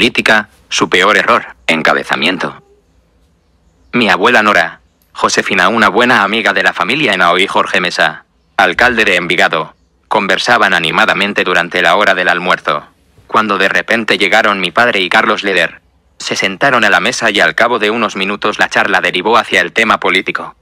política, su peor error, encabezamiento. Mi abuela Nora, Josefina, una buena amiga de la familia Enao y Jorge Mesa, alcalde de Envigado, conversaban animadamente durante la hora del almuerzo, cuando de repente llegaron mi padre y Carlos Leder. Se sentaron a la mesa y al cabo de unos minutos la charla derivó hacia el tema político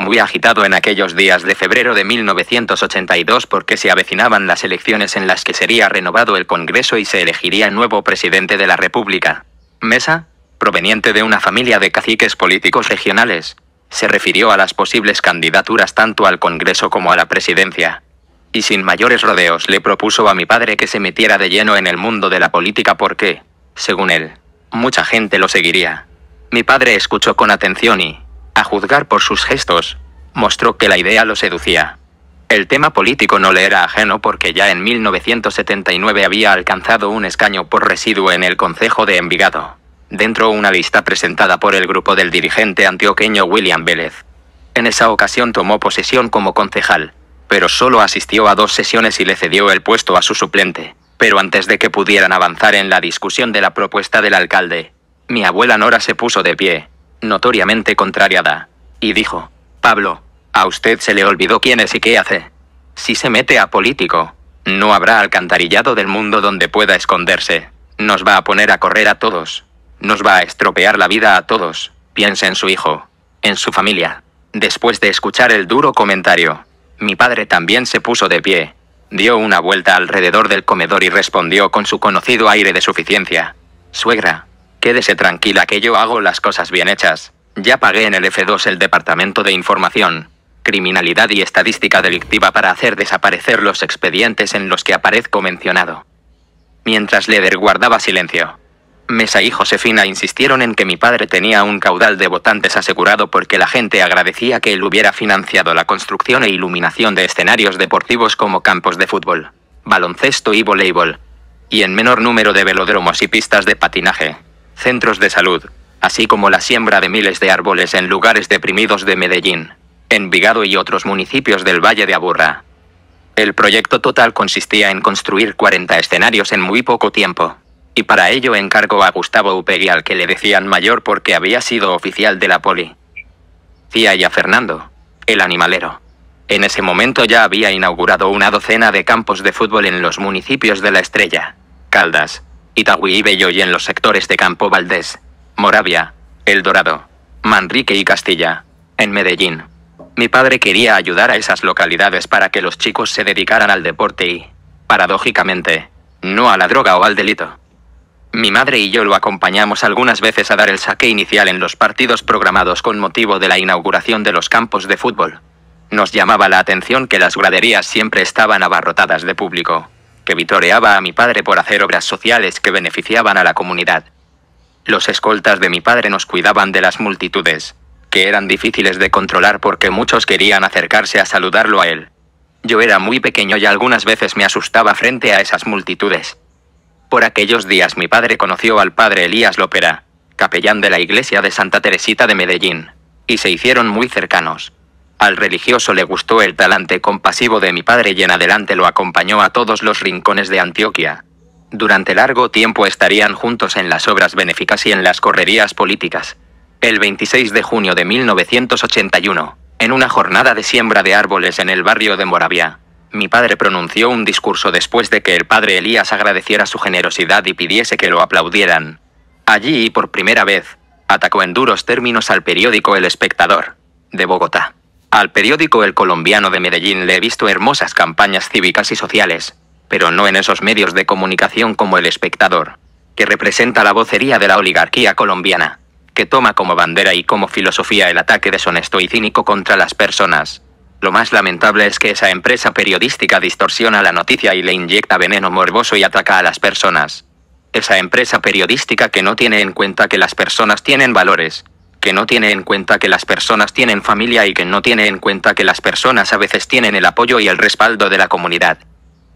muy agitado en aquellos días de febrero de 1982 porque se avecinaban las elecciones en las que sería renovado el Congreso y se elegiría nuevo presidente de la República. Mesa, proveniente de una familia de caciques políticos regionales, se refirió a las posibles candidaturas tanto al Congreso como a la presidencia. Y sin mayores rodeos le propuso a mi padre que se metiera de lleno en el mundo de la política porque, según él, mucha gente lo seguiría. Mi padre escuchó con atención y, a juzgar por sus gestos, mostró que la idea lo seducía. El tema político no le era ajeno porque ya en 1979 había alcanzado un escaño por residuo en el Concejo de Envigado, dentro una lista presentada por el grupo del dirigente antioqueño William Vélez. En esa ocasión tomó posesión como concejal, pero solo asistió a dos sesiones y le cedió el puesto a su suplente. Pero antes de que pudieran avanzar en la discusión de la propuesta del alcalde, mi abuela Nora se puso de pie, notoriamente contrariada, y dijo, Pablo, a usted se le olvidó quién es y qué hace. Si se mete a político, no habrá alcantarillado del mundo donde pueda esconderse. Nos va a poner a correr a todos. Nos va a estropear la vida a todos. Piensa en su hijo, en su familia. Después de escuchar el duro comentario, mi padre también se puso de pie, dio una vuelta alrededor del comedor y respondió con su conocido aire de suficiencia. Suegra, Quédese tranquila que yo hago las cosas bien hechas. Ya pagué en el F2 el Departamento de Información, Criminalidad y Estadística Delictiva para hacer desaparecer los expedientes en los que aparezco mencionado. Mientras Leder guardaba silencio, Mesa y Josefina insistieron en que mi padre tenía un caudal de votantes asegurado porque la gente agradecía que él hubiera financiado la construcción e iluminación de escenarios deportivos como campos de fútbol, baloncesto y voleibol, y en menor número de velodromos y pistas de patinaje centros de salud, así como la siembra de miles de árboles en lugares deprimidos de Medellín, Envigado y otros municipios del Valle de Aburra. El proyecto total consistía en construir 40 escenarios en muy poco tiempo, y para ello encargó a Gustavo Upegui al que le decían mayor porque había sido oficial de la poli. Cía y a Fernando, el animalero. En ese momento ya había inaugurado una docena de campos de fútbol en los municipios de La Estrella, Caldas, Itagüí y Bello y en los sectores de Campo Valdés, Moravia, El Dorado, Manrique y Castilla, en Medellín. Mi padre quería ayudar a esas localidades para que los chicos se dedicaran al deporte y, paradójicamente, no a la droga o al delito. Mi madre y yo lo acompañamos algunas veces a dar el saque inicial en los partidos programados con motivo de la inauguración de los campos de fútbol. Nos llamaba la atención que las graderías siempre estaban abarrotadas de público que vitoreaba a mi padre por hacer obras sociales que beneficiaban a la comunidad. Los escoltas de mi padre nos cuidaban de las multitudes, que eran difíciles de controlar porque muchos querían acercarse a saludarlo a él. Yo era muy pequeño y algunas veces me asustaba frente a esas multitudes. Por aquellos días mi padre conoció al padre Elías Lópera, capellán de la iglesia de Santa Teresita de Medellín, y se hicieron muy cercanos. Al religioso le gustó el talante compasivo de mi padre y en adelante lo acompañó a todos los rincones de Antioquia. Durante largo tiempo estarían juntos en las obras benéficas y en las correrías políticas. El 26 de junio de 1981, en una jornada de siembra de árboles en el barrio de Moravia, mi padre pronunció un discurso después de que el padre Elías agradeciera su generosidad y pidiese que lo aplaudieran. Allí, por primera vez, atacó en duros términos al periódico El Espectador, de Bogotá. Al periódico El Colombiano de Medellín le he visto hermosas campañas cívicas y sociales, pero no en esos medios de comunicación como El Espectador, que representa la vocería de la oligarquía colombiana, que toma como bandera y como filosofía el ataque deshonesto y cínico contra las personas. Lo más lamentable es que esa empresa periodística distorsiona la noticia y le inyecta veneno morboso y ataca a las personas. Esa empresa periodística que no tiene en cuenta que las personas tienen valores, que no tiene en cuenta que las personas tienen familia y que no tiene en cuenta que las personas a veces tienen el apoyo y el respaldo de la comunidad.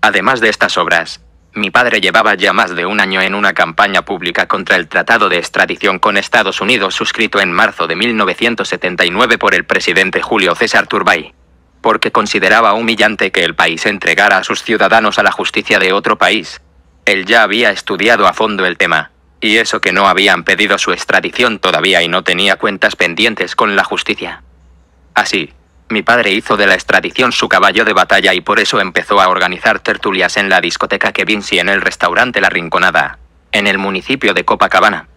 Además de estas obras, mi padre llevaba ya más de un año en una campaña pública contra el Tratado de Extradición con Estados Unidos suscrito en marzo de 1979 por el presidente Julio César Turbay, porque consideraba humillante que el país entregara a sus ciudadanos a la justicia de otro país. Él ya había estudiado a fondo el tema y eso que no habían pedido su extradición todavía y no tenía cuentas pendientes con la justicia. Así, mi padre hizo de la extradición su caballo de batalla y por eso empezó a organizar tertulias en la discoteca que Vinci en el restaurante La Rinconada, en el municipio de Copacabana.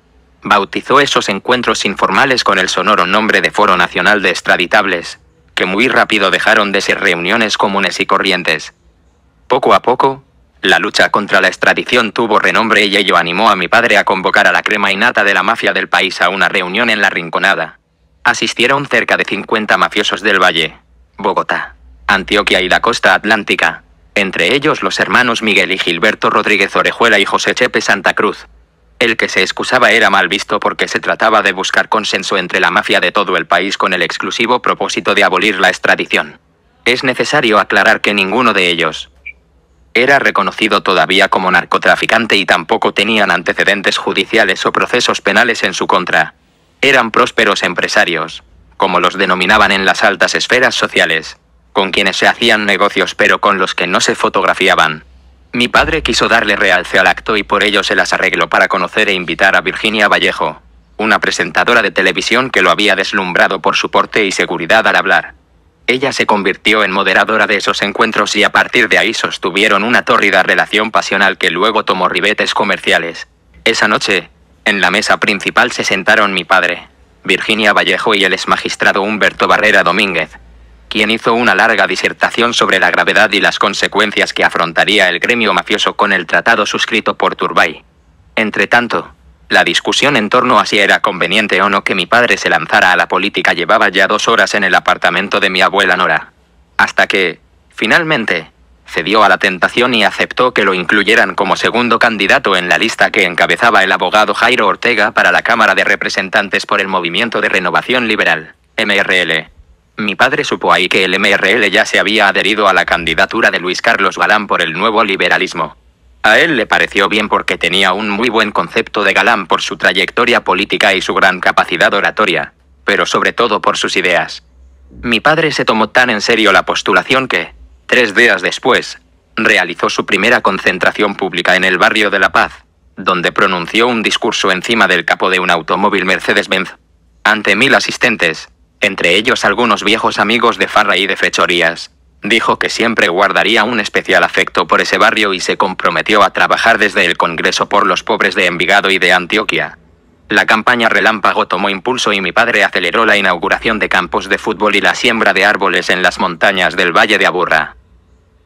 Bautizó esos encuentros informales con el sonoro nombre de Foro Nacional de Extraditables, que muy rápido dejaron de ser reuniones comunes y corrientes. Poco a poco, la lucha contra la extradición tuvo renombre y ello animó a mi padre a convocar a la crema innata de la mafia del país a una reunión en la Rinconada. Asistieron cerca de 50 mafiosos del Valle, Bogotá, Antioquia y la costa atlántica, entre ellos los hermanos Miguel y Gilberto Rodríguez Orejuela y José Chepe Santa Cruz. El que se excusaba era mal visto porque se trataba de buscar consenso entre la mafia de todo el país con el exclusivo propósito de abolir la extradición. Es necesario aclarar que ninguno de ellos, era reconocido todavía como narcotraficante y tampoco tenían antecedentes judiciales o procesos penales en su contra. Eran prósperos empresarios, como los denominaban en las altas esferas sociales, con quienes se hacían negocios pero con los que no se fotografiaban. Mi padre quiso darle realce al acto y por ello se las arregló para conocer e invitar a Virginia Vallejo, una presentadora de televisión que lo había deslumbrado por su porte y seguridad al hablar. Ella se convirtió en moderadora de esos encuentros y a partir de ahí sostuvieron una tórrida relación pasional que luego tomó ribetes comerciales. Esa noche, en la mesa principal se sentaron mi padre, Virginia Vallejo y el exmagistrado Humberto Barrera Domínguez, quien hizo una larga disertación sobre la gravedad y las consecuencias que afrontaría el gremio mafioso con el tratado suscrito por Turbay. Entre tanto, la discusión en torno a si era conveniente o no que mi padre se lanzara a la política llevaba ya dos horas en el apartamento de mi abuela Nora. Hasta que, finalmente, cedió a la tentación y aceptó que lo incluyeran como segundo candidato en la lista que encabezaba el abogado Jairo Ortega para la Cámara de Representantes por el Movimiento de Renovación Liberal, MRL. Mi padre supo ahí que el MRL ya se había adherido a la candidatura de Luis Carlos Galán por el nuevo liberalismo. A él le pareció bien porque tenía un muy buen concepto de Galán por su trayectoria política y su gran capacidad oratoria, pero sobre todo por sus ideas. Mi padre se tomó tan en serio la postulación que, tres días después, realizó su primera concentración pública en el barrio de La Paz, donde pronunció un discurso encima del capo de un automóvil Mercedes-Benz. Ante mil asistentes, entre ellos algunos viejos amigos de Farra y de Fechorías, Dijo que siempre guardaría un especial afecto por ese barrio y se comprometió a trabajar desde el Congreso por los pobres de Envigado y de Antioquia. La campaña Relámpago tomó impulso y mi padre aceleró la inauguración de campos de fútbol y la siembra de árboles en las montañas del Valle de Aburra.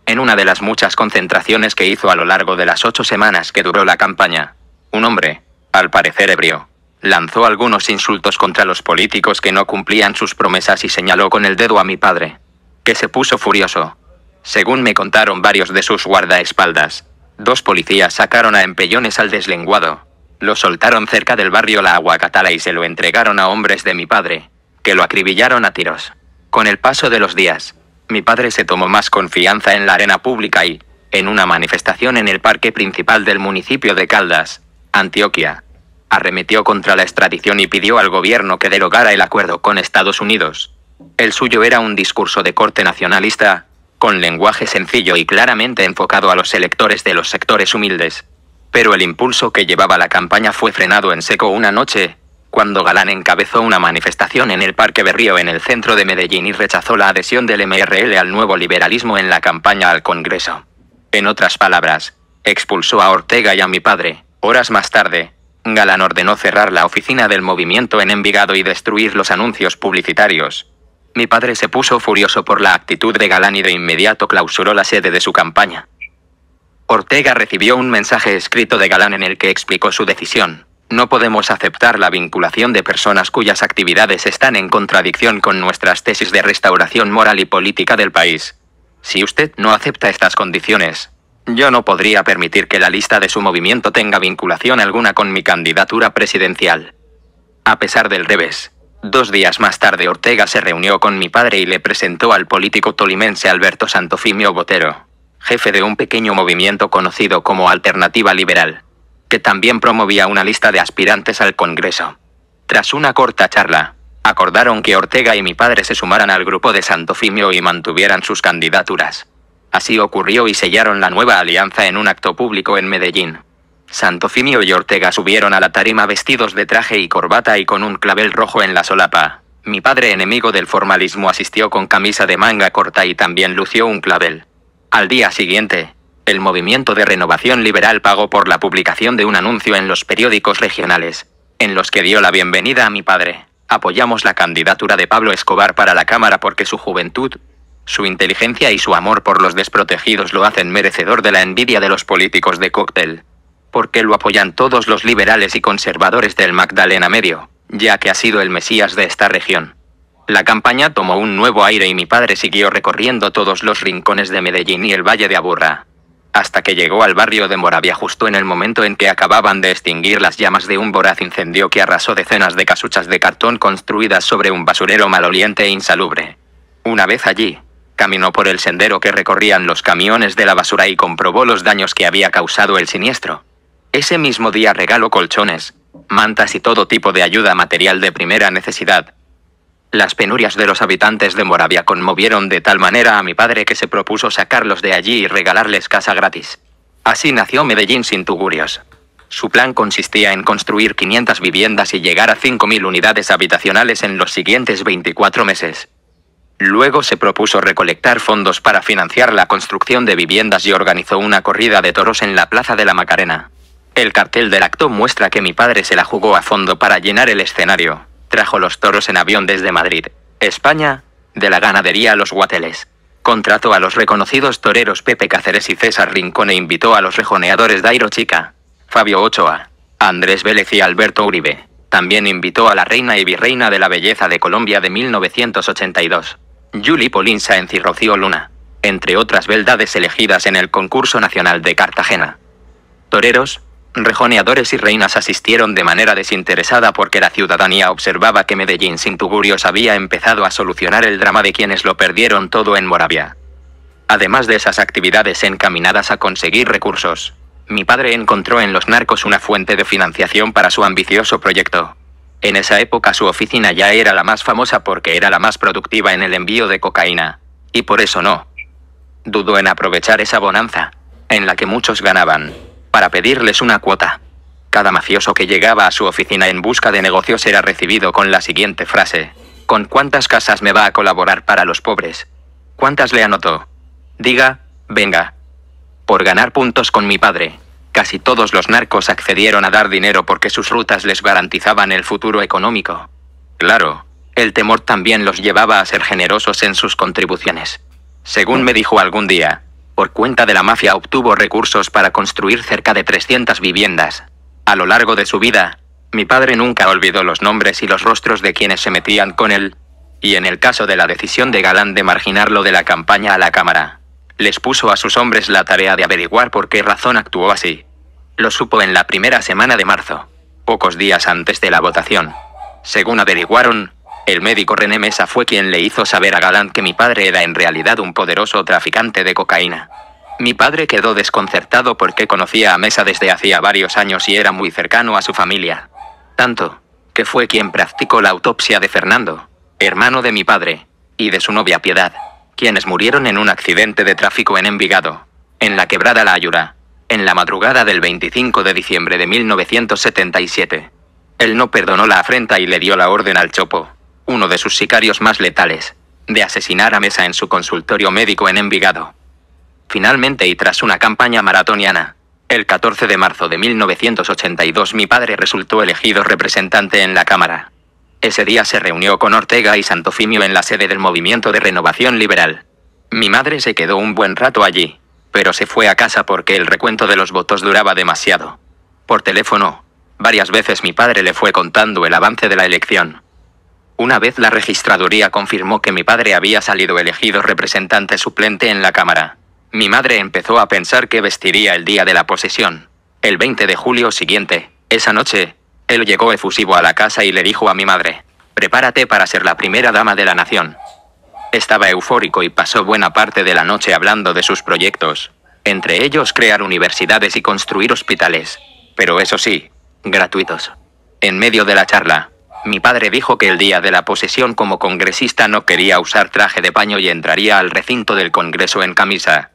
En una de las muchas concentraciones que hizo a lo largo de las ocho semanas que duró la campaña, un hombre, al parecer ebrio, lanzó algunos insultos contra los políticos que no cumplían sus promesas y señaló con el dedo a mi padre que se puso furioso. Según me contaron varios de sus guardaespaldas, dos policías sacaron a empellones al deslenguado. Lo soltaron cerca del barrio La Aguacatala y se lo entregaron a hombres de mi padre, que lo acribillaron a tiros. Con el paso de los días, mi padre se tomó más confianza en la arena pública y, en una manifestación en el parque principal del municipio de Caldas, Antioquia, arremetió contra la extradición y pidió al gobierno que derogara el acuerdo con Estados Unidos. El suyo era un discurso de corte nacionalista, con lenguaje sencillo y claramente enfocado a los electores de los sectores humildes. Pero el impulso que llevaba la campaña fue frenado en seco una noche, cuando Galán encabezó una manifestación en el Parque Berrío en el centro de Medellín y rechazó la adhesión del MRL al nuevo liberalismo en la campaña al Congreso. En otras palabras, expulsó a Ortega y a mi padre. Horas más tarde, Galán ordenó cerrar la oficina del movimiento en Envigado y destruir los anuncios publicitarios. Mi padre se puso furioso por la actitud de Galán y de inmediato clausuró la sede de su campaña. Ortega recibió un mensaje escrito de Galán en el que explicó su decisión. No podemos aceptar la vinculación de personas cuyas actividades están en contradicción con nuestras tesis de restauración moral y política del país. Si usted no acepta estas condiciones, yo no podría permitir que la lista de su movimiento tenga vinculación alguna con mi candidatura presidencial. A pesar del revés, Dos días más tarde Ortega se reunió con mi padre y le presentó al político tolimense Alberto Santofimio Botero, jefe de un pequeño movimiento conocido como Alternativa Liberal, que también promovía una lista de aspirantes al Congreso. Tras una corta charla, acordaron que Ortega y mi padre se sumaran al grupo de Santofimio y mantuvieran sus candidaturas. Así ocurrió y sellaron la nueva alianza en un acto público en Medellín. Santofimio y Ortega subieron a la tarima vestidos de traje y corbata y con un clavel rojo en la solapa. Mi padre enemigo del formalismo asistió con camisa de manga corta y también lució un clavel. Al día siguiente, el movimiento de renovación liberal pagó por la publicación de un anuncio en los periódicos regionales, en los que dio la bienvenida a mi padre. Apoyamos la candidatura de Pablo Escobar para la Cámara porque su juventud, su inteligencia y su amor por los desprotegidos lo hacen merecedor de la envidia de los políticos de cóctel porque lo apoyan todos los liberales y conservadores del Magdalena Medio, ya que ha sido el Mesías de esta región. La campaña tomó un nuevo aire y mi padre siguió recorriendo todos los rincones de Medellín y el Valle de Aburra, hasta que llegó al barrio de Moravia justo en el momento en que acababan de extinguir las llamas de un voraz incendio que arrasó decenas de casuchas de cartón construidas sobre un basurero maloliente e insalubre. Una vez allí, caminó por el sendero que recorrían los camiones de la basura y comprobó los daños que había causado el siniestro. Ese mismo día regalo colchones, mantas y todo tipo de ayuda material de primera necesidad. Las penurias de los habitantes de Moravia conmovieron de tal manera a mi padre que se propuso sacarlos de allí y regalarles casa gratis. Así nació Medellín sin tugurios. Su plan consistía en construir 500 viviendas y llegar a 5.000 unidades habitacionales en los siguientes 24 meses. Luego se propuso recolectar fondos para financiar la construcción de viviendas y organizó una corrida de toros en la Plaza de la Macarena. El cartel del acto muestra que mi padre se la jugó a fondo para llenar el escenario. Trajo los toros en avión desde Madrid, España, de la ganadería a los guateles. Contrató a los reconocidos toreros Pepe Cáceres y César Rincón e invitó a los rejoneadores Dairo Chica, Fabio Ochoa, Andrés Vélez y Alberto Uribe. También invitó a la reina y virreina de la belleza de Colombia de 1982, Julie Polinsa en Luna, entre otras beldades elegidas en el concurso nacional de Cartagena. Toreros, Rejoneadores y reinas asistieron de manera desinteresada porque la ciudadanía observaba que Medellín sin tugurios había empezado a solucionar el drama de quienes lo perdieron todo en Moravia. Además de esas actividades encaminadas a conseguir recursos, mi padre encontró en los narcos una fuente de financiación para su ambicioso proyecto. En esa época su oficina ya era la más famosa porque era la más productiva en el envío de cocaína. Y por eso no. Dudó en aprovechar esa bonanza, en la que muchos ganaban para pedirles una cuota. Cada mafioso que llegaba a su oficina en busca de negocios era recibido con la siguiente frase. ¿Con cuántas casas me va a colaborar para los pobres? ¿Cuántas le anotó? Diga, venga. Por ganar puntos con mi padre, casi todos los narcos accedieron a dar dinero porque sus rutas les garantizaban el futuro económico. Claro, el temor también los llevaba a ser generosos en sus contribuciones. Según me dijo algún día, por cuenta de la mafia obtuvo recursos para construir cerca de 300 viviendas. A lo largo de su vida, mi padre nunca olvidó los nombres y los rostros de quienes se metían con él, y en el caso de la decisión de Galán de marginarlo de la campaña a la Cámara, les puso a sus hombres la tarea de averiguar por qué razón actuó así. Lo supo en la primera semana de marzo, pocos días antes de la votación. Según averiguaron, el médico René Mesa fue quien le hizo saber a Galán que mi padre era en realidad un poderoso traficante de cocaína. Mi padre quedó desconcertado porque conocía a Mesa desde hacía varios años y era muy cercano a su familia. Tanto, que fue quien practicó la autopsia de Fernando, hermano de mi padre, y de su novia Piedad, quienes murieron en un accidente de tráfico en Envigado, en la quebrada La Ayura, en la madrugada del 25 de diciembre de 1977. Él no perdonó la afrenta y le dio la orden al Chopo, uno de sus sicarios más letales, de asesinar a Mesa en su consultorio médico en Envigado. Finalmente y tras una campaña maratoniana, el 14 de marzo de 1982 mi padre resultó elegido representante en la Cámara. Ese día se reunió con Ortega y Santofimio en la sede del Movimiento de Renovación Liberal. Mi madre se quedó un buen rato allí, pero se fue a casa porque el recuento de los votos duraba demasiado. Por teléfono, varias veces mi padre le fue contando el avance de la elección. Una vez la registraduría confirmó que mi padre había salido elegido representante suplente en la Cámara. Mi madre empezó a pensar que vestiría el día de la posesión. El 20 de julio siguiente, esa noche, él llegó efusivo a la casa y le dijo a mi madre, prepárate para ser la primera dama de la nación. Estaba eufórico y pasó buena parte de la noche hablando de sus proyectos, entre ellos crear universidades y construir hospitales, pero eso sí, gratuitos. En medio de la charla, mi padre dijo que el día de la posesión como congresista no quería usar traje de paño y entraría al recinto del Congreso en camisa.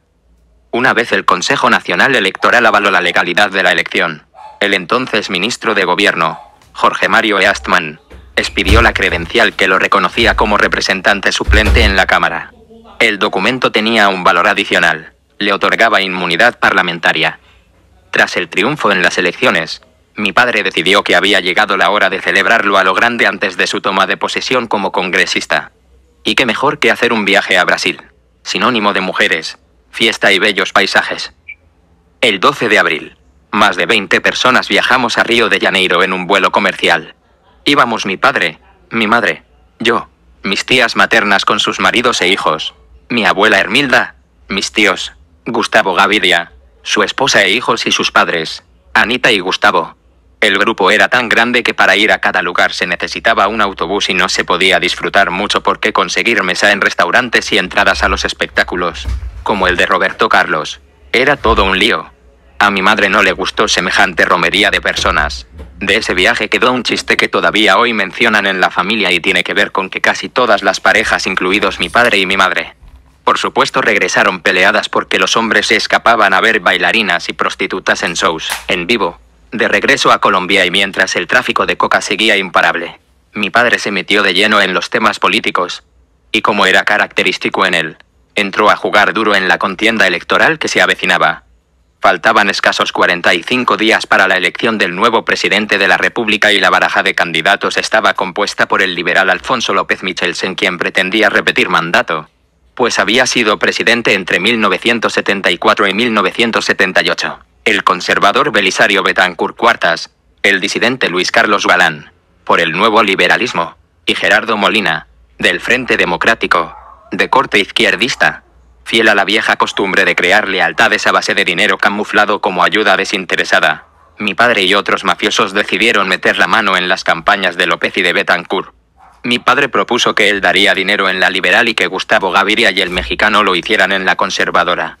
Una vez el Consejo Nacional Electoral avaló la legalidad de la elección, el entonces ministro de Gobierno, Jorge Mario Eastman, expidió la credencial que lo reconocía como representante suplente en la Cámara. El documento tenía un valor adicional, le otorgaba inmunidad parlamentaria. Tras el triunfo en las elecciones, mi padre decidió que había llegado la hora de celebrarlo a lo grande antes de su toma de posesión como congresista. Y qué mejor que hacer un viaje a Brasil, sinónimo de mujeres, fiesta y bellos paisajes. El 12 de abril, más de 20 personas viajamos a Río de Janeiro en un vuelo comercial. Íbamos mi padre, mi madre, yo, mis tías maternas con sus maridos e hijos, mi abuela Hermilda, mis tíos, Gustavo Gavidia, su esposa e hijos y sus padres, Anita y Gustavo, el grupo era tan grande que para ir a cada lugar se necesitaba un autobús y no se podía disfrutar mucho porque conseguir mesa en restaurantes y entradas a los espectáculos, como el de Roberto Carlos, era todo un lío. A mi madre no le gustó semejante romería de personas. De ese viaje quedó un chiste que todavía hoy mencionan en la familia y tiene que ver con que casi todas las parejas, incluidos mi padre y mi madre, por supuesto regresaron peleadas porque los hombres se escapaban a ver bailarinas y prostitutas en shows, en vivo, de regreso a Colombia y mientras el tráfico de coca seguía imparable, mi padre se metió de lleno en los temas políticos, y como era característico en él, entró a jugar duro en la contienda electoral que se avecinaba. Faltaban escasos 45 días para la elección del nuevo presidente de la República y la baraja de candidatos estaba compuesta por el liberal Alfonso López Michelsen quien pretendía repetir mandato, pues había sido presidente entre 1974 y 1978 el conservador Belisario Betancourt Cuartas, el disidente Luis Carlos Galán, por el nuevo liberalismo, y Gerardo Molina, del Frente Democrático, de corte izquierdista, fiel a la vieja costumbre de crear lealtades a base de dinero camuflado como ayuda desinteresada. Mi padre y otros mafiosos decidieron meter la mano en las campañas de López y de Betancourt. Mi padre propuso que él daría dinero en la liberal y que Gustavo Gaviria y el mexicano lo hicieran en la conservadora.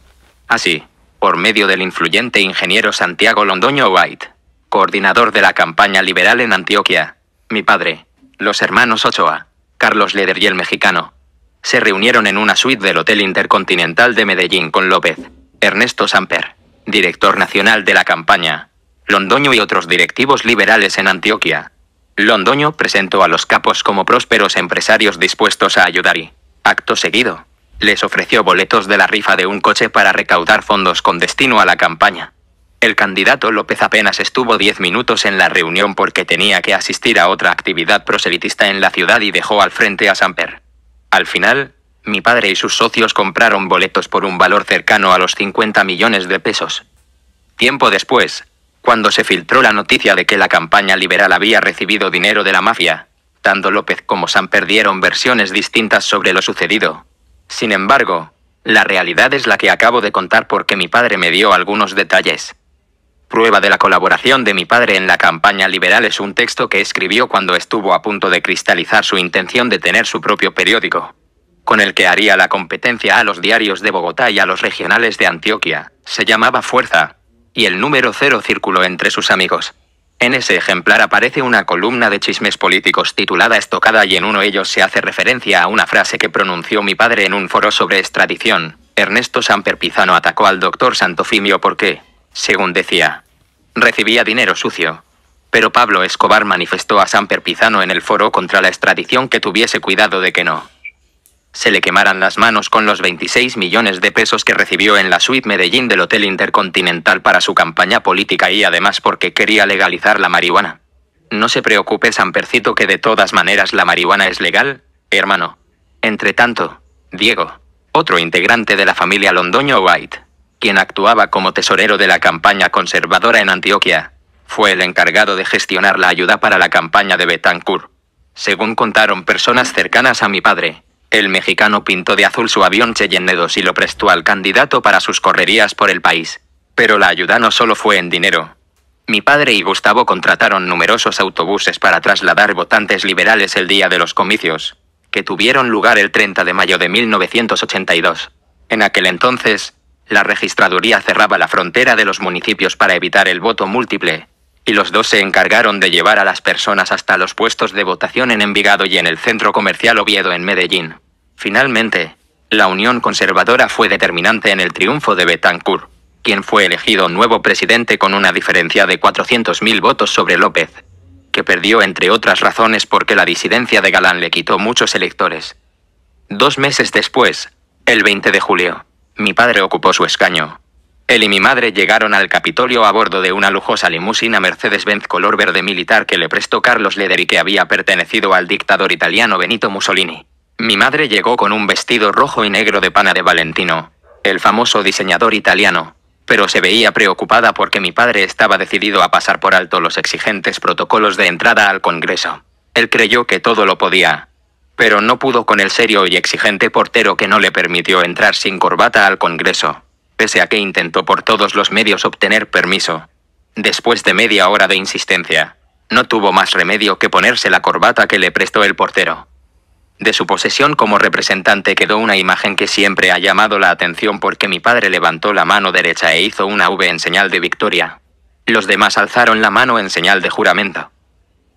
Así, por medio del influyente ingeniero Santiago Londoño White, coordinador de la campaña liberal en Antioquia. Mi padre, los hermanos Ochoa, Carlos Leder y el mexicano, se reunieron en una suite del Hotel Intercontinental de Medellín con López, Ernesto Samper, director nacional de la campaña, Londoño y otros directivos liberales en Antioquia. Londoño presentó a los capos como prósperos empresarios dispuestos a ayudar y, acto seguido, les ofreció boletos de la rifa de un coche para recaudar fondos con destino a la campaña. El candidato López apenas estuvo 10 minutos en la reunión porque tenía que asistir a otra actividad proselitista en la ciudad y dejó al frente a Samper. Al final, mi padre y sus socios compraron boletos por un valor cercano a los 50 millones de pesos. Tiempo después, cuando se filtró la noticia de que la campaña liberal había recibido dinero de la mafia, tanto López como Samper dieron versiones distintas sobre lo sucedido. Sin embargo, la realidad es la que acabo de contar porque mi padre me dio algunos detalles. Prueba de la colaboración de mi padre en la campaña liberal es un texto que escribió cuando estuvo a punto de cristalizar su intención de tener su propio periódico, con el que haría la competencia a los diarios de Bogotá y a los regionales de Antioquia. Se llamaba Fuerza, y el número cero circuló entre sus amigos. En ese ejemplar aparece una columna de chismes políticos titulada Estocada y en uno de ellos se hace referencia a una frase que pronunció mi padre en un foro sobre extradición. Ernesto Samper Pizano atacó al doctor Santofimio porque, según decía, recibía dinero sucio. Pero Pablo Escobar manifestó a Samper Pizano en el foro contra la extradición que tuviese cuidado de que no se le quemaran las manos con los 26 millones de pesos que recibió en la suite Medellín del Hotel Intercontinental para su campaña política y además porque quería legalizar la marihuana. No se preocupe, San Percito que de todas maneras la marihuana es legal, hermano. Entre tanto, Diego, otro integrante de la familia Londoño White, quien actuaba como tesorero de la campaña conservadora en Antioquia, fue el encargado de gestionar la ayuda para la campaña de Betancourt. Según contaron personas cercanas a mi padre, el mexicano pintó de azul su avión Cheyenne 2 y lo prestó al candidato para sus correrías por el país. Pero la ayuda no solo fue en dinero. Mi padre y Gustavo contrataron numerosos autobuses para trasladar votantes liberales el día de los comicios, que tuvieron lugar el 30 de mayo de 1982. En aquel entonces, la registraduría cerraba la frontera de los municipios para evitar el voto múltiple, y los dos se encargaron de llevar a las personas hasta los puestos de votación en Envigado y en el centro comercial Oviedo en Medellín. Finalmente, la unión conservadora fue determinante en el triunfo de Betancourt, quien fue elegido nuevo presidente con una diferencia de 400.000 votos sobre López, que perdió entre otras razones porque la disidencia de Galán le quitó muchos electores. Dos meses después, el 20 de julio, mi padre ocupó su escaño. Él y mi madre llegaron al Capitolio a bordo de una lujosa limusina Mercedes-Benz color verde militar que le prestó Carlos Leder y que había pertenecido al dictador italiano Benito Mussolini. Mi madre llegó con un vestido rojo y negro de pana de Valentino, el famoso diseñador italiano, pero se veía preocupada porque mi padre estaba decidido a pasar por alto los exigentes protocolos de entrada al Congreso. Él creyó que todo lo podía, pero no pudo con el serio y exigente portero que no le permitió entrar sin corbata al Congreso pese a que intentó por todos los medios obtener permiso. Después de media hora de insistencia, no tuvo más remedio que ponerse la corbata que le prestó el portero. De su posesión como representante quedó una imagen que siempre ha llamado la atención porque mi padre levantó la mano derecha e hizo una V en señal de victoria. Los demás alzaron la mano en señal de juramento.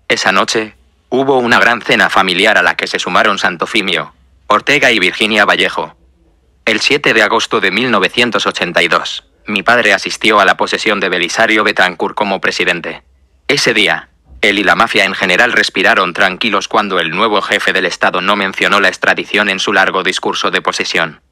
Esa noche, hubo una gran cena familiar a la que se sumaron Santofimio, Ortega y Virginia Vallejo, el 7 de agosto de 1982, mi padre asistió a la posesión de Belisario Betancourt como presidente. Ese día, él y la mafia en general respiraron tranquilos cuando el nuevo jefe del Estado no mencionó la extradición en su largo discurso de posesión.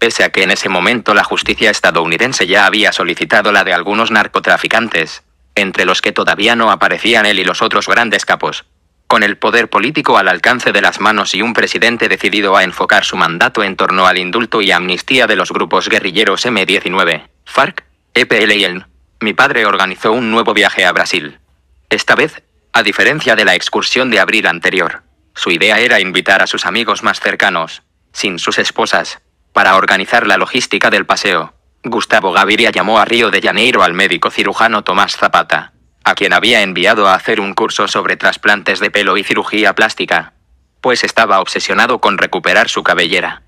Pese a que en ese momento la justicia estadounidense ya había solicitado la de algunos narcotraficantes, entre los que todavía no aparecían él y los otros grandes capos, con el poder político al alcance de las manos y un presidente decidido a enfocar su mandato en torno al indulto y amnistía de los grupos guerrilleros M19, FARC, EPL y ELN, mi padre organizó un nuevo viaje a Brasil. Esta vez, a diferencia de la excursión de abril anterior, su idea era invitar a sus amigos más cercanos, sin sus esposas, para organizar la logística del paseo. Gustavo Gaviria llamó a Río de Janeiro al médico cirujano Tomás Zapata a quien había enviado a hacer un curso sobre trasplantes de pelo y cirugía plástica, pues estaba obsesionado con recuperar su cabellera.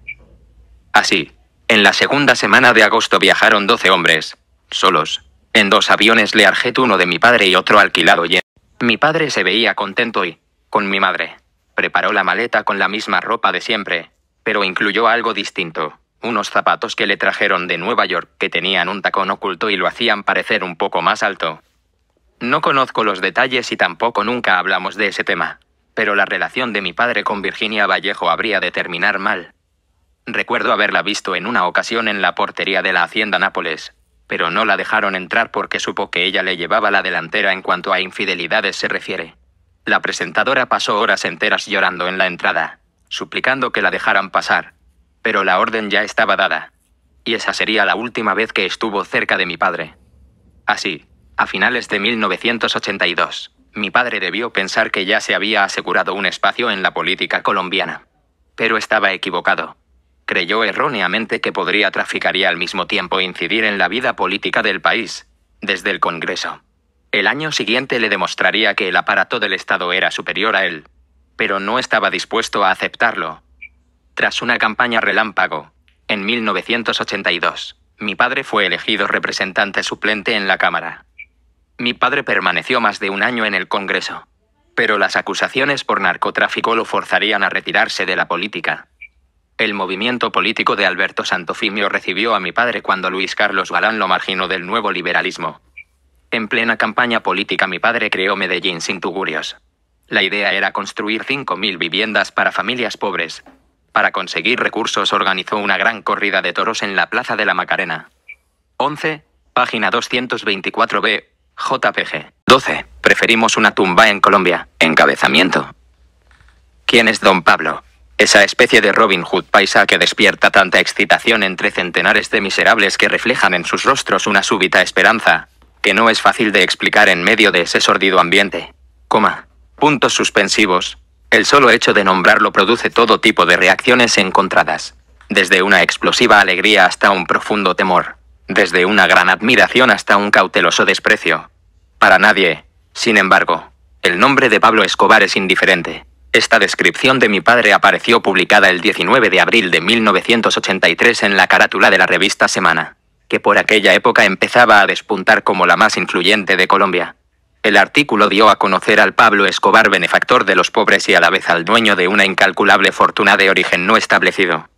Así, en la segunda semana de agosto viajaron 12 hombres, solos, en dos aviones Learjet uno de mi padre y otro alquilado y mi padre se veía contento y, con mi madre, preparó la maleta con la misma ropa de siempre, pero incluyó algo distinto, unos zapatos que le trajeron de Nueva York que tenían un tacón oculto y lo hacían parecer un poco más alto. No conozco los detalles y tampoco nunca hablamos de ese tema, pero la relación de mi padre con Virginia Vallejo habría de terminar mal. Recuerdo haberla visto en una ocasión en la portería de la Hacienda Nápoles, pero no la dejaron entrar porque supo que ella le llevaba la delantera en cuanto a infidelidades se refiere. La presentadora pasó horas enteras llorando en la entrada, suplicando que la dejaran pasar, pero la orden ya estaba dada, y esa sería la última vez que estuvo cerca de mi padre. Así, a finales de 1982, mi padre debió pensar que ya se había asegurado un espacio en la política colombiana. Pero estaba equivocado. Creyó erróneamente que podría traficar y al mismo tiempo incidir en la vida política del país, desde el Congreso. El año siguiente le demostraría que el aparato del Estado era superior a él, pero no estaba dispuesto a aceptarlo. Tras una campaña relámpago, en 1982, mi padre fue elegido representante suplente en la Cámara. Mi padre permaneció más de un año en el Congreso, pero las acusaciones por narcotráfico lo forzarían a retirarse de la política. El movimiento político de Alberto Santofimio recibió a mi padre cuando Luis Carlos Galán lo marginó del nuevo liberalismo. En plena campaña política mi padre creó Medellín sin tugurios. La idea era construir 5.000 viviendas para familias pobres. Para conseguir recursos organizó una gran corrida de toros en la Plaza de la Macarena. 11, página 224b, JPG. 12. Preferimos una tumba en Colombia. Encabezamiento. ¿Quién es don Pablo? Esa especie de Robin Hood paisa que despierta tanta excitación entre centenares de miserables que reflejan en sus rostros una súbita esperanza, que no es fácil de explicar en medio de ese sordido ambiente. Coma. Puntos suspensivos. El solo hecho de nombrarlo produce todo tipo de reacciones encontradas, desde una explosiva alegría hasta un profundo temor desde una gran admiración hasta un cauteloso desprecio. Para nadie, sin embargo, el nombre de Pablo Escobar es indiferente. Esta descripción de mi padre apareció publicada el 19 de abril de 1983 en la carátula de la revista Semana, que por aquella época empezaba a despuntar como la más influyente de Colombia. El artículo dio a conocer al Pablo Escobar benefactor de los pobres y a la vez al dueño de una incalculable fortuna de origen no establecido.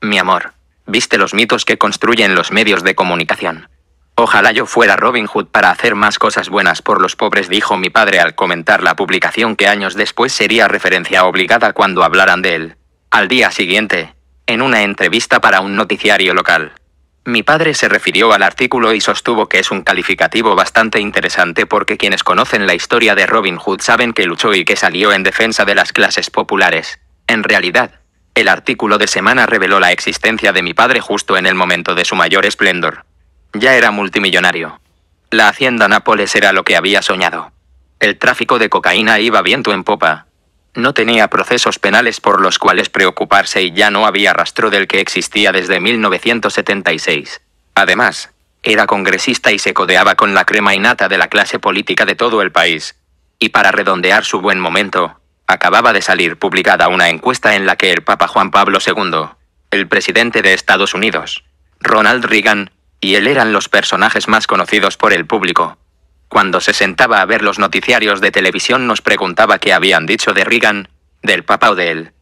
Mi amor, viste los mitos que construyen los medios de comunicación. Ojalá yo fuera Robin Hood para hacer más cosas buenas por los pobres, dijo mi padre al comentar la publicación que años después sería referencia obligada cuando hablaran de él. Al día siguiente, en una entrevista para un noticiario local. Mi padre se refirió al artículo y sostuvo que es un calificativo bastante interesante porque quienes conocen la historia de Robin Hood saben que luchó y que salió en defensa de las clases populares. En realidad, el artículo de semana reveló la existencia de mi padre justo en el momento de su mayor esplendor. Ya era multimillonario. La hacienda Nápoles era lo que había soñado. El tráfico de cocaína iba viento en popa. No tenía procesos penales por los cuales preocuparse y ya no había rastro del que existía desde 1976. Además, era congresista y se codeaba con la crema innata de la clase política de todo el país. Y para redondear su buen momento, acababa de salir publicada una encuesta en la que el Papa Juan Pablo II, el presidente de Estados Unidos, Ronald Reagan, y él eran los personajes más conocidos por el público. Cuando se sentaba a ver los noticiarios de televisión nos preguntaba qué habían dicho de Reagan, del Papa o de él.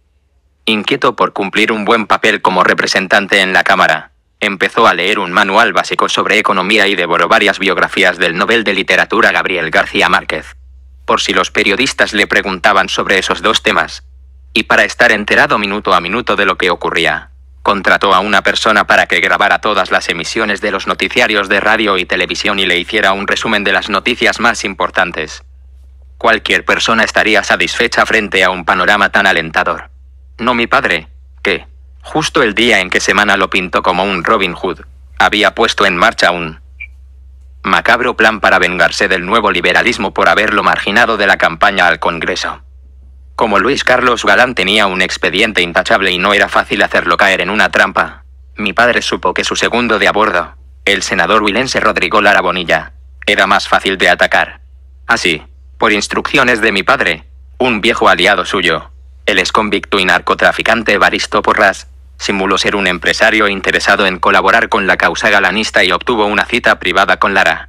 Inquieto por cumplir un buen papel como representante en la Cámara, empezó a leer un manual básico sobre economía y devoró varias biografías del Nobel de Literatura Gabriel García Márquez por si los periodistas le preguntaban sobre esos dos temas. Y para estar enterado minuto a minuto de lo que ocurría, contrató a una persona para que grabara todas las emisiones de los noticiarios de radio y televisión y le hiciera un resumen de las noticias más importantes. Cualquier persona estaría satisfecha frente a un panorama tan alentador. No mi padre, que, justo el día en que Semana lo pintó como un Robin Hood, había puesto en marcha un macabro plan para vengarse del nuevo liberalismo por haberlo marginado de la campaña al Congreso. Como Luis Carlos Galán tenía un expediente intachable y no era fácil hacerlo caer en una trampa, mi padre supo que su segundo de a bordo, el senador wilense Rodrigo Larabonilla, era más fácil de atacar. Así, por instrucciones de mi padre, un viejo aliado suyo, el esconvicto y narcotraficante Baristo Porras, Simuló ser un empresario interesado en colaborar con la causa galanista y obtuvo una cita privada con Lara.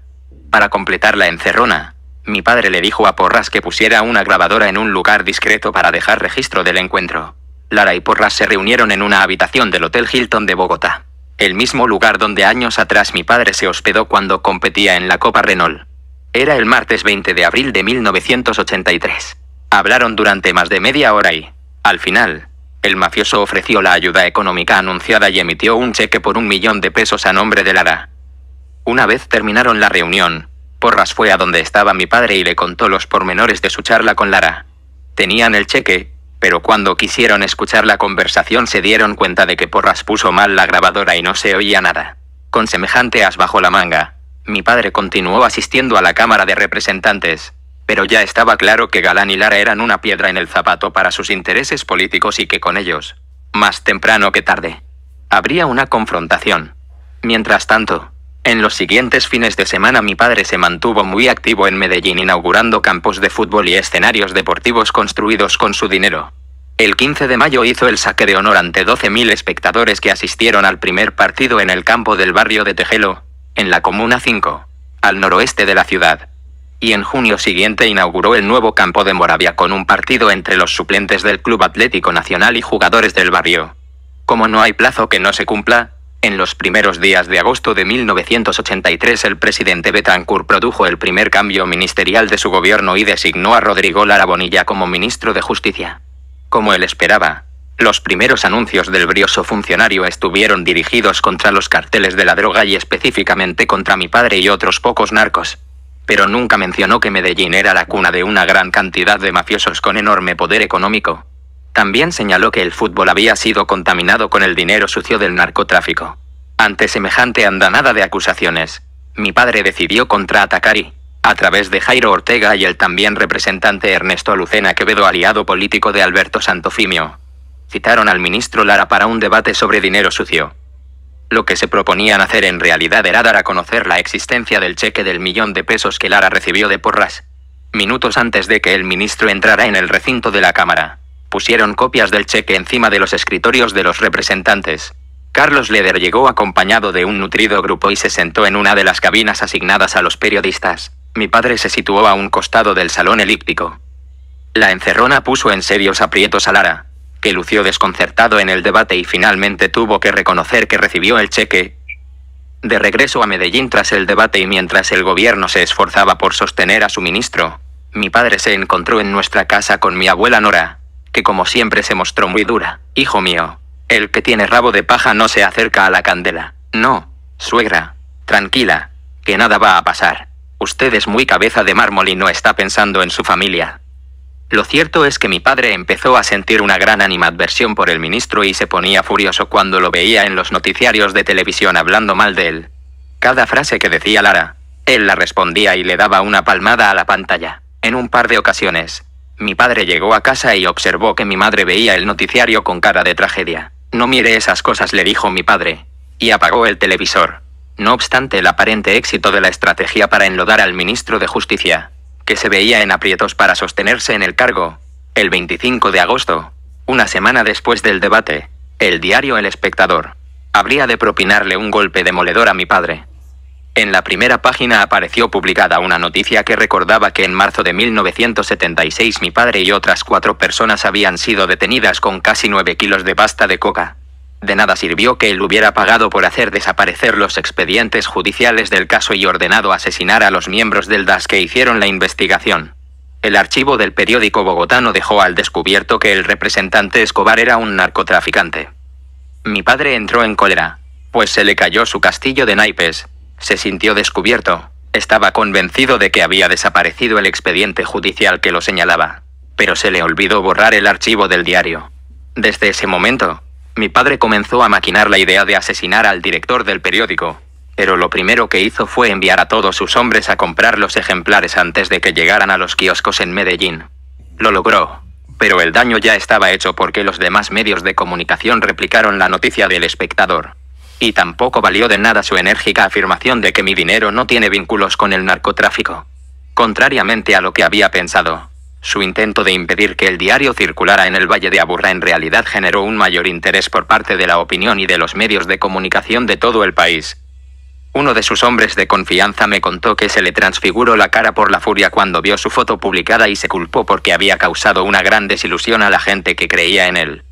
Para completar la encerrona, mi padre le dijo a Porras que pusiera una grabadora en un lugar discreto para dejar registro del encuentro. Lara y Porras se reunieron en una habitación del Hotel Hilton de Bogotá, el mismo lugar donde años atrás mi padre se hospedó cuando competía en la Copa Renault. Era el martes 20 de abril de 1983. Hablaron durante más de media hora y, al final, el mafioso ofreció la ayuda económica anunciada y emitió un cheque por un millón de pesos a nombre de Lara. Una vez terminaron la reunión, Porras fue a donde estaba mi padre y le contó los pormenores de su charla con Lara. Tenían el cheque, pero cuando quisieron escuchar la conversación se dieron cuenta de que Porras puso mal la grabadora y no se oía nada. Con semejante as bajo la manga, mi padre continuó asistiendo a la Cámara de Representantes, pero ya estaba claro que Galán y Lara eran una piedra en el zapato para sus intereses políticos y que con ellos, más temprano que tarde, habría una confrontación. Mientras tanto, en los siguientes fines de semana mi padre se mantuvo muy activo en Medellín inaugurando campos de fútbol y escenarios deportivos construidos con su dinero. El 15 de mayo hizo el saque de honor ante 12.000 espectadores que asistieron al primer partido en el campo del barrio de Tejelo, en la Comuna 5, al noroeste de la ciudad y en junio siguiente inauguró el nuevo campo de Moravia con un partido entre los suplentes del Club Atlético Nacional y jugadores del barrio. Como no hay plazo que no se cumpla, en los primeros días de agosto de 1983 el presidente Betancourt produjo el primer cambio ministerial de su gobierno y designó a Rodrigo Larabonilla como ministro de Justicia. Como él esperaba, los primeros anuncios del brioso funcionario estuvieron dirigidos contra los carteles de la droga y específicamente contra mi padre y otros pocos narcos pero nunca mencionó que Medellín era la cuna de una gran cantidad de mafiosos con enorme poder económico. También señaló que el fútbol había sido contaminado con el dinero sucio del narcotráfico. Ante semejante andanada de acusaciones, mi padre decidió contraatacar y, a través de Jairo Ortega y el también representante Ernesto Lucena Quevedo, aliado político de Alberto Santofimio, citaron al ministro Lara para un debate sobre dinero sucio. Lo que se proponían hacer en realidad era dar a conocer la existencia del cheque del millón de pesos que Lara recibió de Porras. Minutos antes de que el ministro entrara en el recinto de la Cámara, pusieron copias del cheque encima de los escritorios de los representantes. Carlos Leder llegó acompañado de un nutrido grupo y se sentó en una de las cabinas asignadas a los periodistas. Mi padre se situó a un costado del salón elíptico. La encerrona puso en serios aprietos a Lara, que lució desconcertado en el debate y finalmente tuvo que reconocer que recibió el cheque. De regreso a Medellín tras el debate y mientras el gobierno se esforzaba por sostener a su ministro, mi padre se encontró en nuestra casa con mi abuela Nora, que como siempre se mostró muy dura. Hijo mío, el que tiene rabo de paja no se acerca a la candela. No, suegra, tranquila, que nada va a pasar. Usted es muy cabeza de mármol y no está pensando en su familia. Lo cierto es que mi padre empezó a sentir una gran animadversión por el ministro y se ponía furioso cuando lo veía en los noticiarios de televisión hablando mal de él. Cada frase que decía Lara, él la respondía y le daba una palmada a la pantalla, en un par de ocasiones. Mi padre llegó a casa y observó que mi madre veía el noticiario con cara de tragedia. No mire esas cosas, le dijo mi padre. Y apagó el televisor. No obstante el aparente éxito de la estrategia para enlodar al ministro de Justicia, que se veía en aprietos para sostenerse en el cargo. El 25 de agosto, una semana después del debate, el diario El Espectador habría de propinarle un golpe demoledor a mi padre. En la primera página apareció publicada una noticia que recordaba que en marzo de 1976 mi padre y otras cuatro personas habían sido detenidas con casi nueve kilos de pasta de coca. De nada sirvió que él hubiera pagado por hacer desaparecer los expedientes judiciales del caso y ordenado asesinar a los miembros del DAS que hicieron la investigación. El archivo del periódico bogotano dejó al descubierto que el representante Escobar era un narcotraficante. Mi padre entró en cólera, pues se le cayó su castillo de naipes. Se sintió descubierto. Estaba convencido de que había desaparecido el expediente judicial que lo señalaba. Pero se le olvidó borrar el archivo del diario. Desde ese momento, mi padre comenzó a maquinar la idea de asesinar al director del periódico, pero lo primero que hizo fue enviar a todos sus hombres a comprar los ejemplares antes de que llegaran a los kioscos en Medellín. Lo logró, pero el daño ya estaba hecho porque los demás medios de comunicación replicaron la noticia del espectador. Y tampoco valió de nada su enérgica afirmación de que mi dinero no tiene vínculos con el narcotráfico. Contrariamente a lo que había pensado, su intento de impedir que el diario circulara en el Valle de Aburra en realidad generó un mayor interés por parte de la opinión y de los medios de comunicación de todo el país. Uno de sus hombres de confianza me contó que se le transfiguró la cara por la furia cuando vio su foto publicada y se culpó porque había causado una gran desilusión a la gente que creía en él.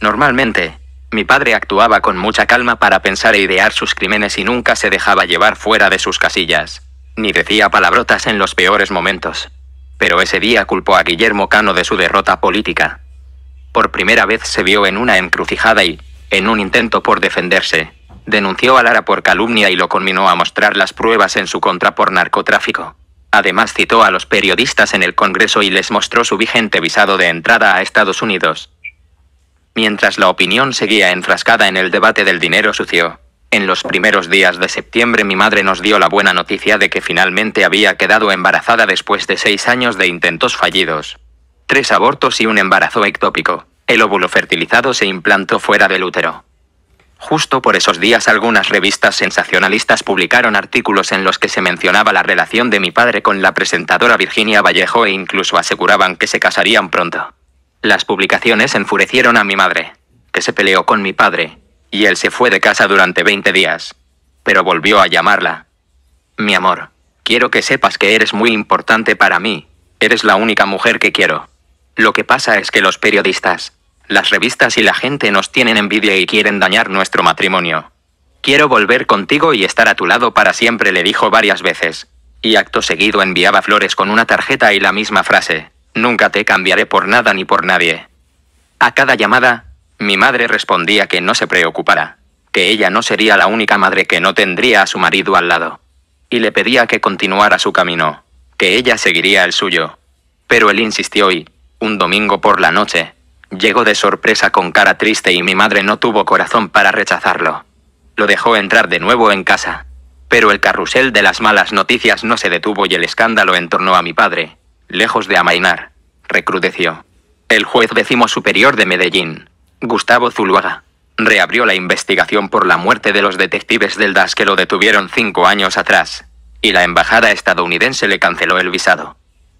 Normalmente, mi padre actuaba con mucha calma para pensar e idear sus crímenes y nunca se dejaba llevar fuera de sus casillas, ni decía palabrotas en los peores momentos pero ese día culpó a Guillermo Cano de su derrota política. Por primera vez se vio en una encrucijada y, en un intento por defenderse, denunció a Lara por calumnia y lo conminó a mostrar las pruebas en su contra por narcotráfico. Además citó a los periodistas en el Congreso y les mostró su vigente visado de entrada a Estados Unidos. Mientras la opinión seguía enfrascada en el debate del dinero sucio, en los primeros días de septiembre mi madre nos dio la buena noticia de que finalmente había quedado embarazada después de seis años de intentos fallidos. Tres abortos y un embarazo ectópico. El óvulo fertilizado se implantó fuera del útero. Justo por esos días algunas revistas sensacionalistas publicaron artículos en los que se mencionaba la relación de mi padre con la presentadora Virginia Vallejo e incluso aseguraban que se casarían pronto. Las publicaciones enfurecieron a mi madre, que se peleó con mi padre, y él se fue de casa durante 20 días. Pero volvió a llamarla. Mi amor, quiero que sepas que eres muy importante para mí. Eres la única mujer que quiero. Lo que pasa es que los periodistas, las revistas y la gente nos tienen envidia y quieren dañar nuestro matrimonio. Quiero volver contigo y estar a tu lado para siempre, le dijo varias veces. Y acto seguido enviaba flores con una tarjeta y la misma frase. Nunca te cambiaré por nada ni por nadie. A cada llamada, mi madre respondía que no se preocupara, que ella no sería la única madre que no tendría a su marido al lado. Y le pedía que continuara su camino, que ella seguiría el suyo. Pero él insistió y, un domingo por la noche, llegó de sorpresa con cara triste y mi madre no tuvo corazón para rechazarlo. Lo dejó entrar de nuevo en casa. Pero el carrusel de las malas noticias no se detuvo y el escándalo en torno a mi padre, lejos de amainar, recrudeció. El juez décimo superior de Medellín, Gustavo Zuluaga reabrió la investigación por la muerte de los detectives del DAS que lo detuvieron cinco años atrás, y la embajada estadounidense le canceló el visado.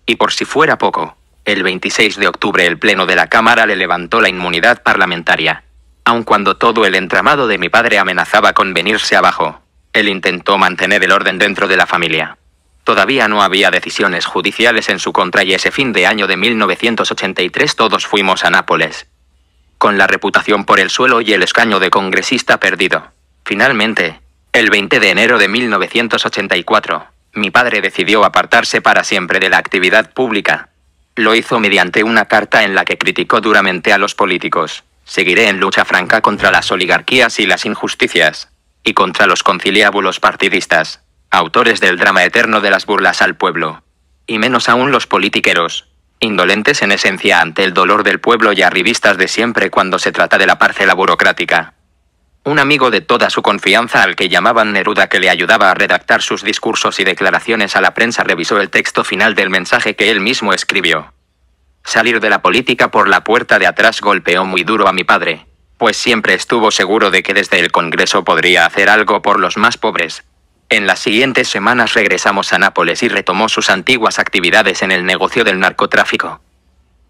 Y por si fuera poco, el 26 de octubre el Pleno de la Cámara le levantó la inmunidad parlamentaria. Aun cuando todo el entramado de mi padre amenazaba con venirse abajo, él intentó mantener el orden dentro de la familia. Todavía no había decisiones judiciales en su contra y ese fin de año de 1983 todos fuimos a Nápoles, con la reputación por el suelo y el escaño de congresista perdido. Finalmente, el 20 de enero de 1984, mi padre decidió apartarse para siempre de la actividad pública. Lo hizo mediante una carta en la que criticó duramente a los políticos. Seguiré en lucha franca contra las oligarquías y las injusticias, y contra los conciliábulos partidistas, autores del drama eterno de las burlas al pueblo. Y menos aún los politiqueros, indolentes en esencia ante el dolor del pueblo y arribistas de siempre cuando se trata de la parcela burocrática. Un amigo de toda su confianza al que llamaban Neruda que le ayudaba a redactar sus discursos y declaraciones a la prensa revisó el texto final del mensaje que él mismo escribió. Salir de la política por la puerta de atrás golpeó muy duro a mi padre, pues siempre estuvo seguro de que desde el Congreso podría hacer algo por los más pobres, en las siguientes semanas regresamos a Nápoles y retomó sus antiguas actividades en el negocio del narcotráfico.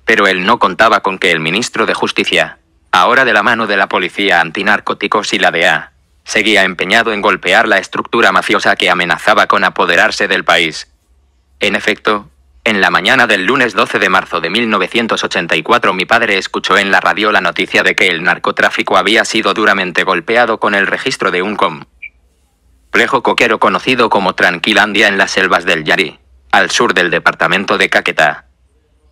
Pero él no contaba con que el ministro de Justicia, ahora de la mano de la policía antinarcóticos y la DEA, seguía empeñado en golpear la estructura mafiosa que amenazaba con apoderarse del país. En efecto, en la mañana del lunes 12 de marzo de 1984 mi padre escuchó en la radio la noticia de que el narcotráfico había sido duramente golpeado con el registro de un com complejo coquero conocido como Tranquilandia en las selvas del Yari, al sur del departamento de Caquetá.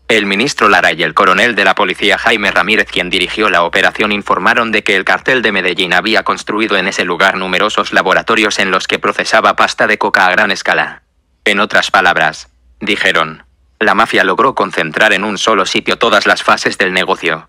El ministro Lara y el coronel de la policía Jaime Ramírez, quien dirigió la operación, informaron de que el cartel de Medellín había construido en ese lugar numerosos laboratorios en los que procesaba pasta de coca a gran escala. En otras palabras, dijeron, la mafia logró concentrar en un solo sitio todas las fases del negocio.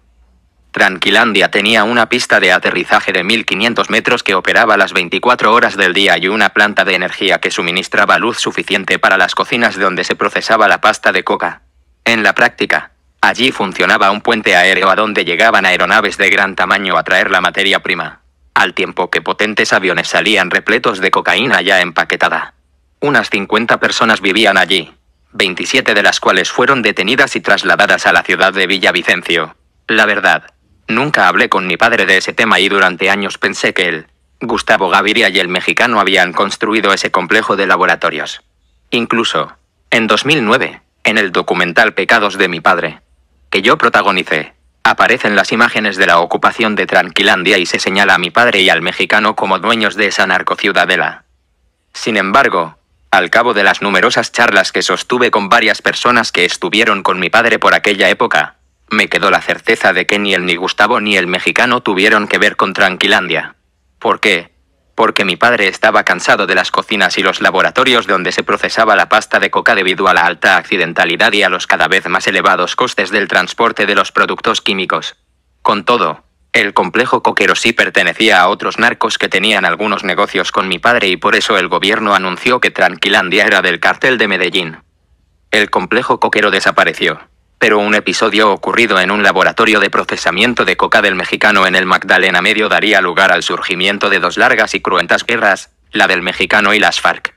Tranquilandia tenía una pista de aterrizaje de 1500 metros que operaba las 24 horas del día y una planta de energía que suministraba luz suficiente para las cocinas donde se procesaba la pasta de coca. En la práctica, allí funcionaba un puente aéreo a donde llegaban aeronaves de gran tamaño a traer la materia prima, al tiempo que potentes aviones salían repletos de cocaína ya empaquetada. Unas 50 personas vivían allí, 27 de las cuales fueron detenidas y trasladadas a la ciudad de Villavicencio. La verdad, Nunca hablé con mi padre de ese tema y durante años pensé que él, Gustavo Gaviria y el mexicano habían construido ese complejo de laboratorios. Incluso, en 2009, en el documental Pecados de mi padre, que yo protagonicé, aparecen las imágenes de la ocupación de Tranquilandia y se señala a mi padre y al mexicano como dueños de esa narcociudadela. Sin embargo, al cabo de las numerosas charlas que sostuve con varias personas que estuvieron con mi padre por aquella época, me quedó la certeza de que ni él ni Gustavo ni el mexicano tuvieron que ver con Tranquilandia. ¿Por qué? Porque mi padre estaba cansado de las cocinas y los laboratorios donde se procesaba la pasta de coca debido a la alta accidentalidad y a los cada vez más elevados costes del transporte de los productos químicos. Con todo, el complejo coquero sí pertenecía a otros narcos que tenían algunos negocios con mi padre y por eso el gobierno anunció que Tranquilandia era del cartel de Medellín. El complejo coquero desapareció pero un episodio ocurrido en un laboratorio de procesamiento de coca del mexicano en el Magdalena Medio daría lugar al surgimiento de dos largas y cruentas guerras, la del mexicano y las FARC,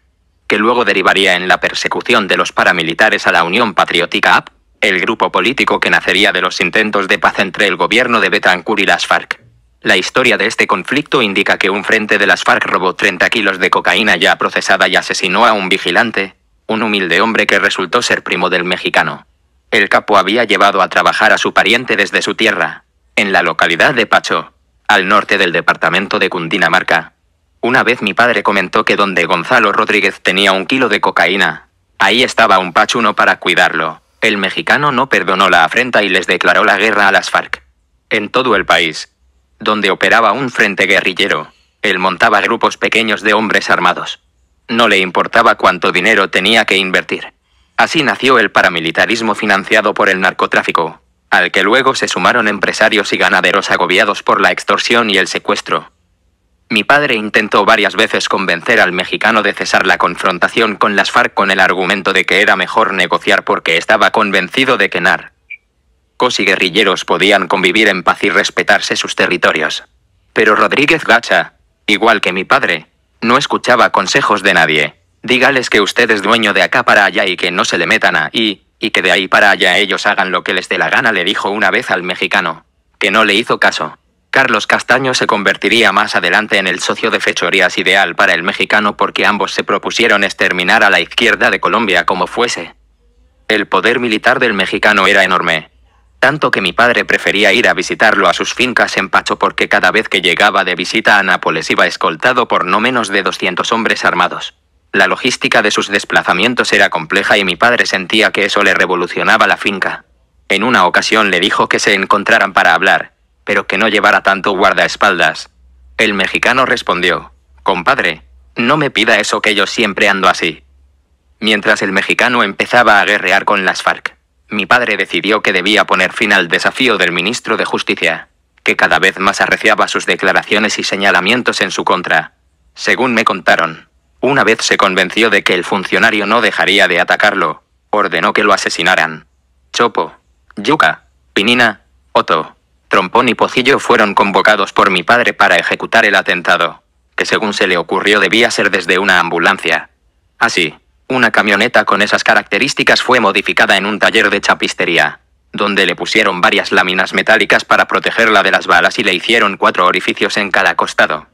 que luego derivaría en la persecución de los paramilitares a la Unión Patriótica AP, el grupo político que nacería de los intentos de paz entre el gobierno de Betancur y las FARC. La historia de este conflicto indica que un frente de las FARC robó 30 kilos de cocaína ya procesada y asesinó a un vigilante, un humilde hombre que resultó ser primo del mexicano. El capo había llevado a trabajar a su pariente desde su tierra, en la localidad de Pacho, al norte del departamento de Cundinamarca. Una vez mi padre comentó que donde Gonzalo Rodríguez tenía un kilo de cocaína, ahí estaba un pachuno para cuidarlo. El mexicano no perdonó la afrenta y les declaró la guerra a las FARC. En todo el país, donde operaba un frente guerrillero, él montaba grupos pequeños de hombres armados. No le importaba cuánto dinero tenía que invertir. Así nació el paramilitarismo financiado por el narcotráfico, al que luego se sumaron empresarios y ganaderos agobiados por la extorsión y el secuestro. Mi padre intentó varias veces convencer al mexicano de cesar la confrontación con las FARC con el argumento de que era mejor negociar porque estaba convencido de que NAR y guerrilleros podían convivir en paz y respetarse sus territorios. Pero Rodríguez Gacha, igual que mi padre, no escuchaba consejos de nadie. Dígales que usted es dueño de acá para allá y que no se le metan a y, y que de ahí para allá ellos hagan lo que les dé la gana, le dijo una vez al mexicano, que no le hizo caso. Carlos Castaño se convertiría más adelante en el socio de fechorías ideal para el mexicano porque ambos se propusieron exterminar a la izquierda de Colombia como fuese. El poder militar del mexicano era enorme. Tanto que mi padre prefería ir a visitarlo a sus fincas en Pacho porque cada vez que llegaba de visita a Nápoles iba escoltado por no menos de 200 hombres armados. La logística de sus desplazamientos era compleja y mi padre sentía que eso le revolucionaba la finca. En una ocasión le dijo que se encontraran para hablar, pero que no llevara tanto guardaespaldas. El mexicano respondió, Compadre, no me pida eso que yo siempre ando así. Mientras el mexicano empezaba a guerrear con las FARC, mi padre decidió que debía poner fin al desafío del ministro de Justicia, que cada vez más arreciaba sus declaraciones y señalamientos en su contra. Según me contaron, una vez se convenció de que el funcionario no dejaría de atacarlo, ordenó que lo asesinaran. Chopo, Yuka, Pinina, Otto, Trompón y Pocillo fueron convocados por mi padre para ejecutar el atentado, que según se le ocurrió debía ser desde una ambulancia. Así, una camioneta con esas características fue modificada en un taller de chapistería, donde le pusieron varias láminas metálicas para protegerla de las balas y le hicieron cuatro orificios en cada costado.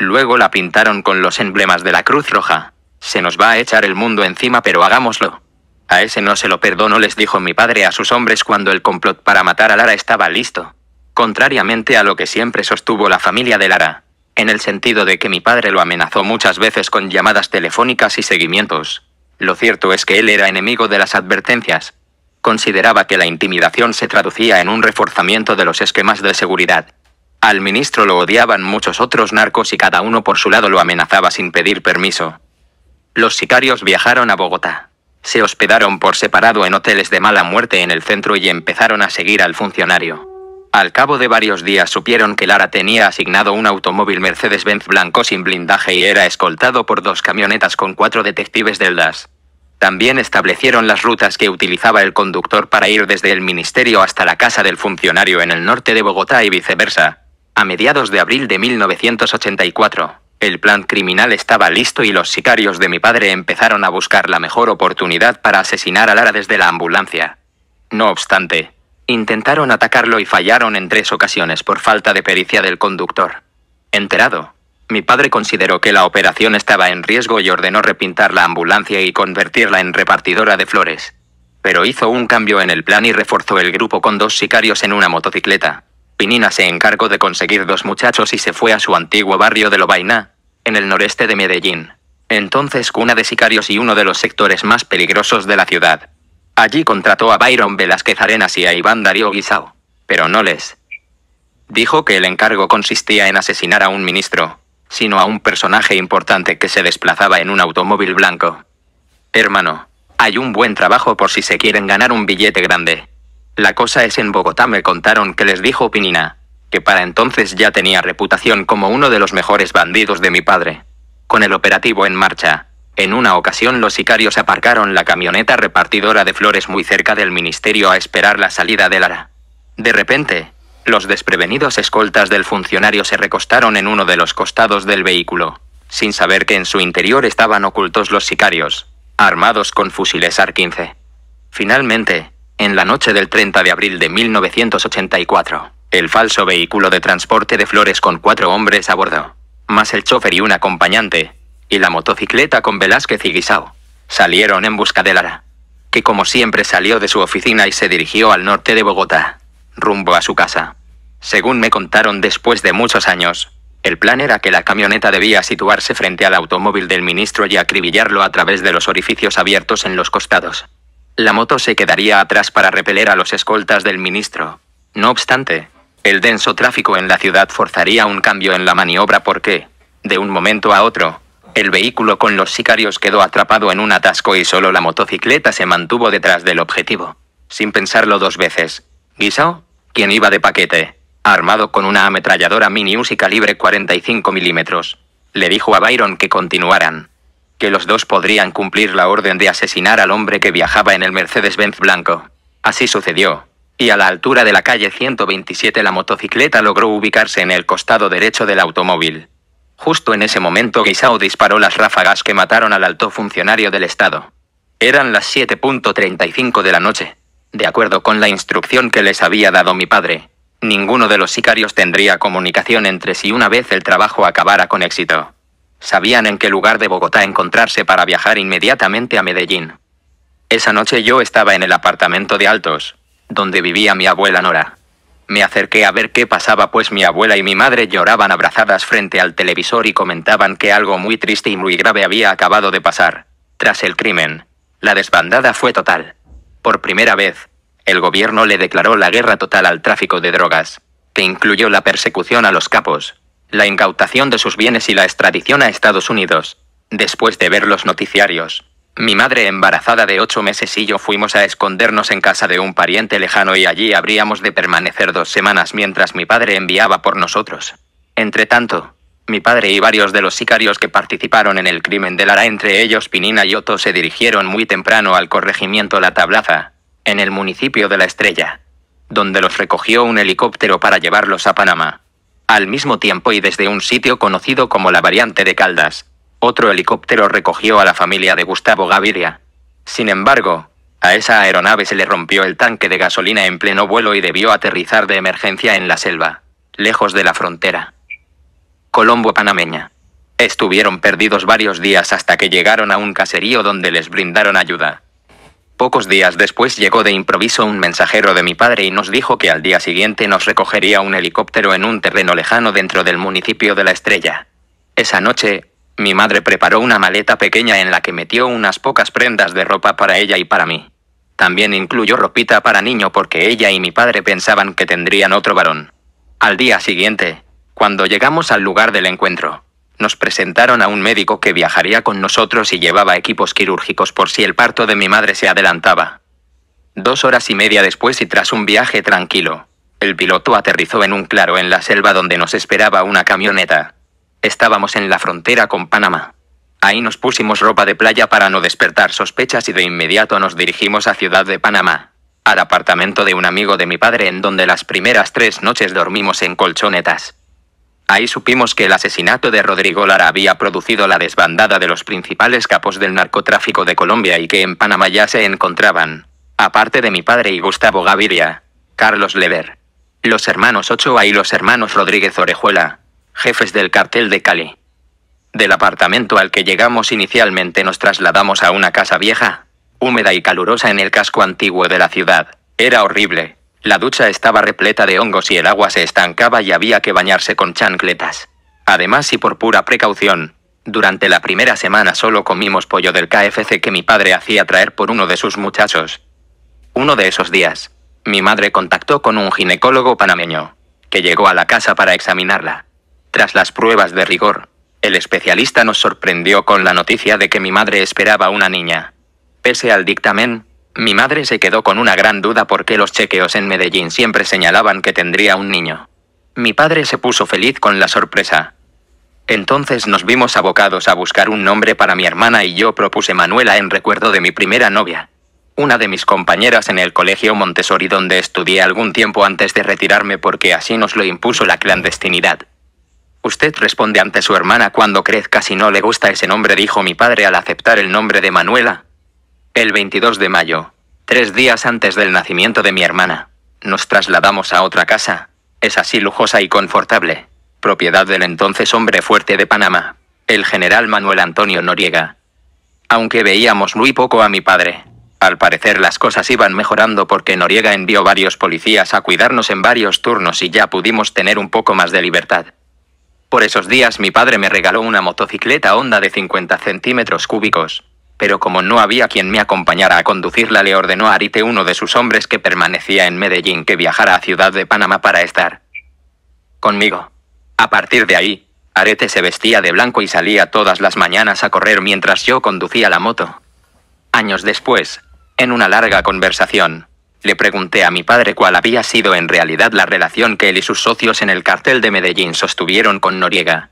Luego la pintaron con los emblemas de la Cruz Roja. Se nos va a echar el mundo encima, pero hagámoslo. A ese no se lo perdono, les dijo mi padre a sus hombres cuando el complot para matar a Lara estaba listo. Contrariamente a lo que siempre sostuvo la familia de Lara, en el sentido de que mi padre lo amenazó muchas veces con llamadas telefónicas y seguimientos. Lo cierto es que él era enemigo de las advertencias. Consideraba que la intimidación se traducía en un reforzamiento de los esquemas de seguridad, al ministro lo odiaban muchos otros narcos y cada uno por su lado lo amenazaba sin pedir permiso. Los sicarios viajaron a Bogotá. Se hospedaron por separado en hoteles de mala muerte en el centro y empezaron a seguir al funcionario. Al cabo de varios días supieron que Lara tenía asignado un automóvil Mercedes-Benz blanco sin blindaje y era escoltado por dos camionetas con cuatro detectives del DAS. También establecieron las rutas que utilizaba el conductor para ir desde el ministerio hasta la casa del funcionario en el norte de Bogotá y viceversa. A mediados de abril de 1984, el plan criminal estaba listo y los sicarios de mi padre empezaron a buscar la mejor oportunidad para asesinar a Lara desde la ambulancia. No obstante, intentaron atacarlo y fallaron en tres ocasiones por falta de pericia del conductor. Enterado, mi padre consideró que la operación estaba en riesgo y ordenó repintar la ambulancia y convertirla en repartidora de flores pero hizo un cambio en el plan y reforzó el grupo con dos sicarios en una motocicleta, Pinina se encargó de conseguir dos muchachos y se fue a su antiguo barrio de Lobaina, en el noreste de Medellín, entonces cuna de sicarios y uno de los sectores más peligrosos de la ciudad. Allí contrató a Byron Velázquez Arenas y a Iván Darío Guisao, pero no les dijo que el encargo consistía en asesinar a un ministro, sino a un personaje importante que se desplazaba en un automóvil blanco. Hermano, hay un buen trabajo por si se quieren ganar un billete grande. La cosa es en Bogotá me contaron que les dijo Pinina, que para entonces ya tenía reputación como uno de los mejores bandidos de mi padre. Con el operativo en marcha, en una ocasión los sicarios aparcaron la camioneta repartidora de flores muy cerca del ministerio a esperar la salida de Lara. De repente, los desprevenidos escoltas del funcionario se recostaron en uno de los costados del vehículo, sin saber que en su interior estaban ocultos los sicarios, armados con fusiles AR-15. Finalmente, en la noche del 30 de abril de 1984. El falso vehículo de transporte de flores con cuatro hombres a bordo, más el chofer y un acompañante, y la motocicleta con Velázquez y Guisao, salieron en busca de Lara, que como siempre salió de su oficina y se dirigió al norte de Bogotá, rumbo a su casa. Según me contaron después de muchos años, el plan era que la camioneta debía situarse frente al automóvil del ministro y acribillarlo a través de los orificios abiertos en los costados. La moto se quedaría atrás para repeler a los escoltas del ministro. No obstante, el denso tráfico en la ciudad forzaría un cambio en la maniobra porque, de un momento a otro, el vehículo con los sicarios quedó atrapado en un atasco y solo la motocicleta se mantuvo detrás del objetivo. Sin pensarlo dos veces, Guisao, quien iba de paquete, armado con una ametralladora mini libre calibre 45 milímetros, le dijo a Byron que continuaran que los dos podrían cumplir la orden de asesinar al hombre que viajaba en el Mercedes-Benz blanco. Así sucedió. Y a la altura de la calle 127 la motocicleta logró ubicarse en el costado derecho del automóvil. Justo en ese momento Guisao disparó las ráfagas que mataron al alto funcionario del Estado. Eran las 7.35 de la noche. De acuerdo con la instrucción que les había dado mi padre, ninguno de los sicarios tendría comunicación entre sí una vez el trabajo acabara con éxito. Sabían en qué lugar de Bogotá encontrarse para viajar inmediatamente a Medellín. Esa noche yo estaba en el apartamento de Altos, donde vivía mi abuela Nora. Me acerqué a ver qué pasaba pues mi abuela y mi madre lloraban abrazadas frente al televisor y comentaban que algo muy triste y muy grave había acabado de pasar. Tras el crimen, la desbandada fue total. Por primera vez, el gobierno le declaró la guerra total al tráfico de drogas, que incluyó la persecución a los capos, la incautación de sus bienes y la extradición a Estados Unidos. Después de ver los noticiarios, mi madre embarazada de ocho meses y yo fuimos a escondernos en casa de un pariente lejano y allí habríamos de permanecer dos semanas mientras mi padre enviaba por nosotros. Entre tanto, mi padre y varios de los sicarios que participaron en el crimen de Lara, entre ellos Pinina y Otto, se dirigieron muy temprano al corregimiento La Tablaza, en el municipio de La Estrella, donde los recogió un helicóptero para llevarlos a Panamá al mismo tiempo y desde un sitio conocido como la variante de Caldas. Otro helicóptero recogió a la familia de Gustavo Gaviria. Sin embargo, a esa aeronave se le rompió el tanque de gasolina en pleno vuelo y debió aterrizar de emergencia en la selva, lejos de la frontera. Colombo panameña. Estuvieron perdidos varios días hasta que llegaron a un caserío donde les brindaron ayuda. Pocos días después llegó de improviso un mensajero de mi padre y nos dijo que al día siguiente nos recogería un helicóptero en un terreno lejano dentro del municipio de La Estrella. Esa noche, mi madre preparó una maleta pequeña en la que metió unas pocas prendas de ropa para ella y para mí. También incluyó ropita para niño porque ella y mi padre pensaban que tendrían otro varón. Al día siguiente, cuando llegamos al lugar del encuentro, nos presentaron a un médico que viajaría con nosotros y llevaba equipos quirúrgicos por si el parto de mi madre se adelantaba. Dos horas y media después y tras un viaje tranquilo, el piloto aterrizó en un claro en la selva donde nos esperaba una camioneta. Estábamos en la frontera con Panamá. Ahí nos pusimos ropa de playa para no despertar sospechas y de inmediato nos dirigimos a Ciudad de Panamá, al apartamento de un amigo de mi padre en donde las primeras tres noches dormimos en colchonetas. Ahí supimos que el asesinato de Rodrigo Lara había producido la desbandada de los principales capos del narcotráfico de Colombia y que en Panamá ya se encontraban, aparte de mi padre y Gustavo Gaviria, Carlos Lever, los hermanos Ochoa y los hermanos Rodríguez Orejuela, jefes del cartel de Cali. Del apartamento al que llegamos inicialmente nos trasladamos a una casa vieja, húmeda y calurosa en el casco antiguo de la ciudad. Era horrible, la ducha estaba repleta de hongos y el agua se estancaba y había que bañarse con chancletas. Además y por pura precaución, durante la primera semana solo comimos pollo del KFC que mi padre hacía traer por uno de sus muchachos. Uno de esos días, mi madre contactó con un ginecólogo panameño, que llegó a la casa para examinarla. Tras las pruebas de rigor, el especialista nos sorprendió con la noticia de que mi madre esperaba una niña. Pese al dictamen, mi madre se quedó con una gran duda porque los chequeos en Medellín siempre señalaban que tendría un niño. Mi padre se puso feliz con la sorpresa. Entonces nos vimos abocados a buscar un nombre para mi hermana y yo propuse Manuela en recuerdo de mi primera novia, una de mis compañeras en el colegio Montessori donde estudié algún tiempo antes de retirarme porque así nos lo impuso la clandestinidad. Usted responde ante su hermana cuando crezca si no le gusta ese nombre, dijo mi padre al aceptar el nombre de Manuela, el 22 de mayo, tres días antes del nacimiento de mi hermana, nos trasladamos a otra casa. Es así lujosa y confortable. Propiedad del entonces hombre fuerte de Panamá, el general Manuel Antonio Noriega. Aunque veíamos muy poco a mi padre, al parecer las cosas iban mejorando porque Noriega envió varios policías a cuidarnos en varios turnos y ya pudimos tener un poco más de libertad. Por esos días mi padre me regaló una motocicleta honda de 50 centímetros cúbicos, pero como no había quien me acompañara a conducirla le ordenó a Arite uno de sus hombres que permanecía en Medellín que viajara a Ciudad de Panamá para estar conmigo. A partir de ahí, Arete se vestía de blanco y salía todas las mañanas a correr mientras yo conducía la moto. Años después, en una larga conversación, le pregunté a mi padre cuál había sido en realidad la relación que él y sus socios en el cartel de Medellín sostuvieron con Noriega.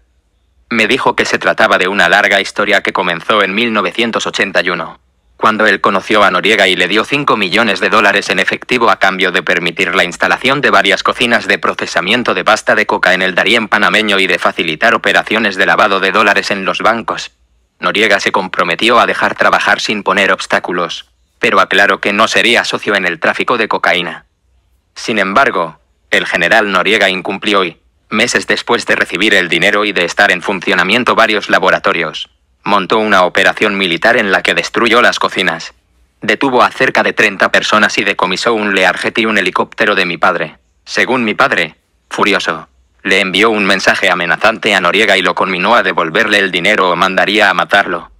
Me dijo que se trataba de una larga historia que comenzó en 1981, cuando él conoció a Noriega y le dio 5 millones de dólares en efectivo a cambio de permitir la instalación de varias cocinas de procesamiento de pasta de coca en el Darién panameño y de facilitar operaciones de lavado de dólares en los bancos. Noriega se comprometió a dejar trabajar sin poner obstáculos, pero aclaró que no sería socio en el tráfico de cocaína. Sin embargo, el general Noriega incumplió y, Meses después de recibir el dinero y de estar en funcionamiento varios laboratorios, montó una operación militar en la que destruyó las cocinas. Detuvo a cerca de 30 personas y decomisó un Learjet y un helicóptero de mi padre. Según mi padre, furioso, le envió un mensaje amenazante a Noriega y lo conminó a devolverle el dinero o mandaría a matarlo.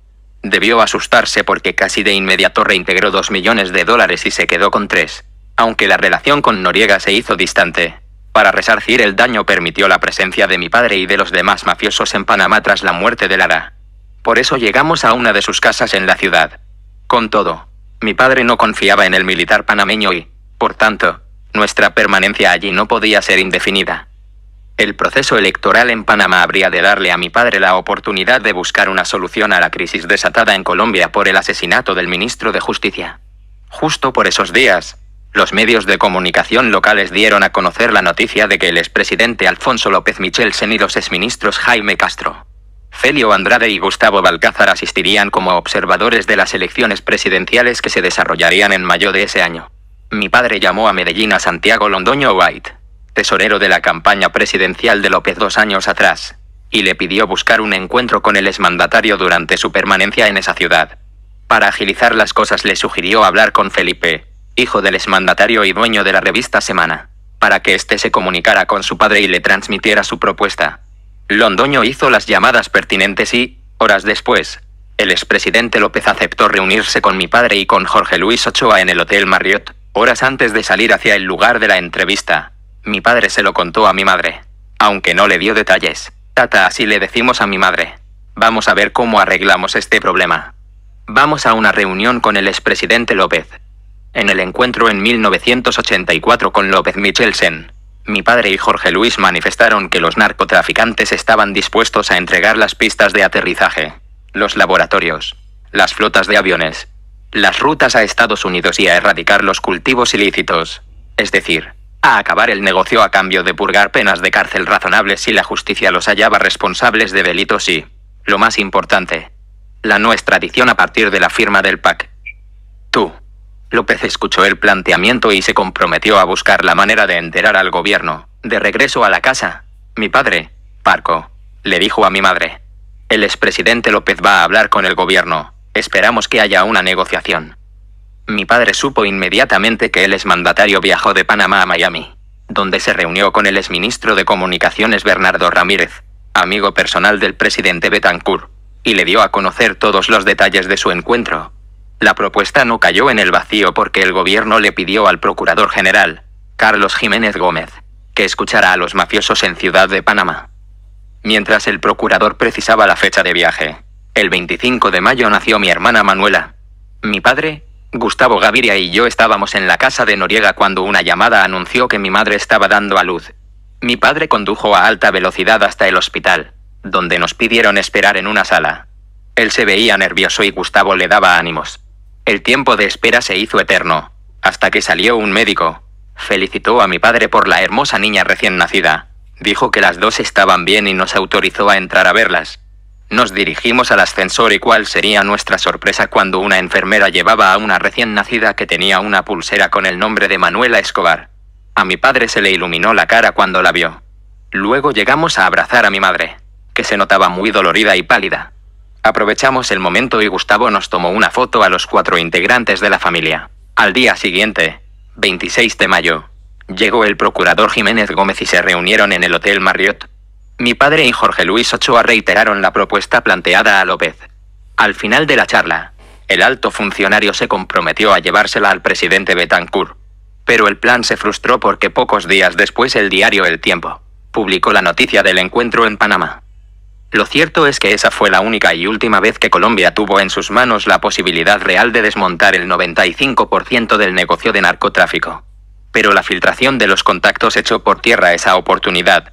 Debió asustarse porque casi de inmediato reintegró dos millones de dólares y se quedó con tres, aunque la relación con Noriega se hizo distante. Para resarcir el daño permitió la presencia de mi padre y de los demás mafiosos en Panamá tras la muerte de Lara. Por eso llegamos a una de sus casas en la ciudad. Con todo, mi padre no confiaba en el militar panameño y, por tanto, nuestra permanencia allí no podía ser indefinida. El proceso electoral en Panamá habría de darle a mi padre la oportunidad de buscar una solución a la crisis desatada en Colombia por el asesinato del ministro de Justicia. Justo por esos días, los medios de comunicación locales dieron a conocer la noticia de que el expresidente Alfonso López Michelsen y los exministros Jaime Castro, Celio Andrade y Gustavo Balcázar asistirían como observadores de las elecciones presidenciales que se desarrollarían en mayo de ese año. Mi padre llamó a Medellín a Santiago Londoño White, tesorero de la campaña presidencial de López dos años atrás, y le pidió buscar un encuentro con el exmandatario durante su permanencia en esa ciudad. Para agilizar las cosas le sugirió hablar con Felipe, hijo del exmandatario y dueño de la revista Semana, para que éste se comunicara con su padre y le transmitiera su propuesta. Londoño hizo las llamadas pertinentes y, horas después, el expresidente López aceptó reunirse con mi padre y con Jorge Luis Ochoa en el Hotel Marriott, horas antes de salir hacia el lugar de la entrevista. Mi padre se lo contó a mi madre, aunque no le dio detalles. Tata, así le decimos a mi madre. Vamos a ver cómo arreglamos este problema. Vamos a una reunión con el expresidente López en el encuentro en 1984 con López Michelsen. Mi padre y Jorge Luis manifestaron que los narcotraficantes estaban dispuestos a entregar las pistas de aterrizaje, los laboratorios, las flotas de aviones, las rutas a Estados Unidos y a erradicar los cultivos ilícitos, es decir, a acabar el negocio a cambio de purgar penas de cárcel razonables si la justicia los hallaba responsables de delitos y, lo más importante, la no extradición a partir de la firma del PAC. Tú. López escuchó el planteamiento y se comprometió a buscar la manera de enterar al gobierno. De regreso a la casa, mi padre, Parco, le dijo a mi madre. El expresidente López va a hablar con el gobierno. Esperamos que haya una negociación. Mi padre supo inmediatamente que el exmandatario viajó de Panamá a Miami, donde se reunió con el exministro de Comunicaciones Bernardo Ramírez, amigo personal del presidente Betancourt, y le dio a conocer todos los detalles de su encuentro. La propuesta no cayó en el vacío porque el gobierno le pidió al procurador general, Carlos Jiménez Gómez, que escuchara a los mafiosos en Ciudad de Panamá. Mientras el procurador precisaba la fecha de viaje, el 25 de mayo nació mi hermana Manuela. Mi padre, Gustavo Gaviria y yo estábamos en la casa de Noriega cuando una llamada anunció que mi madre estaba dando a luz. Mi padre condujo a alta velocidad hasta el hospital, donde nos pidieron esperar en una sala. Él se veía nervioso y Gustavo le daba ánimos. El tiempo de espera se hizo eterno, hasta que salió un médico. Felicitó a mi padre por la hermosa niña recién nacida. Dijo que las dos estaban bien y nos autorizó a entrar a verlas. Nos dirigimos al ascensor y cuál sería nuestra sorpresa cuando una enfermera llevaba a una recién nacida que tenía una pulsera con el nombre de Manuela Escobar. A mi padre se le iluminó la cara cuando la vio. Luego llegamos a abrazar a mi madre, que se notaba muy dolorida y pálida. Aprovechamos el momento y Gustavo nos tomó una foto a los cuatro integrantes de la familia. Al día siguiente, 26 de mayo, llegó el procurador Jiménez Gómez y se reunieron en el Hotel Marriott. Mi padre y Jorge Luis Ochoa reiteraron la propuesta planteada a López. Al final de la charla, el alto funcionario se comprometió a llevársela al presidente Betancourt. Pero el plan se frustró porque pocos días después el diario El Tiempo publicó la noticia del encuentro en Panamá. Lo cierto es que esa fue la única y última vez que Colombia tuvo en sus manos la posibilidad real de desmontar el 95% del negocio de narcotráfico. Pero la filtración de los contactos echó por tierra esa oportunidad.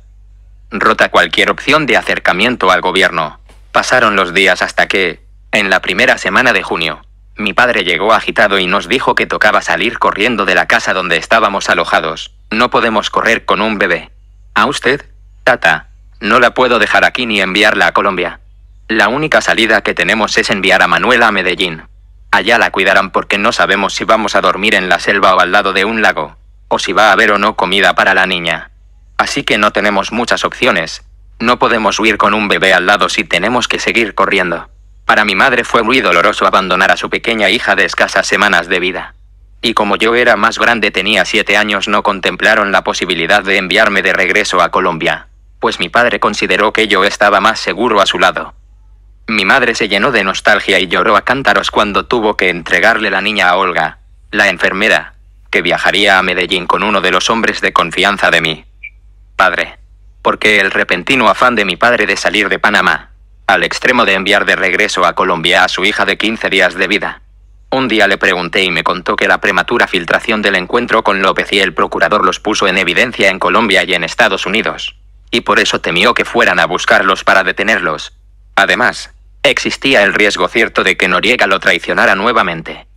Rota cualquier opción de acercamiento al gobierno. Pasaron los días hasta que, en la primera semana de junio, mi padre llegó agitado y nos dijo que tocaba salir corriendo de la casa donde estábamos alojados. No podemos correr con un bebé. ¿A usted? Tata, no la puedo dejar aquí ni enviarla a Colombia. La única salida que tenemos es enviar a Manuela a Medellín. Allá la cuidarán porque no sabemos si vamos a dormir en la selva o al lado de un lago, o si va a haber o no comida para la niña. Así que no tenemos muchas opciones. No podemos huir con un bebé al lado si tenemos que seguir corriendo. Para mi madre fue muy doloroso abandonar a su pequeña hija de escasas semanas de vida. Y como yo era más grande tenía siete años no contemplaron la posibilidad de enviarme de regreso a Colombia pues mi padre consideró que yo estaba más seguro a su lado. Mi madre se llenó de nostalgia y lloró a cántaros cuando tuvo que entregarle la niña a Olga, la enfermera, que viajaría a Medellín con uno de los hombres de confianza de mí. padre. Porque el repentino afán de mi padre de salir de Panamá, al extremo de enviar de regreso a Colombia a su hija de 15 días de vida. Un día le pregunté y me contó que la prematura filtración del encuentro con López y el procurador los puso en evidencia en Colombia y en Estados Unidos y por eso temió que fueran a buscarlos para detenerlos. Además, existía el riesgo cierto de que Noriega lo traicionara nuevamente.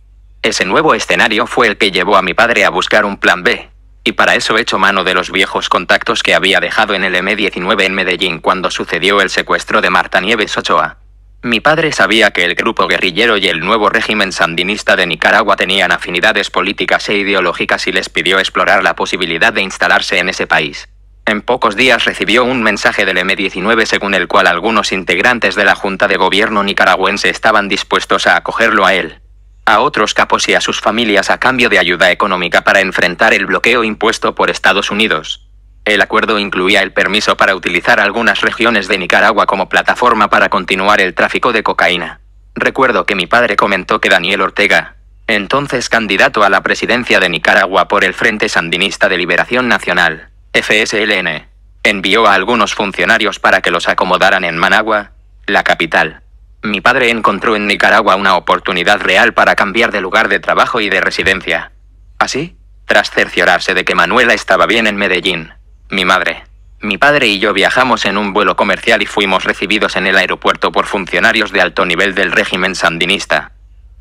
Ese nuevo escenario fue el que llevó a mi padre a buscar un plan B, y para eso hecho mano de los viejos contactos que había dejado en el M19 en Medellín cuando sucedió el secuestro de Marta Nieves Ochoa. Mi padre sabía que el grupo guerrillero y el nuevo régimen sandinista de Nicaragua tenían afinidades políticas e ideológicas y les pidió explorar la posibilidad de instalarse en ese país. En pocos días recibió un mensaje del M19 según el cual algunos integrantes de la Junta de Gobierno nicaragüense estaban dispuestos a acogerlo a él, a otros capos y a sus familias a cambio de ayuda económica para enfrentar el bloqueo impuesto por Estados Unidos. El acuerdo incluía el permiso para utilizar algunas regiones de Nicaragua como plataforma para continuar el tráfico de cocaína. Recuerdo que mi padre comentó que Daniel Ortega, entonces candidato a la presidencia de Nicaragua por el Frente Sandinista de Liberación Nacional, FSLN, envió a algunos funcionarios para que los acomodaran en Managua, la capital. Mi padre encontró en Nicaragua una oportunidad real para cambiar de lugar de trabajo y de residencia. Así, tras cerciorarse de que Manuela estaba bien en Medellín, mi madre, mi padre y yo viajamos en un vuelo comercial y fuimos recibidos en el aeropuerto por funcionarios de alto nivel del régimen sandinista,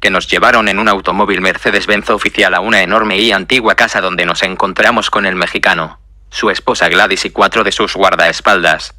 que nos llevaron en un automóvil Mercedes-Benz oficial a una enorme y antigua casa donde nos encontramos con el mexicano su esposa Gladys y cuatro de sus guardaespaldas.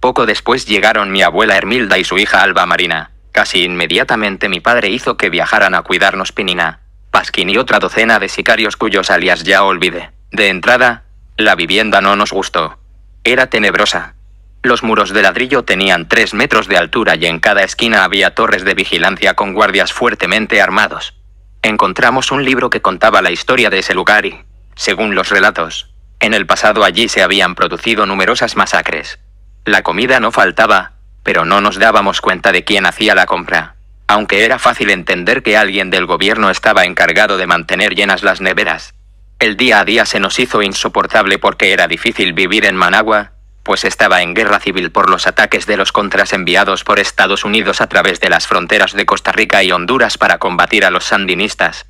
Poco después llegaron mi abuela Hermilda y su hija Alba Marina. Casi inmediatamente mi padre hizo que viajaran a cuidarnos Pinina, Pasquín y otra docena de sicarios cuyos alias ya olvidé. De entrada, la vivienda no nos gustó. Era tenebrosa. Los muros de ladrillo tenían tres metros de altura y en cada esquina había torres de vigilancia con guardias fuertemente armados. Encontramos un libro que contaba la historia de ese lugar y, según los relatos, en el pasado allí se habían producido numerosas masacres. La comida no faltaba, pero no nos dábamos cuenta de quién hacía la compra. Aunque era fácil entender que alguien del gobierno estaba encargado de mantener llenas las neveras. El día a día se nos hizo insoportable porque era difícil vivir en Managua, pues estaba en guerra civil por los ataques de los contras enviados por Estados Unidos a través de las fronteras de Costa Rica y Honduras para combatir a los sandinistas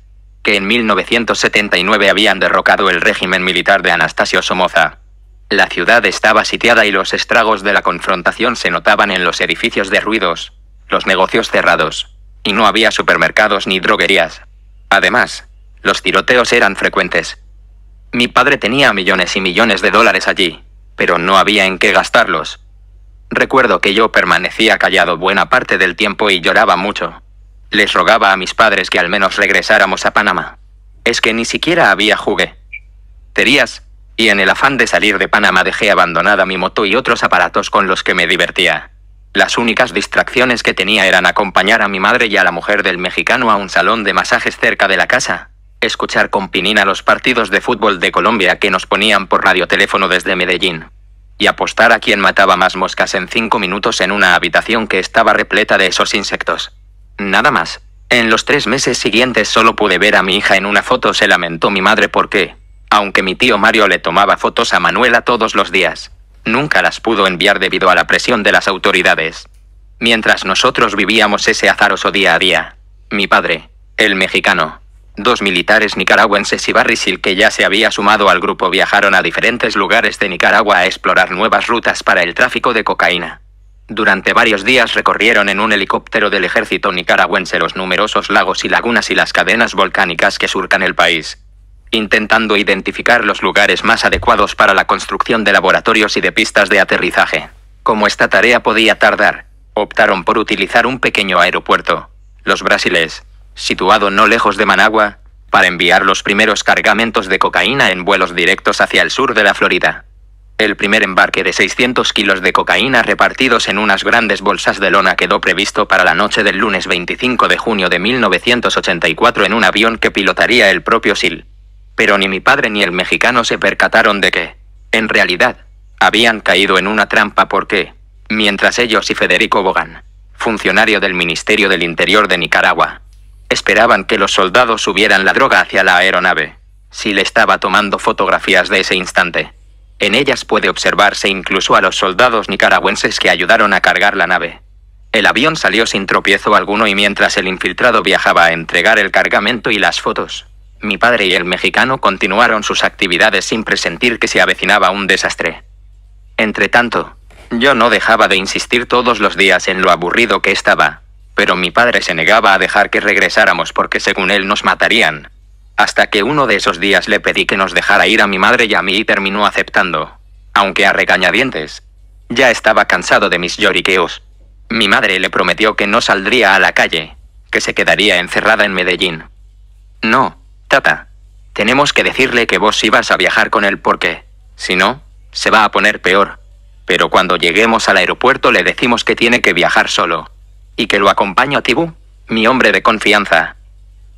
que en 1979 habían derrocado el régimen militar de Anastasio Somoza. La ciudad estaba sitiada y los estragos de la confrontación se notaban en los edificios derruidos, los negocios cerrados, y no había supermercados ni droguerías. Además, los tiroteos eran frecuentes. Mi padre tenía millones y millones de dólares allí, pero no había en qué gastarlos. Recuerdo que yo permanecía callado buena parte del tiempo y lloraba mucho. Les rogaba a mis padres que al menos regresáramos a Panamá. Es que ni siquiera había jugué. Terías, y en el afán de salir de Panamá dejé abandonada mi moto y otros aparatos con los que me divertía. Las únicas distracciones que tenía eran acompañar a mi madre y a la mujer del mexicano a un salón de masajes cerca de la casa, escuchar con Pinina los partidos de fútbol de Colombia que nos ponían por radioteléfono desde Medellín, y apostar a quien mataba más moscas en cinco minutos en una habitación que estaba repleta de esos insectos. Nada más. En los tres meses siguientes solo pude ver a mi hija en una foto, se lamentó mi madre porque, aunque mi tío Mario le tomaba fotos a Manuela todos los días, nunca las pudo enviar debido a la presión de las autoridades. Mientras nosotros vivíamos ese azaroso día a día, mi padre, el mexicano, dos militares nicaragüenses y Barrisil que ya se había sumado al grupo viajaron a diferentes lugares de Nicaragua a explorar nuevas rutas para el tráfico de cocaína. Durante varios días recorrieron en un helicóptero del ejército nicaragüense los numerosos lagos y lagunas y las cadenas volcánicas que surcan el país, intentando identificar los lugares más adecuados para la construcción de laboratorios y de pistas de aterrizaje. Como esta tarea podía tardar, optaron por utilizar un pequeño aeropuerto, los Brasiles, situado no lejos de Managua, para enviar los primeros cargamentos de cocaína en vuelos directos hacia el sur de la Florida. El primer embarque de 600 kilos de cocaína repartidos en unas grandes bolsas de lona quedó previsto para la noche del lunes 25 de junio de 1984 en un avión que pilotaría el propio SIL. Pero ni mi padre ni el mexicano se percataron de que, en realidad, habían caído en una trampa porque, mientras ellos y Federico Bogan, funcionario del Ministerio del Interior de Nicaragua, esperaban que los soldados subieran la droga hacia la aeronave, SIL estaba tomando fotografías de ese instante. En ellas puede observarse incluso a los soldados nicaragüenses que ayudaron a cargar la nave. El avión salió sin tropiezo alguno y mientras el infiltrado viajaba a entregar el cargamento y las fotos, mi padre y el mexicano continuaron sus actividades sin presentir que se avecinaba un desastre. Entretanto, yo no dejaba de insistir todos los días en lo aburrido que estaba, pero mi padre se negaba a dejar que regresáramos porque según él nos matarían, hasta que uno de esos días le pedí que nos dejara ir a mi madre y a mí y terminó aceptando. Aunque a regañadientes. Ya estaba cansado de mis lloriqueos. Mi madre le prometió que no saldría a la calle, que se quedaría encerrada en Medellín. No, tata. Tenemos que decirle que vos ibas a viajar con él porque, si no, se va a poner peor. Pero cuando lleguemos al aeropuerto le decimos que tiene que viajar solo. Y que lo acompaño a Tibú, mi hombre de confianza.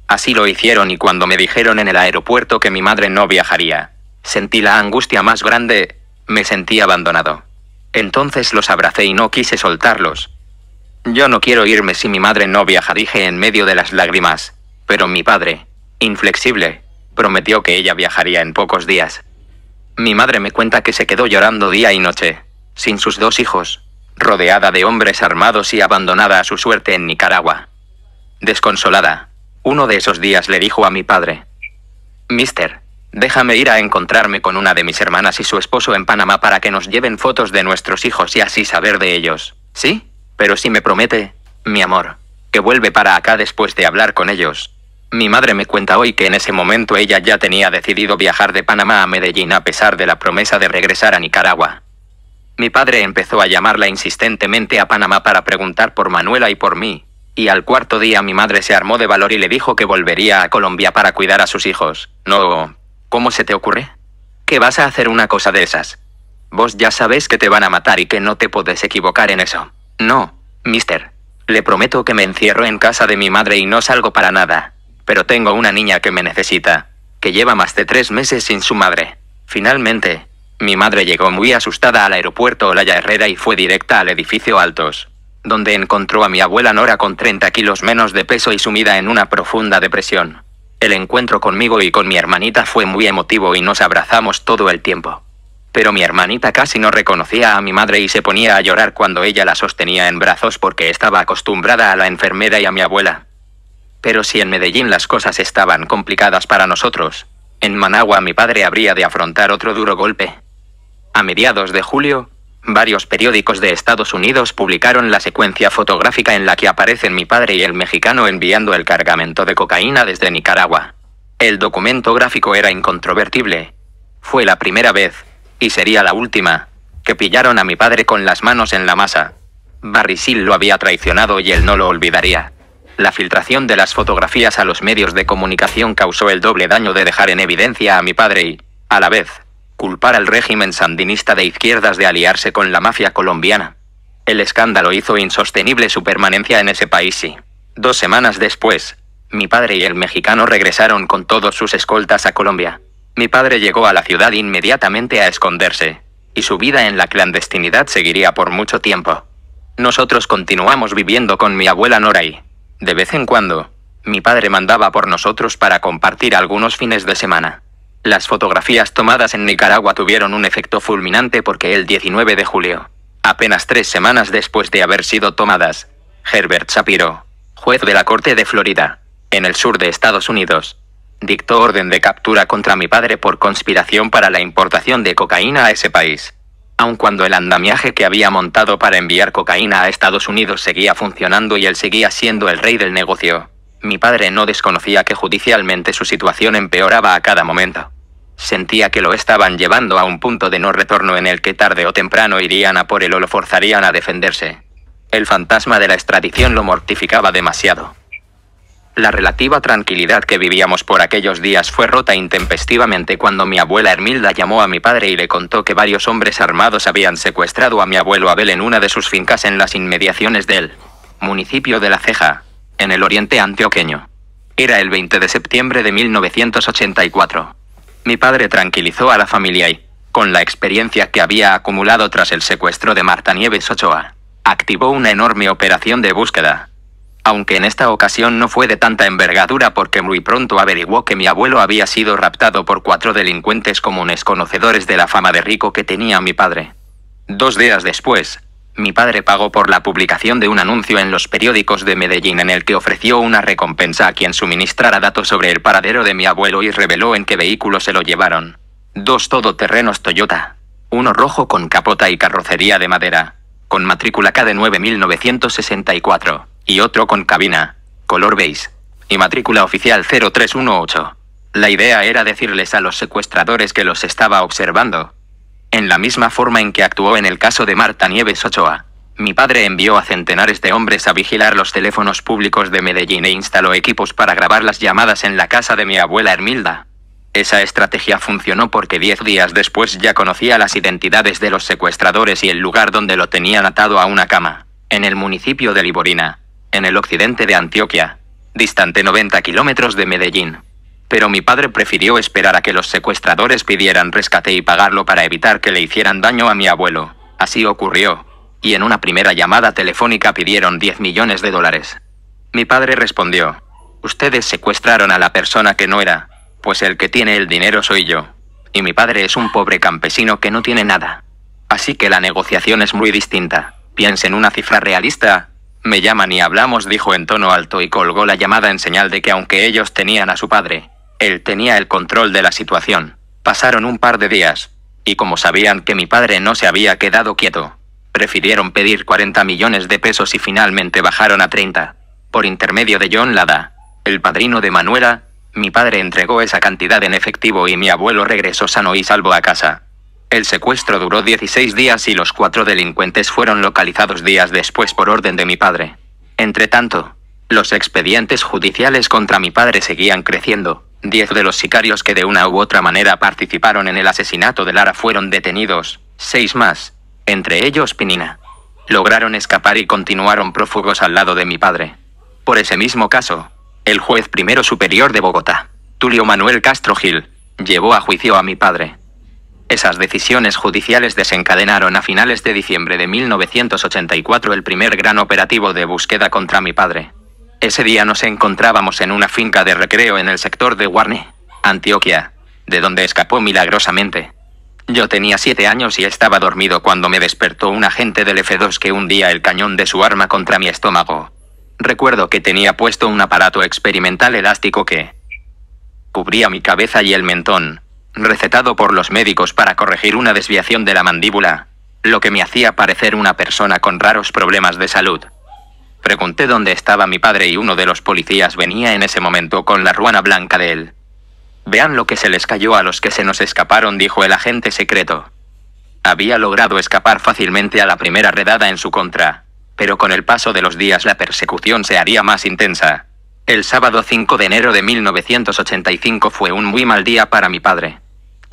Así lo hicieron y cuando me dijeron en el aeropuerto que mi madre no viajaría, sentí la angustia más grande, me sentí abandonado. Entonces los abracé y no quise soltarlos. Yo no quiero irme si mi madre no viaja, dije en medio de las lágrimas, pero mi padre, inflexible, prometió que ella viajaría en pocos días. Mi madre me cuenta que se quedó llorando día y noche, sin sus dos hijos, rodeada de hombres armados y abandonada a su suerte en Nicaragua. Desconsolada, uno de esos días le dijo a mi padre, Mister, déjame ir a encontrarme con una de mis hermanas y su esposo en Panamá para que nos lleven fotos de nuestros hijos y así saber de ellos. ¿Sí? Pero si me promete, mi amor, que vuelve para acá después de hablar con ellos. Mi madre me cuenta hoy que en ese momento ella ya tenía decidido viajar de Panamá a Medellín a pesar de la promesa de regresar a Nicaragua. Mi padre empezó a llamarla insistentemente a Panamá para preguntar por Manuela y por mí, y al cuarto día mi madre se armó de valor y le dijo que volvería a Colombia para cuidar a sus hijos. No. ¿Cómo se te ocurre? ¿Qué vas a hacer una cosa de esas? Vos ya sabes que te van a matar y que no te podés equivocar en eso. No, mister. Le prometo que me encierro en casa de mi madre y no salgo para nada. Pero tengo una niña que me necesita, que lleva más de tres meses sin su madre. Finalmente, mi madre llegó muy asustada al aeropuerto Olaya Herrera y fue directa al edificio Altos donde encontró a mi abuela Nora con 30 kilos menos de peso y sumida en una profunda depresión. El encuentro conmigo y con mi hermanita fue muy emotivo y nos abrazamos todo el tiempo. Pero mi hermanita casi no reconocía a mi madre y se ponía a llorar cuando ella la sostenía en brazos porque estaba acostumbrada a la enfermera y a mi abuela. Pero si en Medellín las cosas estaban complicadas para nosotros, en Managua mi padre habría de afrontar otro duro golpe. A mediados de julio, Varios periódicos de Estados Unidos publicaron la secuencia fotográfica en la que aparecen mi padre y el mexicano enviando el cargamento de cocaína desde Nicaragua. El documento gráfico era incontrovertible. Fue la primera vez, y sería la última, que pillaron a mi padre con las manos en la masa. Barrisil lo había traicionado y él no lo olvidaría. La filtración de las fotografías a los medios de comunicación causó el doble daño de dejar en evidencia a mi padre y, a la vez, culpar al régimen sandinista de izquierdas de aliarse con la mafia colombiana. El escándalo hizo insostenible su permanencia en ese país y, dos semanas después, mi padre y el mexicano regresaron con todos sus escoltas a Colombia. Mi padre llegó a la ciudad inmediatamente a esconderse, y su vida en la clandestinidad seguiría por mucho tiempo. Nosotros continuamos viviendo con mi abuela Nora de vez en cuando, mi padre mandaba por nosotros para compartir algunos fines de semana. Las fotografías tomadas en Nicaragua tuvieron un efecto fulminante porque el 19 de julio, apenas tres semanas después de haber sido tomadas, Herbert Shapiro, juez de la Corte de Florida, en el sur de Estados Unidos, dictó orden de captura contra mi padre por conspiración para la importación de cocaína a ese país. Aun cuando el andamiaje que había montado para enviar cocaína a Estados Unidos seguía funcionando y él seguía siendo el rey del negocio, mi padre no desconocía que judicialmente su situación empeoraba a cada momento. Sentía que lo estaban llevando a un punto de no retorno en el que tarde o temprano irían a por él o lo forzarían a defenderse. El fantasma de la extradición lo mortificaba demasiado. La relativa tranquilidad que vivíamos por aquellos días fue rota intempestivamente cuando mi abuela Hermilda llamó a mi padre y le contó que varios hombres armados habían secuestrado a mi abuelo Abel en una de sus fincas en las inmediaciones del municipio de La Ceja, en el oriente antioqueño. Era el 20 de septiembre de 1984 mi padre tranquilizó a la familia y, con la experiencia que había acumulado tras el secuestro de Marta Nieves Ochoa, activó una enorme operación de búsqueda. Aunque en esta ocasión no fue de tanta envergadura porque muy pronto averiguó que mi abuelo había sido raptado por cuatro delincuentes comunes conocedores de la fama de rico que tenía mi padre. Dos días después, mi padre pagó por la publicación de un anuncio en los periódicos de Medellín en el que ofreció una recompensa a quien suministrara datos sobre el paradero de mi abuelo y reveló en qué vehículo se lo llevaron. Dos todoterrenos Toyota. Uno rojo con capota y carrocería de madera, con matrícula K de 9964, y otro con cabina, color beige, y matrícula oficial 0318. La idea era decirles a los secuestradores que los estaba observando, en la misma forma en que actuó en el caso de Marta Nieves Ochoa. Mi padre envió a centenares de hombres a vigilar los teléfonos públicos de Medellín e instaló equipos para grabar las llamadas en la casa de mi abuela Hermilda. Esa estrategia funcionó porque diez días después ya conocía las identidades de los secuestradores y el lugar donde lo tenían atado a una cama, en el municipio de Liborina, en el occidente de Antioquia, distante 90 kilómetros de Medellín pero mi padre prefirió esperar a que los secuestradores pidieran rescate y pagarlo para evitar que le hicieran daño a mi abuelo. Así ocurrió, y en una primera llamada telefónica pidieron 10 millones de dólares. Mi padre respondió, ustedes secuestraron a la persona que no era, pues el que tiene el dinero soy yo, y mi padre es un pobre campesino que no tiene nada. Así que la negociación es muy distinta. Piensen una cifra realista, me llaman y hablamos, dijo en tono alto y colgó la llamada en señal de que aunque ellos tenían a su padre, él tenía el control de la situación. Pasaron un par de días. Y como sabían que mi padre no se había quedado quieto, prefirieron pedir 40 millones de pesos y finalmente bajaron a 30. Por intermedio de John Lada, el padrino de Manuela, mi padre entregó esa cantidad en efectivo y mi abuelo regresó sano y salvo a casa. El secuestro duró 16 días y los cuatro delincuentes fueron localizados días después por orden de mi padre. Entre tanto, los expedientes judiciales contra mi padre seguían creciendo. Diez de los sicarios que de una u otra manera participaron en el asesinato de Lara fueron detenidos, seis más, entre ellos Pinina. Lograron escapar y continuaron prófugos al lado de mi padre. Por ese mismo caso, el juez primero superior de Bogotá, Tulio Manuel Castro Gil, llevó a juicio a mi padre. Esas decisiones judiciales desencadenaron a finales de diciembre de 1984 el primer gran operativo de búsqueda contra mi padre. Ese día nos encontrábamos en una finca de recreo en el sector de Warne, Antioquia, de donde escapó milagrosamente. Yo tenía siete años y estaba dormido cuando me despertó un agente del F2 que hundía el cañón de su arma contra mi estómago. Recuerdo que tenía puesto un aparato experimental elástico que cubría mi cabeza y el mentón, recetado por los médicos para corregir una desviación de la mandíbula, lo que me hacía parecer una persona con raros problemas de salud. Pregunté dónde estaba mi padre y uno de los policías venía en ese momento con la ruana blanca de él. Vean lo que se les cayó a los que se nos escaparon, dijo el agente secreto. Había logrado escapar fácilmente a la primera redada en su contra, pero con el paso de los días la persecución se haría más intensa. El sábado 5 de enero de 1985 fue un muy mal día para mi padre.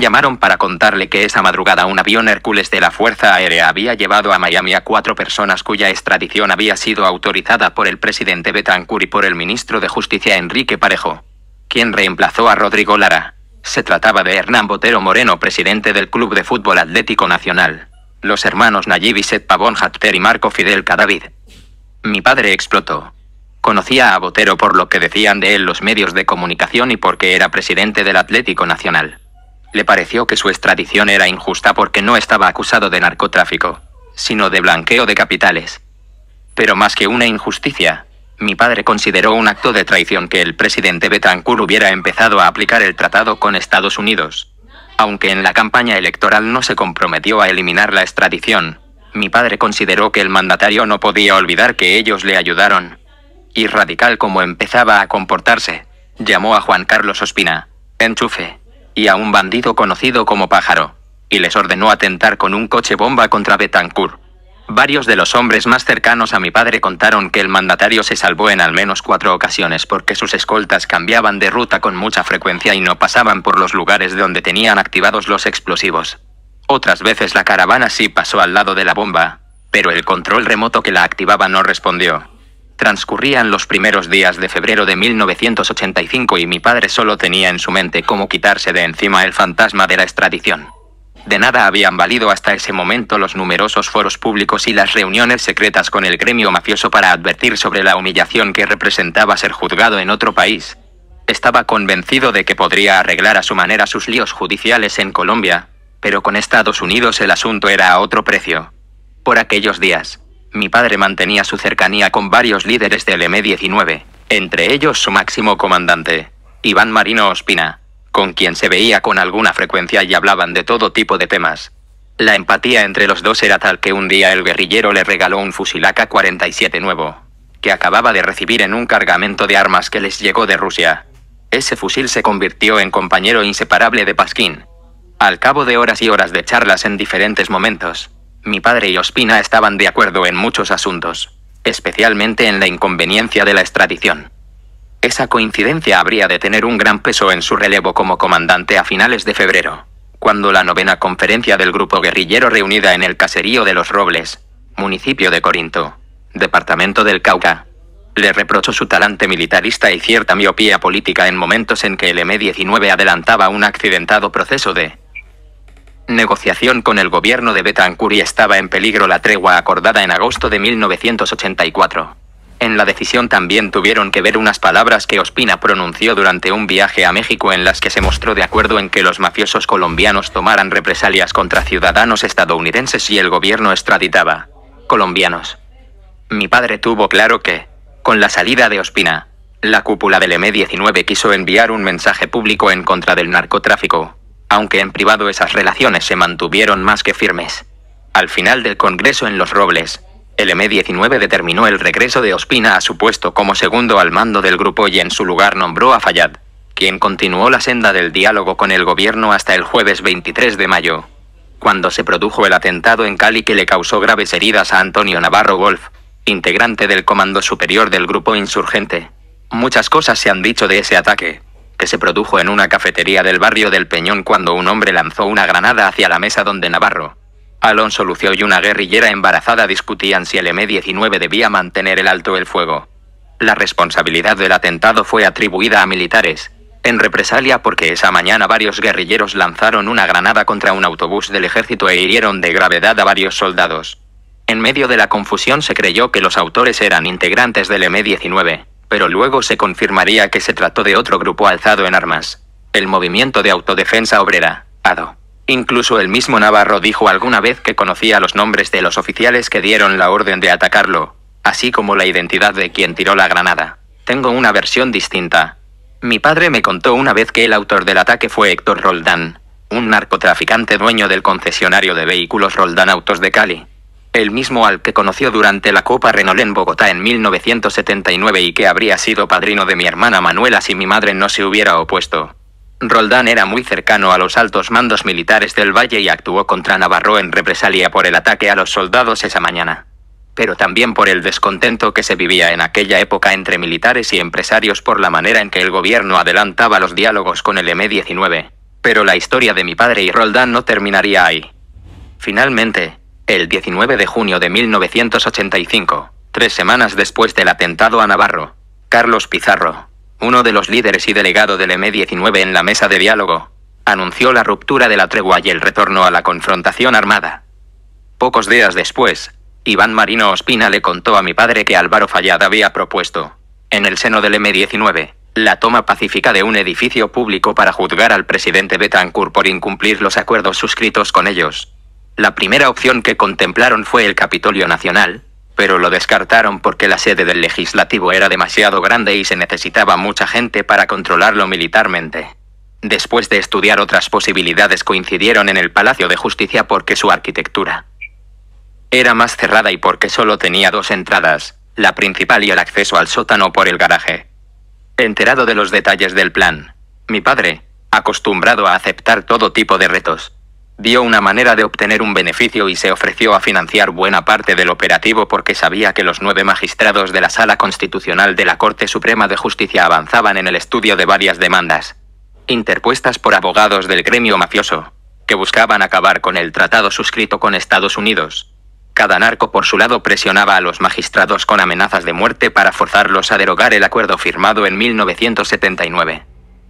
Llamaron para contarle que esa madrugada un avión Hércules de la Fuerza Aérea había llevado a Miami a cuatro personas cuya extradición había sido autorizada por el presidente Betancourt y por el ministro de Justicia Enrique Parejo, quien reemplazó a Rodrigo Lara. Se trataba de Hernán Botero Moreno, presidente del Club de Fútbol Atlético Nacional, los hermanos Nayib Iset Pavón Hatter y Marco Fidel Cadavid. Mi padre explotó. Conocía a Botero por lo que decían de él los medios de comunicación y porque era presidente del Atlético Nacional le pareció que su extradición era injusta porque no estaba acusado de narcotráfico, sino de blanqueo de capitales. Pero más que una injusticia, mi padre consideró un acto de traición que el presidente Betancourt hubiera empezado a aplicar el tratado con Estados Unidos. Aunque en la campaña electoral no se comprometió a eliminar la extradición, mi padre consideró que el mandatario no podía olvidar que ellos le ayudaron. Y radical como empezaba a comportarse, llamó a Juan Carlos Ospina, enchufe, y a un bandido conocido como Pájaro, y les ordenó atentar con un coche bomba contra Betancourt. Varios de los hombres más cercanos a mi padre contaron que el mandatario se salvó en al menos cuatro ocasiones porque sus escoltas cambiaban de ruta con mucha frecuencia y no pasaban por los lugares donde tenían activados los explosivos. Otras veces la caravana sí pasó al lado de la bomba, pero el control remoto que la activaba no respondió. Transcurrían los primeros días de febrero de 1985 y mi padre solo tenía en su mente cómo quitarse de encima el fantasma de la extradición. De nada habían valido hasta ese momento los numerosos foros públicos y las reuniones secretas con el gremio mafioso para advertir sobre la humillación que representaba ser juzgado en otro país. Estaba convencido de que podría arreglar a su manera sus líos judiciales en Colombia, pero con Estados Unidos el asunto era a otro precio. Por aquellos días, mi padre mantenía su cercanía con varios líderes del M-19, entre ellos su máximo comandante, Iván Marino Ospina, con quien se veía con alguna frecuencia y hablaban de todo tipo de temas. La empatía entre los dos era tal que un día el guerrillero le regaló un fusil AK-47 nuevo, que acababa de recibir en un cargamento de armas que les llegó de Rusia. Ese fusil se convirtió en compañero inseparable de Pasquín. Al cabo de horas y horas de charlas en diferentes momentos, mi padre y Ospina estaban de acuerdo en muchos asuntos, especialmente en la inconveniencia de la extradición. Esa coincidencia habría de tener un gran peso en su relevo como comandante a finales de febrero, cuando la novena conferencia del grupo guerrillero reunida en el caserío de Los Robles, municipio de Corinto, departamento del Cauca, le reprochó su talante militarista y cierta miopía política en momentos en que el M-19 adelantaba un accidentado proceso de negociación con el gobierno de Betancur y estaba en peligro la tregua acordada en agosto de 1984. En la decisión también tuvieron que ver unas palabras que Ospina pronunció durante un viaje a México en las que se mostró de acuerdo en que los mafiosos colombianos tomaran represalias contra ciudadanos estadounidenses y el gobierno extraditaba colombianos. Mi padre tuvo claro que, con la salida de Ospina, la cúpula del M19 quiso enviar un mensaje público en contra del narcotráfico aunque en privado esas relaciones se mantuvieron más que firmes. Al final del Congreso en Los Robles, el M-19 determinó el regreso de Ospina a su puesto como segundo al mando del grupo y en su lugar nombró a Fayad, quien continuó la senda del diálogo con el gobierno hasta el jueves 23 de mayo, cuando se produjo el atentado en Cali que le causó graves heridas a Antonio Navarro Golf, integrante del Comando Superior del Grupo Insurgente. Muchas cosas se han dicho de ese ataque, que se produjo en una cafetería del barrio del Peñón cuando un hombre lanzó una granada hacia la mesa donde Navarro, Alonso Lucio y una guerrillera embarazada discutían si el M-19 debía mantener el alto el fuego. La responsabilidad del atentado fue atribuida a militares, en represalia porque esa mañana varios guerrilleros lanzaron una granada contra un autobús del ejército e hirieron de gravedad a varios soldados. En medio de la confusión se creyó que los autores eran integrantes del M-19 pero luego se confirmaría que se trató de otro grupo alzado en armas, el movimiento de autodefensa obrera, ADO. Incluso el mismo Navarro dijo alguna vez que conocía los nombres de los oficiales que dieron la orden de atacarlo, así como la identidad de quien tiró la granada. Tengo una versión distinta. Mi padre me contó una vez que el autor del ataque fue Héctor Roldán, un narcotraficante dueño del concesionario de vehículos Roldán Autos de Cali el mismo al que conoció durante la Copa Renault en Bogotá en 1979 y que habría sido padrino de mi hermana Manuela si mi madre no se hubiera opuesto. Roldán era muy cercano a los altos mandos militares del valle y actuó contra Navarro en represalia por el ataque a los soldados esa mañana. Pero también por el descontento que se vivía en aquella época entre militares y empresarios por la manera en que el gobierno adelantaba los diálogos con el M-19. Pero la historia de mi padre y Roldán no terminaría ahí. Finalmente, el 19 de junio de 1985, tres semanas después del atentado a Navarro. Carlos Pizarro, uno de los líderes y delegado del M-19 en la mesa de diálogo, anunció la ruptura de la tregua y el retorno a la confrontación armada. Pocos días después, Iván Marino Ospina le contó a mi padre que Álvaro Fallad había propuesto, en el seno del M-19, la toma pacífica de un edificio público para juzgar al presidente Betancourt por incumplir los acuerdos suscritos con ellos. La primera opción que contemplaron fue el Capitolio Nacional, pero lo descartaron porque la sede del legislativo era demasiado grande y se necesitaba mucha gente para controlarlo militarmente. Después de estudiar otras posibilidades coincidieron en el Palacio de Justicia porque su arquitectura era más cerrada y porque solo tenía dos entradas, la principal y el acceso al sótano por el garaje. Enterado de los detalles del plan, mi padre, acostumbrado a aceptar todo tipo de retos, Dio una manera de obtener un beneficio y se ofreció a financiar buena parte del operativo porque sabía que los nueve magistrados de la Sala Constitucional de la Corte Suprema de Justicia avanzaban en el estudio de varias demandas, interpuestas por abogados del gremio mafioso, que buscaban acabar con el tratado suscrito con Estados Unidos. Cada narco por su lado presionaba a los magistrados con amenazas de muerte para forzarlos a derogar el acuerdo firmado en 1979.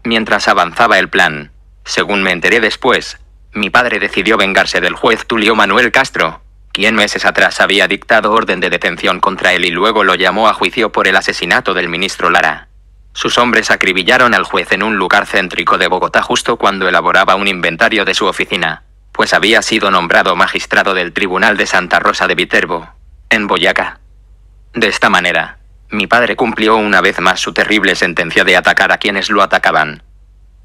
Mientras avanzaba el plan, según me enteré después, mi padre decidió vengarse del juez Tulio Manuel Castro, quien meses atrás había dictado orden de detención contra él y luego lo llamó a juicio por el asesinato del ministro Lara. Sus hombres acribillaron al juez en un lugar céntrico de Bogotá justo cuando elaboraba un inventario de su oficina, pues había sido nombrado magistrado del Tribunal de Santa Rosa de Viterbo, en Boyacá. De esta manera, mi padre cumplió una vez más su terrible sentencia de atacar a quienes lo atacaban.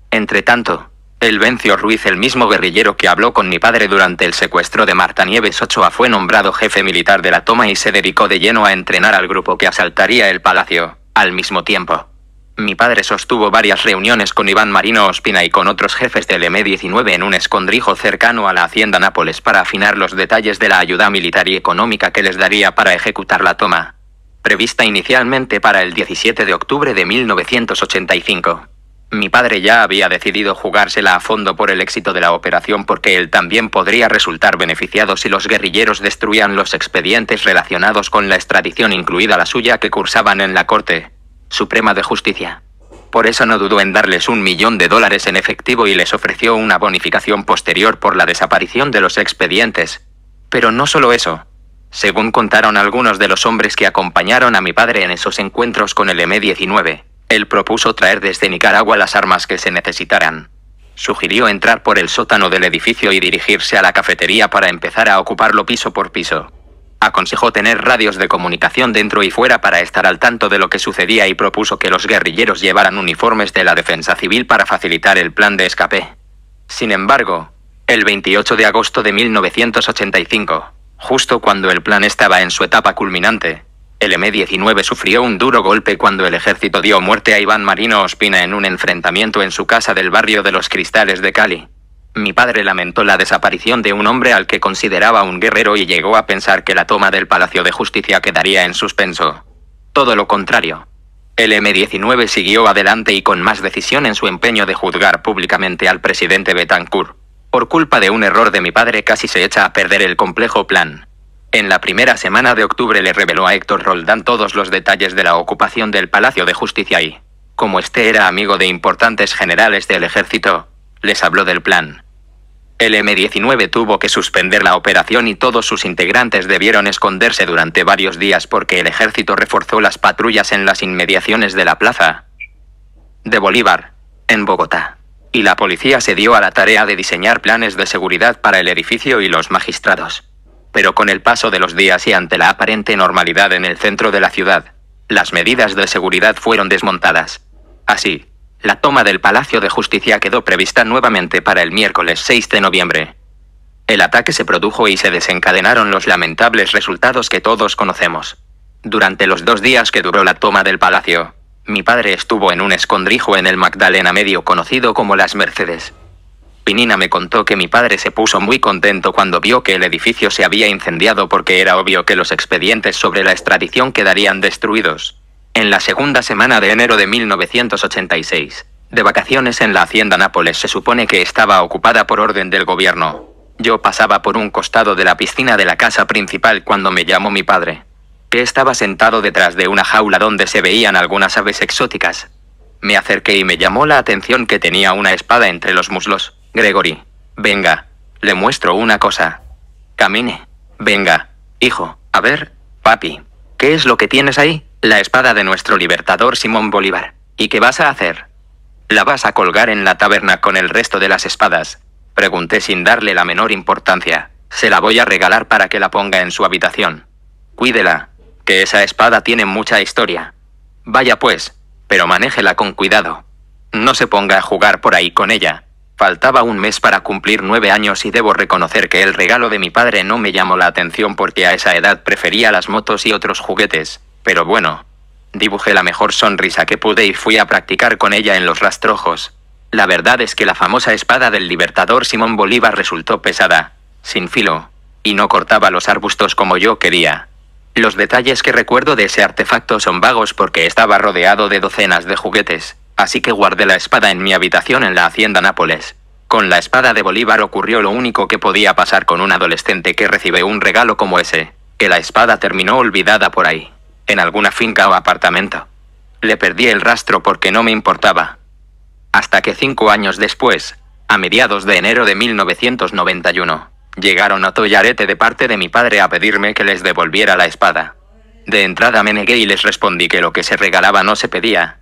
Entre tanto, el Bencio Ruiz, el mismo guerrillero que habló con mi padre durante el secuestro de Marta Nieves Ochoa, fue nombrado jefe militar de la toma y se dedicó de lleno a entrenar al grupo que asaltaría el palacio, al mismo tiempo. Mi padre sostuvo varias reuniones con Iván Marino Ospina y con otros jefes del M-19 en un escondrijo cercano a la hacienda Nápoles para afinar los detalles de la ayuda militar y económica que les daría para ejecutar la toma, prevista inicialmente para el 17 de octubre de 1985. Mi padre ya había decidido jugársela a fondo por el éxito de la operación porque él también podría resultar beneficiado si los guerrilleros destruían los expedientes relacionados con la extradición incluida la suya que cursaban en la Corte Suprema de Justicia. Por eso no dudó en darles un millón de dólares en efectivo y les ofreció una bonificación posterior por la desaparición de los expedientes. Pero no solo eso. Según contaron algunos de los hombres que acompañaron a mi padre en esos encuentros con el M-19, él propuso traer desde Nicaragua las armas que se necesitaran. Sugirió entrar por el sótano del edificio y dirigirse a la cafetería para empezar a ocuparlo piso por piso. Aconsejó tener radios de comunicación dentro y fuera para estar al tanto de lo que sucedía y propuso que los guerrilleros llevaran uniformes de la defensa civil para facilitar el plan de escape. Sin embargo, el 28 de agosto de 1985, justo cuando el plan estaba en su etapa culminante, el M-19 sufrió un duro golpe cuando el ejército dio muerte a Iván Marino Ospina en un enfrentamiento en su casa del barrio de los Cristales de Cali. Mi padre lamentó la desaparición de un hombre al que consideraba un guerrero y llegó a pensar que la toma del Palacio de Justicia quedaría en suspenso. Todo lo contrario. El M-19 siguió adelante y con más decisión en su empeño de juzgar públicamente al presidente Betancourt. Por culpa de un error de mi padre casi se echa a perder el complejo plan. En la primera semana de octubre le reveló a Héctor Roldán todos los detalles de la ocupación del Palacio de Justicia y, como este era amigo de importantes generales del ejército, les habló del plan. El M-19 tuvo que suspender la operación y todos sus integrantes debieron esconderse durante varios días porque el ejército reforzó las patrullas en las inmediaciones de la plaza de Bolívar, en Bogotá y la policía se dio a la tarea de diseñar planes de seguridad para el edificio y los magistrados pero con el paso de los días y ante la aparente normalidad en el centro de la ciudad, las medidas de seguridad fueron desmontadas. Así, la toma del Palacio de Justicia quedó prevista nuevamente para el miércoles 6 de noviembre. El ataque se produjo y se desencadenaron los lamentables resultados que todos conocemos. Durante los dos días que duró la toma del palacio, mi padre estuvo en un escondrijo en el Magdalena medio conocido como Las Mercedes. Nina me contó que mi padre se puso muy contento cuando vio que el edificio se había incendiado porque era obvio que los expedientes sobre la extradición quedarían destruidos. En la segunda semana de enero de 1986, de vacaciones en la hacienda Nápoles se supone que estaba ocupada por orden del gobierno. Yo pasaba por un costado de la piscina de la casa principal cuando me llamó mi padre. Que estaba sentado detrás de una jaula donde se veían algunas aves exóticas. Me acerqué y me llamó la atención que tenía una espada entre los muslos. Gregory. Venga. Le muestro una cosa. Camine. Venga. Hijo. A ver, papi. ¿Qué es lo que tienes ahí? La espada de nuestro libertador Simón Bolívar. ¿Y qué vas a hacer? La vas a colgar en la taberna con el resto de las espadas. Pregunté sin darle la menor importancia. Se la voy a regalar para que la ponga en su habitación. Cuídela, que esa espada tiene mucha historia. Vaya pues, pero manéjela con cuidado. No se ponga a jugar por ahí con ella, Faltaba un mes para cumplir nueve años y debo reconocer que el regalo de mi padre no me llamó la atención porque a esa edad prefería las motos y otros juguetes, pero bueno. Dibujé la mejor sonrisa que pude y fui a practicar con ella en los rastrojos. La verdad es que la famosa espada del libertador Simón Bolívar resultó pesada, sin filo, y no cortaba los arbustos como yo quería. Los detalles que recuerdo de ese artefacto son vagos porque estaba rodeado de docenas de juguetes así que guardé la espada en mi habitación en la hacienda Nápoles. Con la espada de Bolívar ocurrió lo único que podía pasar con un adolescente que recibe un regalo como ese, que la espada terminó olvidada por ahí, en alguna finca o apartamento. Le perdí el rastro porque no me importaba. Hasta que cinco años después, a mediados de enero de 1991, llegaron a Toyarete de parte de mi padre a pedirme que les devolviera la espada. De entrada me negué y les respondí que lo que se regalaba no se pedía,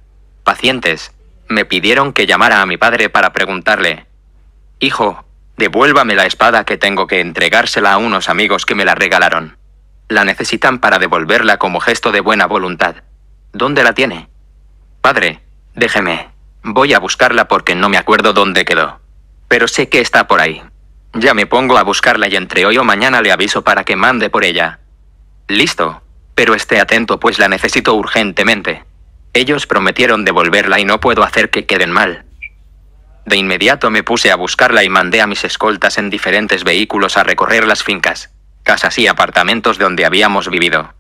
pacientes, me pidieron que llamara a mi padre para preguntarle, Hijo, devuélvame la espada que tengo que entregársela a unos amigos que me la regalaron. La necesitan para devolverla como gesto de buena voluntad. ¿Dónde la tiene? Padre, déjeme. Voy a buscarla porque no me acuerdo dónde quedó. Pero sé que está por ahí. Ya me pongo a buscarla y entre hoy o mañana le aviso para que mande por ella. Listo. Pero esté atento pues la necesito urgentemente. Ellos prometieron devolverla y no puedo hacer que queden mal. De inmediato me puse a buscarla y mandé a mis escoltas en diferentes vehículos a recorrer las fincas, casas y apartamentos donde habíamos vivido.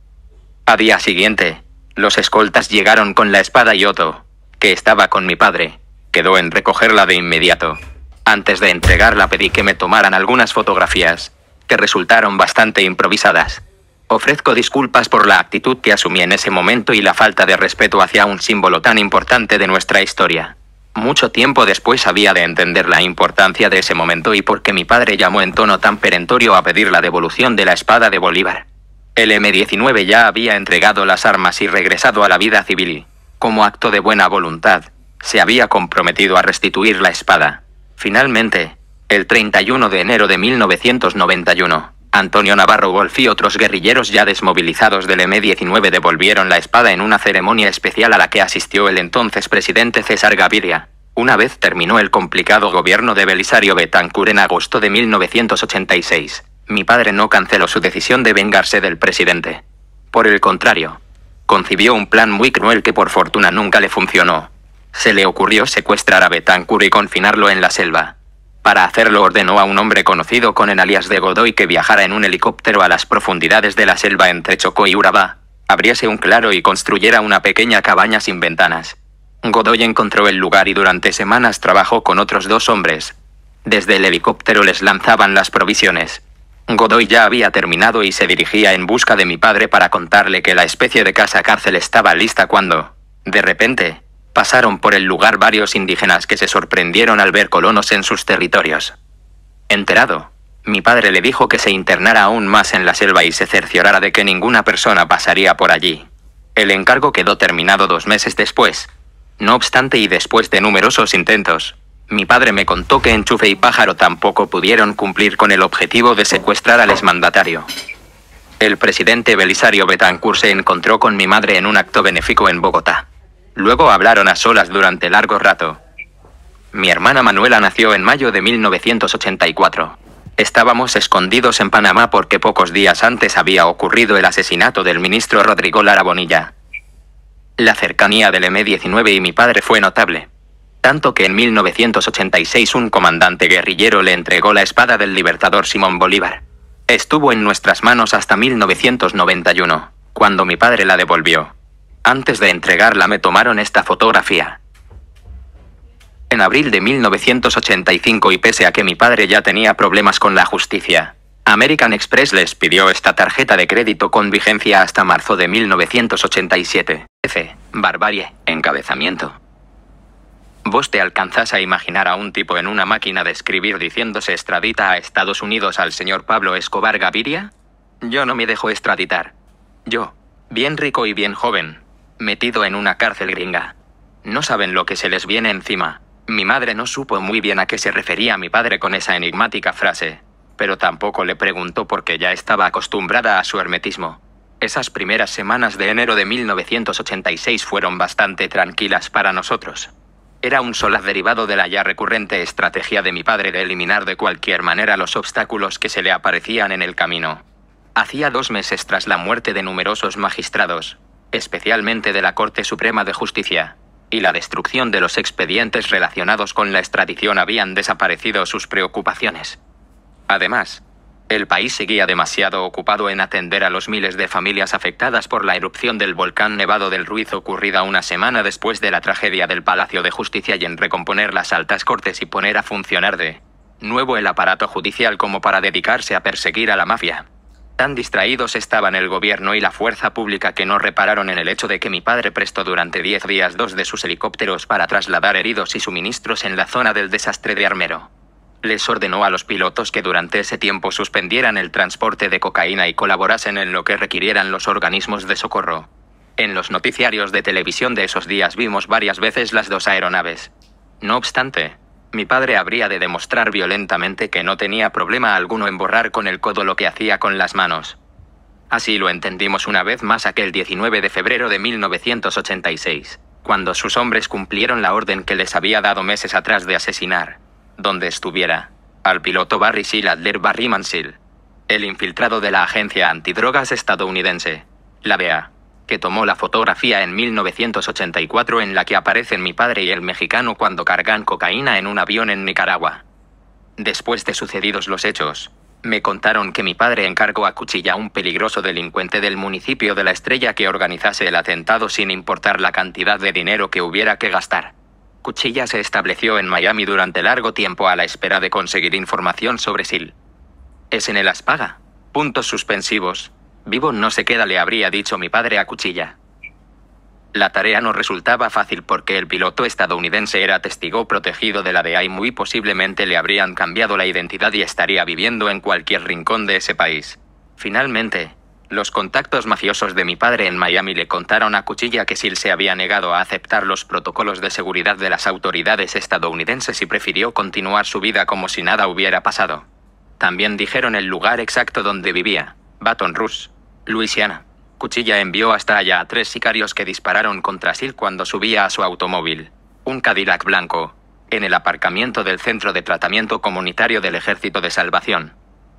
A día siguiente, los escoltas llegaron con la espada y Otto, que estaba con mi padre, quedó en recogerla de inmediato. Antes de entregarla pedí que me tomaran algunas fotografías, que resultaron bastante improvisadas. Ofrezco disculpas por la actitud que asumí en ese momento y la falta de respeto hacia un símbolo tan importante de nuestra historia. Mucho tiempo después había de entender la importancia de ese momento y por qué mi padre llamó en tono tan perentorio a pedir la devolución de la espada de Bolívar. El M-19 ya había entregado las armas y regresado a la vida civil. Como acto de buena voluntad, se había comprometido a restituir la espada. Finalmente, el 31 de enero de 1991, Antonio Navarro Golfi y otros guerrilleros ya desmovilizados del M-19 devolvieron la espada en una ceremonia especial a la que asistió el entonces presidente César Gaviria. Una vez terminó el complicado gobierno de Belisario Betancur en agosto de 1986, mi padre no canceló su decisión de vengarse del presidente. Por el contrario, concibió un plan muy cruel que por fortuna nunca le funcionó. Se le ocurrió secuestrar a Betancur y confinarlo en la selva. Para hacerlo ordenó a un hombre conocido con el alias de Godoy que viajara en un helicóptero a las profundidades de la selva entre Chocó y Urabá, abriese un claro y construyera una pequeña cabaña sin ventanas. Godoy encontró el lugar y durante semanas trabajó con otros dos hombres. Desde el helicóptero les lanzaban las provisiones. Godoy ya había terminado y se dirigía en busca de mi padre para contarle que la especie de casa cárcel estaba lista cuando, de repente, Pasaron por el lugar varios indígenas que se sorprendieron al ver colonos en sus territorios. Enterado, mi padre le dijo que se internara aún más en la selva y se cerciorara de que ninguna persona pasaría por allí. El encargo quedó terminado dos meses después. No obstante, y después de numerosos intentos, mi padre me contó que Enchufe y Pájaro tampoco pudieron cumplir con el objetivo de secuestrar al exmandatario. El presidente Belisario Betancourt se encontró con mi madre en un acto benéfico en Bogotá. Luego hablaron a solas durante largo rato. Mi hermana Manuela nació en mayo de 1984. Estábamos escondidos en Panamá porque pocos días antes había ocurrido el asesinato del ministro Rodrigo Lara La cercanía del M-19 y mi padre fue notable. Tanto que en 1986 un comandante guerrillero le entregó la espada del libertador Simón Bolívar. Estuvo en nuestras manos hasta 1991, cuando mi padre la devolvió. Antes de entregarla me tomaron esta fotografía. En abril de 1985 y pese a que mi padre ya tenía problemas con la justicia, American Express les pidió esta tarjeta de crédito con vigencia hasta marzo de 1987. F. Barbarie. Encabezamiento. Vos te alcanzás a imaginar a un tipo en una máquina de escribir diciéndose extradita a Estados Unidos al señor Pablo Escobar Gaviria? Yo no me dejo extraditar. Yo, bien rico y bien joven, metido en una cárcel gringa. No saben lo que se les viene encima. Mi madre no supo muy bien a qué se refería mi padre con esa enigmática frase, pero tampoco le preguntó porque ya estaba acostumbrada a su hermetismo. Esas primeras semanas de enero de 1986 fueron bastante tranquilas para nosotros. Era un solaz derivado de la ya recurrente estrategia de mi padre de eliminar de cualquier manera los obstáculos que se le aparecían en el camino. Hacía dos meses tras la muerte de numerosos magistrados, especialmente de la Corte Suprema de Justicia, y la destrucción de los expedientes relacionados con la extradición habían desaparecido sus preocupaciones. Además, el país seguía demasiado ocupado en atender a los miles de familias afectadas por la erupción del volcán nevado del Ruiz ocurrida una semana después de la tragedia del Palacio de Justicia y en recomponer las altas cortes y poner a funcionar de nuevo el aparato judicial como para dedicarse a perseguir a la mafia. Tan distraídos estaban el gobierno y la fuerza pública que no repararon en el hecho de que mi padre prestó durante 10 días dos de sus helicópteros para trasladar heridos y suministros en la zona del desastre de Armero. Les ordenó a los pilotos que durante ese tiempo suspendieran el transporte de cocaína y colaborasen en lo que requirieran los organismos de socorro. En los noticiarios de televisión de esos días vimos varias veces las dos aeronaves. No obstante, mi padre habría de demostrar violentamente que no tenía problema alguno en borrar con el codo lo que hacía con las manos. Así lo entendimos una vez más aquel 19 de febrero de 1986, cuando sus hombres cumplieron la orden que les había dado meses atrás de asesinar, donde estuviera, al piloto Barry Seal Adler Barry Mansil, el infiltrado de la agencia antidrogas estadounidense, la DEA que tomó la fotografía en 1984 en la que aparecen mi padre y el mexicano cuando cargan cocaína en un avión en Nicaragua. Después de sucedidos los hechos, me contaron que mi padre encargó a Cuchilla un peligroso delincuente del municipio de La Estrella que organizase el atentado sin importar la cantidad de dinero que hubiera que gastar. Cuchilla se estableció en Miami durante largo tiempo a la espera de conseguir información sobre SIL. Es en el Aspaga. Puntos suspensivos, Vivo no se queda le habría dicho mi padre a cuchilla. La tarea no resultaba fácil porque el piloto estadounidense era testigo protegido de la DEA y muy posiblemente le habrían cambiado la identidad y estaría viviendo en cualquier rincón de ese país. Finalmente, los contactos mafiosos de mi padre en Miami le contaron a Cuchilla que Sil se había negado a aceptar los protocolos de seguridad de las autoridades estadounidenses y prefirió continuar su vida como si nada hubiera pasado. También dijeron el lugar exacto donde vivía, Baton Rouge. Luisiana. Cuchilla envió hasta allá a tres sicarios que dispararon contra Sil cuando subía a su automóvil, un Cadillac blanco, en el aparcamiento del Centro de Tratamiento Comunitario del Ejército de Salvación.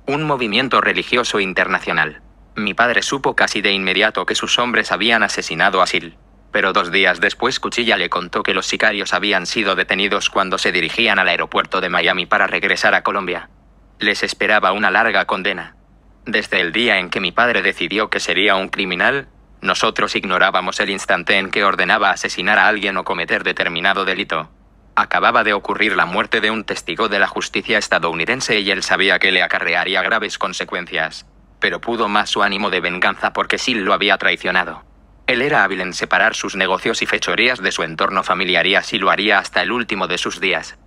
Un movimiento religioso internacional. Mi padre supo casi de inmediato que sus hombres habían asesinado a Sil. Pero dos días después Cuchilla le contó que los sicarios habían sido detenidos cuando se dirigían al aeropuerto de Miami para regresar a Colombia. Les esperaba una larga condena. Desde el día en que mi padre decidió que sería un criminal, nosotros ignorábamos el instante en que ordenaba asesinar a alguien o cometer determinado delito. Acababa de ocurrir la muerte de un testigo de la justicia estadounidense y él sabía que le acarrearía graves consecuencias. Pero pudo más su ánimo de venganza porque Sil lo había traicionado. Él era hábil en separar sus negocios y fechorías de su entorno familiar y así lo haría hasta el último de sus días.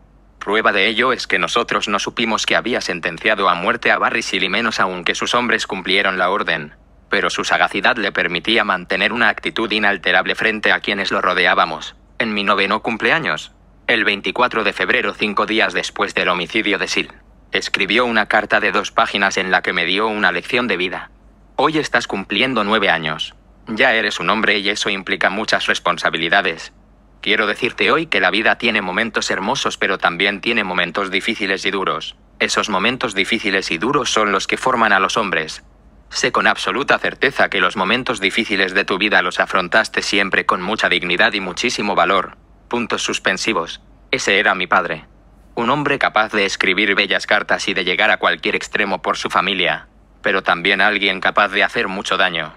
Prueba de ello es que nosotros no supimos que había sentenciado a muerte a Barry Seal y menos aunque sus hombres cumplieron la orden. Pero su sagacidad le permitía mantener una actitud inalterable frente a quienes lo rodeábamos. En mi noveno cumpleaños, el 24 de febrero, cinco días después del homicidio de Sil, escribió una carta de dos páginas en la que me dio una lección de vida. Hoy estás cumpliendo nueve años. Ya eres un hombre y eso implica muchas responsabilidades Quiero decirte hoy que la vida tiene momentos hermosos pero también tiene momentos difíciles y duros. Esos momentos difíciles y duros son los que forman a los hombres. Sé con absoluta certeza que los momentos difíciles de tu vida los afrontaste siempre con mucha dignidad y muchísimo valor. Puntos suspensivos. Ese era mi padre. Un hombre capaz de escribir bellas cartas y de llegar a cualquier extremo por su familia, pero también alguien capaz de hacer mucho daño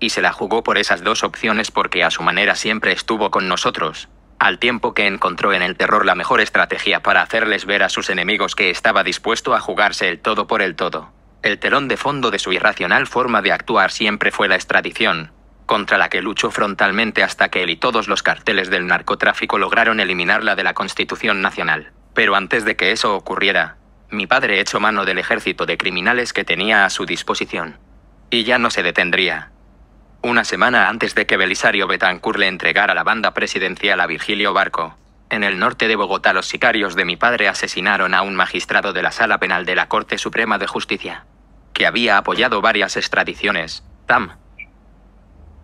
y se la jugó por esas dos opciones porque a su manera siempre estuvo con nosotros, al tiempo que encontró en el terror la mejor estrategia para hacerles ver a sus enemigos que estaba dispuesto a jugarse el todo por el todo. El telón de fondo de su irracional forma de actuar siempre fue la extradición, contra la que luchó frontalmente hasta que él y todos los carteles del narcotráfico lograron eliminarla de la Constitución Nacional. Pero antes de que eso ocurriera, mi padre echó mano del ejército de criminales que tenía a su disposición. Y ya no se detendría una semana antes de que Belisario Betancourt le entregara la banda presidencial a Virgilio Barco. En el norte de Bogotá los sicarios de mi padre asesinaron a un magistrado de la Sala Penal de la Corte Suprema de Justicia, que había apoyado varias extradiciones. Tam.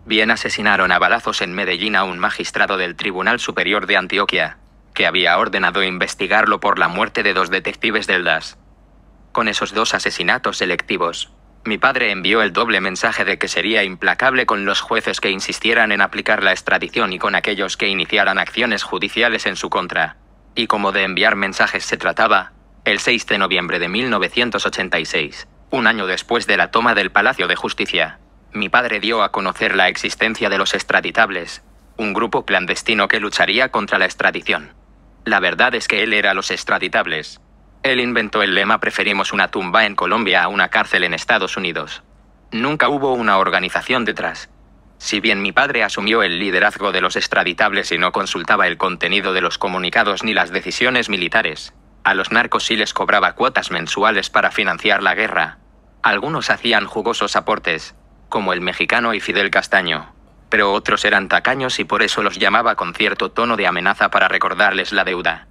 Bien asesinaron a balazos en Medellín a un magistrado del Tribunal Superior de Antioquia, que había ordenado investigarlo por la muerte de dos detectives del DAS. Con esos dos asesinatos selectivos, mi padre envió el doble mensaje de que sería implacable con los jueces que insistieran en aplicar la extradición y con aquellos que iniciaran acciones judiciales en su contra. Y como de enviar mensajes se trataba, el 6 de noviembre de 1986, un año después de la toma del Palacio de Justicia, mi padre dio a conocer la existencia de los extraditables, un grupo clandestino que lucharía contra la extradición. La verdad es que él era los extraditables, él inventó el lema Preferimos una tumba en Colombia a una cárcel en Estados Unidos. Nunca hubo una organización detrás. Si bien mi padre asumió el liderazgo de los extraditables y no consultaba el contenido de los comunicados ni las decisiones militares, a los narcos sí les cobraba cuotas mensuales para financiar la guerra. Algunos hacían jugosos aportes, como el mexicano y Fidel Castaño, pero otros eran tacaños y por eso los llamaba con cierto tono de amenaza para recordarles la deuda.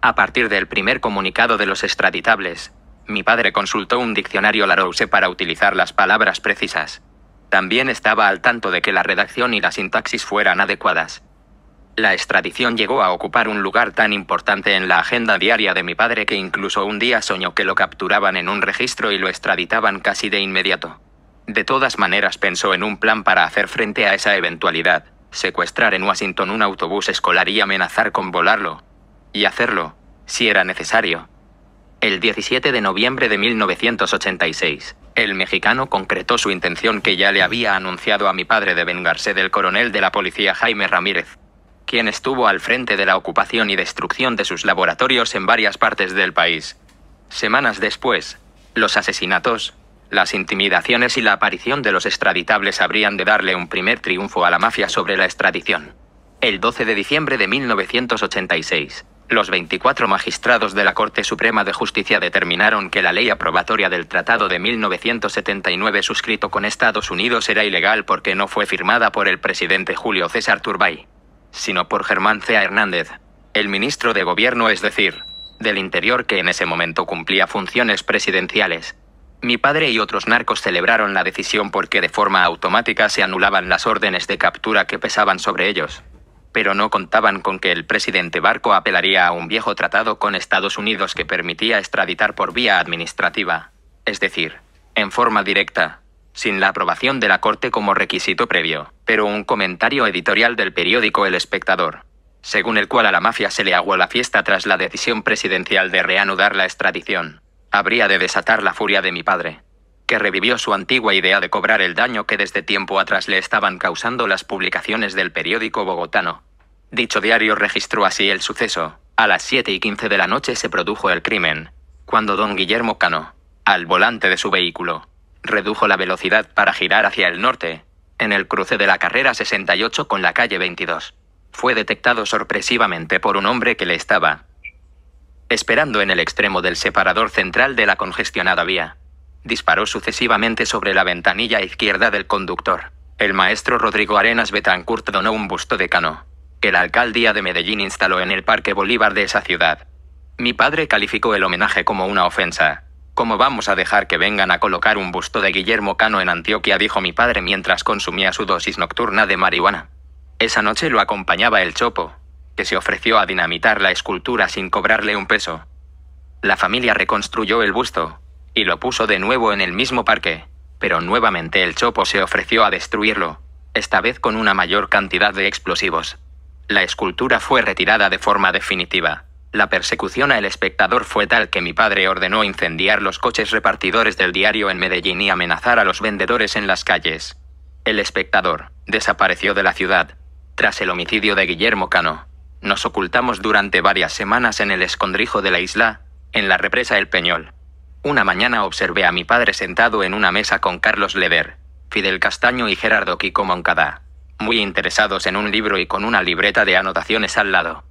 A partir del primer comunicado de los extraditables, mi padre consultó un diccionario Larousse para utilizar las palabras precisas. También estaba al tanto de que la redacción y la sintaxis fueran adecuadas. La extradición llegó a ocupar un lugar tan importante en la agenda diaria de mi padre que incluso un día soñó que lo capturaban en un registro y lo extraditaban casi de inmediato. De todas maneras pensó en un plan para hacer frente a esa eventualidad, secuestrar en Washington un autobús escolar y amenazar con volarlo, y hacerlo, si era necesario. El 17 de noviembre de 1986, el mexicano concretó su intención que ya le había anunciado a mi padre de vengarse del coronel de la policía Jaime Ramírez, quien estuvo al frente de la ocupación y destrucción de sus laboratorios en varias partes del país. Semanas después, los asesinatos, las intimidaciones y la aparición de los extraditables habrían de darle un primer triunfo a la mafia sobre la extradición. El 12 de diciembre de 1986, los 24 magistrados de la Corte Suprema de Justicia determinaron que la ley aprobatoria del Tratado de 1979 suscrito con Estados Unidos era ilegal porque no fue firmada por el presidente Julio César Turbay, sino por Germán C. Hernández, el ministro de Gobierno, es decir, del Interior que en ese momento cumplía funciones presidenciales. Mi padre y otros narcos celebraron la decisión porque de forma automática se anulaban las órdenes de captura que pesaban sobre ellos pero no contaban con que el presidente Barco apelaría a un viejo tratado con Estados Unidos que permitía extraditar por vía administrativa, es decir, en forma directa, sin la aprobación de la Corte como requisito previo, pero un comentario editorial del periódico El Espectador, según el cual a la mafia se le aguó la fiesta tras la decisión presidencial de reanudar la extradición. Habría de desatar la furia de mi padre, que revivió su antigua idea de cobrar el daño que desde tiempo atrás le estaban causando las publicaciones del periódico bogotano. Dicho diario registró así el suceso. A las 7 y 15 de la noche se produjo el crimen, cuando don Guillermo Cano, al volante de su vehículo, redujo la velocidad para girar hacia el norte, en el cruce de la carrera 68 con la calle 22. Fue detectado sorpresivamente por un hombre que le estaba esperando en el extremo del separador central de la congestionada vía. Disparó sucesivamente sobre la ventanilla izquierda del conductor. El maestro Rodrigo Arenas Betancourt donó un busto de Cano. El la alcaldía de Medellín instaló en el Parque Bolívar de esa ciudad. Mi padre calificó el homenaje como una ofensa. ¿Cómo vamos a dejar que vengan a colocar un busto de Guillermo Cano en Antioquia? dijo mi padre mientras consumía su dosis nocturna de marihuana. Esa noche lo acompañaba el Chopo, que se ofreció a dinamitar la escultura sin cobrarle un peso. La familia reconstruyó el busto, y lo puso de nuevo en el mismo parque, pero nuevamente el Chopo se ofreció a destruirlo, esta vez con una mayor cantidad de explosivos. La escultura fue retirada de forma definitiva. La persecución al espectador fue tal que mi padre ordenó incendiar los coches repartidores del diario en Medellín y amenazar a los vendedores en las calles. El espectador desapareció de la ciudad. Tras el homicidio de Guillermo Cano, nos ocultamos durante varias semanas en el escondrijo de la isla, en la represa El Peñol. Una mañana observé a mi padre sentado en una mesa con Carlos Leder, Fidel Castaño y Gerardo Kiko Moncada muy interesados en un libro y con una libreta de anotaciones al lado.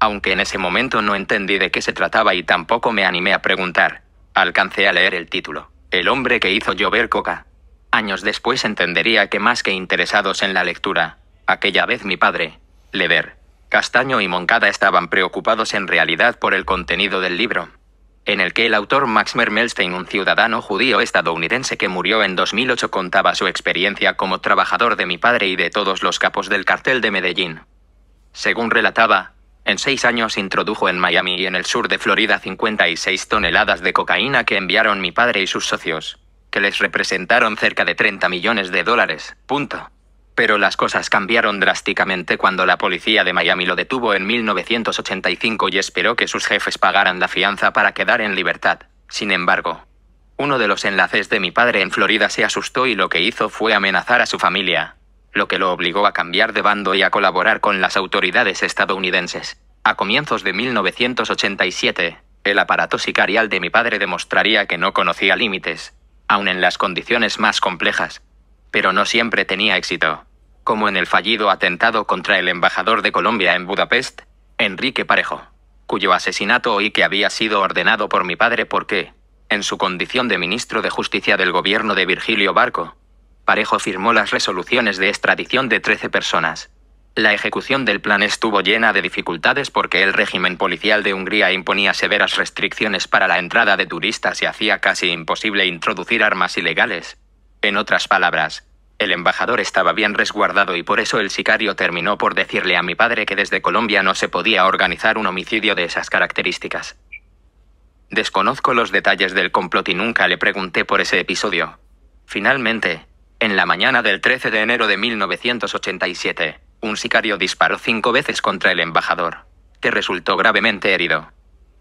Aunque en ese momento no entendí de qué se trataba y tampoco me animé a preguntar, alcancé a leer el título, El hombre que hizo llover coca. Años después entendería que más que interesados en la lectura, aquella vez mi padre, Lever, Castaño y Moncada estaban preocupados en realidad por el contenido del libro en el que el autor Max Mermelstein, un ciudadano judío estadounidense que murió en 2008, contaba su experiencia como trabajador de mi padre y de todos los capos del cartel de Medellín. Según relataba, en seis años introdujo en Miami y en el sur de Florida 56 toneladas de cocaína que enviaron mi padre y sus socios, que les representaron cerca de 30 millones de dólares. Punto. Pero las cosas cambiaron drásticamente cuando la policía de Miami lo detuvo en 1985 y esperó que sus jefes pagaran la fianza para quedar en libertad. Sin embargo, uno de los enlaces de mi padre en Florida se asustó y lo que hizo fue amenazar a su familia, lo que lo obligó a cambiar de bando y a colaborar con las autoridades estadounidenses. A comienzos de 1987, el aparato sicarial de mi padre demostraría que no conocía límites, aun en las condiciones más complejas pero no siempre tenía éxito. Como en el fallido atentado contra el embajador de Colombia en Budapest, Enrique Parejo, cuyo asesinato oí que había sido ordenado por mi padre porque, en su condición de ministro de Justicia del gobierno de Virgilio Barco, Parejo firmó las resoluciones de extradición de 13 personas. La ejecución del plan estuvo llena de dificultades porque el régimen policial de Hungría imponía severas restricciones para la entrada de turistas y hacía casi imposible introducir armas ilegales, en otras palabras, el embajador estaba bien resguardado y por eso el sicario terminó por decirle a mi padre que desde Colombia no se podía organizar un homicidio de esas características. Desconozco los detalles del complot y nunca le pregunté por ese episodio. Finalmente, en la mañana del 13 de enero de 1987, un sicario disparó cinco veces contra el embajador, que resultó gravemente herido.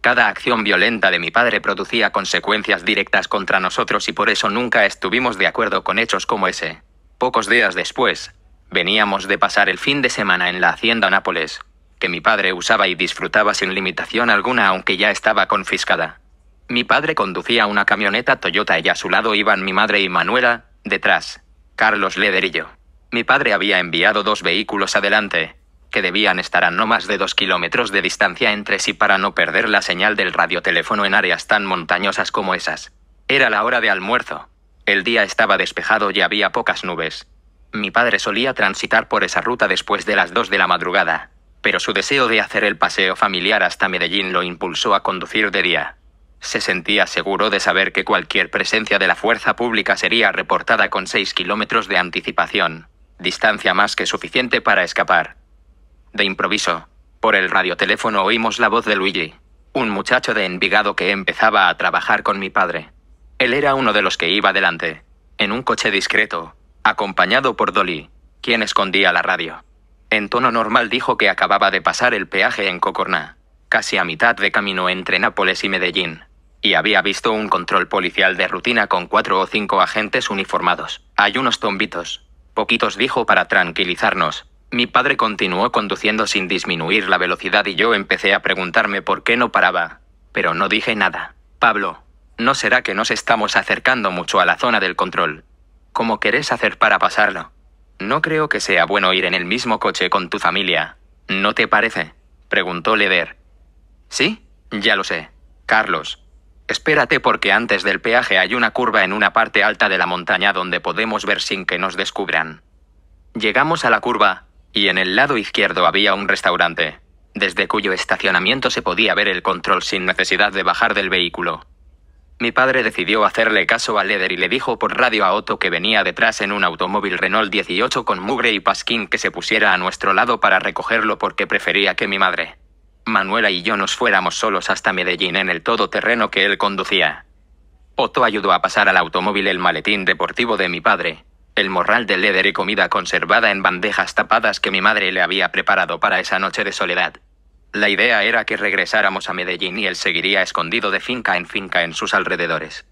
Cada acción violenta de mi padre producía consecuencias directas contra nosotros y por eso nunca estuvimos de acuerdo con hechos como ese. Pocos días después, veníamos de pasar el fin de semana en la hacienda Nápoles, que mi padre usaba y disfrutaba sin limitación alguna aunque ya estaba confiscada. Mi padre conducía una camioneta Toyota y a su lado iban mi madre y Manuela, detrás, Carlos Lederillo. Mi padre había enviado dos vehículos adelante, que debían estar a no más de dos kilómetros de distancia entre sí para no perder la señal del radioteléfono en áreas tan montañosas como esas. Era la hora de almuerzo. El día estaba despejado y había pocas nubes. Mi padre solía transitar por esa ruta después de las dos de la madrugada, pero su deseo de hacer el paseo familiar hasta Medellín lo impulsó a conducir de día. Se sentía seguro de saber que cualquier presencia de la fuerza pública sería reportada con seis kilómetros de anticipación, distancia más que suficiente para escapar. De improviso, por el radioteléfono oímos la voz de Luigi, un muchacho de Envigado que empezaba a trabajar con mi padre. Él era uno de los que iba delante, en un coche discreto, acompañado por Dolly, quien escondía la radio. En tono normal dijo que acababa de pasar el peaje en Cocorná, casi a mitad de camino entre Nápoles y Medellín, y había visto un control policial de rutina con cuatro o cinco agentes uniformados. Hay unos tombitos, Poquitos dijo para tranquilizarnos, mi padre continuó conduciendo sin disminuir la velocidad y yo empecé a preguntarme por qué no paraba, pero no dije nada. Pablo, ¿no será que nos estamos acercando mucho a la zona del control? ¿Cómo querés hacer para pasarlo? No creo que sea bueno ir en el mismo coche con tu familia. ¿No te parece? preguntó Leder. Sí, ya lo sé. Carlos, espérate porque antes del peaje hay una curva en una parte alta de la montaña donde podemos ver sin que nos descubran. Llegamos a la curva, y en el lado izquierdo había un restaurante, desde cuyo estacionamiento se podía ver el control sin necesidad de bajar del vehículo. Mi padre decidió hacerle caso a Leder y le dijo por radio a Otto que venía detrás en un automóvil Renault 18 con mugre y pasquín que se pusiera a nuestro lado para recogerlo porque prefería que mi madre, Manuela y yo nos fuéramos solos hasta Medellín en el todoterreno que él conducía. Otto ayudó a pasar al automóvil el maletín deportivo de mi padre, el morral de leder y comida conservada en bandejas tapadas que mi madre le había preparado para esa noche de soledad. La idea era que regresáramos a Medellín y él seguiría escondido de finca en finca en sus alrededores.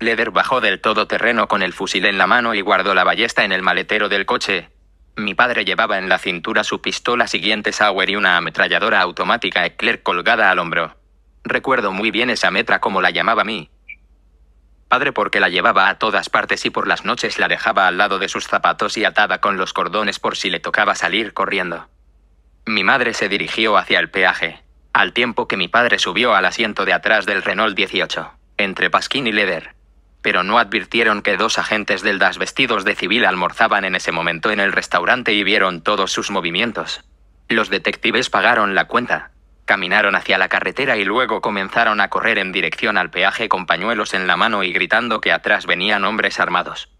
Leder bajó del todoterreno con el fusil en la mano y guardó la ballesta en el maletero del coche. Mi padre llevaba en la cintura su pistola siguiente Sauer y una ametralladora automática Eclair colgada al hombro. Recuerdo muy bien esa metra como la llamaba mi. mí, padre porque la llevaba a todas partes y por las noches la dejaba al lado de sus zapatos y atada con los cordones por si le tocaba salir corriendo. Mi madre se dirigió hacia el peaje, al tiempo que mi padre subió al asiento de atrás del Renault 18, entre Pasquín y Leder. Pero no advirtieron que dos agentes del DAS vestidos de civil almorzaban en ese momento en el restaurante y vieron todos sus movimientos. Los detectives pagaron la cuenta, Caminaron hacia la carretera y luego comenzaron a correr en dirección al peaje con pañuelos en la mano y gritando que atrás venían hombres armados.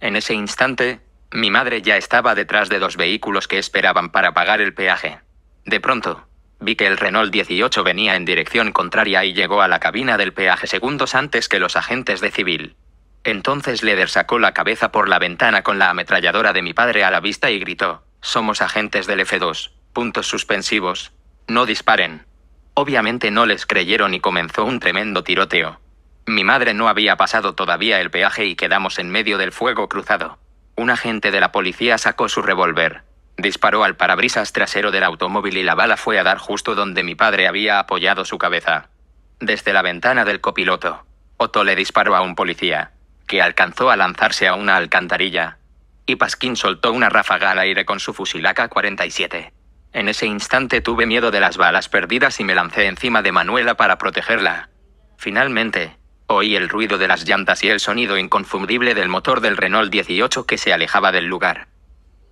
En ese instante, mi madre ya estaba detrás de dos vehículos que esperaban para pagar el peaje. De pronto, vi que el Renault 18 venía en dirección contraria y llegó a la cabina del peaje segundos antes que los agentes de civil. Entonces Leder sacó la cabeza por la ventana con la ametralladora de mi padre a la vista y gritó, Somos agentes del F2. Puntos suspensivos, no disparen. Obviamente no les creyeron y comenzó un tremendo tiroteo. Mi madre no había pasado todavía el peaje y quedamos en medio del fuego cruzado. Un agente de la policía sacó su revólver, disparó al parabrisas trasero del automóvil y la bala fue a dar justo donde mi padre había apoyado su cabeza. Desde la ventana del copiloto, Otto le disparó a un policía, que alcanzó a lanzarse a una alcantarilla, y Pasquín soltó una ráfaga al aire con su fusilaca 47. En ese instante tuve miedo de las balas perdidas y me lancé encima de Manuela para protegerla. Finalmente, oí el ruido de las llantas y el sonido inconfundible del motor del Renault 18 que se alejaba del lugar.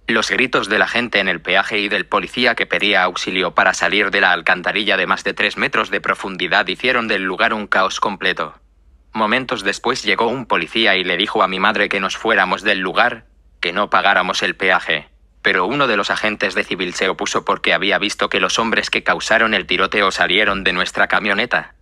Los gritos de la gente en el peaje y del policía que pedía auxilio para salir de la alcantarilla de más de tres metros de profundidad hicieron del lugar un caos completo. Momentos después llegó un policía y le dijo a mi madre que nos fuéramos del lugar, que no pagáramos el peaje pero uno de los agentes de civil se opuso porque había visto que los hombres que causaron el tiroteo salieron de nuestra camioneta.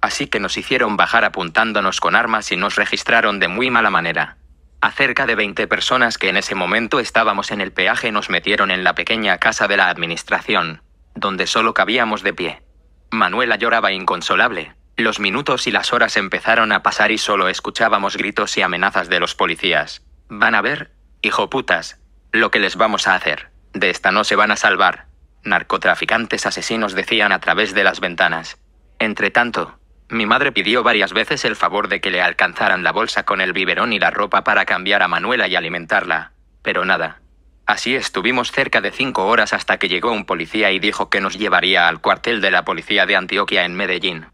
Así que nos hicieron bajar apuntándonos con armas y nos registraron de muy mala manera. Acerca de 20 personas que en ese momento estábamos en el peaje nos metieron en la pequeña casa de la administración, donde solo cabíamos de pie. Manuela lloraba inconsolable. Los minutos y las horas empezaron a pasar y solo escuchábamos gritos y amenazas de los policías. Van a ver, hijo putas, lo que les vamos a hacer. De esta no se van a salvar. Narcotraficantes asesinos decían a través de las ventanas. Entre tanto, mi madre pidió varias veces el favor de que le alcanzaran la bolsa con el biberón y la ropa para cambiar a Manuela y alimentarla, pero nada. Así estuvimos cerca de cinco horas hasta que llegó un policía y dijo que nos llevaría al cuartel de la policía de Antioquia en Medellín.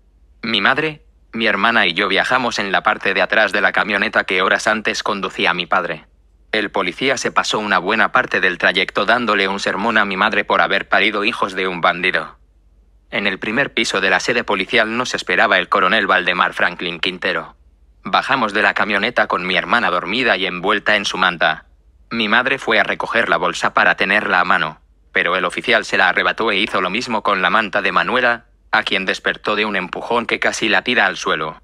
Mi madre, mi hermana y yo viajamos en la parte de atrás de la camioneta que horas antes conducía mi padre. El policía se pasó una buena parte del trayecto dándole un sermón a mi madre por haber parido hijos de un bandido. En el primer piso de la sede policial nos esperaba el coronel Valdemar Franklin Quintero. Bajamos de la camioneta con mi hermana dormida y envuelta en su manta. Mi madre fue a recoger la bolsa para tenerla a mano, pero el oficial se la arrebató e hizo lo mismo con la manta de Manuela, a quien despertó de un empujón que casi la tira al suelo.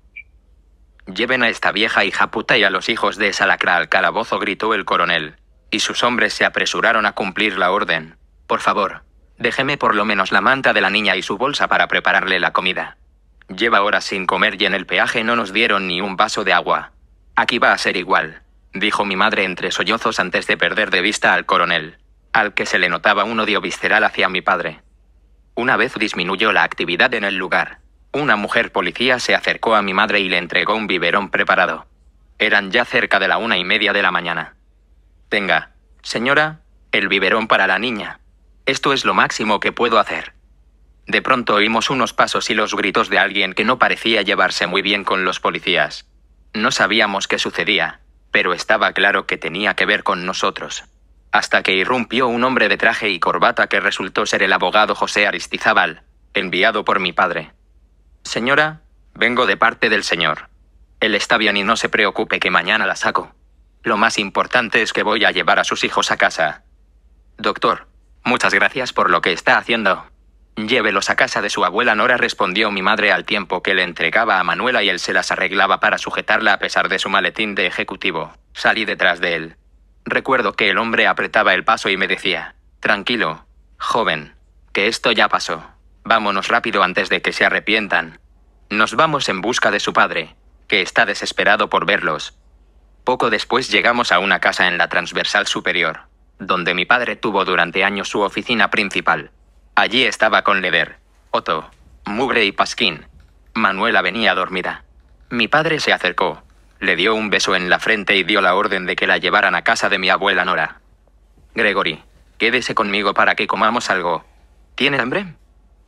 Lleven a esta vieja hija puta y a los hijos de esa lacra al calabozo, gritó el coronel. Y sus hombres se apresuraron a cumplir la orden. Por favor, déjeme por lo menos la manta de la niña y su bolsa para prepararle la comida. Lleva horas sin comer y en el peaje no nos dieron ni un vaso de agua. Aquí va a ser igual, dijo mi madre entre sollozos antes de perder de vista al coronel, al que se le notaba un odio visceral hacia mi padre. Una vez disminuyó la actividad en el lugar, una mujer policía se acercó a mi madre y le entregó un biberón preparado. Eran ya cerca de la una y media de la mañana. Tenga, señora, el biberón para la niña. Esto es lo máximo que puedo hacer. De pronto oímos unos pasos y los gritos de alguien que no parecía llevarse muy bien con los policías. No sabíamos qué sucedía, pero estaba claro que tenía que ver con nosotros. Hasta que irrumpió un hombre de traje y corbata que resultó ser el abogado José Aristizábal, enviado por mi padre. Señora, vengo de parte del señor. Él está bien y no se preocupe que mañana la saco. Lo más importante es que voy a llevar a sus hijos a casa. Doctor, muchas gracias por lo que está haciendo. Llévelos a casa de su abuela Nora, respondió mi madre al tiempo que le entregaba a Manuela y él se las arreglaba para sujetarla a pesar de su maletín de ejecutivo. Salí detrás de él. Recuerdo que el hombre apretaba el paso y me decía, Tranquilo, joven, que esto ya pasó. Vámonos rápido antes de que se arrepientan. Nos vamos en busca de su padre, que está desesperado por verlos. Poco después llegamos a una casa en la transversal superior, donde mi padre tuvo durante años su oficina principal. Allí estaba con Leder, Otto, Mugre y Pasquín. Manuela venía dormida. Mi padre se acercó, le dio un beso en la frente y dio la orden de que la llevaran a casa de mi abuela Nora. Gregory, quédese conmigo para que comamos algo. ¿Tiene hambre?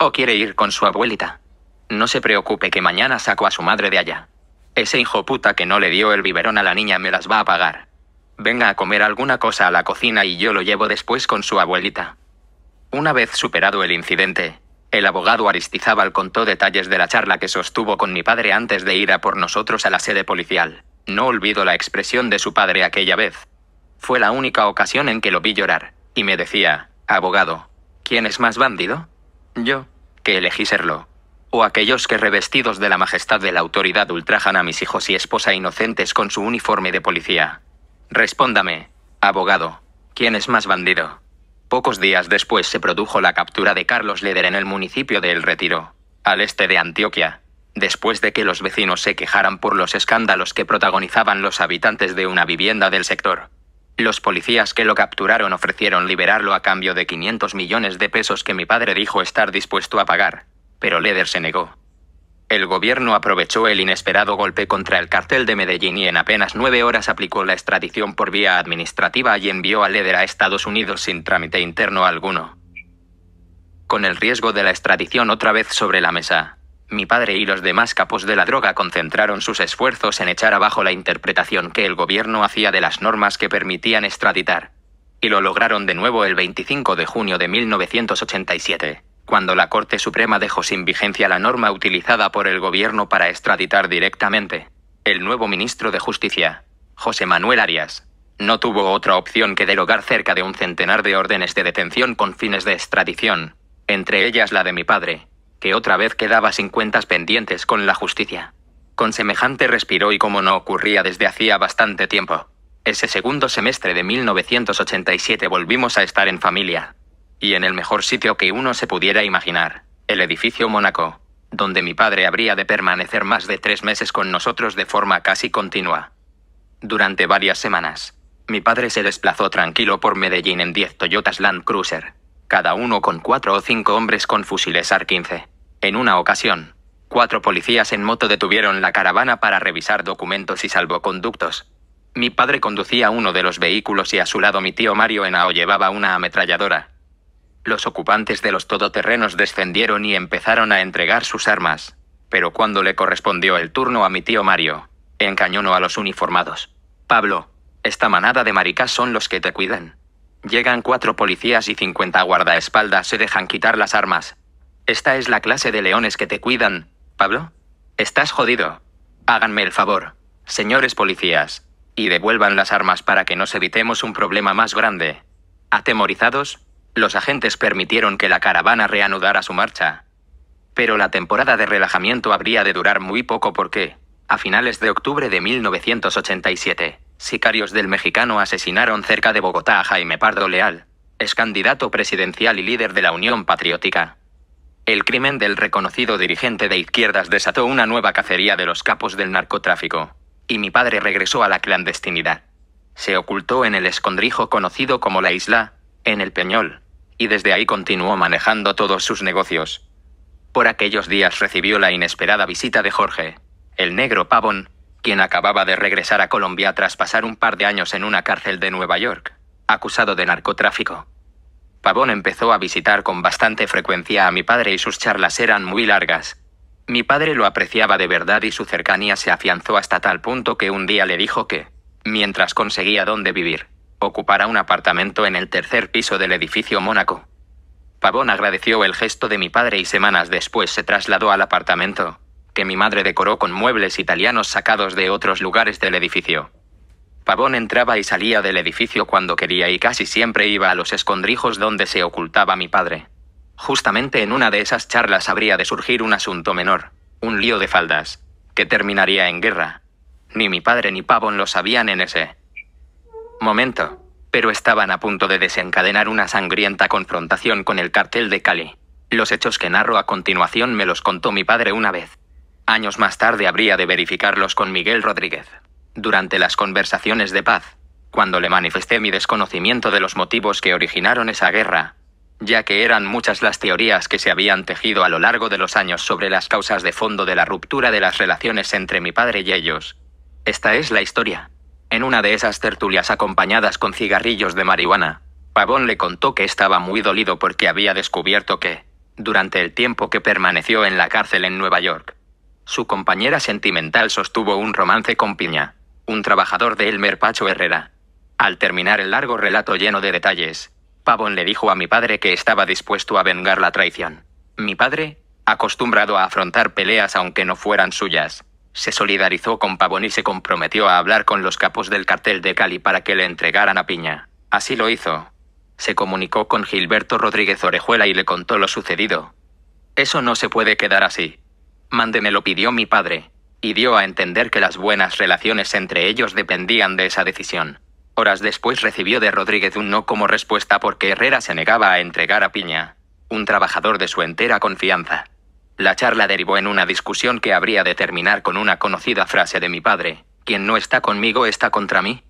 O quiere ir con su abuelita. No se preocupe que mañana saco a su madre de allá. Ese hijo puta que no le dio el biberón a la niña me las va a pagar. Venga a comer alguna cosa a la cocina y yo lo llevo después con su abuelita. Una vez superado el incidente, el abogado Aristizábal contó detalles de la charla que sostuvo con mi padre antes de ir a por nosotros a la sede policial. No olvido la expresión de su padre aquella vez. Fue la única ocasión en que lo vi llorar, y me decía, abogado, ¿quién es más bandido? Yo, que elegí serlo. O aquellos que revestidos de la majestad de la autoridad ultrajan a mis hijos y esposa inocentes con su uniforme de policía. Respóndame, abogado, ¿quién es más bandido? Pocos días después se produjo la captura de Carlos Leder en el municipio de El Retiro, al este de Antioquia, después de que los vecinos se quejaran por los escándalos que protagonizaban los habitantes de una vivienda del sector. Los policías que lo capturaron ofrecieron liberarlo a cambio de 500 millones de pesos que mi padre dijo estar dispuesto a pagar, pero Leder se negó. El gobierno aprovechó el inesperado golpe contra el cartel de Medellín y en apenas nueve horas aplicó la extradición por vía administrativa y envió a Leder a Estados Unidos sin trámite interno alguno. Con el riesgo de la extradición otra vez sobre la mesa, mi padre y los demás capos de la droga concentraron sus esfuerzos en echar abajo la interpretación que el gobierno hacía de las normas que permitían extraditar. Y lo lograron de nuevo el 25 de junio de 1987, cuando la Corte Suprema dejó sin vigencia la norma utilizada por el gobierno para extraditar directamente. El nuevo ministro de Justicia, José Manuel Arias, no tuvo otra opción que delogar cerca de un centenar de órdenes de detención con fines de extradición, entre ellas la de mi padre, que otra vez quedaba sin cuentas pendientes con la justicia. Con semejante respiró y como no ocurría desde hacía bastante tiempo. Ese segundo semestre de 1987 volvimos a estar en familia. Y en el mejor sitio que uno se pudiera imaginar, el edificio Mónaco, donde mi padre habría de permanecer más de tres meses con nosotros de forma casi continua. Durante varias semanas, mi padre se desplazó tranquilo por Medellín en 10 Toyotas Land Cruiser, cada uno con cuatro o cinco hombres con fusiles AR-15. En una ocasión, cuatro policías en moto detuvieron la caravana para revisar documentos y salvoconductos. Mi padre conducía uno de los vehículos y a su lado mi tío Mario Enao llevaba una ametralladora. Los ocupantes de los todoterrenos descendieron y empezaron a entregar sus armas, pero cuando le correspondió el turno a mi tío Mario, encañonó a los uniformados. Pablo, esta manada de maricas son los que te cuidan. Llegan cuatro policías y 50 guardaespaldas se dejan quitar las armas. Esta es la clase de leones que te cuidan, Pablo. Estás jodido. Háganme el favor, señores policías, y devuelvan las armas para que nos evitemos un problema más grande. Atemorizados, los agentes permitieron que la caravana reanudara su marcha. Pero la temporada de relajamiento habría de durar muy poco porque, a finales de octubre de 1987, Sicarios del mexicano asesinaron cerca de Bogotá a Jaime Pardo Leal, ex candidato presidencial y líder de la Unión Patriótica. El crimen del reconocido dirigente de izquierdas desató una nueva cacería de los capos del narcotráfico, y mi padre regresó a la clandestinidad. Se ocultó en el escondrijo conocido como la isla, en el Peñol, y desde ahí continuó manejando todos sus negocios. Por aquellos días recibió la inesperada visita de Jorge, el negro pavón, quien acababa de regresar a Colombia tras pasar un par de años en una cárcel de Nueva York, acusado de narcotráfico. Pavón empezó a visitar con bastante frecuencia a mi padre y sus charlas eran muy largas. Mi padre lo apreciaba de verdad y su cercanía se afianzó hasta tal punto que un día le dijo que, mientras conseguía dónde vivir, ocupara un apartamento en el tercer piso del edificio Mónaco. Pavón agradeció el gesto de mi padre y semanas después se trasladó al apartamento, mi madre decoró con muebles italianos sacados de otros lugares del edificio. Pavón entraba y salía del edificio cuando quería y casi siempre iba a los escondrijos donde se ocultaba mi padre. Justamente en una de esas charlas habría de surgir un asunto menor, un lío de faldas, que terminaría en guerra. Ni mi padre ni Pavón lo sabían en ese momento, pero estaban a punto de desencadenar una sangrienta confrontación con el cartel de Cali. Los hechos que narro a continuación me los contó mi padre una vez. Años más tarde habría de verificarlos con Miguel Rodríguez. Durante las conversaciones de paz, cuando le manifesté mi desconocimiento de los motivos que originaron esa guerra, ya que eran muchas las teorías que se habían tejido a lo largo de los años sobre las causas de fondo de la ruptura de las relaciones entre mi padre y ellos. Esta es la historia. En una de esas tertulias acompañadas con cigarrillos de marihuana, Pavón le contó que estaba muy dolido porque había descubierto que, durante el tiempo que permaneció en la cárcel en Nueva York, su compañera sentimental sostuvo un romance con Piña, un trabajador de Elmer Pacho Herrera. Al terminar el largo relato lleno de detalles, Pavón le dijo a mi padre que estaba dispuesto a vengar la traición. Mi padre, acostumbrado a afrontar peleas aunque no fueran suyas, se solidarizó con Pavón y se comprometió a hablar con los capos del cartel de Cali para que le entregaran a Piña. Así lo hizo. Se comunicó con Gilberto Rodríguez Orejuela y le contó lo sucedido. Eso no se puede quedar así. Mande lo pidió mi padre, y dio a entender que las buenas relaciones entre ellos dependían de esa decisión. Horas después recibió de Rodríguez un no como respuesta porque Herrera se negaba a entregar a Piña, un trabajador de su entera confianza. La charla derivó en una discusión que habría de terminar con una conocida frase de mi padre, quien no está conmigo está contra mí.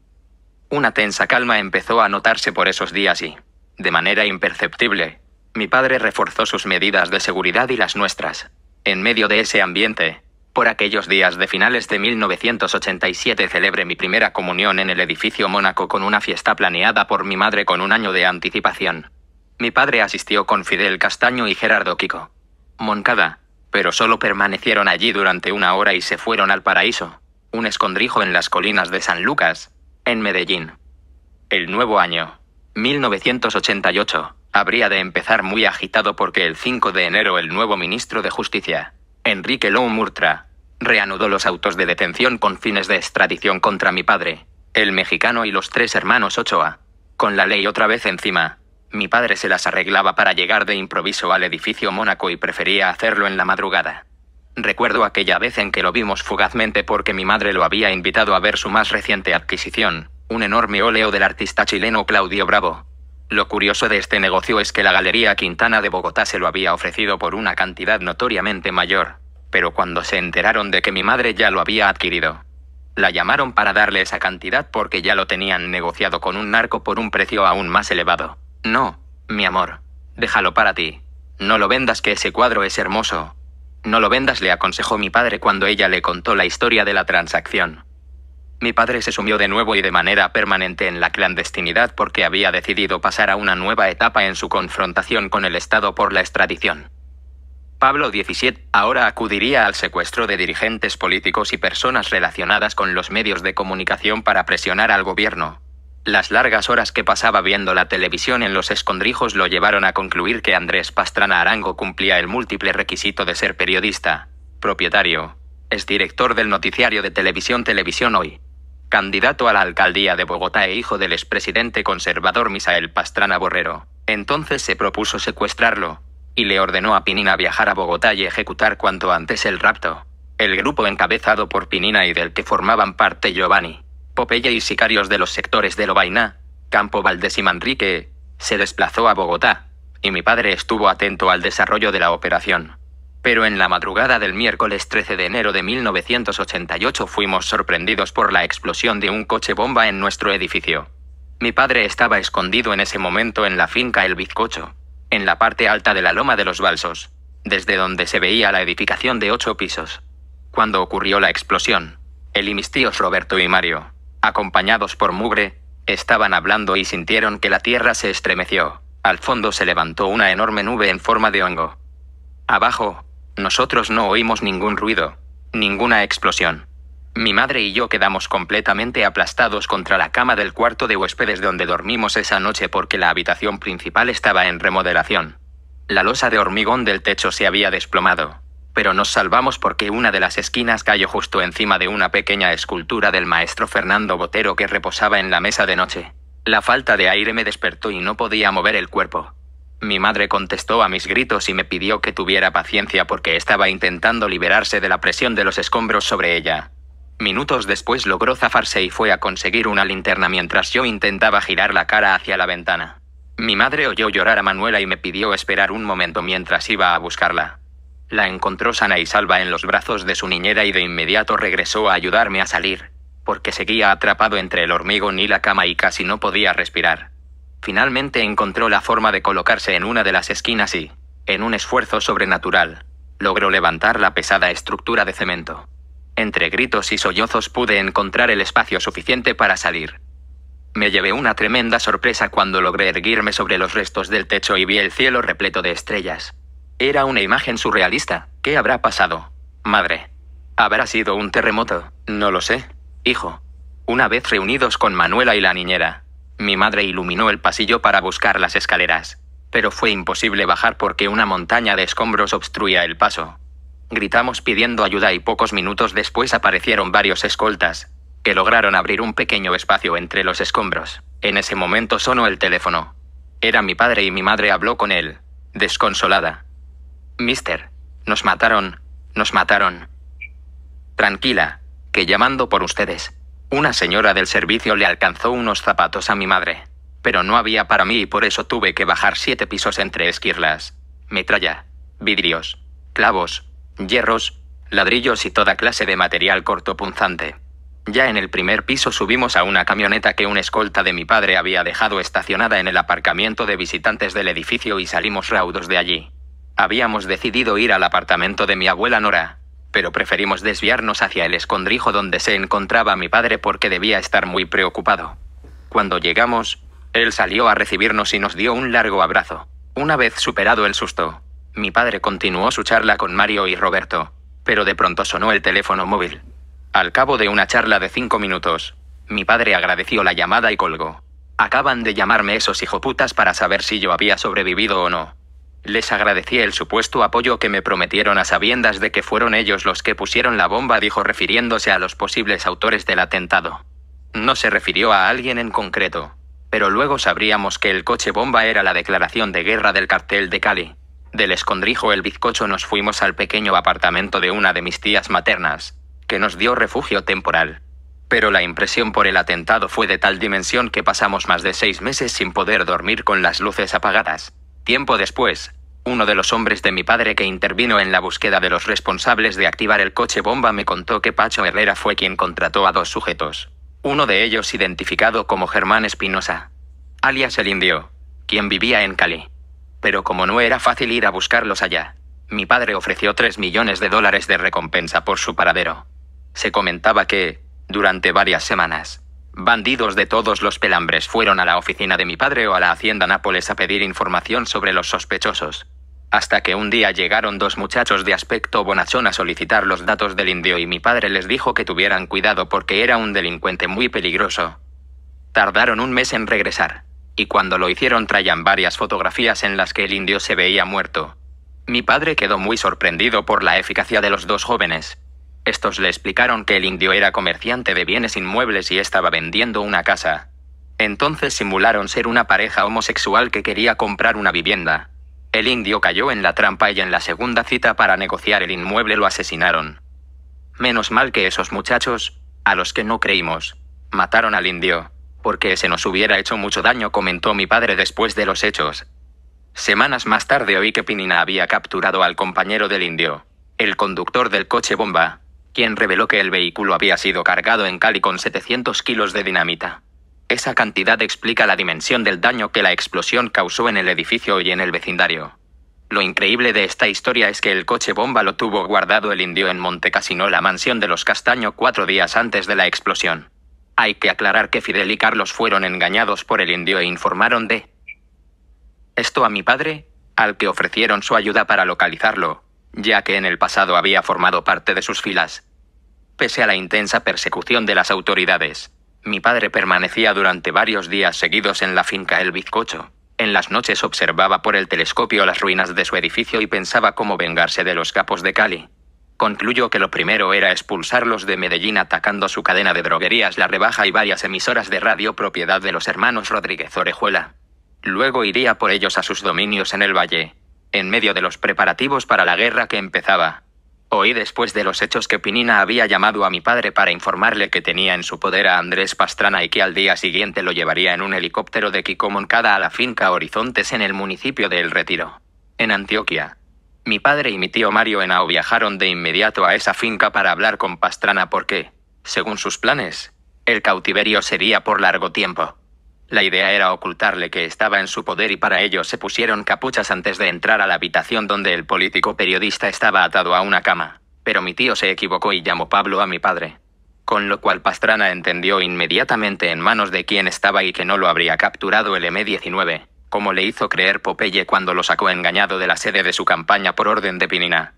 Una tensa calma empezó a notarse por esos días y, de manera imperceptible, mi padre reforzó sus medidas de seguridad y las nuestras en medio de ese ambiente, por aquellos días de finales de 1987 celebré mi primera comunión en el edificio Mónaco con una fiesta planeada por mi madre con un año de anticipación. Mi padre asistió con Fidel Castaño y Gerardo Kiko. Moncada, pero solo permanecieron allí durante una hora y se fueron al paraíso, un escondrijo en las colinas de San Lucas, en Medellín. El nuevo año, 1988, habría de empezar muy agitado porque el 5 de enero el nuevo ministro de Justicia, Enrique Lou Murtra, reanudó los autos de detención con fines de extradición contra mi padre, el mexicano y los tres hermanos Ochoa. Con la ley otra vez encima, mi padre se las arreglaba para llegar de improviso al edificio Mónaco y prefería hacerlo en la madrugada. Recuerdo aquella vez en que lo vimos fugazmente porque mi madre lo había invitado a ver su más reciente adquisición, un enorme óleo del artista chileno Claudio Bravo, lo curioso de este negocio es que la Galería Quintana de Bogotá se lo había ofrecido por una cantidad notoriamente mayor, pero cuando se enteraron de que mi madre ya lo había adquirido, la llamaron para darle esa cantidad porque ya lo tenían negociado con un narco por un precio aún más elevado. No, mi amor, déjalo para ti. No lo vendas que ese cuadro es hermoso. No lo vendas le aconsejó mi padre cuando ella le contó la historia de la transacción. Mi padre se sumió de nuevo y de manera permanente en la clandestinidad porque había decidido pasar a una nueva etapa en su confrontación con el Estado por la extradición. Pablo XVII ahora acudiría al secuestro de dirigentes políticos y personas relacionadas con los medios de comunicación para presionar al gobierno. Las largas horas que pasaba viendo la televisión en los escondrijos lo llevaron a concluir que Andrés Pastrana Arango cumplía el múltiple requisito de ser periodista, propietario, es director del noticiario de televisión Televisión Hoy, candidato a la alcaldía de Bogotá e hijo del expresidente conservador Misael Pastrana Borrero. Entonces se propuso secuestrarlo, y le ordenó a Pinina viajar a Bogotá y ejecutar cuanto antes el rapto. El grupo encabezado por Pinina y del que formaban parte Giovanni, Popeya y sicarios de los sectores de Lobainá, Campo Valdés y Manrique, se desplazó a Bogotá, y mi padre estuvo atento al desarrollo de la operación pero en la madrugada del miércoles 13 de enero de 1988 fuimos sorprendidos por la explosión de un coche bomba en nuestro edificio. Mi padre estaba escondido en ese momento en la finca El Bizcocho, en la parte alta de la loma de los Balsos, desde donde se veía la edificación de ocho pisos. Cuando ocurrió la explosión, él y mis tíos Roberto y Mario, acompañados por Mugre, estaban hablando y sintieron que la tierra se estremeció. Al fondo se levantó una enorme nube en forma de hongo. Abajo, nosotros no oímos ningún ruido, ninguna explosión. Mi madre y yo quedamos completamente aplastados contra la cama del cuarto de huéspedes donde dormimos esa noche porque la habitación principal estaba en remodelación. La losa de hormigón del techo se había desplomado, pero nos salvamos porque una de las esquinas cayó justo encima de una pequeña escultura del maestro Fernando Botero que reposaba en la mesa de noche. La falta de aire me despertó y no podía mover el cuerpo. Mi madre contestó a mis gritos y me pidió que tuviera paciencia porque estaba intentando liberarse de la presión de los escombros sobre ella. Minutos después logró zafarse y fue a conseguir una linterna mientras yo intentaba girar la cara hacia la ventana. Mi madre oyó llorar a Manuela y me pidió esperar un momento mientras iba a buscarla. La encontró sana y salva en los brazos de su niñera y de inmediato regresó a ayudarme a salir, porque seguía atrapado entre el hormigón y la cama y casi no podía respirar. Finalmente encontró la forma de colocarse en una de las esquinas y, en un esfuerzo sobrenatural, logró levantar la pesada estructura de cemento. Entre gritos y sollozos pude encontrar el espacio suficiente para salir. Me llevé una tremenda sorpresa cuando logré erguirme sobre los restos del techo y vi el cielo repleto de estrellas. Era una imagen surrealista. ¿Qué habrá pasado? Madre. ¿Habrá sido un terremoto? No lo sé. Hijo. Una vez reunidos con Manuela y la niñera, mi madre iluminó el pasillo para buscar las escaleras, pero fue imposible bajar porque una montaña de escombros obstruía el paso. Gritamos pidiendo ayuda y pocos minutos después aparecieron varios escoltas, que lograron abrir un pequeño espacio entre los escombros. En ese momento sonó el teléfono. Era mi padre y mi madre habló con él, desconsolada. Mister, nos mataron, nos mataron. Tranquila, que llamando por ustedes. Una señora del servicio le alcanzó unos zapatos a mi madre. Pero no había para mí y por eso tuve que bajar siete pisos entre esquirlas, metralla, vidrios, clavos, hierros, ladrillos y toda clase de material cortopunzante. Ya en el primer piso subimos a una camioneta que un escolta de mi padre había dejado estacionada en el aparcamiento de visitantes del edificio y salimos raudos de allí. Habíamos decidido ir al apartamento de mi abuela Nora, pero preferimos desviarnos hacia el escondrijo donde se encontraba mi padre porque debía estar muy preocupado. Cuando llegamos, él salió a recibirnos y nos dio un largo abrazo. Una vez superado el susto, mi padre continuó su charla con Mario y Roberto, pero de pronto sonó el teléfono móvil. Al cabo de una charla de cinco minutos, mi padre agradeció la llamada y colgó. Acaban de llamarme esos hijoputas para saber si yo había sobrevivido o no. Les agradecí el supuesto apoyo que me prometieron a sabiendas de que fueron ellos los que pusieron la bomba, dijo refiriéndose a los posibles autores del atentado. No se refirió a alguien en concreto, pero luego sabríamos que el coche bomba era la declaración de guerra del cartel de Cali. Del escondrijo el bizcocho nos fuimos al pequeño apartamento de una de mis tías maternas, que nos dio refugio temporal. Pero la impresión por el atentado fue de tal dimensión que pasamos más de seis meses sin poder dormir con las luces apagadas. Tiempo después, uno de los hombres de mi padre que intervino en la búsqueda de los responsables de activar el coche bomba me contó que Pacho Herrera fue quien contrató a dos sujetos. Uno de ellos identificado como Germán Espinosa, alias el indio, quien vivía en Cali. Pero como no era fácil ir a buscarlos allá, mi padre ofreció 3 millones de dólares de recompensa por su paradero. Se comentaba que, durante varias semanas, Bandidos de todos los pelambres fueron a la oficina de mi padre o a la hacienda Nápoles a pedir información sobre los sospechosos. Hasta que un día llegaron dos muchachos de aspecto bonachón a solicitar los datos del indio y mi padre les dijo que tuvieran cuidado porque era un delincuente muy peligroso. Tardaron un mes en regresar, y cuando lo hicieron traían varias fotografías en las que el indio se veía muerto. Mi padre quedó muy sorprendido por la eficacia de los dos jóvenes, estos le explicaron que el indio era comerciante de bienes inmuebles y estaba vendiendo una casa. Entonces simularon ser una pareja homosexual que quería comprar una vivienda. El indio cayó en la trampa y en la segunda cita para negociar el inmueble lo asesinaron. Menos mal que esos muchachos, a los que no creímos, mataron al indio, porque se nos hubiera hecho mucho daño, comentó mi padre después de los hechos. Semanas más tarde oí que Pinina había capturado al compañero del indio, el conductor del coche bomba, quien reveló que el vehículo había sido cargado en Cali con 700 kilos de dinamita. Esa cantidad explica la dimensión del daño que la explosión causó en el edificio y en el vecindario. Lo increíble de esta historia es que el coche bomba lo tuvo guardado el indio en Casino, la mansión de los Castaño, cuatro días antes de la explosión. Hay que aclarar que Fidel y Carlos fueron engañados por el indio e informaron de esto a mi padre, al que ofrecieron su ayuda para localizarlo, ya que en el pasado había formado parte de sus filas pese a la intensa persecución de las autoridades. Mi padre permanecía durante varios días seguidos en la finca El Bizcocho. En las noches observaba por el telescopio las ruinas de su edificio y pensaba cómo vengarse de los capos de Cali. Concluyó que lo primero era expulsarlos de Medellín atacando su cadena de droguerías La Rebaja y varias emisoras de radio propiedad de los hermanos Rodríguez Orejuela. Luego iría por ellos a sus dominios en el valle, en medio de los preparativos para la guerra que empezaba. Oí después de los hechos que Pinina había llamado a mi padre para informarle que tenía en su poder a Andrés Pastrana y que al día siguiente lo llevaría en un helicóptero de Quicomoncada a la finca Horizontes en el municipio de El Retiro, en Antioquia. Mi padre y mi tío Mario Enao viajaron de inmediato a esa finca para hablar con Pastrana porque, según sus planes, el cautiverio sería por largo tiempo. La idea era ocultarle que estaba en su poder y para ello se pusieron capuchas antes de entrar a la habitación donde el político periodista estaba atado a una cama. Pero mi tío se equivocó y llamó Pablo a mi padre. Con lo cual Pastrana entendió inmediatamente en manos de quién estaba y que no lo habría capturado el M-19, como le hizo creer Popeye cuando lo sacó engañado de la sede de su campaña por orden de Pinina.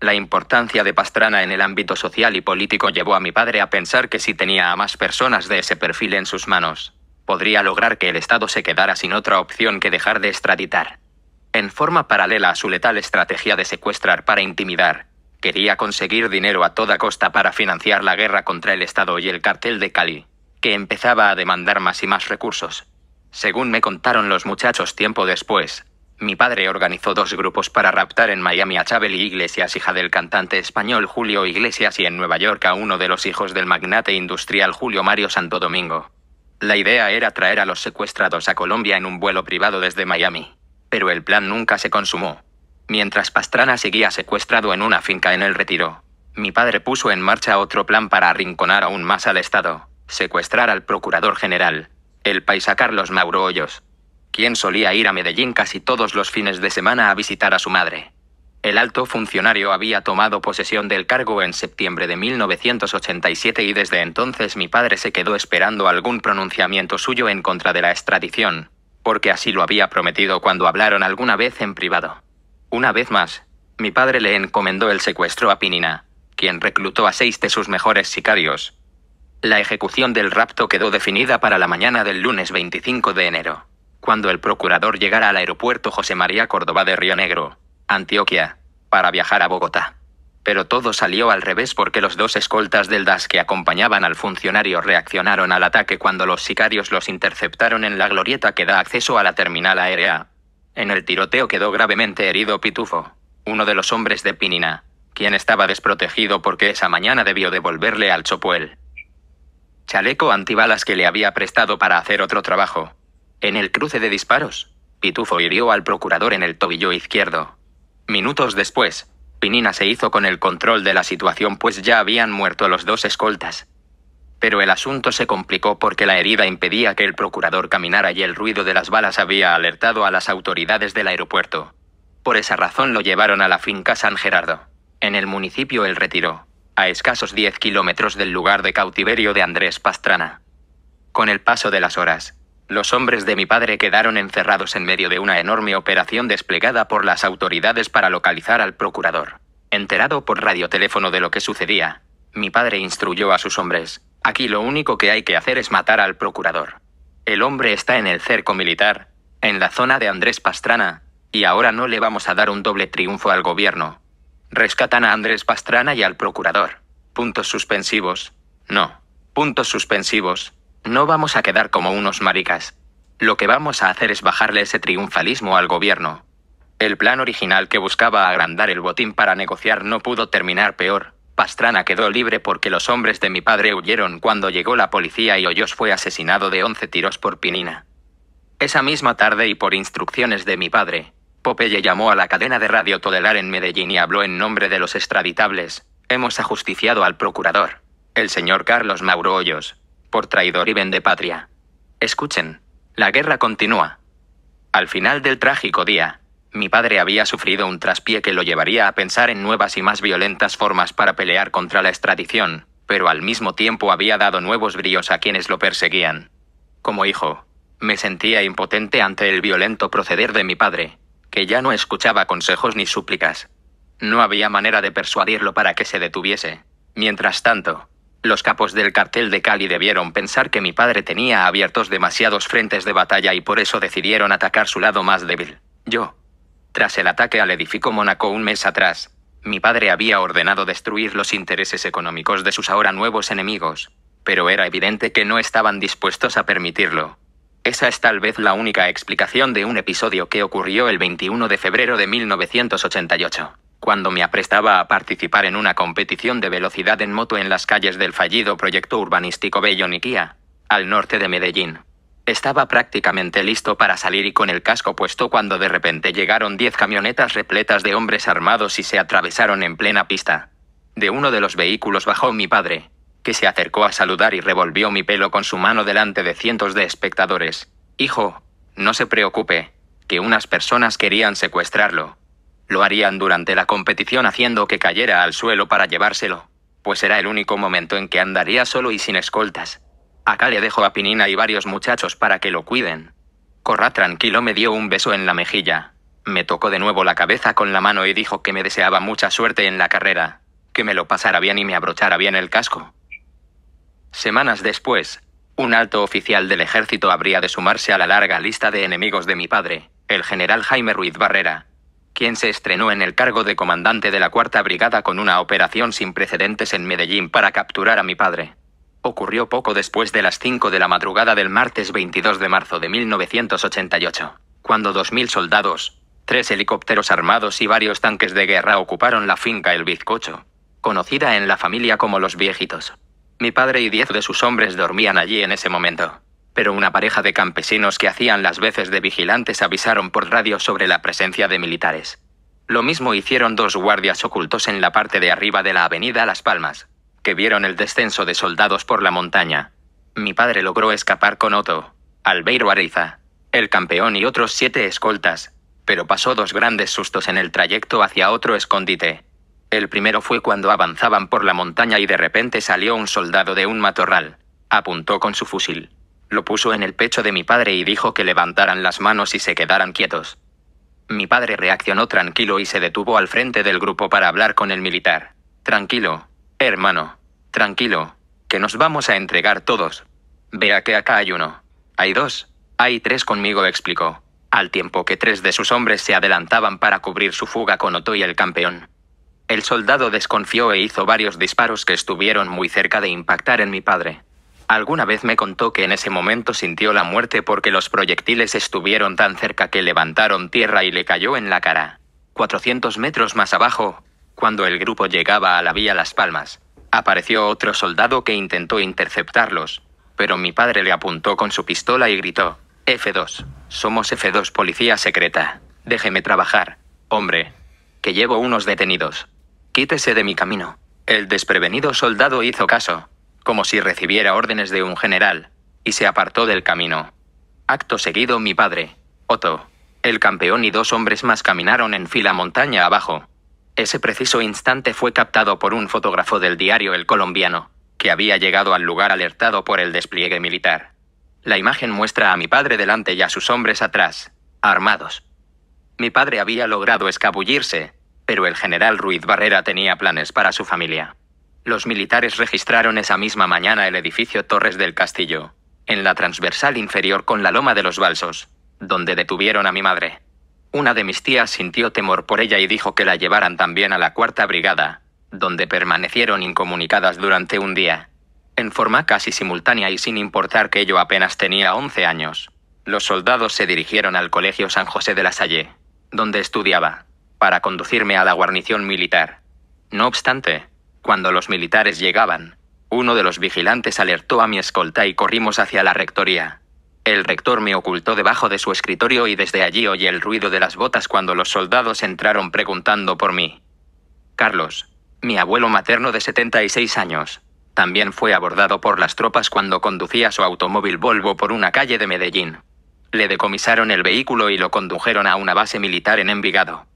La importancia de Pastrana en el ámbito social y político llevó a mi padre a pensar que si tenía a más personas de ese perfil en sus manos podría lograr que el Estado se quedara sin otra opción que dejar de extraditar. En forma paralela a su letal estrategia de secuestrar para intimidar, quería conseguir dinero a toda costa para financiar la guerra contra el Estado y el cartel de Cali, que empezaba a demandar más y más recursos. Según me contaron los muchachos tiempo después, mi padre organizó dos grupos para raptar en Miami a Chabel y Iglesias, hija del cantante español Julio Iglesias, y en Nueva York a uno de los hijos del magnate industrial Julio Mario Santo Domingo. La idea era traer a los secuestrados a Colombia en un vuelo privado desde Miami. Pero el plan nunca se consumó. Mientras Pastrana seguía secuestrado en una finca en el retiro, mi padre puso en marcha otro plan para arrinconar aún más al Estado, secuestrar al procurador general, el paisa Carlos Mauro Hoyos, quien solía ir a Medellín casi todos los fines de semana a visitar a su madre. El alto funcionario había tomado posesión del cargo en septiembre de 1987 y desde entonces mi padre se quedó esperando algún pronunciamiento suyo en contra de la extradición, porque así lo había prometido cuando hablaron alguna vez en privado. Una vez más, mi padre le encomendó el secuestro a Pinina, quien reclutó a seis de sus mejores sicarios. La ejecución del rapto quedó definida para la mañana del lunes 25 de enero, cuando el procurador llegara al aeropuerto José María Córdoba de Río Negro Antioquia, para viajar a Bogotá. Pero todo salió al revés porque los dos escoltas del DAS que acompañaban al funcionario reaccionaron al ataque cuando los sicarios los interceptaron en la glorieta que da acceso a la terminal aérea. En el tiroteo quedó gravemente herido Pitufo, uno de los hombres de Pinina, quien estaba desprotegido porque esa mañana debió devolverle al Chopuel. Chaleco antibalas que le había prestado para hacer otro trabajo. En el cruce de disparos, Pitufo hirió al procurador en el tobillo izquierdo, Minutos después, Pinina se hizo con el control de la situación pues ya habían muerto los dos escoltas. Pero el asunto se complicó porque la herida impedía que el procurador caminara y el ruido de las balas había alertado a las autoridades del aeropuerto. Por esa razón lo llevaron a la finca San Gerardo, en el municipio El Retiro, a escasos 10 kilómetros del lugar de cautiverio de Andrés Pastrana. Con el paso de las horas, los hombres de mi padre quedaron encerrados en medio de una enorme operación desplegada por las autoridades para localizar al procurador. Enterado por radioteléfono de lo que sucedía, mi padre instruyó a sus hombres, aquí lo único que hay que hacer es matar al procurador. El hombre está en el cerco militar, en la zona de Andrés Pastrana, y ahora no le vamos a dar un doble triunfo al gobierno. Rescatan a Andrés Pastrana y al procurador. Puntos suspensivos. No. Puntos suspensivos no vamos a quedar como unos maricas. Lo que vamos a hacer es bajarle ese triunfalismo al gobierno. El plan original que buscaba agrandar el botín para negociar no pudo terminar peor. Pastrana quedó libre porque los hombres de mi padre huyeron cuando llegó la policía y Hoyos fue asesinado de 11 tiros por Pinina. Esa misma tarde y por instrucciones de mi padre, Popeye llamó a la cadena de radio Todelar en Medellín y habló en nombre de los extraditables. Hemos ajusticiado al procurador, el señor Carlos Mauro Hoyos por traidor y patria. Escuchen. La guerra continúa. Al final del trágico día, mi padre había sufrido un traspié que lo llevaría a pensar en nuevas y más violentas formas para pelear contra la extradición, pero al mismo tiempo había dado nuevos bríos a quienes lo perseguían. Como hijo, me sentía impotente ante el violento proceder de mi padre, que ya no escuchaba consejos ni súplicas. No había manera de persuadirlo para que se detuviese. Mientras tanto, los capos del cartel de Cali debieron pensar que mi padre tenía abiertos demasiados frentes de batalla y por eso decidieron atacar su lado más débil. Yo. Tras el ataque al edificio Mónaco un mes atrás, mi padre había ordenado destruir los intereses económicos de sus ahora nuevos enemigos, pero era evidente que no estaban dispuestos a permitirlo. Esa es tal vez la única explicación de un episodio que ocurrió el 21 de febrero de 1988 cuando me aprestaba a participar en una competición de velocidad en moto en las calles del fallido proyecto urbanístico Belloniquía, al norte de Medellín. Estaba prácticamente listo para salir y con el casco puesto cuando de repente llegaron diez camionetas repletas de hombres armados y se atravesaron en plena pista. De uno de los vehículos bajó mi padre, que se acercó a saludar y revolvió mi pelo con su mano delante de cientos de espectadores. Hijo, no se preocupe, que unas personas querían secuestrarlo. Lo harían durante la competición haciendo que cayera al suelo para llevárselo, pues era el único momento en que andaría solo y sin escoltas. Acá le dejo a Pinina y varios muchachos para que lo cuiden. Corra tranquilo me dio un beso en la mejilla. Me tocó de nuevo la cabeza con la mano y dijo que me deseaba mucha suerte en la carrera, que me lo pasara bien y me abrochara bien el casco. Semanas después, un alto oficial del ejército habría de sumarse a la larga lista de enemigos de mi padre, el general Jaime Ruiz Barrera, quien se estrenó en el cargo de comandante de la Cuarta Brigada con una operación sin precedentes en Medellín para capturar a mi padre. Ocurrió poco después de las 5 de la madrugada del martes 22 de marzo de 1988, cuando 2.000 soldados, tres helicópteros armados y varios tanques de guerra ocuparon la finca El Bizcocho, conocida en la familia como Los Viejitos. Mi padre y diez de sus hombres dormían allí en ese momento pero una pareja de campesinos que hacían las veces de vigilantes avisaron por radio sobre la presencia de militares. Lo mismo hicieron dos guardias ocultos en la parte de arriba de la avenida Las Palmas, que vieron el descenso de soldados por la montaña. Mi padre logró escapar con Otto, Albeiro Ariza, el campeón y otros siete escoltas, pero pasó dos grandes sustos en el trayecto hacia otro escondite. El primero fue cuando avanzaban por la montaña y de repente salió un soldado de un matorral. Apuntó con su fusil lo puso en el pecho de mi padre y dijo que levantaran las manos y se quedaran quietos. Mi padre reaccionó tranquilo y se detuvo al frente del grupo para hablar con el militar. Tranquilo, hermano. Tranquilo, que nos vamos a entregar todos. Vea que acá hay uno. Hay dos. Hay tres conmigo, explicó, al tiempo que tres de sus hombres se adelantaban para cubrir su fuga con Otto y el campeón. El soldado desconfió e hizo varios disparos que estuvieron muy cerca de impactar en mi padre. Alguna vez me contó que en ese momento sintió la muerte porque los proyectiles estuvieron tan cerca que levantaron tierra y le cayó en la cara. 400 metros más abajo, cuando el grupo llegaba a la vía Las Palmas, apareció otro soldado que intentó interceptarlos, pero mi padre le apuntó con su pistola y gritó, F2, somos F2 Policía Secreta, déjeme trabajar, hombre, que llevo unos detenidos. Quítese de mi camino. El desprevenido soldado hizo caso, como si recibiera órdenes de un general, y se apartó del camino. Acto seguido mi padre, Otto, el campeón y dos hombres más caminaron en fila montaña abajo. Ese preciso instante fue captado por un fotógrafo del diario El Colombiano, que había llegado al lugar alertado por el despliegue militar. La imagen muestra a mi padre delante y a sus hombres atrás, armados. Mi padre había logrado escabullirse, pero el general Ruiz Barrera tenía planes para su familia. Los militares registraron esa misma mañana el edificio Torres del Castillo, en la transversal inferior con la Loma de los Balsos, donde detuvieron a mi madre. Una de mis tías sintió temor por ella y dijo que la llevaran también a la Cuarta Brigada, donde permanecieron incomunicadas durante un día, en forma casi simultánea y sin importar que yo apenas tenía 11 años. Los soldados se dirigieron al Colegio San José de la Salle, donde estudiaba, para conducirme a la guarnición militar. No obstante, cuando los militares llegaban, uno de los vigilantes alertó a mi escolta y corrimos hacia la rectoría. El rector me ocultó debajo de su escritorio y desde allí oí el ruido de las botas cuando los soldados entraron preguntando por mí. Carlos, mi abuelo materno de 76 años, también fue abordado por las tropas cuando conducía su automóvil Volvo por una calle de Medellín. Le decomisaron el vehículo y lo condujeron a una base militar en Envigado.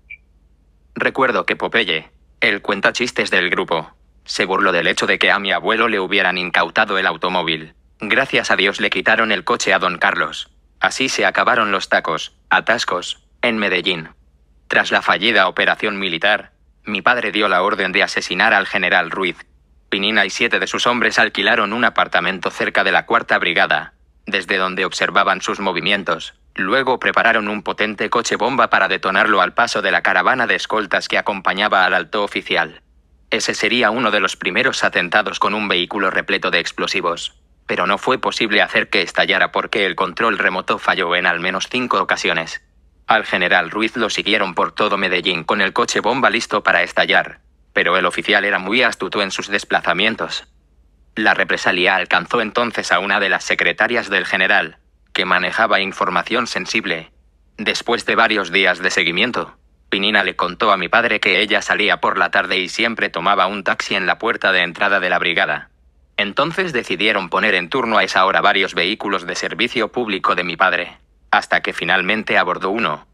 Recuerdo que Popeye, el cuenta chistes del grupo. Se burló del hecho de que a mi abuelo le hubieran incautado el automóvil. Gracias a Dios le quitaron el coche a don Carlos. Así se acabaron los tacos, atascos, en Medellín. Tras la fallida operación militar, mi padre dio la orden de asesinar al general Ruiz. Pinina y siete de sus hombres alquilaron un apartamento cerca de la Cuarta Brigada, desde donde observaban sus movimientos. Luego prepararon un potente coche bomba para detonarlo al paso de la caravana de escoltas que acompañaba al alto oficial. Ese sería uno de los primeros atentados con un vehículo repleto de explosivos. Pero no fue posible hacer que estallara porque el control remoto falló en al menos cinco ocasiones. Al general Ruiz lo siguieron por todo Medellín con el coche bomba listo para estallar, pero el oficial era muy astuto en sus desplazamientos. La represalia alcanzó entonces a una de las secretarias del general, que manejaba información sensible. Después de varios días de seguimiento, Pinina le contó a mi padre que ella salía por la tarde y siempre tomaba un taxi en la puerta de entrada de la brigada. Entonces decidieron poner en turno a esa hora varios vehículos de servicio público de mi padre, hasta que finalmente abordó uno.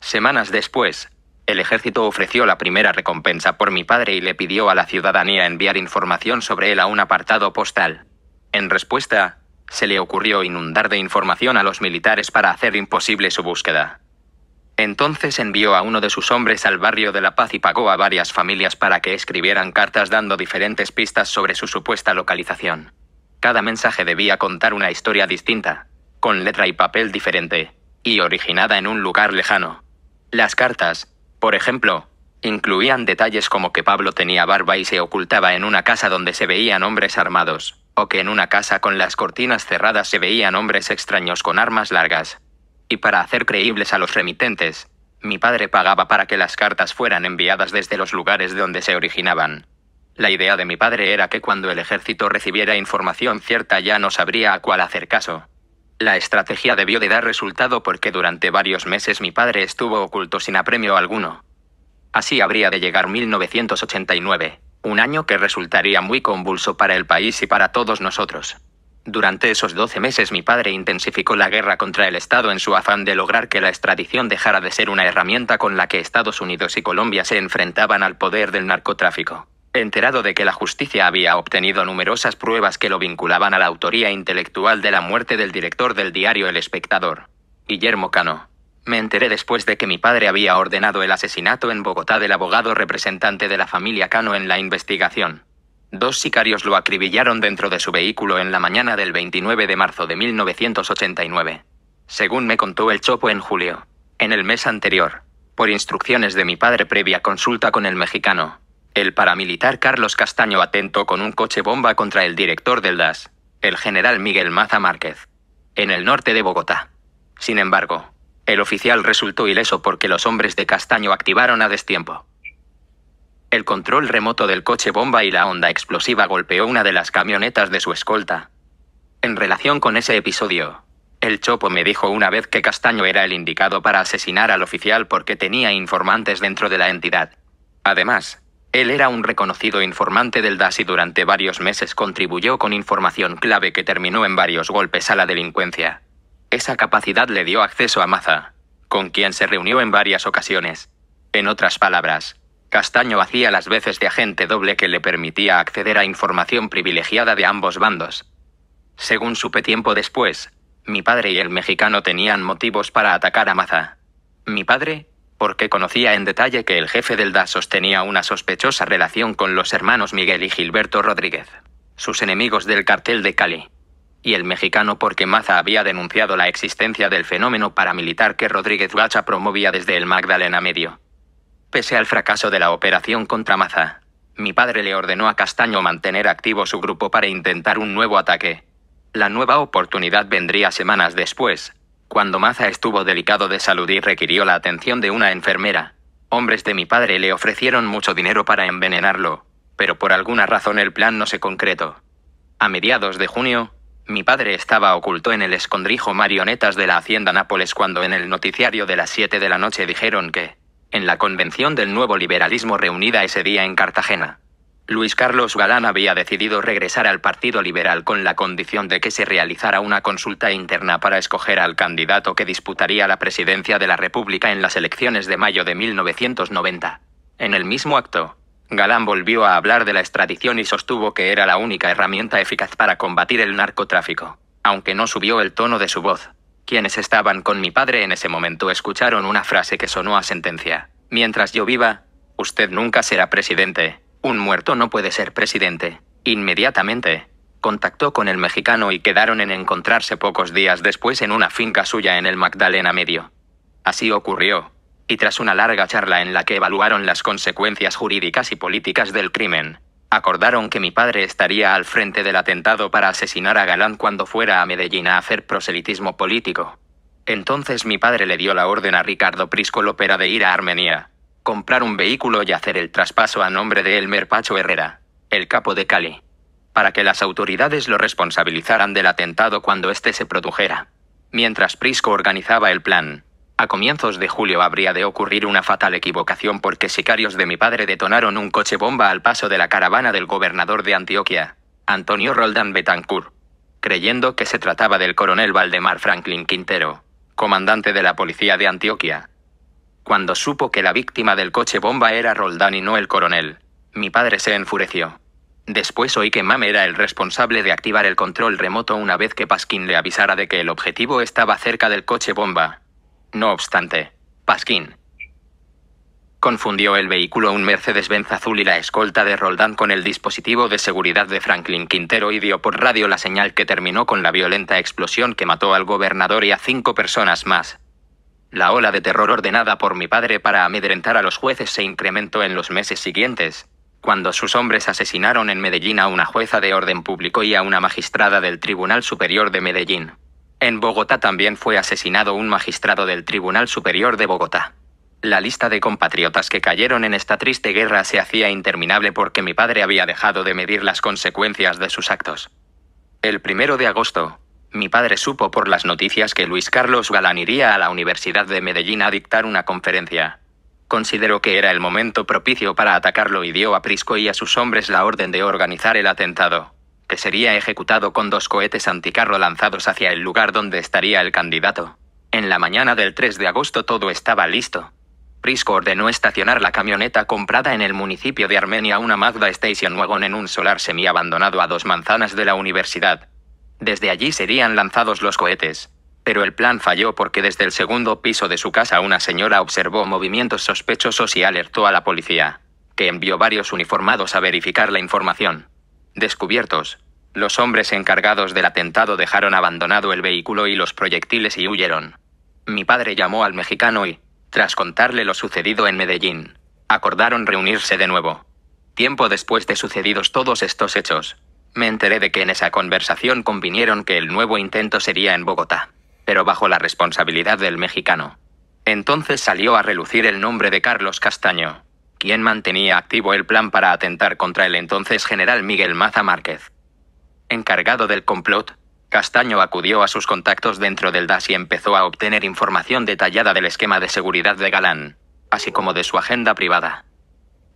Semanas después, el ejército ofreció la primera recompensa por mi padre y le pidió a la ciudadanía enviar información sobre él a un apartado postal. En respuesta, se le ocurrió inundar de información a los militares para hacer imposible su búsqueda. Entonces envió a uno de sus hombres al barrio de La Paz y pagó a varias familias para que escribieran cartas dando diferentes pistas sobre su supuesta localización. Cada mensaje debía contar una historia distinta, con letra y papel diferente, y originada en un lugar lejano. Las cartas, por ejemplo, incluían detalles como que Pablo tenía barba y se ocultaba en una casa donde se veían hombres armados, o que en una casa con las cortinas cerradas se veían hombres extraños con armas largas. Y para hacer creíbles a los remitentes, mi padre pagaba para que las cartas fueran enviadas desde los lugares donde se originaban. La idea de mi padre era que cuando el ejército recibiera información cierta ya no sabría a cuál hacer caso. La estrategia debió de dar resultado porque durante varios meses mi padre estuvo oculto sin apremio alguno. Así habría de llegar 1989, un año que resultaría muy convulso para el país y para todos nosotros. Durante esos 12 meses mi padre intensificó la guerra contra el Estado en su afán de lograr que la extradición dejara de ser una herramienta con la que Estados Unidos y Colombia se enfrentaban al poder del narcotráfico. Enterado de que la justicia había obtenido numerosas pruebas que lo vinculaban a la autoría intelectual de la muerte del director del diario El Espectador, Guillermo Cano. Me enteré después de que mi padre había ordenado el asesinato en Bogotá del abogado representante de la familia Cano en la investigación. Dos sicarios lo acribillaron dentro de su vehículo en la mañana del 29 de marzo de 1989. Según me contó el Chopo en julio. En el mes anterior, por instrucciones de mi padre previa consulta con el mexicano, el paramilitar Carlos Castaño atentó con un coche bomba contra el director del DAS, el general Miguel Maza Márquez, en el norte de Bogotá. Sin embargo, el oficial resultó ileso porque los hombres de Castaño activaron a destiempo. El control remoto del coche bomba y la onda explosiva golpeó una de las camionetas de su escolta. En relación con ese episodio, el Chopo me dijo una vez que Castaño era el indicado para asesinar al oficial porque tenía informantes dentro de la entidad. Además, él era un reconocido informante del DAS y durante varios meses contribuyó con información clave que terminó en varios golpes a la delincuencia. Esa capacidad le dio acceso a Maza, con quien se reunió en varias ocasiones. En otras palabras, Castaño hacía las veces de agente doble que le permitía acceder a información privilegiada de ambos bandos. Según supe tiempo después, mi padre y el mexicano tenían motivos para atacar a Maza. Mi padre, porque conocía en detalle que el jefe del DAS sostenía una sospechosa relación con los hermanos Miguel y Gilberto Rodríguez, sus enemigos del cartel de Cali, y el mexicano porque Maza había denunciado la existencia del fenómeno paramilitar que Rodríguez Gacha promovía desde el Magdalena Medio. Pese al fracaso de la operación contra Maza, mi padre le ordenó a Castaño mantener activo su grupo para intentar un nuevo ataque. La nueva oportunidad vendría semanas después, cuando Maza estuvo delicado de salud y requirió la atención de una enfermera, hombres de mi padre le ofrecieron mucho dinero para envenenarlo, pero por alguna razón el plan no se concretó. A mediados de junio, mi padre estaba oculto en el escondrijo marionetas de la Hacienda Nápoles cuando en el noticiario de las 7 de la noche dijeron que, en la convención del nuevo liberalismo reunida ese día en Cartagena, Luis Carlos Galán había decidido regresar al Partido Liberal con la condición de que se realizara una consulta interna para escoger al candidato que disputaría la presidencia de la República en las elecciones de mayo de 1990. En el mismo acto, Galán volvió a hablar de la extradición y sostuvo que era la única herramienta eficaz para combatir el narcotráfico, aunque no subió el tono de su voz. Quienes estaban con mi padre en ese momento escucharon una frase que sonó a sentencia. Mientras yo viva, usted nunca será presidente. Un muerto no puede ser presidente. Inmediatamente, contactó con el mexicano y quedaron en encontrarse pocos días después en una finca suya en el Magdalena Medio. Así ocurrió, y tras una larga charla en la que evaluaron las consecuencias jurídicas y políticas del crimen, acordaron que mi padre estaría al frente del atentado para asesinar a Galán cuando fuera a Medellín a hacer proselitismo político. Entonces mi padre le dio la orden a Ricardo Prisco Lopera de ir a Armenia, comprar un vehículo y hacer el traspaso a nombre de Elmer Pacho Herrera, el capo de Cali, para que las autoridades lo responsabilizaran del atentado cuando éste se produjera. Mientras Prisco organizaba el plan, a comienzos de julio habría de ocurrir una fatal equivocación porque sicarios de mi padre detonaron un coche bomba al paso de la caravana del gobernador de Antioquia, Antonio Roldán Betancourt, creyendo que se trataba del coronel Valdemar Franklin Quintero, comandante de la policía de Antioquia cuando supo que la víctima del coche bomba era Roldán y no el coronel, mi padre se enfureció. Después oí que Mame era el responsable de activar el control remoto una vez que Pasquín le avisara de que el objetivo estaba cerca del coche bomba. No obstante, Pasquín confundió el vehículo un Mercedes-Benz azul y la escolta de Roldán con el dispositivo de seguridad de Franklin Quintero y dio por radio la señal que terminó con la violenta explosión que mató al gobernador y a cinco personas más. La ola de terror ordenada por mi padre para amedrentar a los jueces se incrementó en los meses siguientes, cuando sus hombres asesinaron en Medellín a una jueza de orden público y a una magistrada del Tribunal Superior de Medellín. En Bogotá también fue asesinado un magistrado del Tribunal Superior de Bogotá. La lista de compatriotas que cayeron en esta triste guerra se hacía interminable porque mi padre había dejado de medir las consecuencias de sus actos. El primero de agosto, mi padre supo por las noticias que Luis Carlos Galán iría a la Universidad de Medellín a dictar una conferencia. Consideró que era el momento propicio para atacarlo y dio a Prisco y a sus hombres la orden de organizar el atentado, que sería ejecutado con dos cohetes anticarro lanzados hacia el lugar donde estaría el candidato. En la mañana del 3 de agosto todo estaba listo. Prisco ordenó estacionar la camioneta comprada en el municipio de Armenia una Magda Station Wagon en un solar semi abandonado a dos manzanas de la universidad, desde allí serían lanzados los cohetes. Pero el plan falló porque desde el segundo piso de su casa una señora observó movimientos sospechosos y alertó a la policía, que envió varios uniformados a verificar la información. Descubiertos, los hombres encargados del atentado dejaron abandonado el vehículo y los proyectiles y huyeron. Mi padre llamó al mexicano y, tras contarle lo sucedido en Medellín, acordaron reunirse de nuevo. Tiempo después de sucedidos todos estos hechos, me enteré de que en esa conversación convinieron que el nuevo intento sería en Bogotá, pero bajo la responsabilidad del mexicano. Entonces salió a relucir el nombre de Carlos Castaño, quien mantenía activo el plan para atentar contra el entonces general Miguel Maza Márquez. Encargado del complot, Castaño acudió a sus contactos dentro del DAS y empezó a obtener información detallada del esquema de seguridad de Galán, así como de su agenda privada.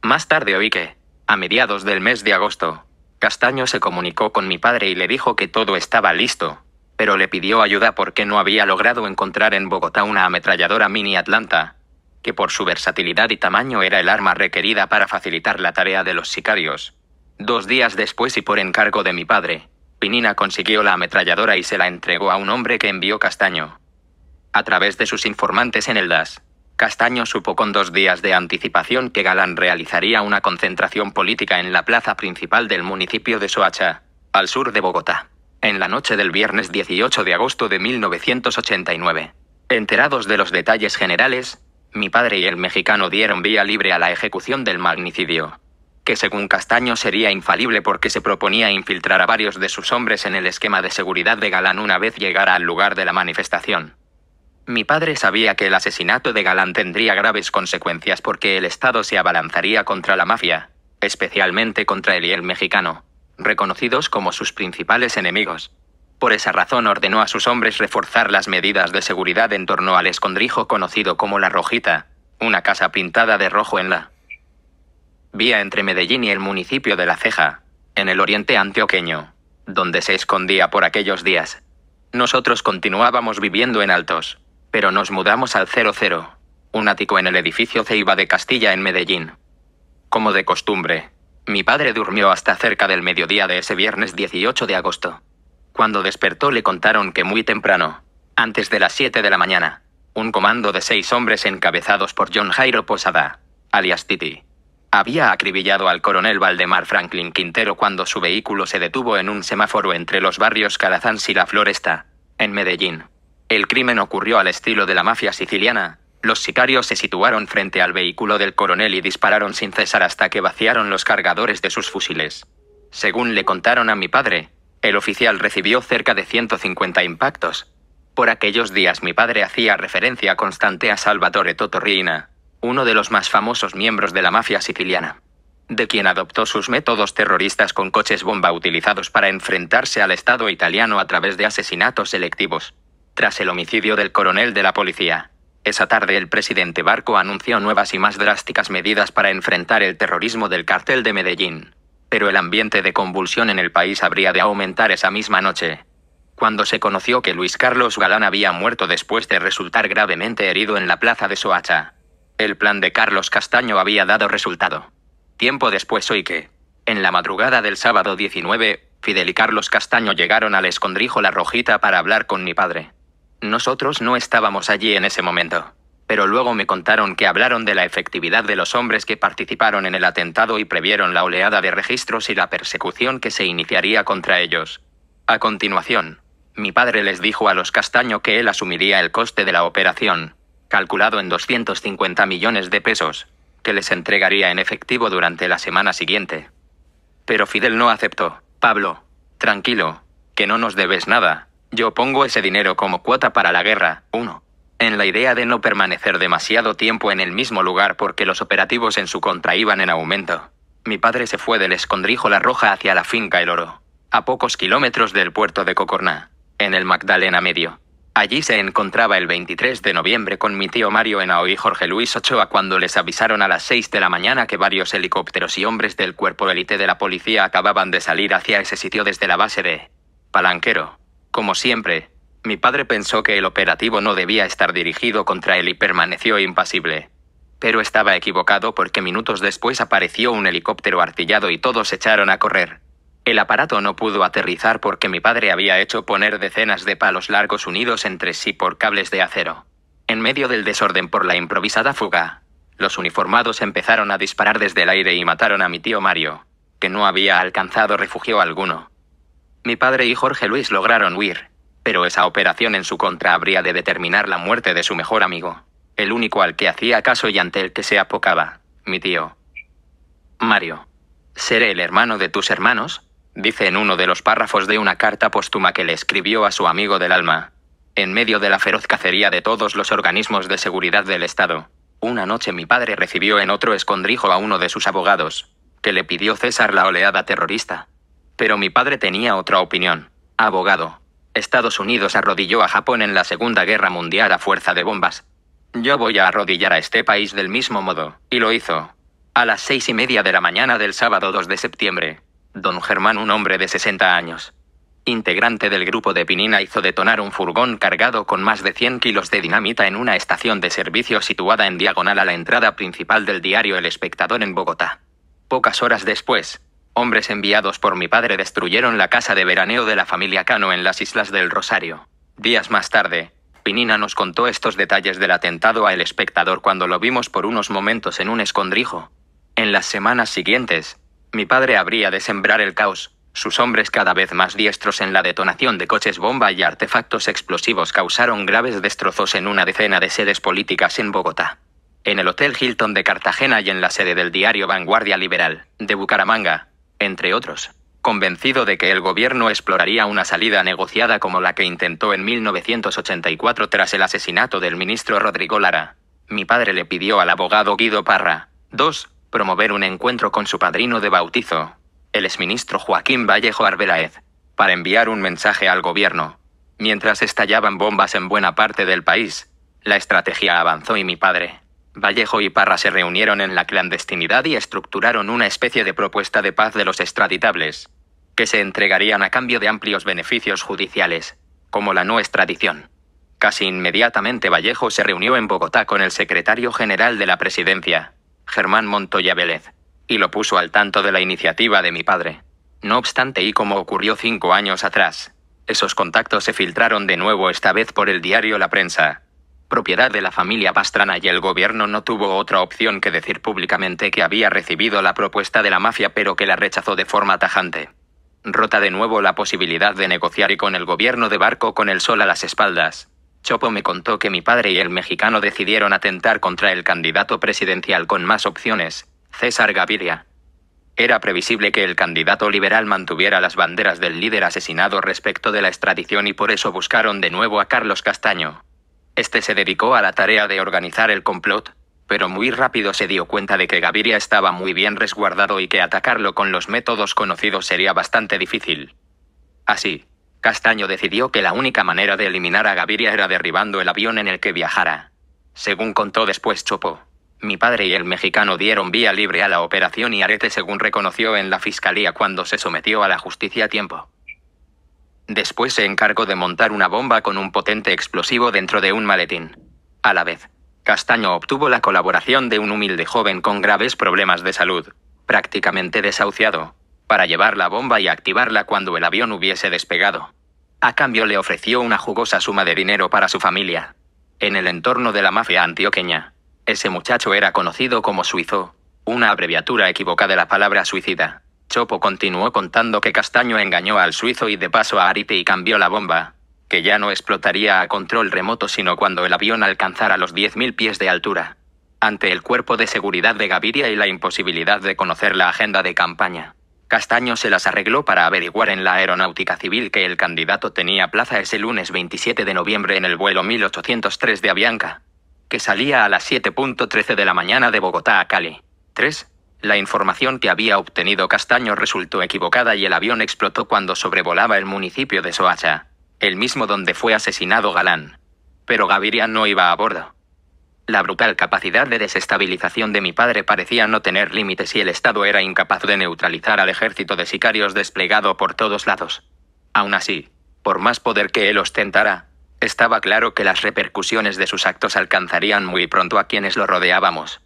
Más tarde oí que, a mediados del mes de agosto, Castaño se comunicó con mi padre y le dijo que todo estaba listo, pero le pidió ayuda porque no había logrado encontrar en Bogotá una ametralladora mini Atlanta, que por su versatilidad y tamaño era el arma requerida para facilitar la tarea de los sicarios. Dos días después y por encargo de mi padre, Pinina consiguió la ametralladora y se la entregó a un hombre que envió Castaño. A través de sus informantes en el DAS, Castaño supo con dos días de anticipación que Galán realizaría una concentración política en la plaza principal del municipio de Soacha, al sur de Bogotá, en la noche del viernes 18 de agosto de 1989. Enterados de los detalles generales, mi padre y el mexicano dieron vía libre a la ejecución del magnicidio, que según Castaño sería infalible porque se proponía infiltrar a varios de sus hombres en el esquema de seguridad de Galán una vez llegara al lugar de la manifestación. Mi padre sabía que el asesinato de Galán tendría graves consecuencias porque el Estado se abalanzaría contra la mafia, especialmente contra el y el mexicano, reconocidos como sus principales enemigos. Por esa razón ordenó a sus hombres reforzar las medidas de seguridad en torno al escondrijo conocido como La Rojita, una casa pintada de rojo en la vía entre Medellín y el municipio de La Ceja, en el oriente antioqueño, donde se escondía por aquellos días. Nosotros continuábamos viviendo en altos, pero nos mudamos al 00, un ático en el edificio Ceiba de Castilla en Medellín. Como de costumbre, mi padre durmió hasta cerca del mediodía de ese viernes 18 de agosto. Cuando despertó le contaron que muy temprano, antes de las 7 de la mañana, un comando de seis hombres encabezados por John Jairo Posada, alias Titi, había acribillado al coronel Valdemar Franklin Quintero cuando su vehículo se detuvo en un semáforo entre los barrios Calazans y La Floresta, en Medellín. El crimen ocurrió al estilo de la mafia siciliana. Los sicarios se situaron frente al vehículo del coronel y dispararon sin cesar hasta que vaciaron los cargadores de sus fusiles. Según le contaron a mi padre, el oficial recibió cerca de 150 impactos. Por aquellos días mi padre hacía referencia constante a Salvatore Totorrina, uno de los más famosos miembros de la mafia siciliana, de quien adoptó sus métodos terroristas con coches bomba utilizados para enfrentarse al Estado italiano a través de asesinatos selectivos tras el homicidio del coronel de la policía. Esa tarde el presidente Barco anunció nuevas y más drásticas medidas para enfrentar el terrorismo del cartel de Medellín. Pero el ambiente de convulsión en el país habría de aumentar esa misma noche. Cuando se conoció que Luis Carlos Galán había muerto después de resultar gravemente herido en la plaza de Soacha. El plan de Carlos Castaño había dado resultado. Tiempo después hoy que, en la madrugada del sábado 19, Fidel y Carlos Castaño llegaron al escondrijo La Rojita para hablar con mi padre. Nosotros no estábamos allí en ese momento. Pero luego me contaron que hablaron de la efectividad de los hombres que participaron en el atentado y previeron la oleada de registros y la persecución que se iniciaría contra ellos. A continuación, mi padre les dijo a los Castaño que él asumiría el coste de la operación, calculado en 250 millones de pesos, que les entregaría en efectivo durante la semana siguiente. Pero Fidel no aceptó. Pablo, tranquilo, que no nos debes nada, yo pongo ese dinero como cuota para la guerra, uno. En la idea de no permanecer demasiado tiempo en el mismo lugar porque los operativos en su contra iban en aumento. Mi padre se fue del escondrijo La Roja hacia la finca El Oro, a pocos kilómetros del puerto de Cocorná, en el Magdalena Medio. Allí se encontraba el 23 de noviembre con mi tío Mario Enao y Jorge Luis Ochoa cuando les avisaron a las 6 de la mañana que varios helicópteros y hombres del cuerpo élite de la policía acababan de salir hacia ese sitio desde la base de Palanquero. Como siempre, mi padre pensó que el operativo no debía estar dirigido contra él y permaneció impasible. Pero estaba equivocado porque minutos después apareció un helicóptero artillado y todos echaron a correr. El aparato no pudo aterrizar porque mi padre había hecho poner decenas de palos largos unidos entre sí por cables de acero. En medio del desorden por la improvisada fuga, los uniformados empezaron a disparar desde el aire y mataron a mi tío Mario, que no había alcanzado refugio alguno. Mi padre y Jorge Luis lograron huir, pero esa operación en su contra habría de determinar la muerte de su mejor amigo, el único al que hacía caso y ante el que se apocaba, mi tío. Mario. Seré el hermano de tus hermanos, dice en uno de los párrafos de una carta póstuma que le escribió a su amigo del alma. En medio de la feroz cacería de todos los organismos de seguridad del Estado, una noche mi padre recibió en otro escondrijo a uno de sus abogados, que le pidió cesar la oleada terrorista. Pero mi padre tenía otra opinión. Abogado. Estados Unidos arrodilló a Japón en la Segunda Guerra Mundial a fuerza de bombas. Yo voy a arrodillar a este país del mismo modo, y lo hizo. A las seis y media de la mañana del sábado 2 de septiembre, don Germán, un hombre de 60 años, integrante del grupo de Pinina, hizo detonar un furgón cargado con más de 100 kilos de dinamita en una estación de servicio situada en diagonal a la entrada principal del diario El Espectador en Bogotá. Pocas horas después, hombres enviados por mi padre destruyeron la casa de veraneo de la familia Cano en las Islas del Rosario. Días más tarde, Pinina nos contó estos detalles del atentado al Espectador cuando lo vimos por unos momentos en un escondrijo. En las semanas siguientes, mi padre habría de sembrar el caos, sus hombres cada vez más diestros en la detonación de coches bomba y artefactos explosivos causaron graves destrozos en una decena de sedes políticas en Bogotá. En el Hotel Hilton de Cartagena y en la sede del diario Vanguardia Liberal, de Bucaramanga, entre otros, convencido de que el gobierno exploraría una salida negociada como la que intentó en 1984 tras el asesinato del ministro Rodrigo Lara. Mi padre le pidió al abogado Guido Parra, 2. Promover un encuentro con su padrino de bautizo, el exministro Joaquín Vallejo Arbeláez, para enviar un mensaje al gobierno. Mientras estallaban bombas en buena parte del país, la estrategia avanzó y mi padre, Vallejo y Parra se reunieron en la clandestinidad y estructuraron una especie de propuesta de paz de los extraditables, que se entregarían a cambio de amplios beneficios judiciales, como la no extradición. Casi inmediatamente Vallejo se reunió en Bogotá con el secretario general de la presidencia, Germán Montoya Vélez, y lo puso al tanto de la iniciativa de mi padre. No obstante, y como ocurrió cinco años atrás, esos contactos se filtraron de nuevo esta vez por el diario La Prensa, propiedad de la familia Pastrana y el gobierno no tuvo otra opción que decir públicamente que había recibido la propuesta de la mafia pero que la rechazó de forma tajante. Rota de nuevo la posibilidad de negociar y con el gobierno de Barco con el sol a las espaldas. Chopo me contó que mi padre y el mexicano decidieron atentar contra el candidato presidencial con más opciones, César Gaviria. Era previsible que el candidato liberal mantuviera las banderas del líder asesinado respecto de la extradición y por eso buscaron de nuevo a Carlos Castaño. Este se dedicó a la tarea de organizar el complot, pero muy rápido se dio cuenta de que Gaviria estaba muy bien resguardado y que atacarlo con los métodos conocidos sería bastante difícil. Así, Castaño decidió que la única manera de eliminar a Gaviria era derribando el avión en el que viajara. Según contó después Chopo, mi padre y el mexicano dieron vía libre a la operación y Arete según reconoció en la fiscalía cuando se sometió a la justicia a tiempo. Después se encargó de montar una bomba con un potente explosivo dentro de un maletín. A la vez, Castaño obtuvo la colaboración de un humilde joven con graves problemas de salud, prácticamente desahuciado, para llevar la bomba y activarla cuando el avión hubiese despegado. A cambio le ofreció una jugosa suma de dinero para su familia. En el entorno de la mafia antioqueña, ese muchacho era conocido como Suizo, una abreviatura equivocada de la palabra suicida. Chopo continuó contando que Castaño engañó al suizo y de paso a Arite y cambió la bomba, que ya no explotaría a control remoto sino cuando el avión alcanzara los 10.000 pies de altura. Ante el cuerpo de seguridad de Gaviria y la imposibilidad de conocer la agenda de campaña, Castaño se las arregló para averiguar en la aeronáutica civil que el candidato tenía plaza ese lunes 27 de noviembre en el vuelo 1803 de Avianca, que salía a las 7.13 de la mañana de Bogotá a Cali. 3. La información que había obtenido Castaño resultó equivocada y el avión explotó cuando sobrevolaba el municipio de Soacha, el mismo donde fue asesinado Galán. Pero Gaviria no iba a bordo. La brutal capacidad de desestabilización de mi padre parecía no tener límites y el Estado era incapaz de neutralizar al ejército de sicarios desplegado por todos lados. Aún así, por más poder que él ostentara, estaba claro que las repercusiones de sus actos alcanzarían muy pronto a quienes lo rodeábamos.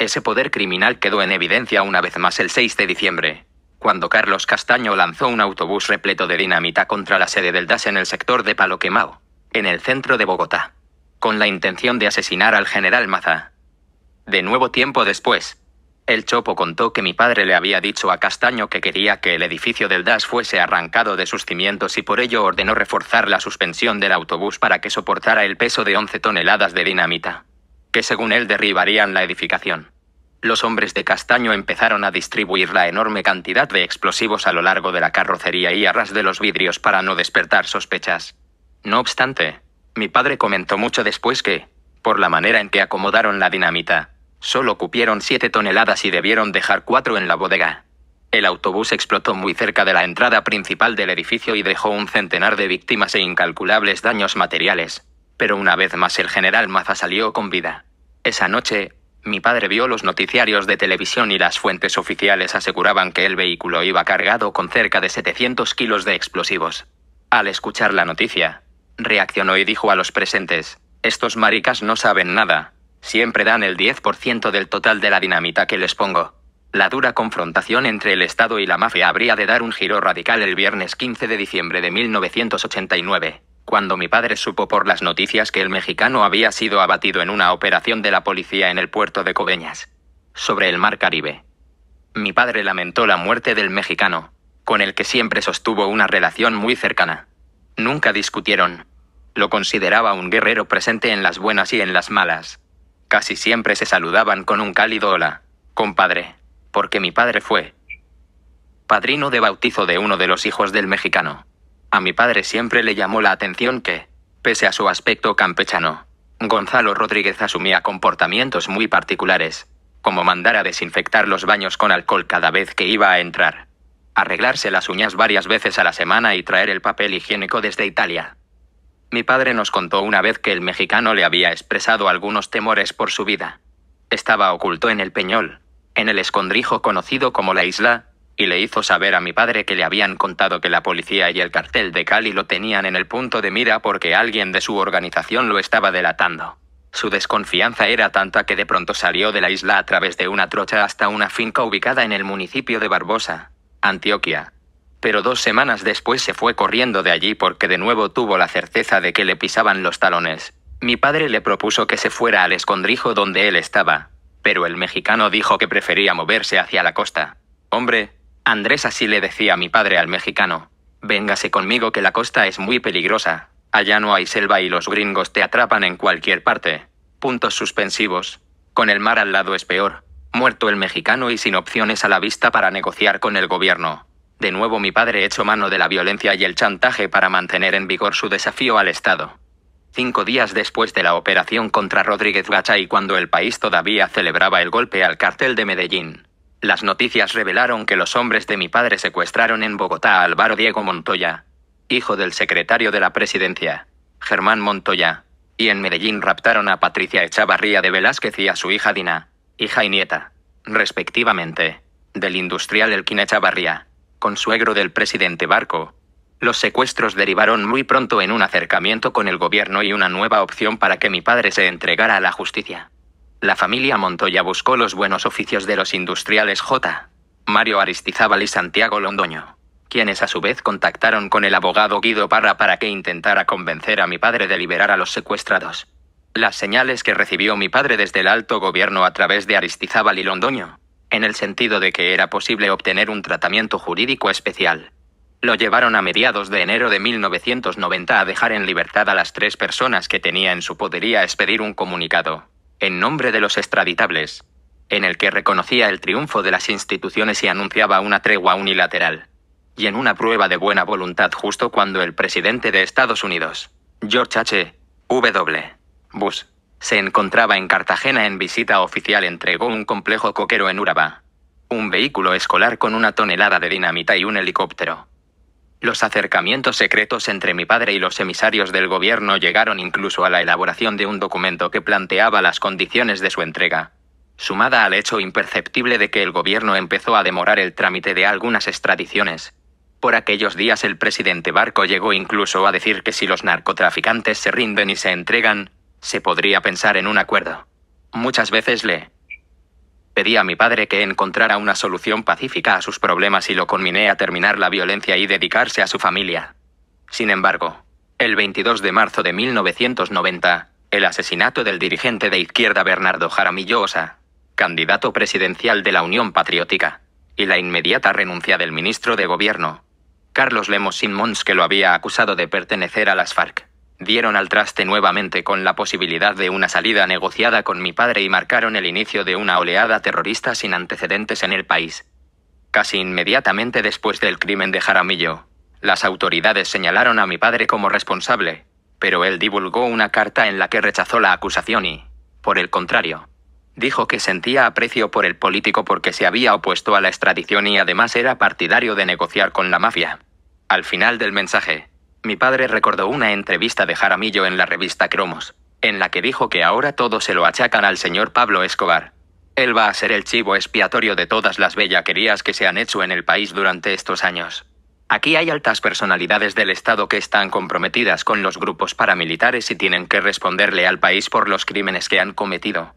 Ese poder criminal quedó en evidencia una vez más el 6 de diciembre, cuando Carlos Castaño lanzó un autobús repleto de dinamita contra la sede del DAS en el sector de Paloquemao, en el centro de Bogotá, con la intención de asesinar al general Maza. De nuevo tiempo después, el Chopo contó que mi padre le había dicho a Castaño que quería que el edificio del DAS fuese arrancado de sus cimientos y por ello ordenó reforzar la suspensión del autobús para que soportara el peso de 11 toneladas de dinamita que según él derribarían la edificación. Los hombres de Castaño empezaron a distribuir la enorme cantidad de explosivos a lo largo de la carrocería y a ras de los vidrios para no despertar sospechas. No obstante, mi padre comentó mucho después que, por la manera en que acomodaron la dinamita, solo cupieron siete toneladas y debieron dejar cuatro en la bodega. El autobús explotó muy cerca de la entrada principal del edificio y dejó un centenar de víctimas e incalculables daños materiales, pero una vez más el general Maza salió con vida. Esa noche, mi padre vio los noticiarios de televisión y las fuentes oficiales aseguraban que el vehículo iba cargado con cerca de 700 kilos de explosivos. Al escuchar la noticia, reaccionó y dijo a los presentes, estos maricas no saben nada, siempre dan el 10% del total de la dinamita que les pongo. La dura confrontación entre el Estado y la mafia habría de dar un giro radical el viernes 15 de diciembre de 1989. Cuando mi padre supo por las noticias que el mexicano había sido abatido en una operación de la policía en el puerto de Cobeñas, sobre el mar Caribe. Mi padre lamentó la muerte del mexicano, con el que siempre sostuvo una relación muy cercana. Nunca discutieron. Lo consideraba un guerrero presente en las buenas y en las malas. Casi siempre se saludaban con un cálido hola, compadre, porque mi padre fue padrino de bautizo de uno de los hijos del mexicano. A mi padre siempre le llamó la atención que, pese a su aspecto campechano, Gonzalo Rodríguez asumía comportamientos muy particulares, como mandar a desinfectar los baños con alcohol cada vez que iba a entrar, arreglarse las uñas varias veces a la semana y traer el papel higiénico desde Italia. Mi padre nos contó una vez que el mexicano le había expresado algunos temores por su vida. Estaba oculto en el Peñol, en el escondrijo conocido como la isla, y le hizo saber a mi padre que le habían contado que la policía y el cartel de Cali lo tenían en el punto de mira porque alguien de su organización lo estaba delatando. Su desconfianza era tanta que de pronto salió de la isla a través de una trocha hasta una finca ubicada en el municipio de Barbosa, Antioquia. Pero dos semanas después se fue corriendo de allí porque de nuevo tuvo la certeza de que le pisaban los talones. Mi padre le propuso que se fuera al escondrijo donde él estaba, pero el mexicano dijo que prefería moverse hacia la costa. Hombre, Andrés así le decía a mi padre al mexicano. Véngase conmigo que la costa es muy peligrosa. Allá no hay selva y los gringos te atrapan en cualquier parte. Puntos suspensivos. Con el mar al lado es peor. Muerto el mexicano y sin opciones a la vista para negociar con el gobierno. De nuevo mi padre echó mano de la violencia y el chantaje para mantener en vigor su desafío al Estado. Cinco días después de la operación contra Rodríguez Gacha y cuando el país todavía celebraba el golpe al cartel de Medellín, las noticias revelaron que los hombres de mi padre secuestraron en Bogotá a Álvaro Diego Montoya, hijo del secretario de la presidencia, Germán Montoya, y en Medellín raptaron a Patricia Echavarría de Velázquez y a su hija Dina, hija y nieta, respectivamente, del industrial Elkin Echavarría, consuegro del presidente Barco. Los secuestros derivaron muy pronto en un acercamiento con el gobierno y una nueva opción para que mi padre se entregara a la justicia. La familia Montoya buscó los buenos oficios de los industriales J. Mario Aristizábal y Santiago Londoño, quienes a su vez contactaron con el abogado Guido Parra para que intentara convencer a mi padre de liberar a los secuestrados. Las señales que recibió mi padre desde el alto gobierno a través de Aristizábal y Londoño, en el sentido de que era posible obtener un tratamiento jurídico especial. Lo llevaron a mediados de enero de 1990 a dejar en libertad a las tres personas que tenía en su podería expedir un comunicado en nombre de los extraditables, en el que reconocía el triunfo de las instituciones y anunciaba una tregua unilateral. Y en una prueba de buena voluntad justo cuando el presidente de Estados Unidos, George H. W. Bush, se encontraba en Cartagena en visita oficial entregó un complejo coquero en Urabá. Un vehículo escolar con una tonelada de dinamita y un helicóptero. Los acercamientos secretos entre mi padre y los emisarios del gobierno llegaron incluso a la elaboración de un documento que planteaba las condiciones de su entrega. Sumada al hecho imperceptible de que el gobierno empezó a demorar el trámite de algunas extradiciones. Por aquellos días el presidente Barco llegó incluso a decir que si los narcotraficantes se rinden y se entregan, se podría pensar en un acuerdo. Muchas veces le Pedí a mi padre que encontrara una solución pacífica a sus problemas y lo conminé a terminar la violencia y dedicarse a su familia. Sin embargo, el 22 de marzo de 1990, el asesinato del dirigente de izquierda Bernardo Jaramillo Osa, candidato presidencial de la Unión Patriótica, y la inmediata renuncia del ministro de Gobierno, Carlos Lemos Simons, que lo había acusado de pertenecer a las FARC, dieron al traste nuevamente con la posibilidad de una salida negociada con mi padre y marcaron el inicio de una oleada terrorista sin antecedentes en el país. Casi inmediatamente después del crimen de Jaramillo, las autoridades señalaron a mi padre como responsable, pero él divulgó una carta en la que rechazó la acusación y, por el contrario, dijo que sentía aprecio por el político porque se había opuesto a la extradición y además era partidario de negociar con la mafia. Al final del mensaje, mi padre recordó una entrevista de Jaramillo en la revista Cromos, en la que dijo que ahora todo se lo achacan al señor Pablo Escobar. Él va a ser el chivo expiatorio de todas las bellaquerías que se han hecho en el país durante estos años. Aquí hay altas personalidades del Estado que están comprometidas con los grupos paramilitares y tienen que responderle al país por los crímenes que han cometido.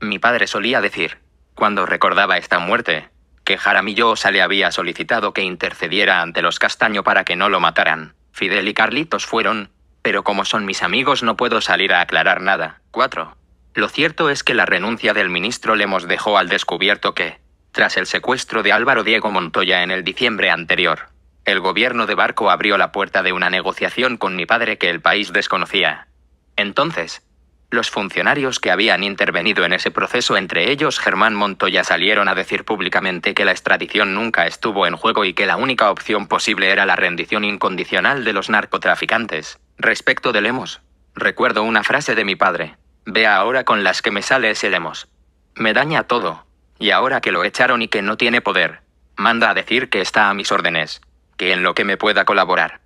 Mi padre solía decir, cuando recordaba esta muerte, que Jaramillo Osa le había solicitado que intercediera ante los Castaño para que no lo mataran. Fidel y Carlitos fueron, pero como son mis amigos no puedo salir a aclarar nada. 4. Lo cierto es que la renuncia del ministro Lemos dejó al descubierto que, tras el secuestro de Álvaro Diego Montoya en el diciembre anterior, el gobierno de Barco abrió la puerta de una negociación con mi padre que el país desconocía. Entonces, los funcionarios que habían intervenido en ese proceso, entre ellos Germán Montoya, salieron a decir públicamente que la extradición nunca estuvo en juego y que la única opción posible era la rendición incondicional de los narcotraficantes. Respecto de Lemos, recuerdo una frase de mi padre. Vea ahora con las que me sale ese Lemos. Me daña todo. Y ahora que lo echaron y que no tiene poder, manda a decir que está a mis órdenes, que en lo que me pueda colaborar.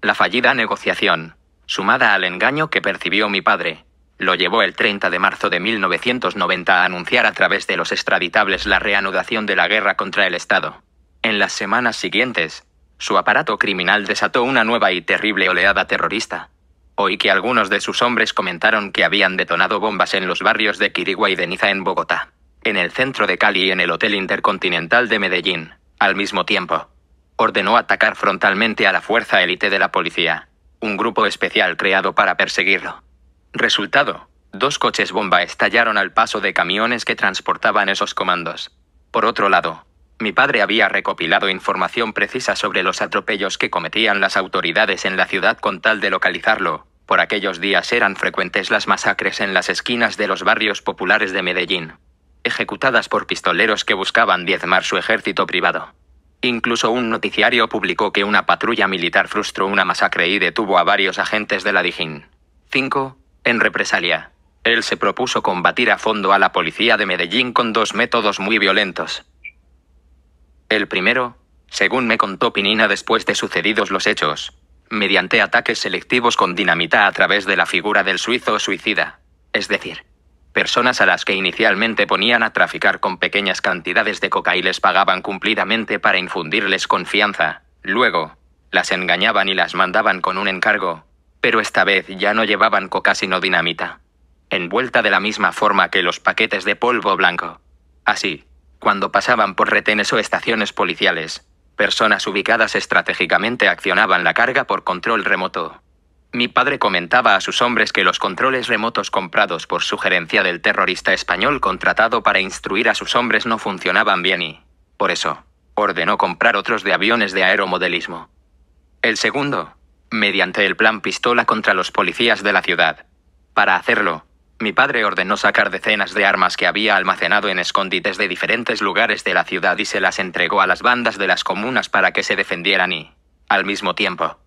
La fallida negociación, sumada al engaño que percibió mi padre, lo llevó el 30 de marzo de 1990 a anunciar a través de los extraditables la reanudación de la guerra contra el Estado. En las semanas siguientes, su aparato criminal desató una nueva y terrible oleada terrorista. Oí que algunos de sus hombres comentaron que habían detonado bombas en los barrios de Kirigua y de Niza en Bogotá, en el centro de Cali y en el Hotel Intercontinental de Medellín, al mismo tiempo. Ordenó atacar frontalmente a la fuerza élite de la policía, un grupo especial creado para perseguirlo. Resultado, dos coches bomba estallaron al paso de camiones que transportaban esos comandos. Por otro lado, mi padre había recopilado información precisa sobre los atropellos que cometían las autoridades en la ciudad con tal de localizarlo. Por aquellos días eran frecuentes las masacres en las esquinas de los barrios populares de Medellín, ejecutadas por pistoleros que buscaban diezmar su ejército privado. Incluso un noticiario publicó que una patrulla militar frustró una masacre y detuvo a varios agentes de la Dijín. 5. En represalia, él se propuso combatir a fondo a la policía de Medellín con dos métodos muy violentos. El primero, según me contó Pinina después de sucedidos los hechos, mediante ataques selectivos con dinamita a través de la figura del suizo suicida, es decir, personas a las que inicialmente ponían a traficar con pequeñas cantidades de coca y les pagaban cumplidamente para infundirles confianza, luego, las engañaban y las mandaban con un encargo, pero esta vez ya no llevaban coca sino dinamita, envuelta de la misma forma que los paquetes de polvo blanco. Así, cuando pasaban por retenes o estaciones policiales, personas ubicadas estratégicamente accionaban la carga por control remoto. Mi padre comentaba a sus hombres que los controles remotos comprados por sugerencia del terrorista español contratado para instruir a sus hombres no funcionaban bien y, por eso, ordenó comprar otros de aviones de aeromodelismo. El segundo, mediante el plan pistola contra los policías de la ciudad. Para hacerlo, mi padre ordenó sacar decenas de armas que había almacenado en escondites de diferentes lugares de la ciudad y se las entregó a las bandas de las comunas para que se defendieran y, al mismo tiempo,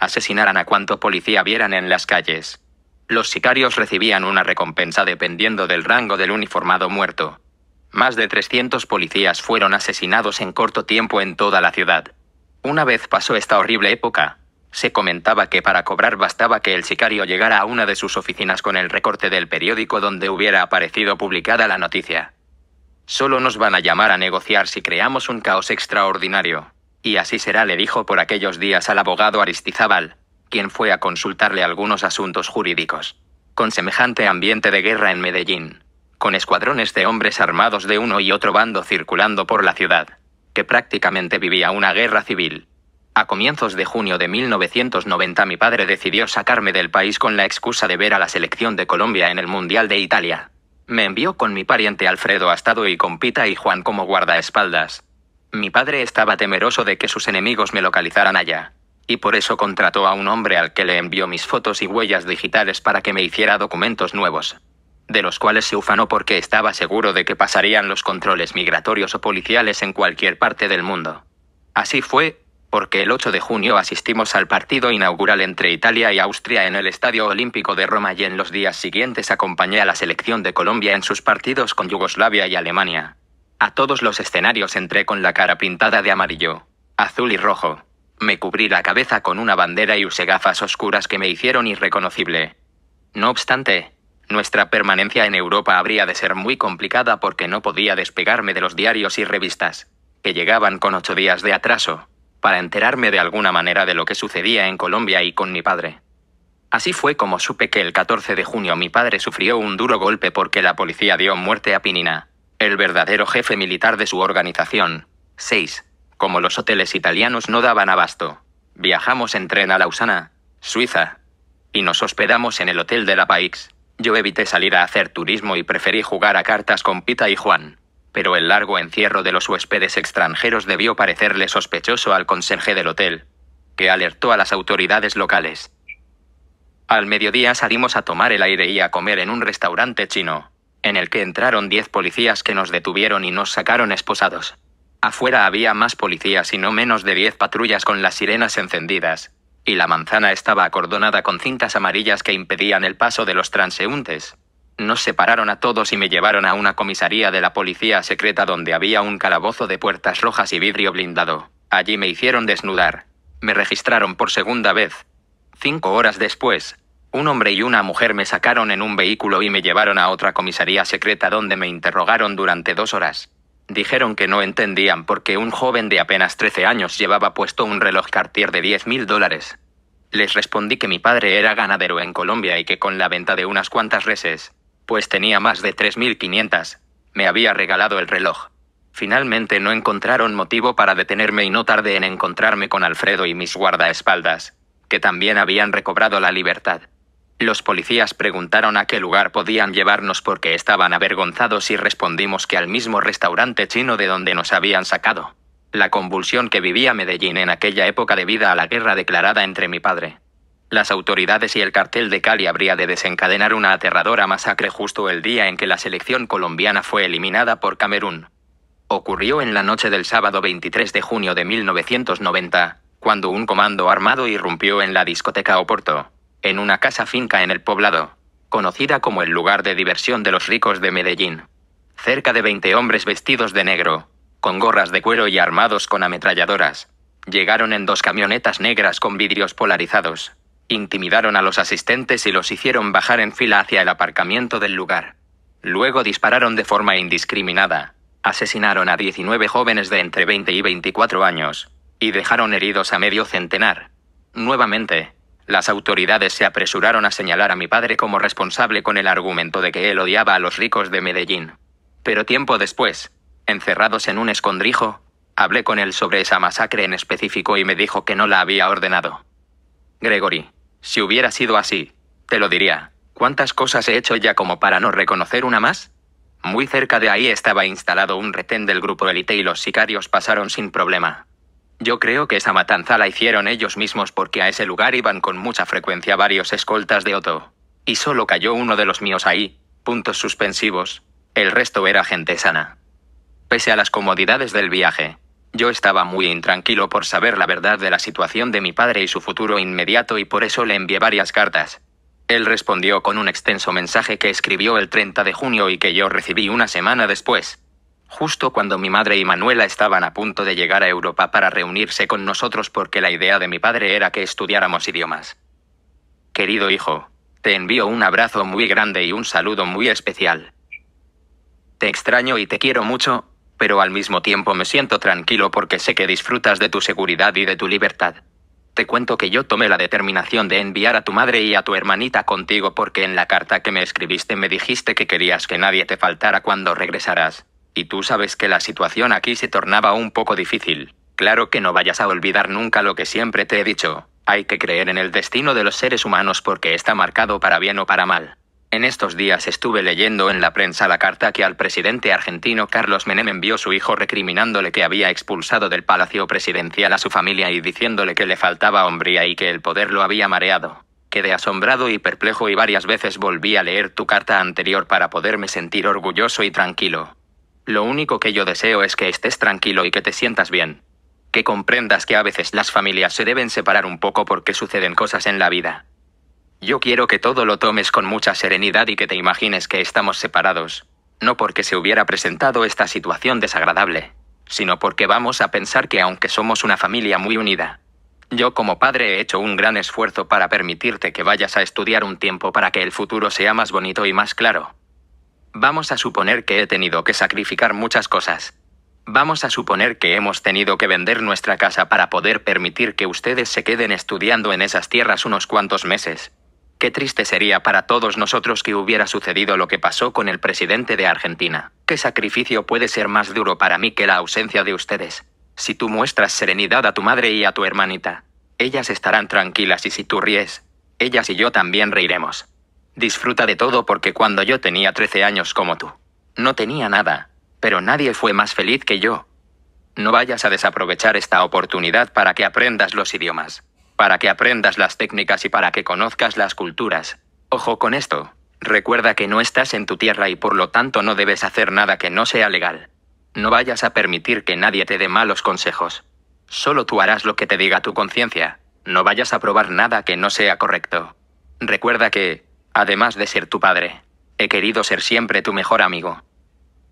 asesinaran a cuanto policía vieran en las calles. Los sicarios recibían una recompensa dependiendo del rango del uniformado muerto. Más de 300 policías fueron asesinados en corto tiempo en toda la ciudad. Una vez pasó esta horrible época, se comentaba que para cobrar bastaba que el sicario llegara a una de sus oficinas con el recorte del periódico donde hubiera aparecido publicada la noticia. Solo nos van a llamar a negociar si creamos un caos extraordinario. Y así será, le dijo por aquellos días al abogado Aristizábal, quien fue a consultarle algunos asuntos jurídicos. Con semejante ambiente de guerra en Medellín, con escuadrones de hombres armados de uno y otro bando circulando por la ciudad, que prácticamente vivía una guerra civil, a comienzos de junio de 1990 mi padre decidió sacarme del país con la excusa de ver a la selección de Colombia en el Mundial de Italia. Me envió con mi pariente Alfredo Astado y con Pita y Juan como guardaespaldas. Mi padre estaba temeroso de que sus enemigos me localizaran allá, y por eso contrató a un hombre al que le envió mis fotos y huellas digitales para que me hiciera documentos nuevos, de los cuales se ufanó porque estaba seguro de que pasarían los controles migratorios o policiales en cualquier parte del mundo. Así fue, porque el 8 de junio asistimos al partido inaugural entre Italia y Austria en el Estadio Olímpico de Roma y en los días siguientes acompañé a la selección de Colombia en sus partidos con Yugoslavia y Alemania. A todos los escenarios entré con la cara pintada de amarillo, azul y rojo. Me cubrí la cabeza con una bandera y usé gafas oscuras que me hicieron irreconocible. No obstante, nuestra permanencia en Europa habría de ser muy complicada porque no podía despegarme de los diarios y revistas, que llegaban con ocho días de atraso para enterarme de alguna manera de lo que sucedía en Colombia y con mi padre. Así fue como supe que el 14 de junio mi padre sufrió un duro golpe porque la policía dio muerte a Pinina, el verdadero jefe militar de su organización. 6. Como los hoteles italianos no daban abasto, viajamos en tren a Lausana, Suiza, y nos hospedamos en el Hotel de la Paix. Yo evité salir a hacer turismo y preferí jugar a cartas con Pita y Juan pero el largo encierro de los huéspedes extranjeros debió parecerle sospechoso al conserje del hotel, que alertó a las autoridades locales. Al mediodía salimos a tomar el aire y a comer en un restaurante chino, en el que entraron diez policías que nos detuvieron y nos sacaron esposados. Afuera había más policías y no menos de diez patrullas con las sirenas encendidas, y la manzana estaba acordonada con cintas amarillas que impedían el paso de los transeúntes. Nos separaron a todos y me llevaron a una comisaría de la policía secreta donde había un calabozo de puertas rojas y vidrio blindado. Allí me hicieron desnudar. Me registraron por segunda vez. Cinco horas después, un hombre y una mujer me sacaron en un vehículo y me llevaron a otra comisaría secreta donde me interrogaron durante dos horas. Dijeron que no entendían por qué un joven de apenas 13 años llevaba puesto un reloj Cartier de diez mil dólares. Les respondí que mi padre era ganadero en Colombia y que con la venta de unas cuantas reses, pues tenía más de 3.500. Me había regalado el reloj. Finalmente no encontraron motivo para detenerme y no tardé en encontrarme con Alfredo y mis guardaespaldas, que también habían recobrado la libertad. Los policías preguntaron a qué lugar podían llevarnos porque estaban avergonzados y respondimos que al mismo restaurante chino de donde nos habían sacado. La convulsión que vivía Medellín en aquella época debida a la guerra declarada entre mi padre, las autoridades y el cartel de Cali habría de desencadenar una aterradora masacre justo el día en que la selección colombiana fue eliminada por Camerún. Ocurrió en la noche del sábado 23 de junio de 1990, cuando un comando armado irrumpió en la discoteca Oporto, en una casa finca en el poblado, conocida como el lugar de diversión de los ricos de Medellín. Cerca de 20 hombres vestidos de negro, con gorras de cuero y armados con ametralladoras, llegaron en dos camionetas negras con vidrios polarizados Intimidaron a los asistentes y los hicieron bajar en fila hacia el aparcamiento del lugar. Luego dispararon de forma indiscriminada, asesinaron a 19 jóvenes de entre 20 y 24 años, y dejaron heridos a medio centenar. Nuevamente, las autoridades se apresuraron a señalar a mi padre como responsable con el argumento de que él odiaba a los ricos de Medellín. Pero tiempo después, encerrados en un escondrijo, hablé con él sobre esa masacre en específico y me dijo que no la había ordenado. Gregory, si hubiera sido así, te lo diría. ¿Cuántas cosas he hecho ya como para no reconocer una más? Muy cerca de ahí estaba instalado un retén del grupo Elite y los sicarios pasaron sin problema. Yo creo que esa matanza la hicieron ellos mismos porque a ese lugar iban con mucha frecuencia varios escoltas de Otto. Y solo cayó uno de los míos ahí, puntos suspensivos. El resto era gente sana. Pese a las comodidades del viaje, yo estaba muy intranquilo por saber la verdad de la situación de mi padre y su futuro inmediato y por eso le envié varias cartas. Él respondió con un extenso mensaje que escribió el 30 de junio y que yo recibí una semana después. Justo cuando mi madre y Manuela estaban a punto de llegar a Europa para reunirse con nosotros porque la idea de mi padre era que estudiáramos idiomas. Querido hijo, te envío un abrazo muy grande y un saludo muy especial. Te extraño y te quiero mucho, pero al mismo tiempo me siento tranquilo porque sé que disfrutas de tu seguridad y de tu libertad. Te cuento que yo tomé la determinación de enviar a tu madre y a tu hermanita contigo porque en la carta que me escribiste me dijiste que querías que nadie te faltara cuando regresaras. Y tú sabes que la situación aquí se tornaba un poco difícil. Claro que no vayas a olvidar nunca lo que siempre te he dicho. Hay que creer en el destino de los seres humanos porque está marcado para bien o para mal. En estos días estuve leyendo en la prensa la carta que al presidente argentino Carlos Menem envió su hijo recriminándole que había expulsado del palacio presidencial a su familia y diciéndole que le faltaba hombría y que el poder lo había mareado. Quedé asombrado y perplejo y varias veces volví a leer tu carta anterior para poderme sentir orgulloso y tranquilo. Lo único que yo deseo es que estés tranquilo y que te sientas bien. Que comprendas que a veces las familias se deben separar un poco porque suceden cosas en la vida. Yo quiero que todo lo tomes con mucha serenidad y que te imagines que estamos separados, no porque se hubiera presentado esta situación desagradable, sino porque vamos a pensar que aunque somos una familia muy unida, yo como padre he hecho un gran esfuerzo para permitirte que vayas a estudiar un tiempo para que el futuro sea más bonito y más claro. Vamos a suponer que he tenido que sacrificar muchas cosas. Vamos a suponer que hemos tenido que vender nuestra casa para poder permitir que ustedes se queden estudiando en esas tierras unos cuantos meses. Qué triste sería para todos nosotros que hubiera sucedido lo que pasó con el presidente de Argentina. ¿Qué sacrificio puede ser más duro para mí que la ausencia de ustedes? Si tú muestras serenidad a tu madre y a tu hermanita, ellas estarán tranquilas y si tú ríes, ellas y yo también reiremos. Disfruta de todo porque cuando yo tenía 13 años como tú, no tenía nada, pero nadie fue más feliz que yo. No vayas a desaprovechar esta oportunidad para que aprendas los idiomas para que aprendas las técnicas y para que conozcas las culturas. Ojo con esto. Recuerda que no estás en tu tierra y por lo tanto no debes hacer nada que no sea legal. No vayas a permitir que nadie te dé malos consejos. Solo tú harás lo que te diga tu conciencia. No vayas a probar nada que no sea correcto. Recuerda que, además de ser tu padre, he querido ser siempre tu mejor amigo.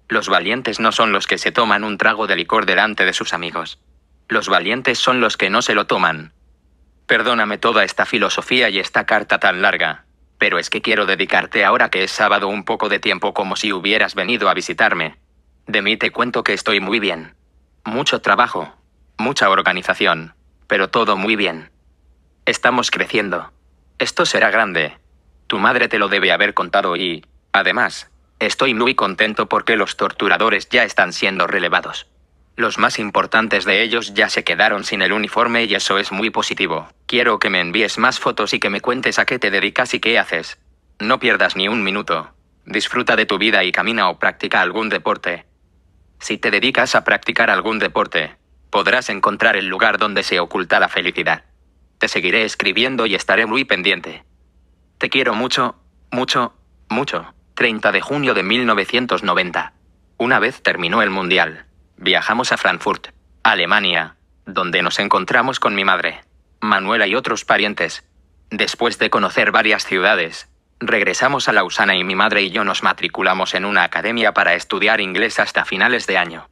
Los valientes no son los que se toman un trago de licor delante de sus amigos. Los valientes son los que no se lo toman, Perdóname toda esta filosofía y esta carta tan larga, pero es que quiero dedicarte ahora que es sábado un poco de tiempo como si hubieras venido a visitarme. De mí te cuento que estoy muy bien. Mucho trabajo, mucha organización, pero todo muy bien. Estamos creciendo. Esto será grande. Tu madre te lo debe haber contado y, además, estoy muy contento porque los torturadores ya están siendo relevados. Los más importantes de ellos ya se quedaron sin el uniforme y eso es muy positivo. Quiero que me envíes más fotos y que me cuentes a qué te dedicas y qué haces. No pierdas ni un minuto. Disfruta de tu vida y camina o practica algún deporte. Si te dedicas a practicar algún deporte, podrás encontrar el lugar donde se oculta la felicidad. Te seguiré escribiendo y estaré muy pendiente. Te quiero mucho, mucho, mucho. 30 de junio de 1990. Una vez terminó el Mundial. Viajamos a Frankfurt, Alemania, donde nos encontramos con mi madre, Manuela y otros parientes. Después de conocer varias ciudades, regresamos a Lausana y mi madre y yo nos matriculamos en una academia para estudiar inglés hasta finales de año.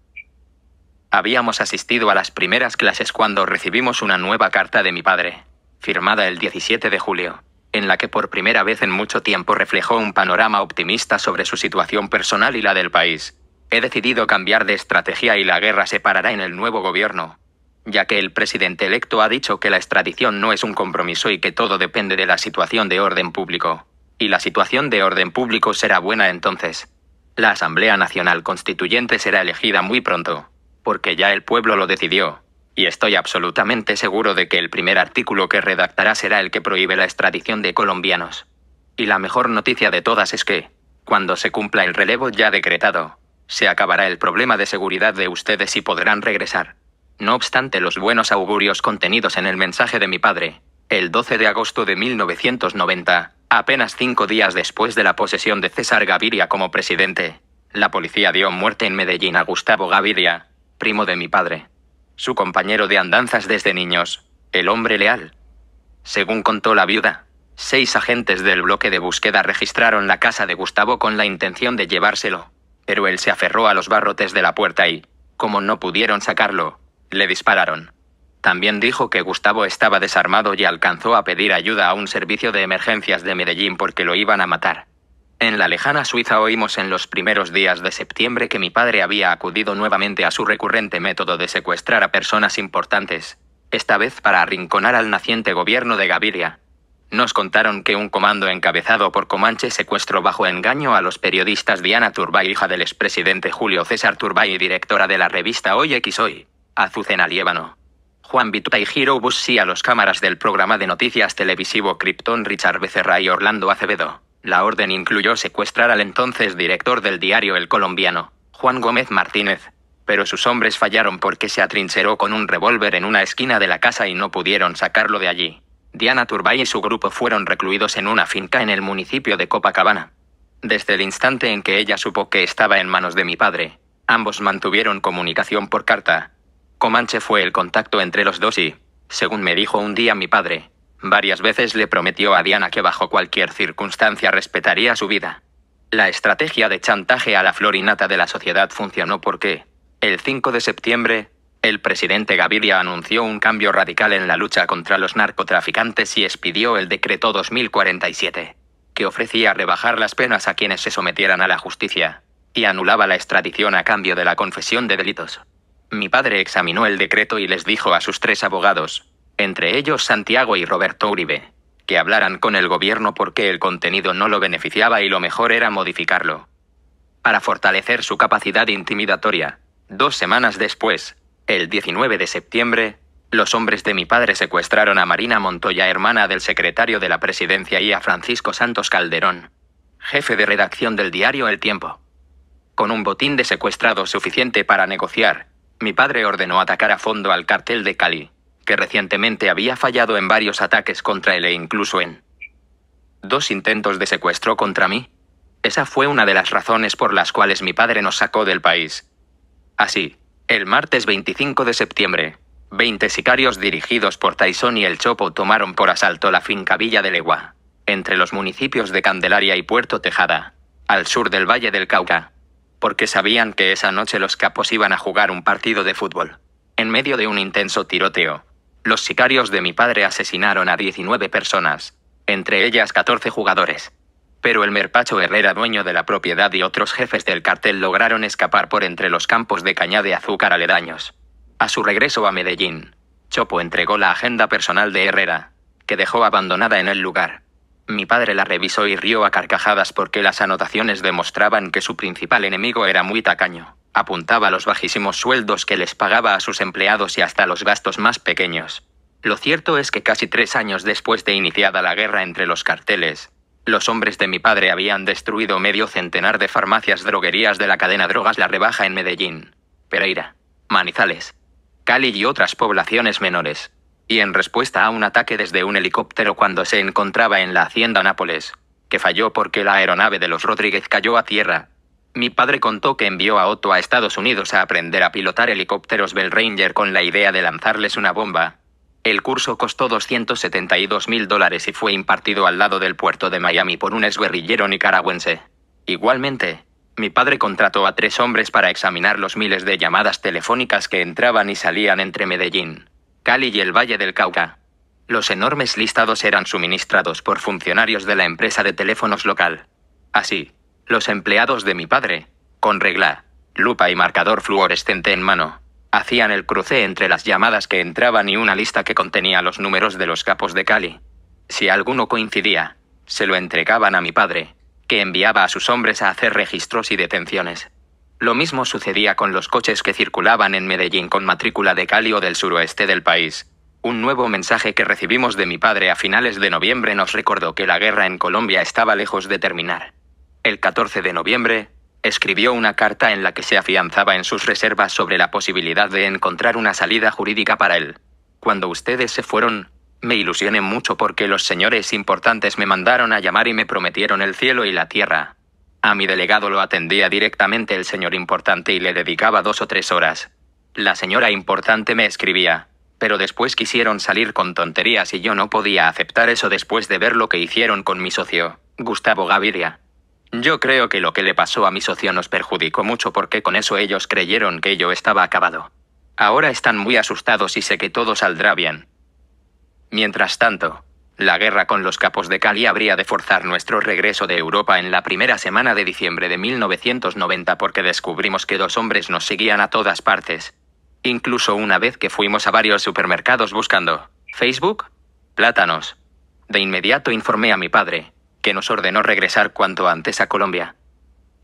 Habíamos asistido a las primeras clases cuando recibimos una nueva carta de mi padre, firmada el 17 de julio, en la que por primera vez en mucho tiempo reflejó un panorama optimista sobre su situación personal y la del país. He decidido cambiar de estrategia y la guerra se parará en el nuevo gobierno, ya que el presidente electo ha dicho que la extradición no es un compromiso y que todo depende de la situación de orden público. Y la situación de orden público será buena entonces. La Asamblea Nacional Constituyente será elegida muy pronto, porque ya el pueblo lo decidió. Y estoy absolutamente seguro de que el primer artículo que redactará será el que prohíbe la extradición de colombianos. Y la mejor noticia de todas es que, cuando se cumpla el relevo ya decretado, se acabará el problema de seguridad de ustedes y podrán regresar. No obstante los buenos augurios contenidos en el mensaje de mi padre, el 12 de agosto de 1990, apenas cinco días después de la posesión de César Gaviria como presidente, la policía dio muerte en Medellín a Gustavo Gaviria, primo de mi padre. Su compañero de andanzas desde niños, el hombre leal. Según contó la viuda, seis agentes del bloque de búsqueda registraron la casa de Gustavo con la intención de llevárselo pero él se aferró a los barrotes de la puerta y, como no pudieron sacarlo, le dispararon. También dijo que Gustavo estaba desarmado y alcanzó a pedir ayuda a un servicio de emergencias de Medellín porque lo iban a matar. En la lejana Suiza oímos en los primeros días de septiembre que mi padre había acudido nuevamente a su recurrente método de secuestrar a personas importantes, esta vez para arrinconar al naciente gobierno de Gaviria. Nos contaron que un comando encabezado por Comanche secuestró bajo engaño a los periodistas Diana Turbay, hija del expresidente Julio César Turbay y directora de la revista Hoy X Hoy, Azucena Liévano. Juan Vituta y Hiro Bussi a los cámaras del programa de noticias televisivo Krypton Richard Becerra y Orlando Acevedo. La orden incluyó secuestrar al entonces director del diario El Colombiano, Juan Gómez Martínez, pero sus hombres fallaron porque se atrincheró con un revólver en una esquina de la casa y no pudieron sacarlo de allí. Diana Turbay y su grupo fueron recluidos en una finca en el municipio de Copacabana. Desde el instante en que ella supo que estaba en manos de mi padre, ambos mantuvieron comunicación por carta. Comanche fue el contacto entre los dos y, según me dijo un día mi padre, varias veces le prometió a Diana que bajo cualquier circunstancia respetaría su vida. La estrategia de chantaje a la florinata de la sociedad funcionó porque, el 5 de septiembre, el presidente Gaviria anunció un cambio radical en la lucha contra los narcotraficantes y expidió el decreto 2047, que ofrecía rebajar las penas a quienes se sometieran a la justicia, y anulaba la extradición a cambio de la confesión de delitos. Mi padre examinó el decreto y les dijo a sus tres abogados, entre ellos Santiago y Roberto Uribe, que hablaran con el gobierno porque el contenido no lo beneficiaba y lo mejor era modificarlo. Para fortalecer su capacidad intimidatoria, dos semanas después, el 19 de septiembre, los hombres de mi padre secuestraron a Marina Montoya, hermana del secretario de la presidencia, y a Francisco Santos Calderón, jefe de redacción del diario El Tiempo. Con un botín de secuestrado suficiente para negociar, mi padre ordenó atacar a fondo al cartel de Cali, que recientemente había fallado en varios ataques contra él e incluso en dos intentos de secuestro contra mí. Esa fue una de las razones por las cuales mi padre nos sacó del país. Así, el martes 25 de septiembre, 20 sicarios dirigidos por Tyson y El Chopo tomaron por asalto la finca Villa de Legua, entre los municipios de Candelaria y Puerto Tejada, al sur del Valle del Cauca, porque sabían que esa noche los capos iban a jugar un partido de fútbol. En medio de un intenso tiroteo, los sicarios de mi padre asesinaron a 19 personas, entre ellas 14 jugadores pero el merpacho Herrera, dueño de la propiedad y otros jefes del cartel lograron escapar por entre los campos de caña de azúcar aledaños. A su regreso a Medellín, Chopo entregó la agenda personal de Herrera, que dejó abandonada en el lugar. Mi padre la revisó y rió a carcajadas porque las anotaciones demostraban que su principal enemigo era muy tacaño. Apuntaba los bajísimos sueldos que les pagaba a sus empleados y hasta los gastos más pequeños. Lo cierto es que casi tres años después de iniciada la guerra entre los carteles, los hombres de mi padre habían destruido medio centenar de farmacias droguerías de la cadena Drogas La Rebaja en Medellín, Pereira, Manizales, Cali y otras poblaciones menores. Y en respuesta a un ataque desde un helicóptero cuando se encontraba en la hacienda Nápoles, que falló porque la aeronave de los Rodríguez cayó a tierra. Mi padre contó que envió a Otto a Estados Unidos a aprender a pilotar helicópteros Bell Ranger con la idea de lanzarles una bomba, el curso costó 272 mil dólares y fue impartido al lado del puerto de Miami por un exguerrillero nicaragüense. Igualmente, mi padre contrató a tres hombres para examinar los miles de llamadas telefónicas que entraban y salían entre Medellín, Cali y el Valle del Cauca. Los enormes listados eran suministrados por funcionarios de la empresa de teléfonos local. Así, los empleados de mi padre, con regla, lupa y marcador fluorescente en mano, Hacían el cruce entre las llamadas que entraban y una lista que contenía los números de los capos de Cali. Si alguno coincidía, se lo entregaban a mi padre, que enviaba a sus hombres a hacer registros y detenciones. Lo mismo sucedía con los coches que circulaban en Medellín con matrícula de Cali o del suroeste del país. Un nuevo mensaje que recibimos de mi padre a finales de noviembre nos recordó que la guerra en Colombia estaba lejos de terminar. El 14 de noviembre, escribió una carta en la que se afianzaba en sus reservas sobre la posibilidad de encontrar una salida jurídica para él. Cuando ustedes se fueron, me ilusioné mucho porque los señores importantes me mandaron a llamar y me prometieron el cielo y la tierra. A mi delegado lo atendía directamente el señor importante y le dedicaba dos o tres horas. La señora importante me escribía, pero después quisieron salir con tonterías y yo no podía aceptar eso después de ver lo que hicieron con mi socio, Gustavo Gaviria. Yo creo que lo que le pasó a mi socio nos perjudicó mucho porque con eso ellos creyeron que yo estaba acabado. Ahora están muy asustados y sé que todo saldrá bien. Mientras tanto, la guerra con los capos de Cali habría de forzar nuestro regreso de Europa en la primera semana de diciembre de 1990 porque descubrimos que dos hombres nos seguían a todas partes. Incluso una vez que fuimos a varios supermercados buscando Facebook, plátanos. De inmediato informé a mi padre, que nos ordenó regresar cuanto antes a Colombia.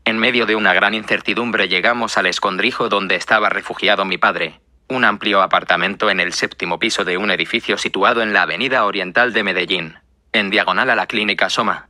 En medio de una gran incertidumbre llegamos al escondrijo donde estaba refugiado mi padre, un amplio apartamento en el séptimo piso de un edificio situado en la Avenida Oriental de Medellín, en diagonal a la clínica Soma.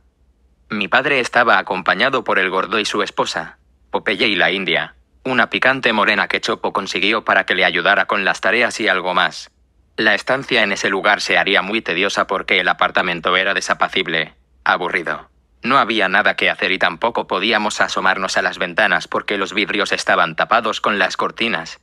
Mi padre estaba acompañado por el gordo y su esposa, Popeye y la India, una picante morena que Chopo consiguió para que le ayudara con las tareas y algo más. La estancia en ese lugar se haría muy tediosa porque el apartamento era desapacible, aburrido. No había nada que hacer y tampoco podíamos asomarnos a las ventanas porque los vidrios estaban tapados con las cortinas.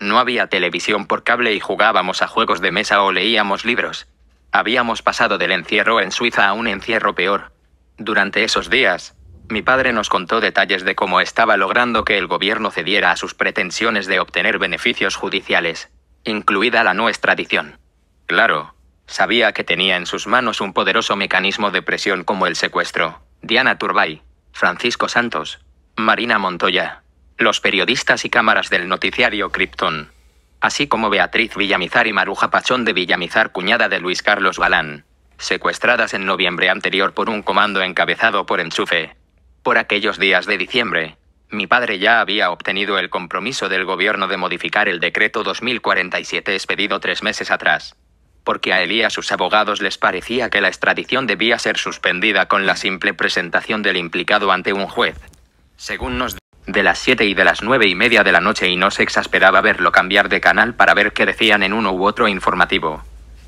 No había televisión por cable y jugábamos a juegos de mesa o leíamos libros. Habíamos pasado del encierro en Suiza a un encierro peor. Durante esos días, mi padre nos contó detalles de cómo estaba logrando que el gobierno cediera a sus pretensiones de obtener beneficios judiciales, incluida la no extradición. Claro, Sabía que tenía en sus manos un poderoso mecanismo de presión como el secuestro. Diana Turbay, Francisco Santos, Marina Montoya, los periodistas y cámaras del noticiario Krypton, así como Beatriz Villamizar y Maruja Pachón de Villamizar, cuñada de Luis Carlos Galán, secuestradas en noviembre anterior por un comando encabezado por Enchufe. Por aquellos días de diciembre, mi padre ya había obtenido el compromiso del gobierno de modificar el decreto 2047 expedido tres meses atrás porque a él y a sus abogados les parecía que la extradición debía ser suspendida con la simple presentación del implicado ante un juez. Según nos de las siete y de las nueve y media de la noche y no se exasperaba verlo cambiar de canal para ver qué decían en uno u otro informativo.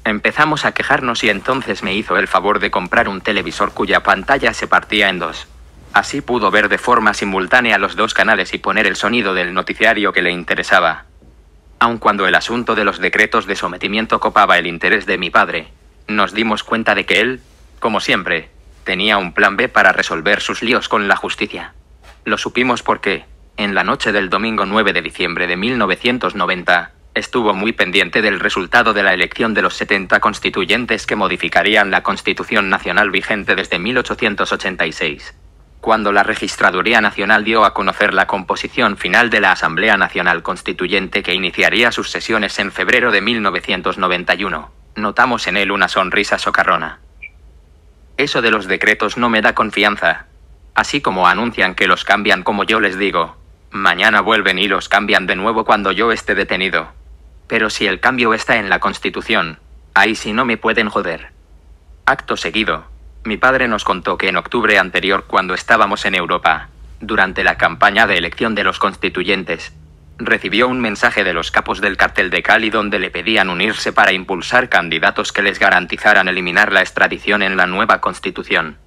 Empezamos a quejarnos y entonces me hizo el favor de comprar un televisor cuya pantalla se partía en dos. Así pudo ver de forma simultánea los dos canales y poner el sonido del noticiario que le interesaba aun cuando el asunto de los decretos de sometimiento copaba el interés de mi padre, nos dimos cuenta de que él, como siempre, tenía un plan B para resolver sus líos con la justicia. Lo supimos porque, en la noche del domingo 9 de diciembre de 1990, estuvo muy pendiente del resultado de la elección de los 70 constituyentes que modificarían la Constitución Nacional vigente desde 1886 cuando la Registraduría Nacional dio a conocer la composición final de la Asamblea Nacional Constituyente que iniciaría sus sesiones en febrero de 1991, notamos en él una sonrisa socarrona. Eso de los decretos no me da confianza. Así como anuncian que los cambian como yo les digo, mañana vuelven y los cambian de nuevo cuando yo esté detenido. Pero si el cambio está en la Constitución, ahí sí no me pueden joder. Acto seguido, mi padre nos contó que en octubre anterior, cuando estábamos en Europa, durante la campaña de elección de los constituyentes, recibió un mensaje de los capos del cartel de Cali donde le pedían unirse para impulsar candidatos que les garantizaran eliminar la extradición en la nueva constitución.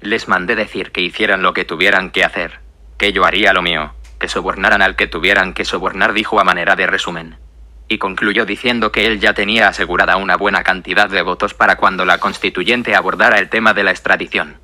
Les mandé decir que hicieran lo que tuvieran que hacer, que yo haría lo mío, que sobornaran al que tuvieran que sobornar, dijo a manera de resumen y concluyó diciendo que él ya tenía asegurada una buena cantidad de votos para cuando la constituyente abordara el tema de la extradición.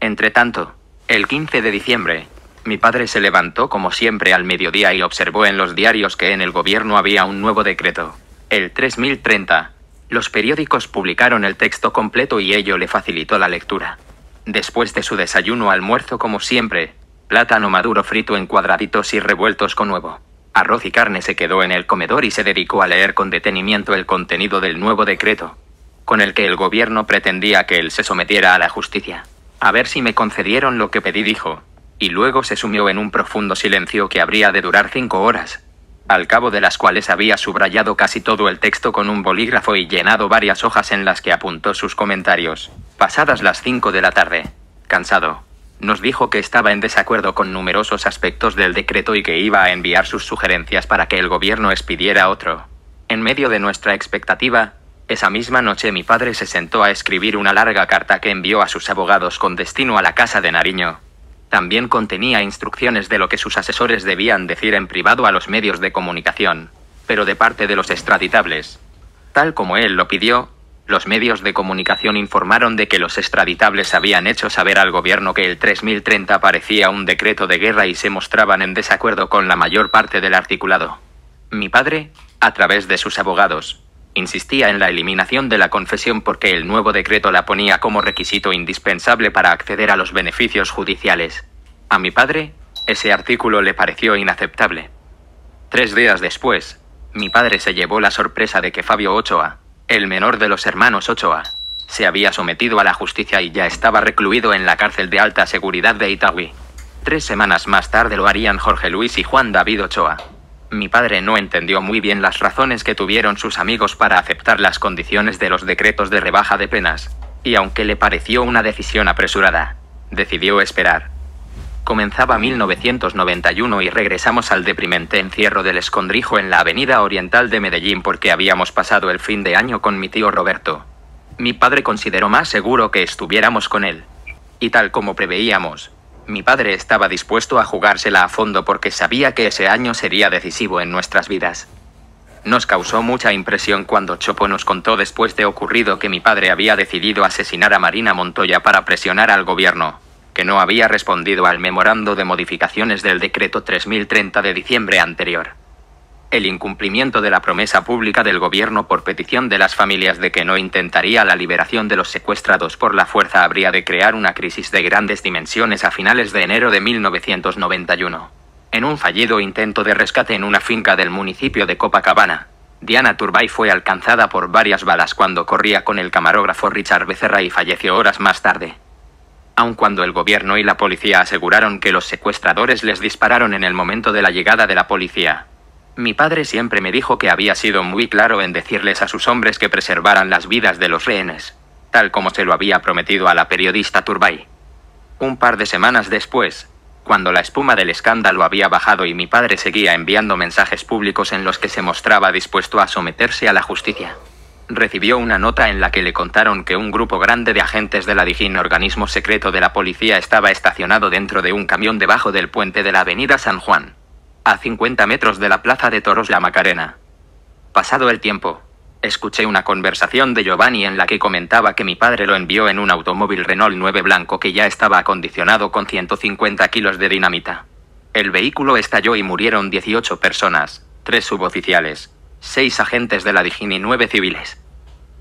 Entretanto, el 15 de diciembre, mi padre se levantó como siempre al mediodía y observó en los diarios que en el gobierno había un nuevo decreto, el 3030. Los periódicos publicaron el texto completo y ello le facilitó la lectura. Después de su desayuno almuerzo como siempre, plátano maduro frito en cuadraditos y revueltos con huevo. Arroz y carne se quedó en el comedor y se dedicó a leer con detenimiento el contenido del nuevo decreto, con el que el gobierno pretendía que él se sometiera a la justicia. A ver si me concedieron lo que pedí, dijo, y luego se sumió en un profundo silencio que habría de durar cinco horas, al cabo de las cuales había subrayado casi todo el texto con un bolígrafo y llenado varias hojas en las que apuntó sus comentarios. Pasadas las cinco de la tarde, cansado, nos dijo que estaba en desacuerdo con numerosos aspectos del decreto y que iba a enviar sus sugerencias para que el gobierno expidiera otro. En medio de nuestra expectativa, esa misma noche mi padre se sentó a escribir una larga carta que envió a sus abogados con destino a la casa de Nariño. También contenía instrucciones de lo que sus asesores debían decir en privado a los medios de comunicación, pero de parte de los extraditables. Tal como él lo pidió, los medios de comunicación informaron de que los extraditables habían hecho saber al gobierno que el 3030 parecía un decreto de guerra y se mostraban en desacuerdo con la mayor parte del articulado. Mi padre, a través de sus abogados, insistía en la eliminación de la confesión porque el nuevo decreto la ponía como requisito indispensable para acceder a los beneficios judiciales. A mi padre, ese artículo le pareció inaceptable. Tres días después, mi padre se llevó la sorpresa de que Fabio Ochoa, el menor de los hermanos Ochoa se había sometido a la justicia y ya estaba recluido en la cárcel de alta seguridad de Itagüí. Tres semanas más tarde lo harían Jorge Luis y Juan David Ochoa. Mi padre no entendió muy bien las razones que tuvieron sus amigos para aceptar las condiciones de los decretos de rebaja de penas, y aunque le pareció una decisión apresurada, decidió esperar. Comenzaba 1991 y regresamos al deprimente encierro del escondrijo en la avenida oriental de Medellín porque habíamos pasado el fin de año con mi tío Roberto. Mi padre consideró más seguro que estuviéramos con él. Y tal como preveíamos, mi padre estaba dispuesto a jugársela a fondo porque sabía que ese año sería decisivo en nuestras vidas. Nos causó mucha impresión cuando Chopo nos contó después de ocurrido que mi padre había decidido asesinar a Marina Montoya para presionar al gobierno que no había respondido al memorando de modificaciones del decreto 3030 de diciembre anterior. El incumplimiento de la promesa pública del gobierno por petición de las familias de que no intentaría la liberación de los secuestrados por la fuerza habría de crear una crisis de grandes dimensiones a finales de enero de 1991. En un fallido intento de rescate en una finca del municipio de Copacabana, Diana Turbay fue alcanzada por varias balas cuando corría con el camarógrafo Richard Becerra y falleció horas más tarde aun cuando el gobierno y la policía aseguraron que los secuestradores les dispararon en el momento de la llegada de la policía. Mi padre siempre me dijo que había sido muy claro en decirles a sus hombres que preservaran las vidas de los rehenes, tal como se lo había prometido a la periodista Turbay. Un par de semanas después, cuando la espuma del escándalo había bajado y mi padre seguía enviando mensajes públicos en los que se mostraba dispuesto a someterse a la justicia recibió una nota en la que le contaron que un grupo grande de agentes de la organismo secreto de la policía estaba estacionado dentro de un camión debajo del puente de la avenida San Juan, a 50 metros de la plaza de toros La Macarena. Pasado el tiempo, escuché una conversación de Giovanni en la que comentaba que mi padre lo envió en un automóvil Renault 9 blanco que ya estaba acondicionado con 150 kilos de dinamita. El vehículo estalló y murieron 18 personas, tres suboficiales, seis agentes de la Dijín y nueve civiles.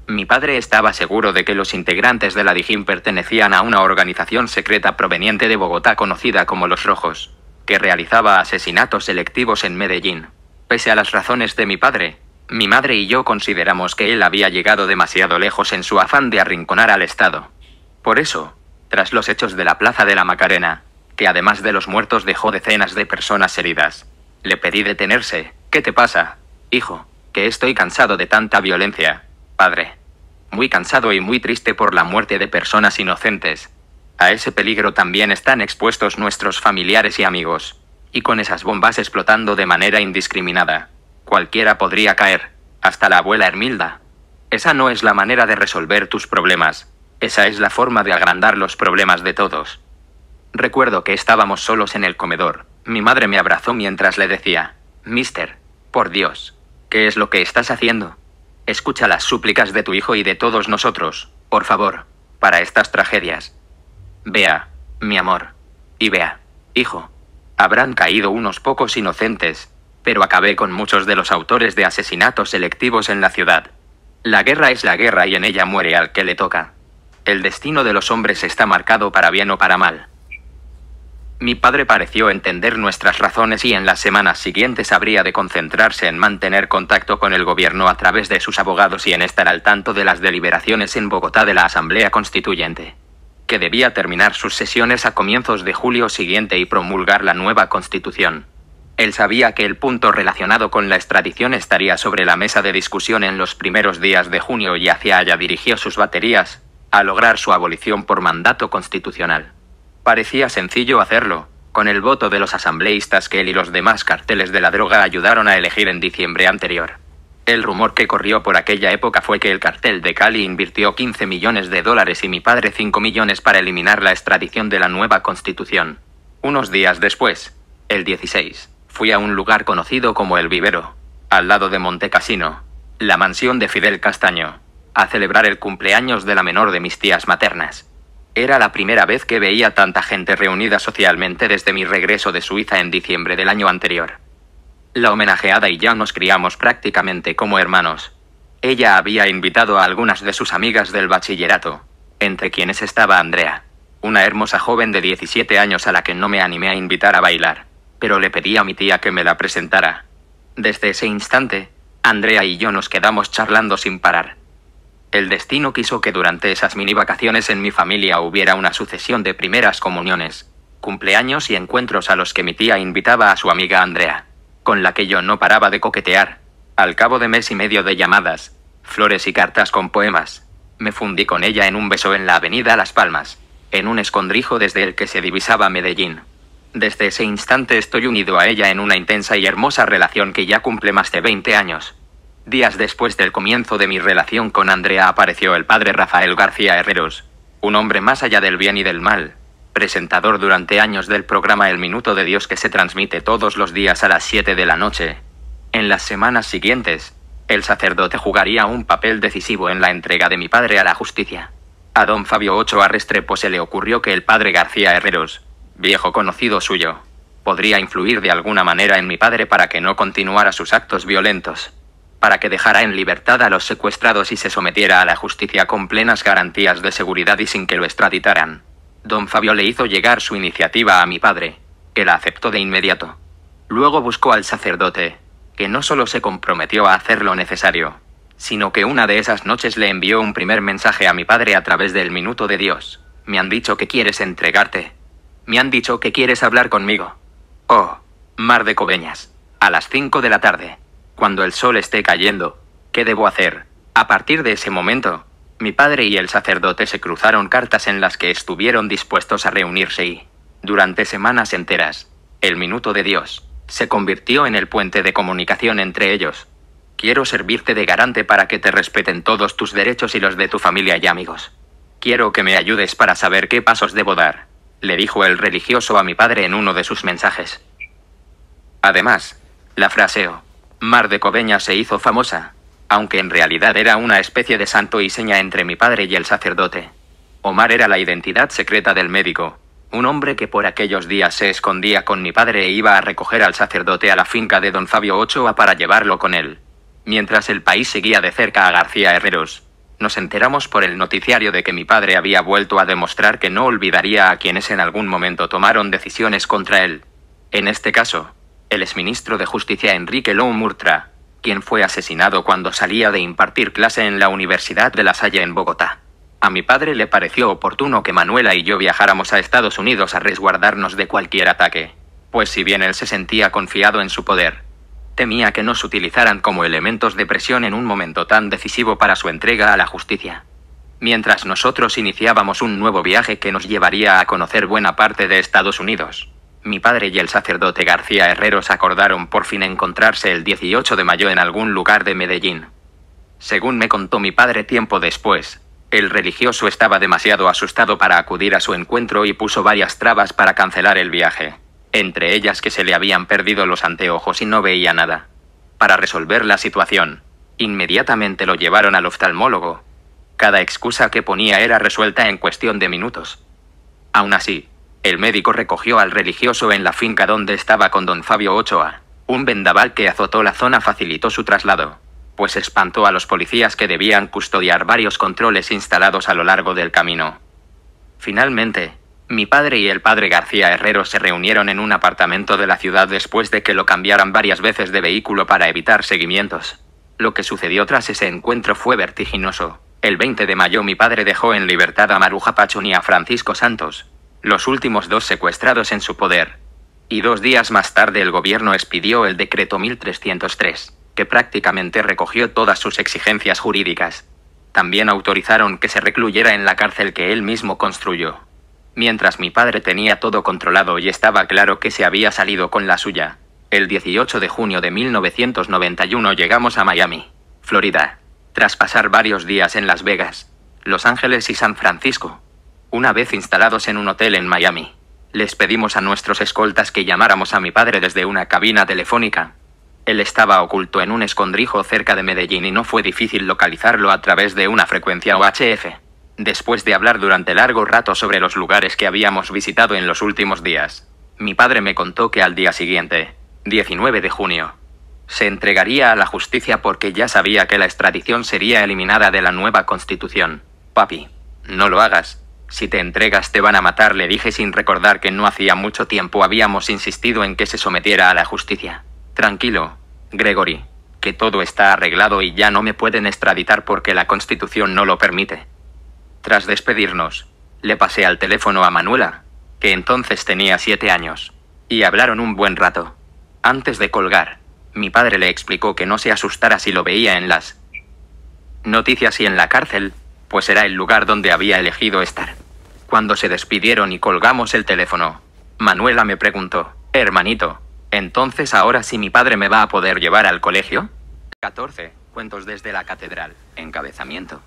Mi padre estaba seguro de que los integrantes de la Dijín pertenecían a una organización secreta proveniente de Bogotá conocida como Los Rojos, que realizaba asesinatos selectivos en Medellín. Pese a las razones de mi padre, mi madre y yo consideramos que él había llegado demasiado lejos en su afán de arrinconar al Estado. Por eso, tras los hechos de la Plaza de la Macarena, que además de los muertos dejó decenas de personas heridas, le pedí detenerse. ¿Qué te pasa, hijo? que estoy cansado de tanta violencia, padre. Muy cansado y muy triste por la muerte de personas inocentes. A ese peligro también están expuestos nuestros familiares y amigos. Y con esas bombas explotando de manera indiscriminada. Cualquiera podría caer, hasta la abuela Hermilda. Esa no es la manera de resolver tus problemas. Esa es la forma de agrandar los problemas de todos. Recuerdo que estábamos solos en el comedor. Mi madre me abrazó mientras le decía, Mister, por Dios, ¿Qué es lo que estás haciendo? Escucha las súplicas de tu hijo y de todos nosotros, por favor, para estas tragedias. Vea, mi amor. Y vea, hijo. Habrán caído unos pocos inocentes, pero acabé con muchos de los autores de asesinatos selectivos en la ciudad. La guerra es la guerra y en ella muere al que le toca. El destino de los hombres está marcado para bien o para mal. Mi padre pareció entender nuestras razones y en las semanas siguientes habría de concentrarse en mantener contacto con el gobierno a través de sus abogados y en estar al tanto de las deliberaciones en Bogotá de la Asamblea Constituyente, que debía terminar sus sesiones a comienzos de julio siguiente y promulgar la nueva constitución. Él sabía que el punto relacionado con la extradición estaría sobre la mesa de discusión en los primeros días de junio y hacia allá dirigió sus baterías, a lograr su abolición por mandato constitucional. Parecía sencillo hacerlo, con el voto de los asambleístas que él y los demás carteles de la droga ayudaron a elegir en diciembre anterior. El rumor que corrió por aquella época fue que el cartel de Cali invirtió 15 millones de dólares y mi padre 5 millones para eliminar la extradición de la nueva constitución. Unos días después, el 16, fui a un lugar conocido como El Vivero, al lado de Montecasino, la mansión de Fidel Castaño, a celebrar el cumpleaños de la menor de mis tías maternas. Era la primera vez que veía tanta gente reunida socialmente desde mi regreso de Suiza en diciembre del año anterior. La homenajeada y yo nos criamos prácticamente como hermanos. Ella había invitado a algunas de sus amigas del bachillerato, entre quienes estaba Andrea, una hermosa joven de 17 años a la que no me animé a invitar a bailar, pero le pedí a mi tía que me la presentara. Desde ese instante, Andrea y yo nos quedamos charlando sin parar. El destino quiso que durante esas mini vacaciones en mi familia hubiera una sucesión de primeras comuniones, cumpleaños y encuentros a los que mi tía invitaba a su amiga Andrea, con la que yo no paraba de coquetear. Al cabo de mes y medio de llamadas, flores y cartas con poemas, me fundí con ella en un beso en la avenida Las Palmas, en un escondrijo desde el que se divisaba Medellín. Desde ese instante estoy unido a ella en una intensa y hermosa relación que ya cumple más de 20 años. Días después del comienzo de mi relación con Andrea apareció el padre Rafael García Herreros, un hombre más allá del bien y del mal, presentador durante años del programa El Minuto de Dios que se transmite todos los días a las 7 de la noche. En las semanas siguientes, el sacerdote jugaría un papel decisivo en la entrega de mi padre a la justicia. A don Fabio Ocho Arrestrepo pues, se le ocurrió que el padre García Herreros, viejo conocido suyo, podría influir de alguna manera en mi padre para que no continuara sus actos violentos para que dejara en libertad a los secuestrados y se sometiera a la justicia con plenas garantías de seguridad y sin que lo extraditaran. Don Fabio le hizo llegar su iniciativa a mi padre, que la aceptó de inmediato. Luego buscó al sacerdote, que no solo se comprometió a hacer lo necesario, sino que una de esas noches le envió un primer mensaje a mi padre a través del Minuto de Dios. Me han dicho que quieres entregarte. Me han dicho que quieres hablar conmigo. Oh, Mar de Cobeñas, a las 5 de la tarde cuando el sol esté cayendo. ¿Qué debo hacer? A partir de ese momento, mi padre y el sacerdote se cruzaron cartas en las que estuvieron dispuestos a reunirse y, durante semanas enteras, el minuto de Dios se convirtió en el puente de comunicación entre ellos. Quiero servirte de garante para que te respeten todos tus derechos y los de tu familia y amigos. Quiero que me ayudes para saber qué pasos debo dar, le dijo el religioso a mi padre en uno de sus mensajes. Además, la fraseo Mar de Cobeña se hizo famosa, aunque en realidad era una especie de santo y seña entre mi padre y el sacerdote. Omar era la identidad secreta del médico, un hombre que por aquellos días se escondía con mi padre e iba a recoger al sacerdote a la finca de don Fabio Ochoa para llevarlo con él. Mientras el país seguía de cerca a García Herreros, nos enteramos por el noticiario de que mi padre había vuelto a demostrar que no olvidaría a quienes en algún momento tomaron decisiones contra él. En este caso, el exministro de Justicia Enrique Lou Murtra, quien fue asesinado cuando salía de impartir clase en la Universidad de La Salle en Bogotá. A mi padre le pareció oportuno que Manuela y yo viajáramos a Estados Unidos a resguardarnos de cualquier ataque, pues si bien él se sentía confiado en su poder, temía que nos utilizaran como elementos de presión en un momento tan decisivo para su entrega a la justicia. Mientras nosotros iniciábamos un nuevo viaje que nos llevaría a conocer buena parte de Estados Unidos. Mi padre y el sacerdote García Herreros acordaron por fin encontrarse el 18 de mayo en algún lugar de Medellín. Según me contó mi padre tiempo después, el religioso estaba demasiado asustado para acudir a su encuentro y puso varias trabas para cancelar el viaje, entre ellas que se le habían perdido los anteojos y no veía nada. Para resolver la situación, inmediatamente lo llevaron al oftalmólogo. Cada excusa que ponía era resuelta en cuestión de minutos. Aún así, el médico recogió al religioso en la finca donde estaba con don Fabio Ochoa. Un vendaval que azotó la zona facilitó su traslado, pues espantó a los policías que debían custodiar varios controles instalados a lo largo del camino. Finalmente, mi padre y el padre García Herrero se reunieron en un apartamento de la ciudad después de que lo cambiaran varias veces de vehículo para evitar seguimientos. Lo que sucedió tras ese encuentro fue vertiginoso. El 20 de mayo mi padre dejó en libertad a Maruja Pachón y a Francisco Santos, los últimos dos secuestrados en su poder. Y dos días más tarde el gobierno expidió el decreto 1303, que prácticamente recogió todas sus exigencias jurídicas. También autorizaron que se recluyera en la cárcel que él mismo construyó. Mientras mi padre tenía todo controlado y estaba claro que se había salido con la suya, el 18 de junio de 1991 llegamos a Miami, Florida, tras pasar varios días en Las Vegas, Los Ángeles y San Francisco. Una vez instalados en un hotel en Miami, les pedimos a nuestros escoltas que llamáramos a mi padre desde una cabina telefónica. Él estaba oculto en un escondrijo cerca de Medellín y no fue difícil localizarlo a través de una frecuencia OHF. Después de hablar durante largo rato sobre los lugares que habíamos visitado en los últimos días, mi padre me contó que al día siguiente, 19 de junio, se entregaría a la justicia porque ya sabía que la extradición sería eliminada de la nueva constitución. Papi, no lo hagas, si te entregas te van a matar, le dije sin recordar que no hacía mucho tiempo habíamos insistido en que se sometiera a la justicia. Tranquilo, Gregory, que todo está arreglado y ya no me pueden extraditar porque la Constitución no lo permite. Tras despedirnos, le pasé al teléfono a Manuela, que entonces tenía siete años, y hablaron un buen rato. Antes de colgar, mi padre le explicó que no se asustara si lo veía en las noticias y en la cárcel, pues era el lugar donde había elegido estar. Cuando se despidieron y colgamos el teléfono, Manuela me preguntó, hermanito, ¿entonces ahora si mi padre me va a poder llevar al colegio? 14. Cuentos desde la catedral. Encabezamiento.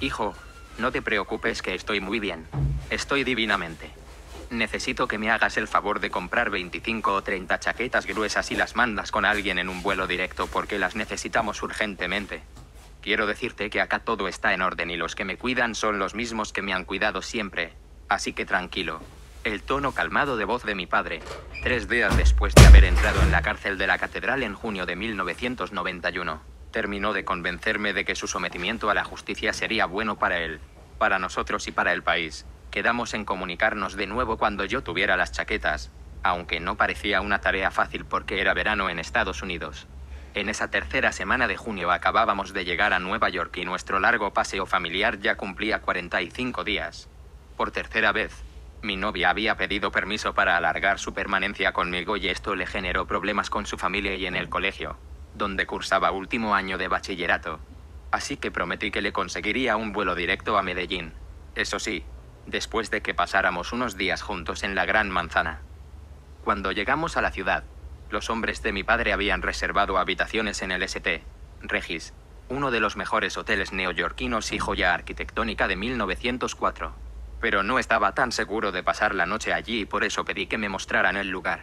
Hijo, no te preocupes que estoy muy bien. Estoy divinamente. Necesito que me hagas el favor de comprar 25 o 30 chaquetas gruesas y las mandas con alguien en un vuelo directo porque las necesitamos urgentemente. Quiero decirte que acá todo está en orden y los que me cuidan son los mismos que me han cuidado siempre. Así que tranquilo. El tono calmado de voz de mi padre, tres días después de haber entrado en la cárcel de la catedral en junio de 1991, terminó de convencerme de que su sometimiento a la justicia sería bueno para él, para nosotros y para el país. Quedamos en comunicarnos de nuevo cuando yo tuviera las chaquetas, aunque no parecía una tarea fácil porque era verano en Estados Unidos. En esa tercera semana de junio acabábamos de llegar a Nueva York y nuestro largo paseo familiar ya cumplía 45 días. Por tercera vez, mi novia había pedido permiso para alargar su permanencia conmigo y esto le generó problemas con su familia y en el colegio, donde cursaba último año de bachillerato. Así que prometí que le conseguiría un vuelo directo a Medellín. Eso sí, después de que pasáramos unos días juntos en la Gran Manzana. Cuando llegamos a la ciudad, los hombres de mi padre habían reservado habitaciones en el St. Regis, uno de los mejores hoteles neoyorquinos y joya arquitectónica de 1904. Pero no estaba tan seguro de pasar la noche allí y por eso pedí que me mostraran el lugar.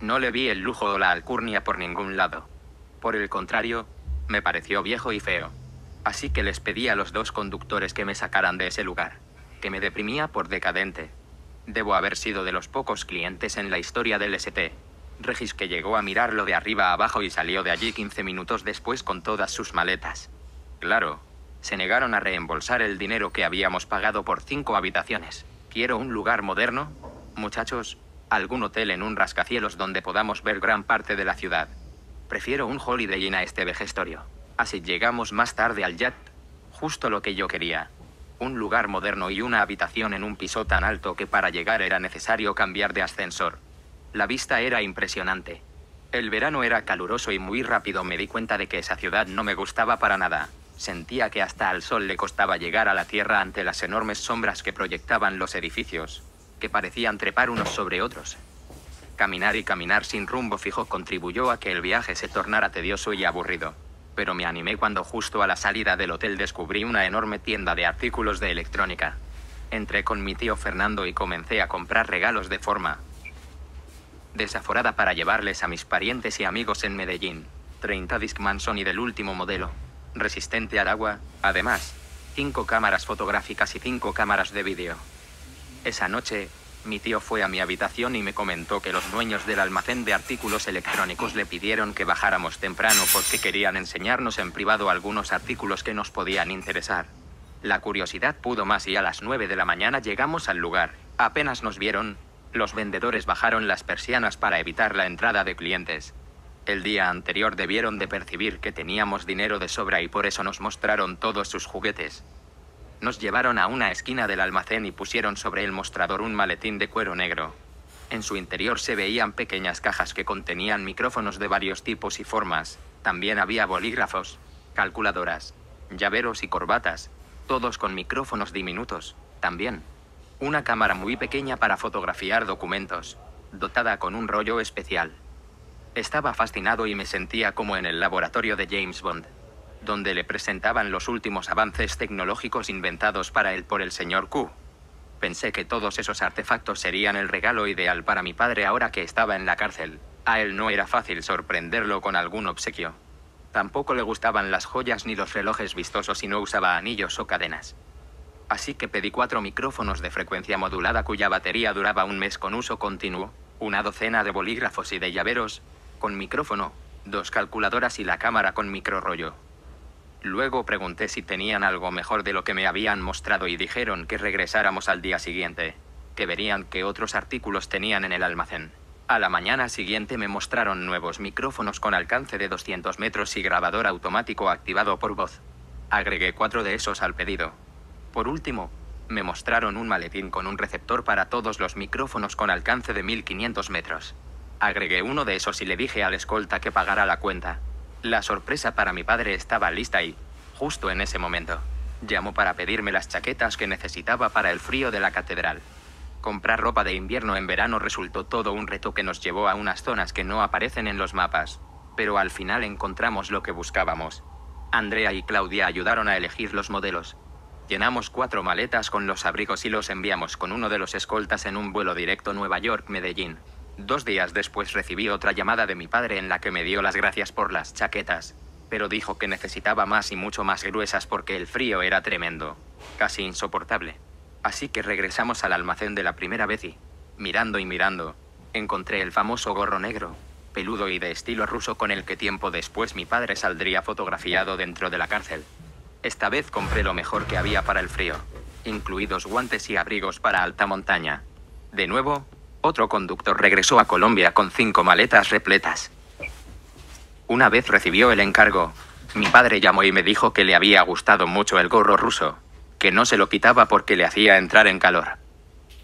No le vi el lujo o la alcurnia por ningún lado. Por el contrario, me pareció viejo y feo. Así que les pedí a los dos conductores que me sacaran de ese lugar, que me deprimía por decadente. Debo haber sido de los pocos clientes en la historia del ST Regis que llegó a mirarlo de arriba a abajo y salió de allí 15 minutos después con todas sus maletas. Claro, se negaron a reembolsar el dinero que habíamos pagado por cinco habitaciones. Quiero un lugar moderno, muchachos, algún hotel en un rascacielos donde podamos ver gran parte de la ciudad. Prefiero un Holiday Inn a este vejestorio. Así llegamos más tarde al yacht, justo lo que yo quería. Un lugar moderno y una habitación en un piso tan alto que para llegar era necesario cambiar de ascensor. La vista era impresionante. El verano era caluroso y muy rápido me di cuenta de que esa ciudad no me gustaba para nada. Sentía que hasta al sol le costaba llegar a la tierra ante las enormes sombras que proyectaban los edificios, que parecían trepar unos sobre otros. Caminar y caminar sin rumbo fijo contribuyó a que el viaje se tornara tedioso y aburrido. Pero me animé cuando justo a la salida del hotel descubrí una enorme tienda de artículos de electrónica. Entré con mi tío Fernando y comencé a comprar regalos de forma desaforada para llevarles a mis parientes y amigos en Medellín. 30 Discman Sony del último modelo. Resistente al agua, además. 5 cámaras fotográficas y 5 cámaras de vídeo. Esa noche, mi tío fue a mi habitación y me comentó que los dueños del almacén de artículos electrónicos le pidieron que bajáramos temprano porque querían enseñarnos en privado algunos artículos que nos podían interesar. La curiosidad pudo más y a las 9 de la mañana llegamos al lugar. Apenas nos vieron, los vendedores bajaron las persianas para evitar la entrada de clientes. El día anterior debieron de percibir que teníamos dinero de sobra y por eso nos mostraron todos sus juguetes. Nos llevaron a una esquina del almacén y pusieron sobre el mostrador un maletín de cuero negro. En su interior se veían pequeñas cajas que contenían micrófonos de varios tipos y formas. También había bolígrafos, calculadoras, llaveros y corbatas, todos con micrófonos diminutos, también. Una cámara muy pequeña para fotografiar documentos, dotada con un rollo especial. Estaba fascinado y me sentía como en el laboratorio de James Bond, donde le presentaban los últimos avances tecnológicos inventados para él por el señor Q. Pensé que todos esos artefactos serían el regalo ideal para mi padre ahora que estaba en la cárcel. A él no era fácil sorprenderlo con algún obsequio. Tampoco le gustaban las joyas ni los relojes vistosos y no usaba anillos o cadenas así que pedí cuatro micrófonos de frecuencia modulada cuya batería duraba un mes con uso continuo, una docena de bolígrafos y de llaveros, con micrófono, dos calculadoras y la cámara con micro rollo. Luego pregunté si tenían algo mejor de lo que me habían mostrado y dijeron que regresáramos al día siguiente, que verían qué otros artículos tenían en el almacén. A la mañana siguiente me mostraron nuevos micrófonos con alcance de 200 metros y grabador automático activado por voz. Agregué cuatro de esos al pedido. Por último, me mostraron un maletín con un receptor para todos los micrófonos con alcance de 1500 metros. Agregué uno de esos y le dije al escolta que pagara la cuenta. La sorpresa para mi padre estaba lista y, justo en ese momento, llamó para pedirme las chaquetas que necesitaba para el frío de la catedral. Comprar ropa de invierno en verano resultó todo un reto que nos llevó a unas zonas que no aparecen en los mapas, pero al final encontramos lo que buscábamos. Andrea y Claudia ayudaron a elegir los modelos, Llenamos cuatro maletas con los abrigos y los enviamos con uno de los escoltas en un vuelo directo Nueva York-Medellín. Dos días después recibí otra llamada de mi padre en la que me dio las gracias por las chaquetas, pero dijo que necesitaba más y mucho más gruesas porque el frío era tremendo, casi insoportable. Así que regresamos al almacén de la primera vez y, mirando y mirando, encontré el famoso gorro negro, peludo y de estilo ruso con el que tiempo después mi padre saldría fotografiado dentro de la cárcel. Esta vez compré lo mejor que había para el frío, incluidos guantes y abrigos para alta montaña. De nuevo, otro conductor regresó a Colombia con cinco maletas repletas. Una vez recibió el encargo, mi padre llamó y me dijo que le había gustado mucho el gorro ruso, que no se lo quitaba porque le hacía entrar en calor.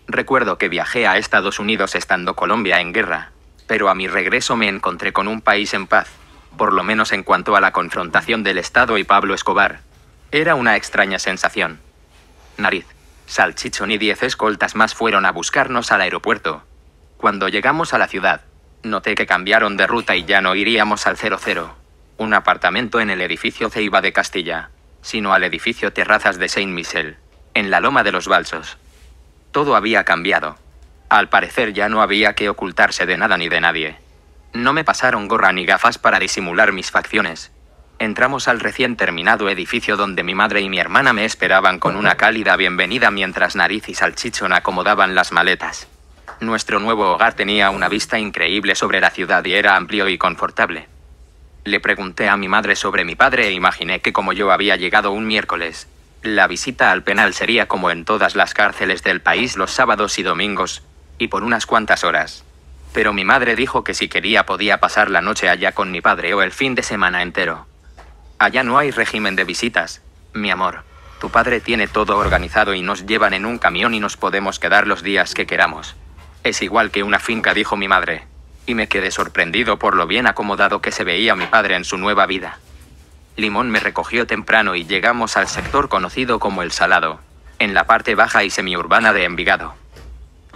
Recuerdo que viajé a Estados Unidos estando Colombia en guerra, pero a mi regreso me encontré con un país en paz, por lo menos en cuanto a la confrontación del Estado y Pablo Escobar, era una extraña sensación. Nariz. Salchichón y diez escoltas más fueron a buscarnos al aeropuerto. Cuando llegamos a la ciudad, noté que cambiaron de ruta y ya no iríamos al 00, un apartamento en el edificio Ceiba de Castilla, sino al edificio Terrazas de Saint Michel, en la Loma de los Balsos. Todo había cambiado. Al parecer ya no había que ocultarse de nada ni de nadie. No me pasaron gorra ni gafas para disimular mis facciones, entramos al recién terminado edificio donde mi madre y mi hermana me esperaban con una cálida bienvenida mientras Nariz y Salchichón acomodaban las maletas. Nuestro nuevo hogar tenía una vista increíble sobre la ciudad y era amplio y confortable. Le pregunté a mi madre sobre mi padre e imaginé que como yo había llegado un miércoles, la visita al penal sería como en todas las cárceles del país los sábados y domingos, y por unas cuantas horas. Pero mi madre dijo que si quería podía pasar la noche allá con mi padre o el fin de semana entero. Allá no hay régimen de visitas, mi amor. Tu padre tiene todo organizado y nos llevan en un camión y nos podemos quedar los días que queramos. Es igual que una finca, dijo mi madre. Y me quedé sorprendido por lo bien acomodado que se veía mi padre en su nueva vida. Limón me recogió temprano y llegamos al sector conocido como El Salado, en la parte baja y semiurbana de Envigado.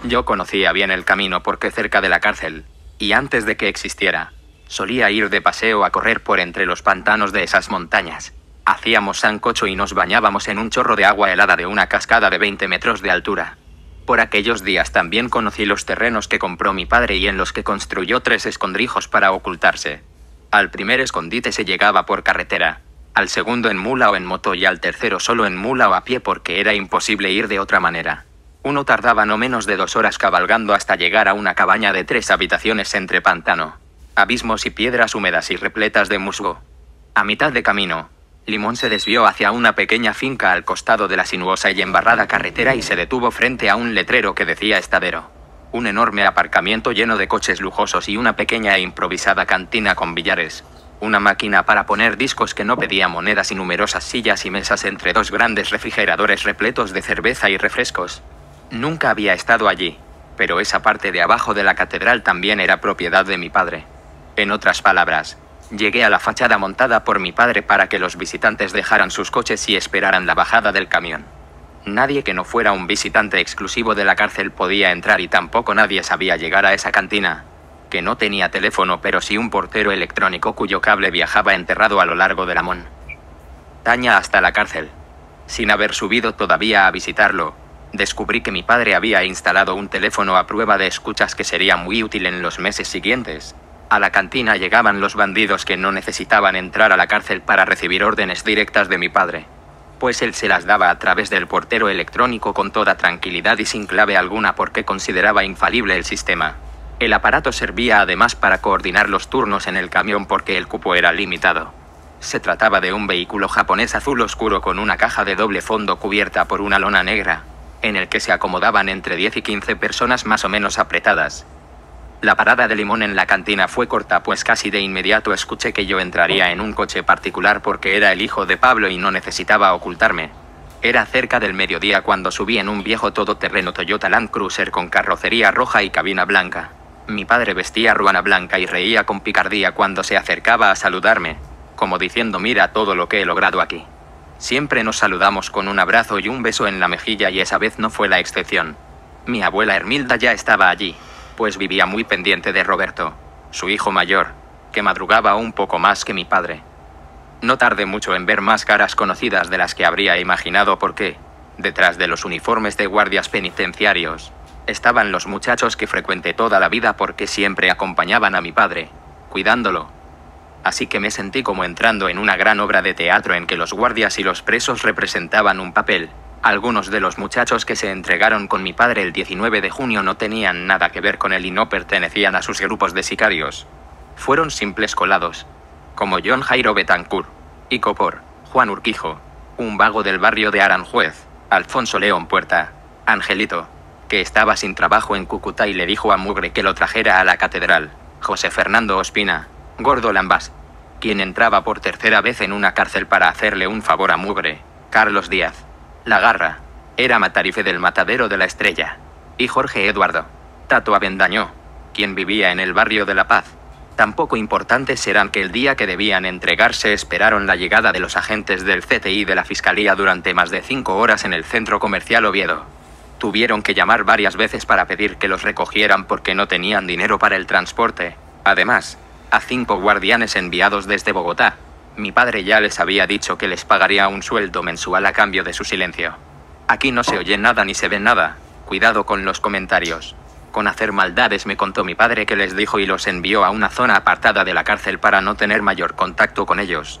Yo conocía bien el camino porque cerca de la cárcel, y antes de que existiera, Solía ir de paseo a correr por entre los pantanos de esas montañas. Hacíamos sancocho y nos bañábamos en un chorro de agua helada de una cascada de 20 metros de altura. Por aquellos días también conocí los terrenos que compró mi padre y en los que construyó tres escondrijos para ocultarse. Al primer escondite se llegaba por carretera, al segundo en mula o en moto y al tercero solo en mula o a pie porque era imposible ir de otra manera. Uno tardaba no menos de dos horas cabalgando hasta llegar a una cabaña de tres habitaciones entre pantano, abismos y piedras húmedas y repletas de musgo. A mitad de camino, Limón se desvió hacia una pequeña finca al costado de la sinuosa y embarrada carretera y se detuvo frente a un letrero que decía estadero. Un enorme aparcamiento lleno de coches lujosos y una pequeña e improvisada cantina con billares. Una máquina para poner discos que no pedía monedas y numerosas sillas y mesas entre dos grandes refrigeradores repletos de cerveza y refrescos. Nunca había estado allí, pero esa parte de abajo de la catedral también era propiedad de mi padre. En otras palabras, llegué a la fachada montada por mi padre para que los visitantes dejaran sus coches y esperaran la bajada del camión. Nadie que no fuera un visitante exclusivo de la cárcel podía entrar y tampoco nadie sabía llegar a esa cantina, que no tenía teléfono pero sí un portero electrónico cuyo cable viajaba enterrado a lo largo de la Taña hasta la cárcel. Sin haber subido todavía a visitarlo, descubrí que mi padre había instalado un teléfono a prueba de escuchas que sería muy útil en los meses siguientes, a la cantina llegaban los bandidos que no necesitaban entrar a la cárcel para recibir órdenes directas de mi padre. Pues él se las daba a través del portero electrónico con toda tranquilidad y sin clave alguna porque consideraba infalible el sistema. El aparato servía además para coordinar los turnos en el camión porque el cupo era limitado. Se trataba de un vehículo japonés azul oscuro con una caja de doble fondo cubierta por una lona negra, en el que se acomodaban entre 10 y 15 personas más o menos apretadas. La parada de limón en la cantina fue corta pues casi de inmediato escuché que yo entraría en un coche particular porque era el hijo de Pablo y no necesitaba ocultarme. Era cerca del mediodía cuando subí en un viejo todoterreno Toyota Land Cruiser con carrocería roja y cabina blanca. Mi padre vestía ruana blanca y reía con picardía cuando se acercaba a saludarme, como diciendo mira todo lo que he logrado aquí. Siempre nos saludamos con un abrazo y un beso en la mejilla y esa vez no fue la excepción. Mi abuela Ermilda ya estaba allí, pues vivía muy pendiente de Roberto, su hijo mayor, que madrugaba un poco más que mi padre. No tardé mucho en ver más caras conocidas de las que habría imaginado porque, detrás de los uniformes de guardias penitenciarios, estaban los muchachos que frecuenté toda la vida porque siempre acompañaban a mi padre, cuidándolo. Así que me sentí como entrando en una gran obra de teatro en que los guardias y los presos representaban un papel, algunos de los muchachos que se entregaron con mi padre el 19 de junio no tenían nada que ver con él y no pertenecían a sus grupos de sicarios. Fueron simples colados. Como John Jairo Betancourt, y Copor, Juan Urquijo, un vago del barrio de Aranjuez, Alfonso León Puerta, Angelito, que estaba sin trabajo en Cúcuta y le dijo a Mugre que lo trajera a la catedral, José Fernando Ospina, Gordo Lambas, quien entraba por tercera vez en una cárcel para hacerle un favor a Mugre, Carlos Díaz. La garra. Era matarife del matadero de la estrella. Y Jorge Eduardo. Tato Avendaño. Quien vivía en el barrio de La Paz. Tampoco importantes serán que el día que debían entregarse esperaron la llegada de los agentes del CTI de la Fiscalía durante más de cinco horas en el centro comercial Oviedo. Tuvieron que llamar varias veces para pedir que los recogieran porque no tenían dinero para el transporte. Además, a cinco guardianes enviados desde Bogotá, mi padre ya les había dicho que les pagaría un sueldo mensual a cambio de su silencio. Aquí no se oye nada ni se ve nada. Cuidado con los comentarios. Con hacer maldades me contó mi padre que les dijo y los envió a una zona apartada de la cárcel para no tener mayor contacto con ellos.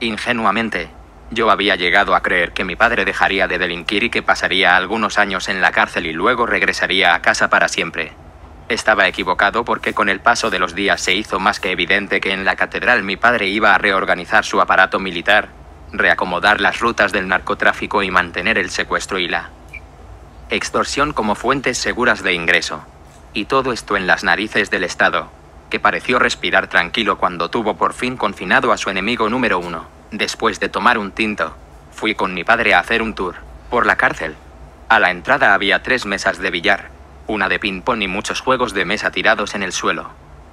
Ingenuamente, yo había llegado a creer que mi padre dejaría de delinquir y que pasaría algunos años en la cárcel y luego regresaría a casa para siempre. Estaba equivocado porque con el paso de los días se hizo más que evidente que en la catedral mi padre iba a reorganizar su aparato militar, reacomodar las rutas del narcotráfico y mantener el secuestro y la extorsión como fuentes seguras de ingreso. Y todo esto en las narices del Estado, que pareció respirar tranquilo cuando tuvo por fin confinado a su enemigo número uno. Después de tomar un tinto, fui con mi padre a hacer un tour por la cárcel. A la entrada había tres mesas de billar, una de ping-pong y muchos juegos de mesa tirados en el suelo.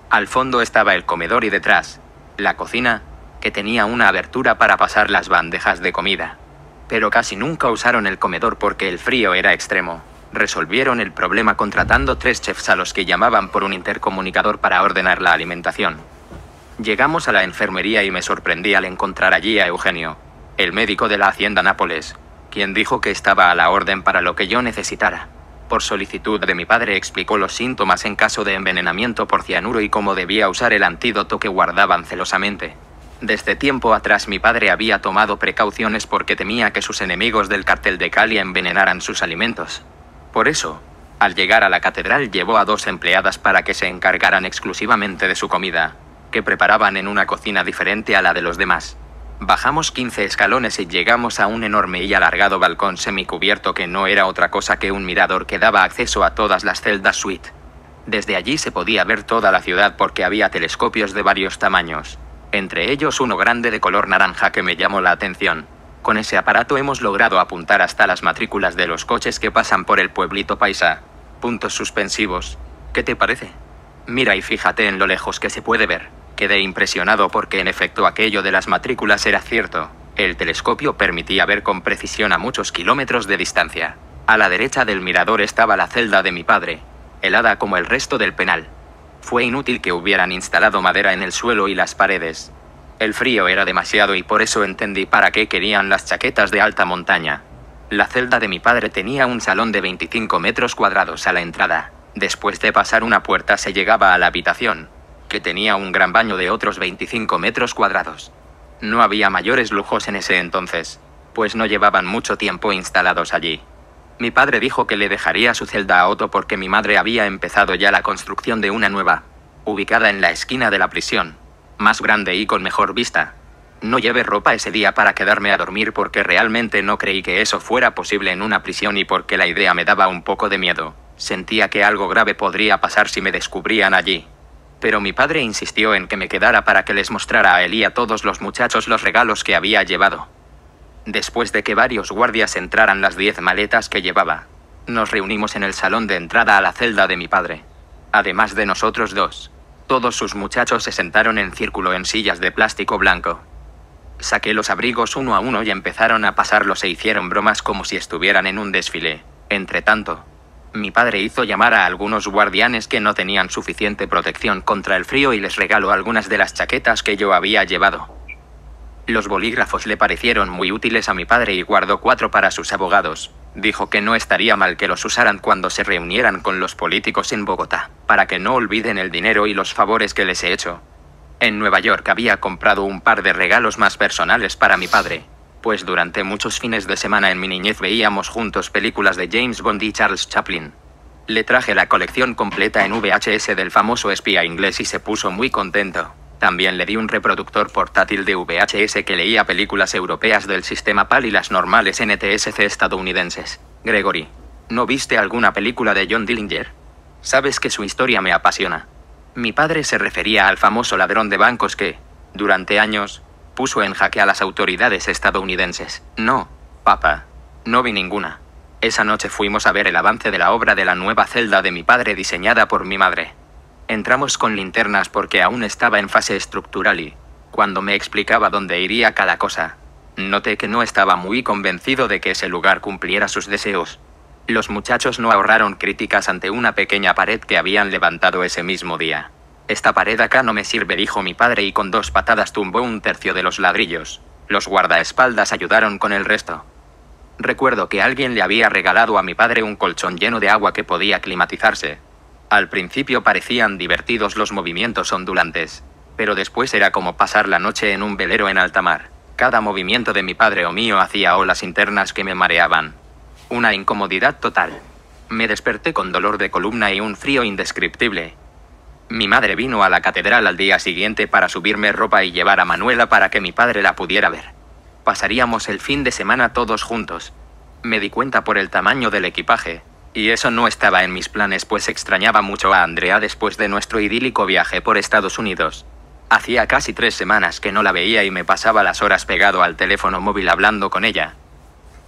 Al fondo estaba el comedor y detrás, la cocina, que tenía una abertura para pasar las bandejas de comida. Pero casi nunca usaron el comedor porque el frío era extremo. Resolvieron el problema contratando tres chefs a los que llamaban por un intercomunicador para ordenar la alimentación. Llegamos a la enfermería y me sorprendí al encontrar allí a Eugenio, el médico de la Hacienda Nápoles, quien dijo que estaba a la orden para lo que yo necesitara. Por solicitud de mi padre explicó los síntomas en caso de envenenamiento por cianuro y cómo debía usar el antídoto que guardaban celosamente. Desde tiempo atrás mi padre había tomado precauciones porque temía que sus enemigos del cartel de Cali envenenaran sus alimentos. Por eso, al llegar a la catedral llevó a dos empleadas para que se encargaran exclusivamente de su comida, que preparaban en una cocina diferente a la de los demás. Bajamos 15 escalones y llegamos a un enorme y alargado balcón semicubierto que no era otra cosa que un mirador que daba acceso a todas las celdas suite. Desde allí se podía ver toda la ciudad porque había telescopios de varios tamaños, entre ellos uno grande de color naranja que me llamó la atención. Con ese aparato hemos logrado apuntar hasta las matrículas de los coches que pasan por el pueblito paisa. Puntos suspensivos. ¿Qué te parece? Mira y fíjate en lo lejos que se puede ver. Quedé impresionado porque en efecto aquello de las matrículas era cierto. El telescopio permitía ver con precisión a muchos kilómetros de distancia. A la derecha del mirador estaba la celda de mi padre, helada como el resto del penal. Fue inútil que hubieran instalado madera en el suelo y las paredes. El frío era demasiado y por eso entendí para qué querían las chaquetas de alta montaña. La celda de mi padre tenía un salón de 25 metros cuadrados a la entrada. Después de pasar una puerta se llegaba a la habitación, que tenía un gran baño de otros 25 metros cuadrados. No había mayores lujos en ese entonces, pues no llevaban mucho tiempo instalados allí. Mi padre dijo que le dejaría su celda a Otto porque mi madre había empezado ya la construcción de una nueva, ubicada en la esquina de la prisión, más grande y con mejor vista. No llevé ropa ese día para quedarme a dormir porque realmente no creí que eso fuera posible en una prisión y porque la idea me daba un poco de miedo. Sentía que algo grave podría pasar si me descubrían allí pero mi padre insistió en que me quedara para que les mostrara a él y a todos los muchachos los regalos que había llevado. Después de que varios guardias entraran las diez maletas que llevaba, nos reunimos en el salón de entrada a la celda de mi padre. Además de nosotros dos, todos sus muchachos se sentaron en círculo en sillas de plástico blanco. Saqué los abrigos uno a uno y empezaron a pasarlos e hicieron bromas como si estuvieran en un desfile. Entre tanto, mi padre hizo llamar a algunos guardianes que no tenían suficiente protección contra el frío y les regaló algunas de las chaquetas que yo había llevado. Los bolígrafos le parecieron muy útiles a mi padre y guardó cuatro para sus abogados. Dijo que no estaría mal que los usaran cuando se reunieran con los políticos en Bogotá, para que no olviden el dinero y los favores que les he hecho. En Nueva York había comprado un par de regalos más personales para mi padre, pues durante muchos fines de semana en mi niñez veíamos juntos películas de James Bond y Charles Chaplin. Le traje la colección completa en VHS del famoso espía inglés y se puso muy contento. También le di un reproductor portátil de VHS que leía películas europeas del sistema PAL y las normales NTSC estadounidenses. Gregory, ¿no viste alguna película de John Dillinger? Sabes que su historia me apasiona. Mi padre se refería al famoso ladrón de bancos que, durante años, puso en jaque a las autoridades estadounidenses. No, papá, no vi ninguna. Esa noche fuimos a ver el avance de la obra de la nueva celda de mi padre diseñada por mi madre. Entramos con linternas porque aún estaba en fase estructural y, cuando me explicaba dónde iría cada cosa, noté que no estaba muy convencido de que ese lugar cumpliera sus deseos. Los muchachos no ahorraron críticas ante una pequeña pared que habían levantado ese mismo día. Esta pared acá no me sirve, dijo mi padre y con dos patadas tumbó un tercio de los ladrillos. Los guardaespaldas ayudaron con el resto. Recuerdo que alguien le había regalado a mi padre un colchón lleno de agua que podía climatizarse. Al principio parecían divertidos los movimientos ondulantes, pero después era como pasar la noche en un velero en alta mar. Cada movimiento de mi padre o mío hacía olas internas que me mareaban. Una incomodidad total. Me desperté con dolor de columna y un frío indescriptible, mi madre vino a la catedral al día siguiente para subirme ropa y llevar a Manuela para que mi padre la pudiera ver. Pasaríamos el fin de semana todos juntos. Me di cuenta por el tamaño del equipaje, y eso no estaba en mis planes pues extrañaba mucho a Andrea después de nuestro idílico viaje por Estados Unidos. Hacía casi tres semanas que no la veía y me pasaba las horas pegado al teléfono móvil hablando con ella.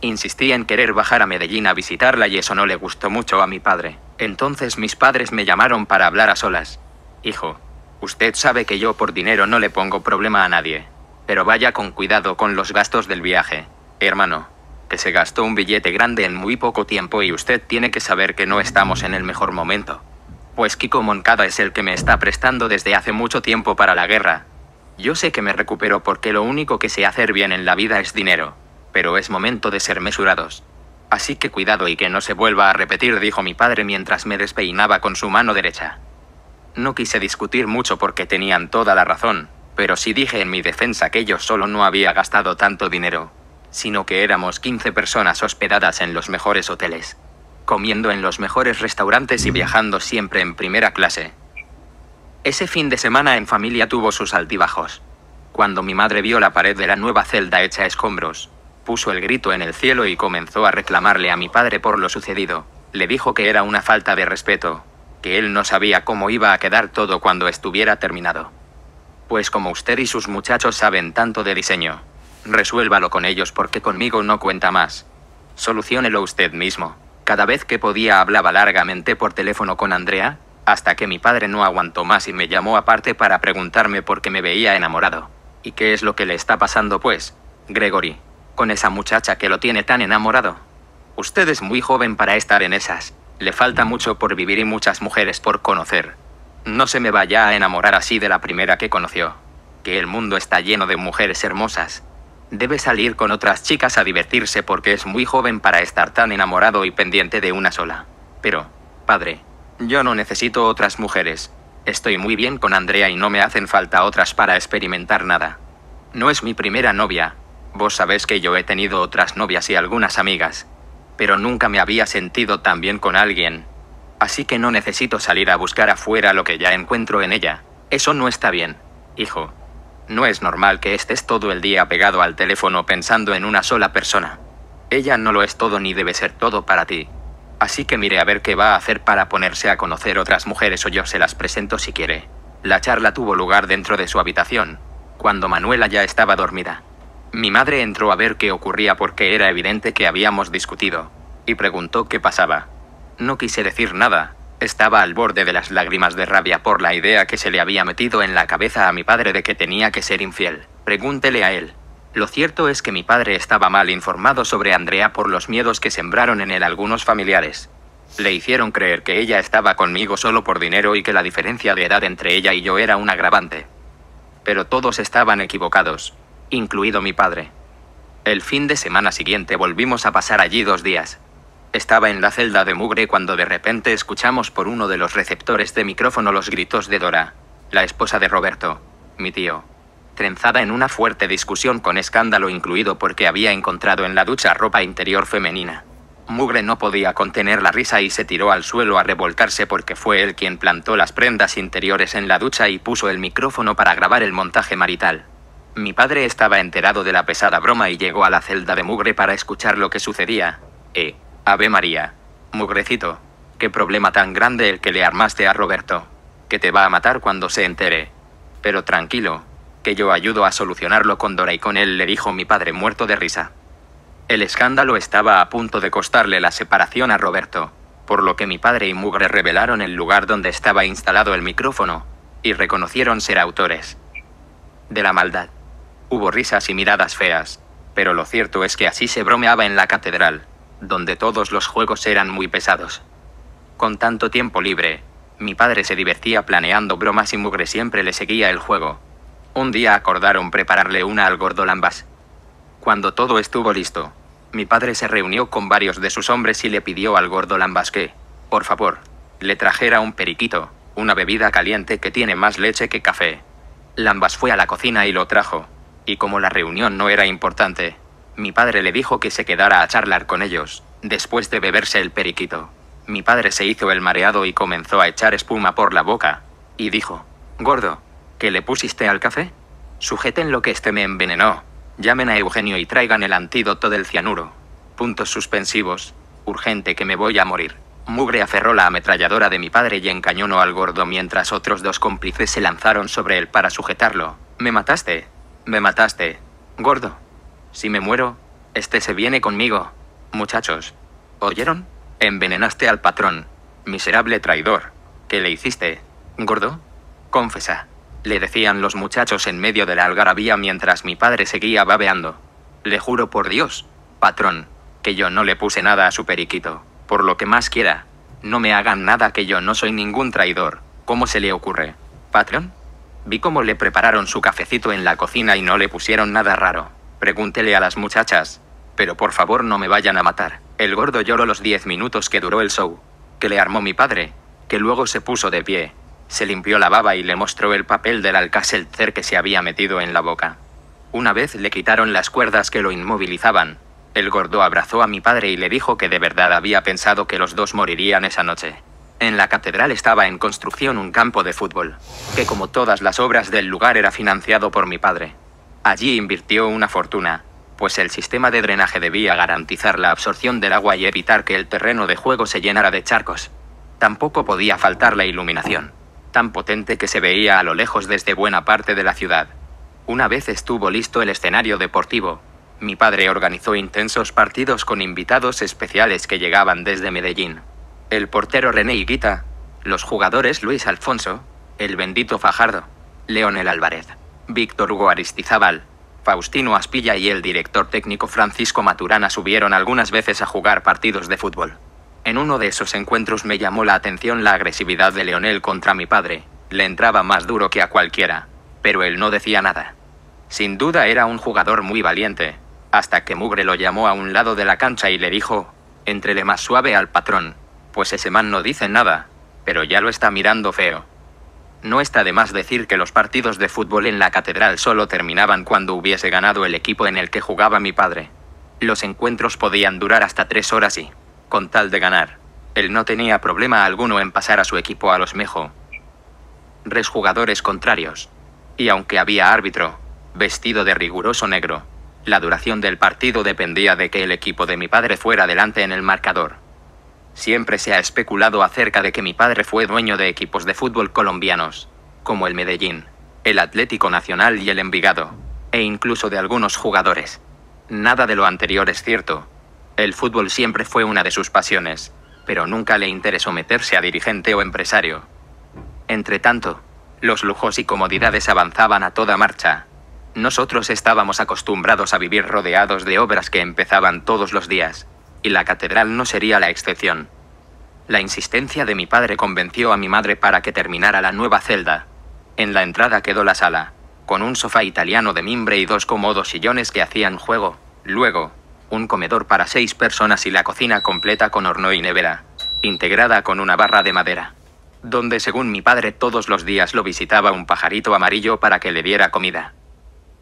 Insistía en querer bajar a Medellín a visitarla y eso no le gustó mucho a mi padre. Entonces mis padres me llamaron para hablar a solas. Hijo, usted sabe que yo por dinero no le pongo problema a nadie. Pero vaya con cuidado con los gastos del viaje. Hermano, que se gastó un billete grande en muy poco tiempo y usted tiene que saber que no estamos en el mejor momento. Pues Kiko Moncada es el que me está prestando desde hace mucho tiempo para la guerra. Yo sé que me recupero porque lo único que sé hacer bien en la vida es dinero, pero es momento de ser mesurados. Así que cuidado y que no se vuelva a repetir, dijo mi padre mientras me despeinaba con su mano derecha. No quise discutir mucho porque tenían toda la razón, pero sí dije en mi defensa que yo solo no había gastado tanto dinero, sino que éramos 15 personas hospedadas en los mejores hoteles, comiendo en los mejores restaurantes y viajando siempre en primera clase. Ese fin de semana en familia tuvo sus altibajos. Cuando mi madre vio la pared de la nueva celda hecha escombros, puso el grito en el cielo y comenzó a reclamarle a mi padre por lo sucedido. Le dijo que era una falta de respeto, que él no sabía cómo iba a quedar todo cuando estuviera terminado. Pues como usted y sus muchachos saben tanto de diseño, resuélvalo con ellos porque conmigo no cuenta más. Soluciónelo usted mismo. Cada vez que podía hablaba largamente por teléfono con Andrea, hasta que mi padre no aguantó más y me llamó aparte para preguntarme por qué me veía enamorado. ¿Y qué es lo que le está pasando pues, Gregory, con esa muchacha que lo tiene tan enamorado? Usted es muy joven para estar en esas. Le falta mucho por vivir y muchas mujeres por conocer. No se me vaya a enamorar así de la primera que conoció. Que el mundo está lleno de mujeres hermosas. Debe salir con otras chicas a divertirse porque es muy joven para estar tan enamorado y pendiente de una sola. Pero, padre, yo no necesito otras mujeres. Estoy muy bien con Andrea y no me hacen falta otras para experimentar nada. No es mi primera novia. Vos sabés que yo he tenido otras novias y algunas amigas pero nunca me había sentido tan bien con alguien. Así que no necesito salir a buscar afuera lo que ya encuentro en ella. Eso no está bien, hijo. No es normal que estés todo el día pegado al teléfono pensando en una sola persona. Ella no lo es todo ni debe ser todo para ti. Así que mire a ver qué va a hacer para ponerse a conocer otras mujeres o yo se las presento si quiere. La charla tuvo lugar dentro de su habitación, cuando Manuela ya estaba dormida. Mi madre entró a ver qué ocurría porque era evidente que habíamos discutido, y preguntó qué pasaba. No quise decir nada, estaba al borde de las lágrimas de rabia por la idea que se le había metido en la cabeza a mi padre de que tenía que ser infiel. Pregúntele a él. Lo cierto es que mi padre estaba mal informado sobre Andrea por los miedos que sembraron en él algunos familiares. Le hicieron creer que ella estaba conmigo solo por dinero y que la diferencia de edad entre ella y yo era un agravante. Pero todos estaban equivocados incluido mi padre. El fin de semana siguiente volvimos a pasar allí dos días. Estaba en la celda de Mugre cuando de repente escuchamos por uno de los receptores de micrófono los gritos de Dora, la esposa de Roberto, mi tío, trenzada en una fuerte discusión con escándalo incluido porque había encontrado en la ducha ropa interior femenina. Mugre no podía contener la risa y se tiró al suelo a revolcarse porque fue él quien plantó las prendas interiores en la ducha y puso el micrófono para grabar el montaje marital. Mi padre estaba enterado de la pesada broma y llegó a la celda de Mugre para escuchar lo que sucedía. Eh, Ave María. Mugrecito. Qué problema tan grande el que le armaste a Roberto. Que te va a matar cuando se entere. Pero tranquilo, que yo ayudo a solucionarlo con Dora y con él, le dijo mi padre muerto de risa. El escándalo estaba a punto de costarle la separación a Roberto, por lo que mi padre y Mugre revelaron el lugar donde estaba instalado el micrófono, y reconocieron ser autores de la maldad. Hubo risas y miradas feas, pero lo cierto es que así se bromeaba en la catedral, donde todos los juegos eran muy pesados. Con tanto tiempo libre, mi padre se divertía planeando bromas y Mugre siempre le seguía el juego. Un día acordaron prepararle una al gordo Lambas. Cuando todo estuvo listo, mi padre se reunió con varios de sus hombres y le pidió al gordo Lambas que, por favor, le trajera un periquito, una bebida caliente que tiene más leche que café. Lambas fue a la cocina y lo trajo y como la reunión no era importante, mi padre le dijo que se quedara a charlar con ellos, después de beberse el periquito. Mi padre se hizo el mareado y comenzó a echar espuma por la boca, y dijo, Gordo, ¿qué le pusiste al café? Sujeten lo que este me envenenó, llamen a Eugenio y traigan el antídoto del cianuro. Puntos suspensivos, urgente que me voy a morir. Mugre aferró la ametralladora de mi padre y encañonó al gordo mientras otros dos cómplices se lanzaron sobre él para sujetarlo. Me mataste, me mataste, gordo. Si me muero, este se viene conmigo. Muchachos. ¿Oyeron? Envenenaste al patrón. Miserable traidor. ¿Qué le hiciste? ¿Gordo? Confesa. Le decían los muchachos en medio de la algarabía mientras mi padre seguía babeando. Le juro por Dios, patrón, que yo no le puse nada a su periquito. Por lo que más quiera. No me hagan nada que yo no soy ningún traidor. ¿Cómo se le ocurre? ¿Patrón? Vi cómo le prepararon su cafecito en la cocina y no le pusieron nada raro. Pregúntele a las muchachas. Pero por favor no me vayan a matar. El gordo lloró los diez minutos que duró el show. Que le armó mi padre. Que luego se puso de pie. Se limpió la baba y le mostró el papel del cer que se había metido en la boca. Una vez le quitaron las cuerdas que lo inmovilizaban. El gordo abrazó a mi padre y le dijo que de verdad había pensado que los dos morirían esa noche. En la catedral estaba en construcción un campo de fútbol, que como todas las obras del lugar era financiado por mi padre. Allí invirtió una fortuna, pues el sistema de drenaje debía garantizar la absorción del agua y evitar que el terreno de juego se llenara de charcos. Tampoco podía faltar la iluminación, tan potente que se veía a lo lejos desde buena parte de la ciudad. Una vez estuvo listo el escenario deportivo, mi padre organizó intensos partidos con invitados especiales que llegaban desde Medellín el portero René Higuita, los jugadores Luis Alfonso, el bendito Fajardo, Leonel Álvarez, Víctor Hugo Aristizábal, Faustino Aspilla y el director técnico Francisco Maturana subieron algunas veces a jugar partidos de fútbol. En uno de esos encuentros me llamó la atención la agresividad de Leonel contra mi padre, le entraba más duro que a cualquiera, pero él no decía nada. Sin duda era un jugador muy valiente, hasta que Mugre lo llamó a un lado de la cancha y le dijo, entrele más suave al patrón, pues ese man no dice nada, pero ya lo está mirando feo. No está de más decir que los partidos de fútbol en la catedral solo terminaban cuando hubiese ganado el equipo en el que jugaba mi padre. Los encuentros podían durar hasta tres horas y, con tal de ganar, él no tenía problema alguno en pasar a su equipo a los mejo. jugadores contrarios. Y aunque había árbitro, vestido de riguroso negro, la duración del partido dependía de que el equipo de mi padre fuera delante en el marcador. Siempre se ha especulado acerca de que mi padre fue dueño de equipos de fútbol colombianos, como el Medellín, el Atlético Nacional y el Envigado, e incluso de algunos jugadores. Nada de lo anterior es cierto. El fútbol siempre fue una de sus pasiones, pero nunca le interesó meterse a dirigente o empresario. Entre tanto, los lujos y comodidades avanzaban a toda marcha. Nosotros estábamos acostumbrados a vivir rodeados de obras que empezaban todos los días, y la catedral no sería la excepción. La insistencia de mi padre convenció a mi madre para que terminara la nueva celda. En la entrada quedó la sala, con un sofá italiano de mimbre y dos cómodos sillones que hacían juego, luego, un comedor para seis personas y la cocina completa con horno y nevera, integrada con una barra de madera, donde según mi padre todos los días lo visitaba un pajarito amarillo para que le diera comida.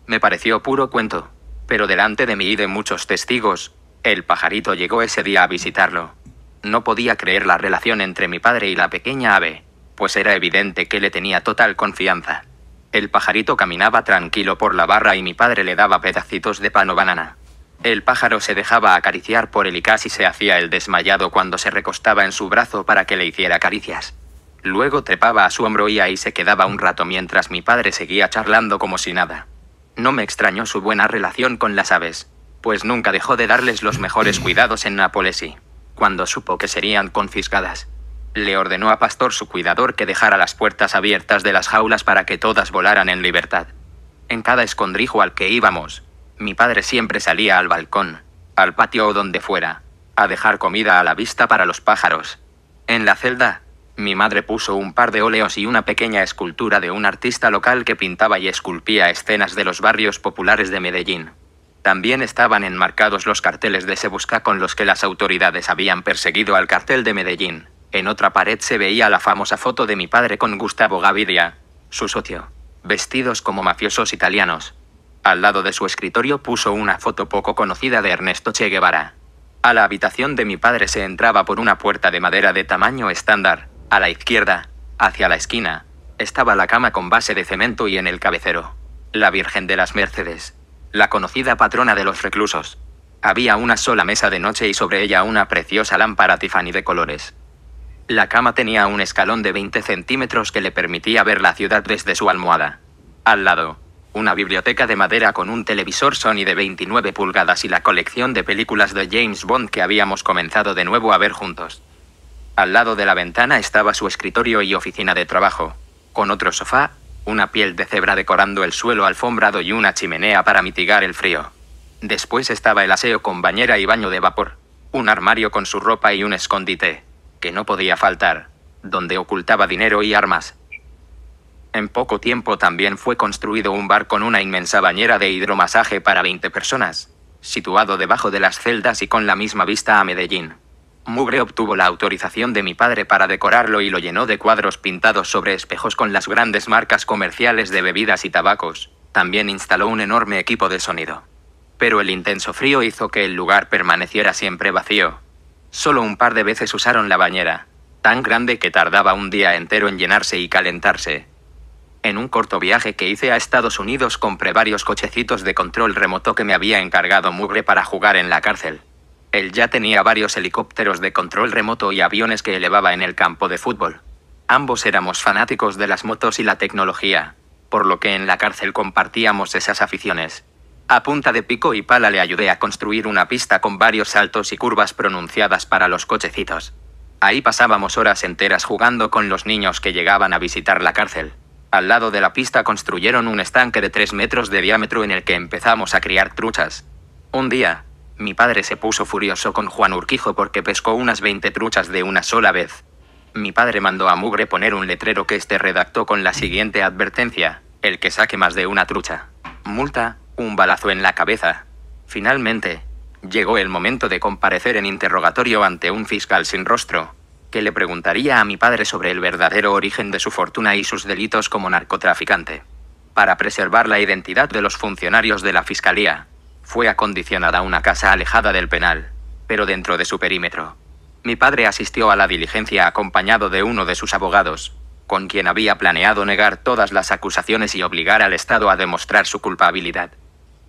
Me pareció puro cuento, pero delante de mí y de muchos testigos, el pajarito llegó ese día a visitarlo. No podía creer la relación entre mi padre y la pequeña ave, pues era evidente que le tenía total confianza. El pajarito caminaba tranquilo por la barra y mi padre le daba pedacitos de pan o banana. El pájaro se dejaba acariciar por él y casi se hacía el desmayado cuando se recostaba en su brazo para que le hiciera caricias. Luego trepaba a su hombro y ahí se quedaba un rato mientras mi padre seguía charlando como si nada. No me extrañó su buena relación con las aves, pues nunca dejó de darles los mejores cuidados en Nápoles y, cuando supo que serían confiscadas, le ordenó a Pastor su cuidador que dejara las puertas abiertas de las jaulas para que todas volaran en libertad. En cada escondrijo al que íbamos, mi padre siempre salía al balcón, al patio o donde fuera, a dejar comida a la vista para los pájaros. En la celda, mi madre puso un par de óleos y una pequeña escultura de un artista local que pintaba y esculpía escenas de los barrios populares de Medellín. También estaban enmarcados los carteles de Se Busca con los que las autoridades habían perseguido al cartel de Medellín. En otra pared se veía la famosa foto de mi padre con Gustavo Gaviria, su socio, vestidos como mafiosos italianos. Al lado de su escritorio puso una foto poco conocida de Ernesto Che Guevara. A la habitación de mi padre se entraba por una puerta de madera de tamaño estándar, a la izquierda, hacia la esquina, estaba la cama con base de cemento y en el cabecero. La Virgen de las Mercedes, la conocida patrona de los reclusos. Había una sola mesa de noche y sobre ella una preciosa lámpara Tiffany de colores. La cama tenía un escalón de 20 centímetros que le permitía ver la ciudad desde su almohada. Al lado, una biblioteca de madera con un televisor Sony de 29 pulgadas y la colección de películas de James Bond que habíamos comenzado de nuevo a ver juntos. Al lado de la ventana estaba su escritorio y oficina de trabajo, con otro sofá una piel de cebra decorando el suelo alfombrado y una chimenea para mitigar el frío. Después estaba el aseo con bañera y baño de vapor, un armario con su ropa y un escondite, que no podía faltar, donde ocultaba dinero y armas. En poco tiempo también fue construido un bar con una inmensa bañera de hidromasaje para 20 personas, situado debajo de las celdas y con la misma vista a Medellín. Mugre obtuvo la autorización de mi padre para decorarlo y lo llenó de cuadros pintados sobre espejos con las grandes marcas comerciales de bebidas y tabacos. También instaló un enorme equipo de sonido. Pero el intenso frío hizo que el lugar permaneciera siempre vacío. Solo un par de veces usaron la bañera, tan grande que tardaba un día entero en llenarse y calentarse. En un corto viaje que hice a Estados Unidos compré varios cochecitos de control remoto que me había encargado Mugre para jugar en la cárcel. Él ya tenía varios helicópteros de control remoto y aviones que elevaba en el campo de fútbol. Ambos éramos fanáticos de las motos y la tecnología, por lo que en la cárcel compartíamos esas aficiones. A punta de pico y pala le ayudé a construir una pista con varios saltos y curvas pronunciadas para los cochecitos. Ahí pasábamos horas enteras jugando con los niños que llegaban a visitar la cárcel. Al lado de la pista construyeron un estanque de 3 metros de diámetro en el que empezamos a criar truchas. Un día, mi padre se puso furioso con Juan Urquijo porque pescó unas 20 truchas de una sola vez. Mi padre mandó a Mugre poner un letrero que este redactó con la siguiente advertencia, el que saque más de una trucha. Multa, un balazo en la cabeza. Finalmente, llegó el momento de comparecer en interrogatorio ante un fiscal sin rostro, que le preguntaría a mi padre sobre el verdadero origen de su fortuna y sus delitos como narcotraficante. Para preservar la identidad de los funcionarios de la Fiscalía, fue acondicionada una casa alejada del penal, pero dentro de su perímetro. Mi padre asistió a la diligencia acompañado de uno de sus abogados, con quien había planeado negar todas las acusaciones y obligar al Estado a demostrar su culpabilidad.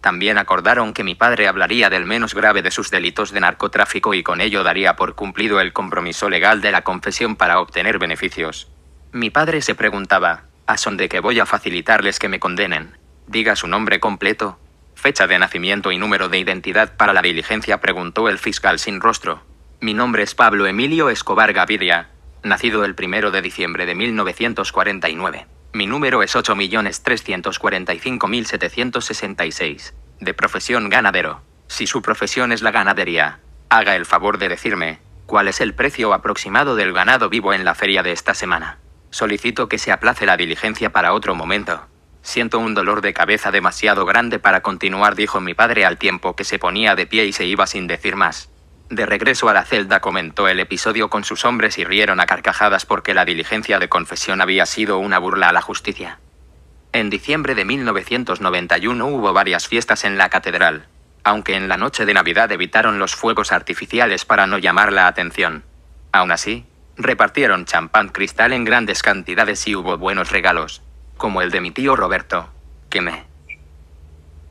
También acordaron que mi padre hablaría del menos grave de sus delitos de narcotráfico y con ello daría por cumplido el compromiso legal de la confesión para obtener beneficios. Mi padre se preguntaba, ¿a son de que voy a facilitarles que me condenen? Diga su nombre completo, fecha de nacimiento y número de identidad para la diligencia, preguntó el fiscal sin rostro. Mi nombre es Pablo Emilio Escobar Gaviria, nacido el 1 de diciembre de 1949. Mi número es 8.345.766. De profesión ganadero. Si su profesión es la ganadería, haga el favor de decirme, ¿cuál es el precio aproximado del ganado vivo en la feria de esta semana? Solicito que se aplace la diligencia para otro momento. Siento un dolor de cabeza demasiado grande para continuar, dijo mi padre al tiempo que se ponía de pie y se iba sin decir más. De regreso a la celda comentó el episodio con sus hombres y rieron a carcajadas porque la diligencia de confesión había sido una burla a la justicia. En diciembre de 1991 hubo varias fiestas en la catedral, aunque en la noche de Navidad evitaron los fuegos artificiales para no llamar la atención. Aún así, repartieron champán cristal en grandes cantidades y hubo buenos regalos como el de mi tío Roberto, que me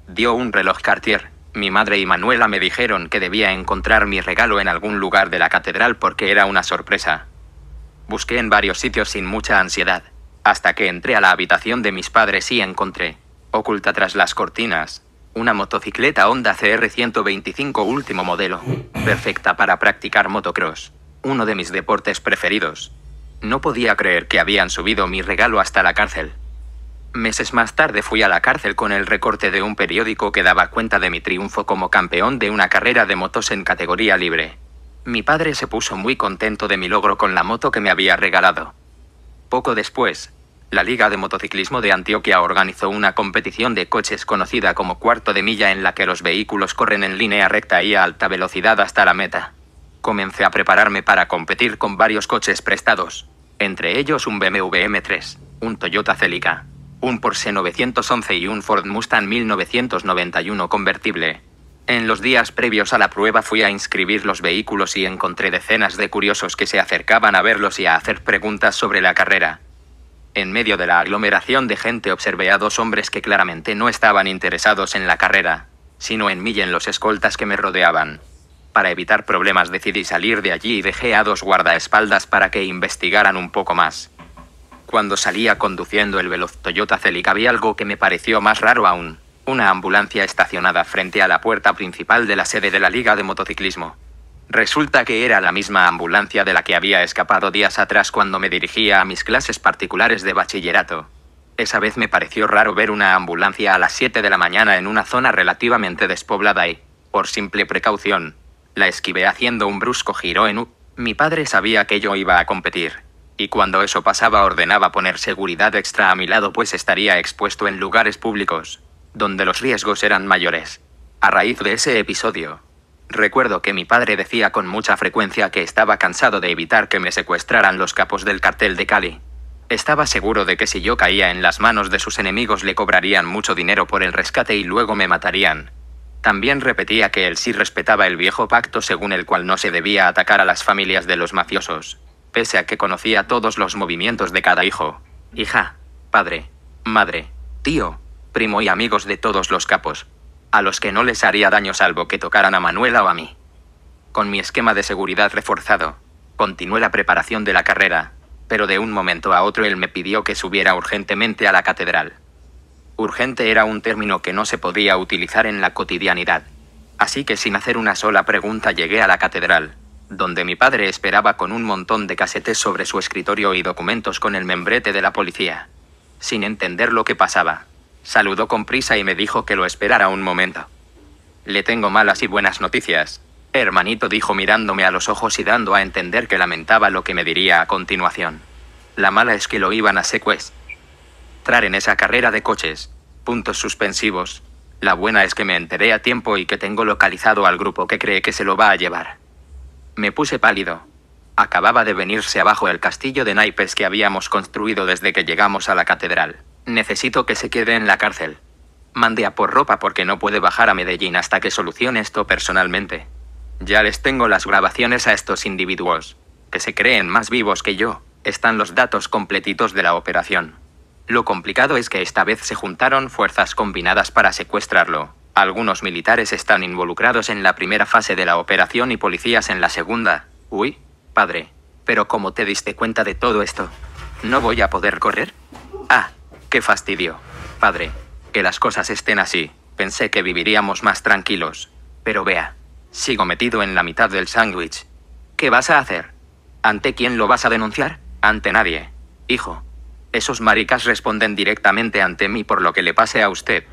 dio un reloj Cartier. Mi madre y Manuela me dijeron que debía encontrar mi regalo en algún lugar de la catedral porque era una sorpresa. Busqué en varios sitios sin mucha ansiedad, hasta que entré a la habitación de mis padres y encontré, oculta tras las cortinas, una motocicleta Honda CR125 último modelo, perfecta para practicar motocross, uno de mis deportes preferidos. No podía creer que habían subido mi regalo hasta la cárcel. Meses más tarde fui a la cárcel con el recorte de un periódico que daba cuenta de mi triunfo como campeón de una carrera de motos en categoría libre. Mi padre se puso muy contento de mi logro con la moto que me había regalado. Poco después, la Liga de Motociclismo de Antioquia organizó una competición de coches conocida como cuarto de milla en la que los vehículos corren en línea recta y a alta velocidad hasta la meta. Comencé a prepararme para competir con varios coches prestados, entre ellos un BMW M3, un Toyota Celica, un Porsche 911 y un Ford Mustang 1991 convertible. En los días previos a la prueba fui a inscribir los vehículos y encontré decenas de curiosos que se acercaban a verlos y a hacer preguntas sobre la carrera. En medio de la aglomeración de gente observé a dos hombres que claramente no estaban interesados en la carrera, sino en mí y en los escoltas que me rodeaban. Para evitar problemas decidí salir de allí y dejé a dos guardaespaldas para que investigaran un poco más cuando salía conduciendo el veloz Toyota Celica vi algo que me pareció más raro aún. Una ambulancia estacionada frente a la puerta principal de la sede de la Liga de Motociclismo. Resulta que era la misma ambulancia de la que había escapado días atrás cuando me dirigía a mis clases particulares de bachillerato. Esa vez me pareció raro ver una ambulancia a las 7 de la mañana en una zona relativamente despoblada y, por simple precaución, la esquivé haciendo un brusco giro en U. Mi padre sabía que yo iba a competir, y cuando eso pasaba ordenaba poner seguridad extra a mi lado pues estaría expuesto en lugares públicos, donde los riesgos eran mayores. A raíz de ese episodio, recuerdo que mi padre decía con mucha frecuencia que estaba cansado de evitar que me secuestraran los capos del cartel de Cali. Estaba seguro de que si yo caía en las manos de sus enemigos le cobrarían mucho dinero por el rescate y luego me matarían. También repetía que él sí respetaba el viejo pacto según el cual no se debía atacar a las familias de los mafiosos pese a que conocía todos los movimientos de cada hijo, hija, padre, madre, tío, primo y amigos de todos los capos, a los que no les haría daño salvo que tocaran a Manuela o a mí. Con mi esquema de seguridad reforzado, continué la preparación de la carrera, pero de un momento a otro él me pidió que subiera urgentemente a la catedral. Urgente era un término que no se podía utilizar en la cotidianidad. Así que sin hacer una sola pregunta llegué a la catedral, donde mi padre esperaba con un montón de casetes sobre su escritorio y documentos con el membrete de la policía. Sin entender lo que pasaba, saludó con prisa y me dijo que lo esperara un momento. Le tengo malas y buenas noticias, hermanito dijo mirándome a los ojos y dando a entender que lamentaba lo que me diría a continuación. La mala es que lo iban a secuestrar en esa carrera de coches, puntos suspensivos. La buena es que me enteré a tiempo y que tengo localizado al grupo que cree que se lo va a llevar. Me puse pálido. Acababa de venirse abajo el castillo de naipes que habíamos construido desde que llegamos a la catedral. Necesito que se quede en la cárcel. Mandé a por ropa porque no puede bajar a Medellín hasta que solucione esto personalmente. Ya les tengo las grabaciones a estos individuos, que se creen más vivos que yo. Están los datos completitos de la operación. Lo complicado es que esta vez se juntaron fuerzas combinadas para secuestrarlo. Algunos militares están involucrados en la primera fase de la operación y policías en la segunda. Uy, padre. Pero ¿cómo te diste cuenta de todo esto? ¿No voy a poder correr? Ah, qué fastidio. Padre, que las cosas estén así. Pensé que viviríamos más tranquilos. Pero vea, sigo metido en la mitad del sándwich. ¿Qué vas a hacer? ¿Ante quién lo vas a denunciar? Ante nadie. Hijo. Esos maricas responden directamente ante mí por lo que le pase a usted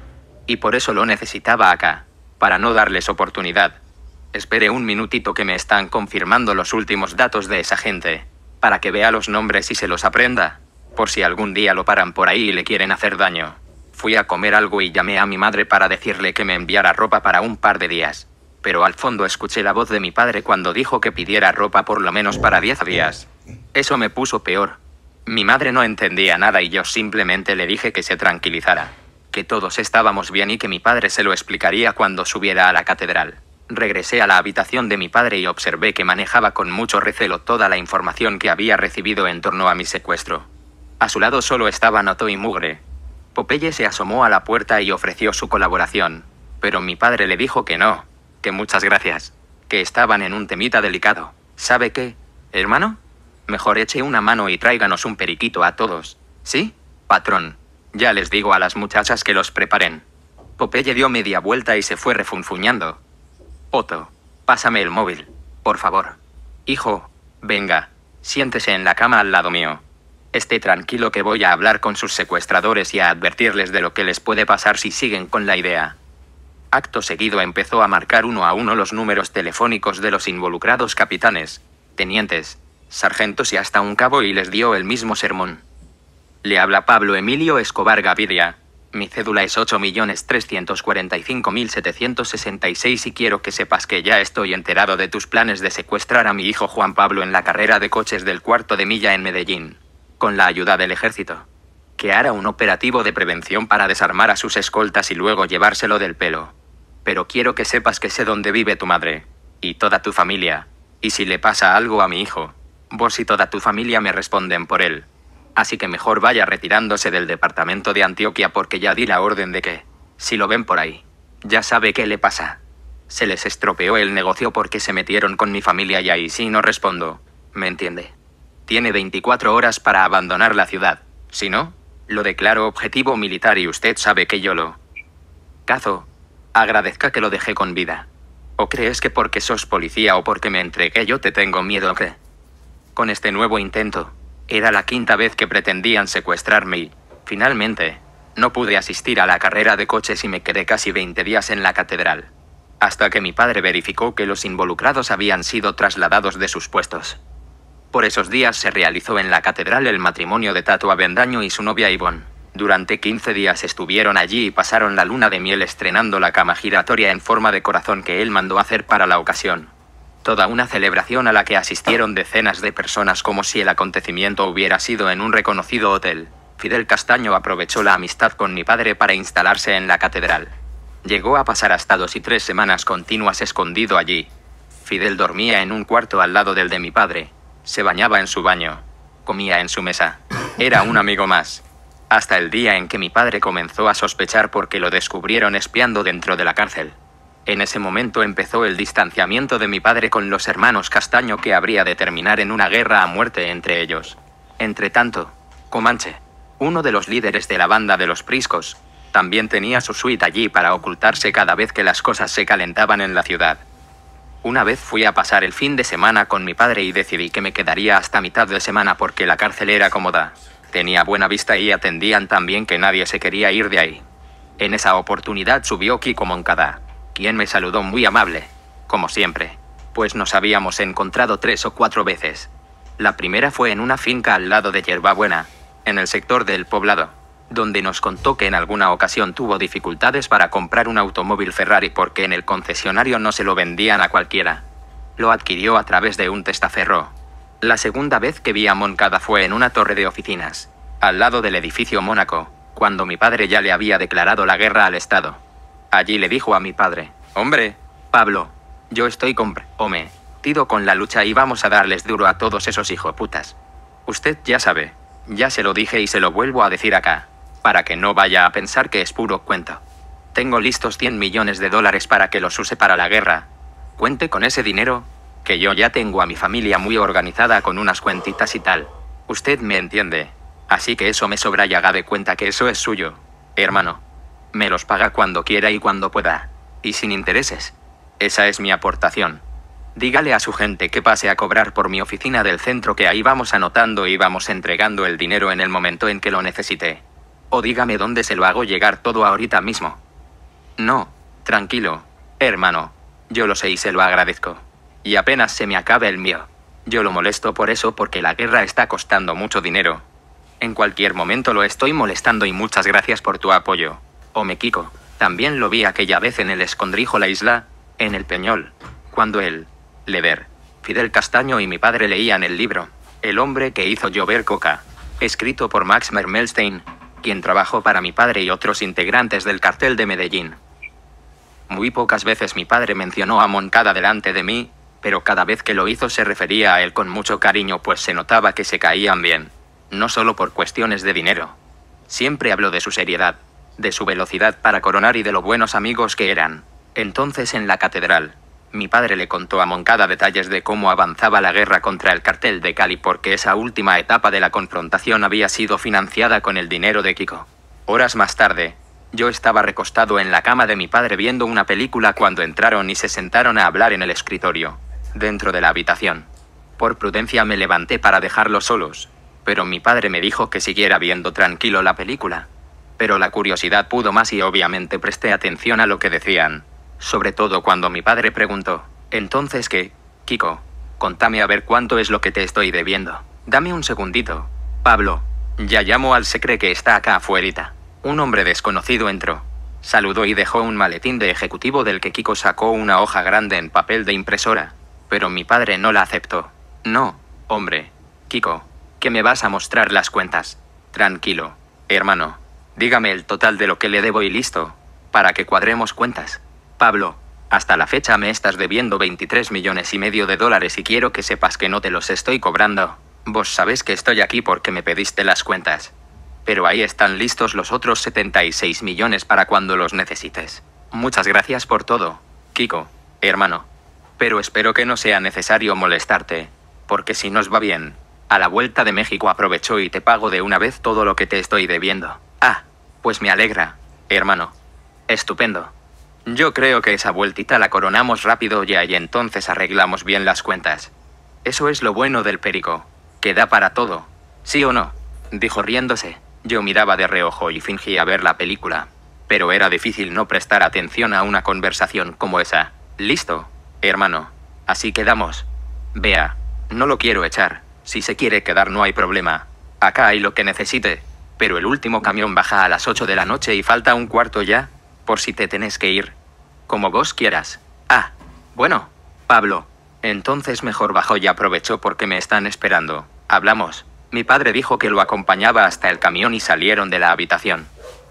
y por eso lo necesitaba acá, para no darles oportunidad. Espere un minutito que me están confirmando los últimos datos de esa gente, para que vea los nombres y se los aprenda, por si algún día lo paran por ahí y le quieren hacer daño. Fui a comer algo y llamé a mi madre para decirle que me enviara ropa para un par de días. Pero al fondo escuché la voz de mi padre cuando dijo que pidiera ropa por lo menos para 10 días. Eso me puso peor. Mi madre no entendía nada y yo simplemente le dije que se tranquilizara que todos estábamos bien y que mi padre se lo explicaría cuando subiera a la catedral. Regresé a la habitación de mi padre y observé que manejaba con mucho recelo toda la información que había recibido en torno a mi secuestro. A su lado solo estaba Noto y Mugre. Popeye se asomó a la puerta y ofreció su colaboración, pero mi padre le dijo que no, que muchas gracias, que estaban en un temita delicado. ¿Sabe qué, hermano? Mejor eche una mano y tráiganos un periquito a todos. ¿Sí? Patrón. Ya les digo a las muchachas que los preparen. Popeye dio media vuelta y se fue refunfuñando. Otto, pásame el móvil, por favor. Hijo, venga, siéntese en la cama al lado mío. Esté tranquilo que voy a hablar con sus secuestradores y a advertirles de lo que les puede pasar si siguen con la idea. Acto seguido empezó a marcar uno a uno los números telefónicos de los involucrados capitanes, tenientes, sargentos y hasta un cabo y les dio el mismo sermón. Le habla Pablo Emilio Escobar Gaviria. Mi cédula es 8.345.766 y quiero que sepas que ya estoy enterado de tus planes de secuestrar a mi hijo Juan Pablo en la carrera de coches del cuarto de milla en Medellín. Con la ayuda del ejército. Que hará un operativo de prevención para desarmar a sus escoltas y luego llevárselo del pelo. Pero quiero que sepas que sé dónde vive tu madre. Y toda tu familia. Y si le pasa algo a mi hijo, vos y toda tu familia me responden por él. Así que mejor vaya retirándose del departamento de Antioquia porque ya di la orden de que, si lo ven por ahí, ya sabe qué le pasa. Se les estropeó el negocio porque se metieron con mi familia y ahí sí no respondo. ¿Me entiende? Tiene 24 horas para abandonar la ciudad. Si no, lo declaro objetivo militar y usted sabe que yo lo... Cazo, agradezca que lo dejé con vida. ¿O crees que porque sos policía o porque me entregué yo te tengo miedo que... Con este nuevo intento, era la quinta vez que pretendían secuestrarme y, finalmente, no pude asistir a la carrera de coches y me quedé casi 20 días en la catedral, hasta que mi padre verificó que los involucrados habían sido trasladados de sus puestos. Por esos días se realizó en la catedral el matrimonio de Tato Avendaño y su novia Ivonne. Durante 15 días estuvieron allí y pasaron la luna de miel estrenando la cama giratoria en forma de corazón que él mandó hacer para la ocasión toda una celebración a la que asistieron decenas de personas como si el acontecimiento hubiera sido en un reconocido hotel. Fidel Castaño aprovechó la amistad con mi padre para instalarse en la catedral. Llegó a pasar hasta dos y tres semanas continuas escondido allí. Fidel dormía en un cuarto al lado del de mi padre. Se bañaba en su baño. Comía en su mesa. Era un amigo más. Hasta el día en que mi padre comenzó a sospechar porque lo descubrieron espiando dentro de la cárcel. En ese momento empezó el distanciamiento de mi padre con los hermanos Castaño que habría de terminar en una guerra a muerte entre ellos. Entre tanto, Comanche, uno de los líderes de la banda de los Priscos, también tenía su suite allí para ocultarse cada vez que las cosas se calentaban en la ciudad. Una vez fui a pasar el fin de semana con mi padre y decidí que me quedaría hasta mitad de semana porque la cárcel era cómoda, tenía buena vista y atendían también que nadie se quería ir de ahí. En esa oportunidad subió Kiko Moncada quien me saludó muy amable, como siempre, pues nos habíamos encontrado tres o cuatro veces. La primera fue en una finca al lado de Yerbabuena, en el sector del poblado, donde nos contó que en alguna ocasión tuvo dificultades para comprar un automóvil Ferrari porque en el concesionario no se lo vendían a cualquiera. Lo adquirió a través de un testaferro. La segunda vez que vi a Moncada fue en una torre de oficinas, al lado del edificio Mónaco, cuando mi padre ya le había declarado la guerra al Estado. Allí le dijo a mi padre, hombre, Pablo, yo estoy comprometido con la lucha y vamos a darles duro a todos esos hijoputas. Usted ya sabe, ya se lo dije y se lo vuelvo a decir acá, para que no vaya a pensar que es puro cuento. Tengo listos 100 millones de dólares para que los use para la guerra. Cuente con ese dinero, que yo ya tengo a mi familia muy organizada con unas cuentitas y tal. Usted me entiende. Así que eso me sobra y haga de cuenta que eso es suyo, hermano. Me los paga cuando quiera y cuando pueda. Y sin intereses. Esa es mi aportación. Dígale a su gente que pase a cobrar por mi oficina del centro que ahí vamos anotando y vamos entregando el dinero en el momento en que lo necesite. O dígame dónde se lo hago llegar todo ahorita mismo. No, tranquilo, hermano. Yo lo sé y se lo agradezco. Y apenas se me acabe el mío. Yo lo molesto por eso porque la guerra está costando mucho dinero. En cualquier momento lo estoy molestando y muchas gracias por tu apoyo o Mequico. También lo vi aquella vez en el escondrijo La Isla, en el Peñol, cuando él, Lever, Fidel Castaño y mi padre leían el libro, El hombre que hizo llover coca, escrito por Max Mermelstein, quien trabajó para mi padre y otros integrantes del cartel de Medellín. Muy pocas veces mi padre mencionó a Moncada delante de mí, pero cada vez que lo hizo se refería a él con mucho cariño pues se notaba que se caían bien, no solo por cuestiones de dinero. Siempre habló de su seriedad, de su velocidad para coronar y de lo buenos amigos que eran. Entonces en la catedral, mi padre le contó a Moncada detalles de cómo avanzaba la guerra contra el cartel de Cali porque esa última etapa de la confrontación había sido financiada con el dinero de Kiko. Horas más tarde, yo estaba recostado en la cama de mi padre viendo una película cuando entraron y se sentaron a hablar en el escritorio, dentro de la habitación. Por prudencia me levanté para dejarlos solos, pero mi padre me dijo que siguiera viendo tranquilo la película pero la curiosidad pudo más y obviamente presté atención a lo que decían. Sobre todo cuando mi padre preguntó, ¿entonces qué? Kiko, contame a ver cuánto es lo que te estoy debiendo. Dame un segundito. Pablo, ya llamo al secre que está acá afuerita. Un hombre desconocido entró. Saludó y dejó un maletín de ejecutivo del que Kiko sacó una hoja grande en papel de impresora. Pero mi padre no la aceptó. No, hombre. Kiko, que me vas a mostrar las cuentas. Tranquilo, hermano. Dígame el total de lo que le debo y listo, para que cuadremos cuentas. Pablo, hasta la fecha me estás debiendo 23 millones y medio de dólares y quiero que sepas que no te los estoy cobrando. Vos sabés que estoy aquí porque me pediste las cuentas. Pero ahí están listos los otros 76 millones para cuando los necesites. Muchas gracias por todo, Kiko, hermano. Pero espero que no sea necesario molestarte, porque si nos va bien, a la vuelta de México aprovecho y te pago de una vez todo lo que te estoy debiendo. Ah, pues me alegra, hermano. Estupendo. Yo creo que esa vueltita la coronamos rápido ya y entonces arreglamos bien las cuentas. Eso es lo bueno del perico, que da para todo. ¿Sí o no? Dijo riéndose. Yo miraba de reojo y fingía ver la película. Pero era difícil no prestar atención a una conversación como esa. Listo, hermano. Así quedamos. Vea, no lo quiero echar. Si se quiere quedar no hay problema. Acá hay lo que necesite pero el último camión baja a las 8 de la noche y falta un cuarto ya, por si te tenés que ir. Como vos quieras. Ah, bueno, Pablo. Entonces mejor bajó y aprovechó porque me están esperando. Hablamos. Mi padre dijo que lo acompañaba hasta el camión y salieron de la habitación.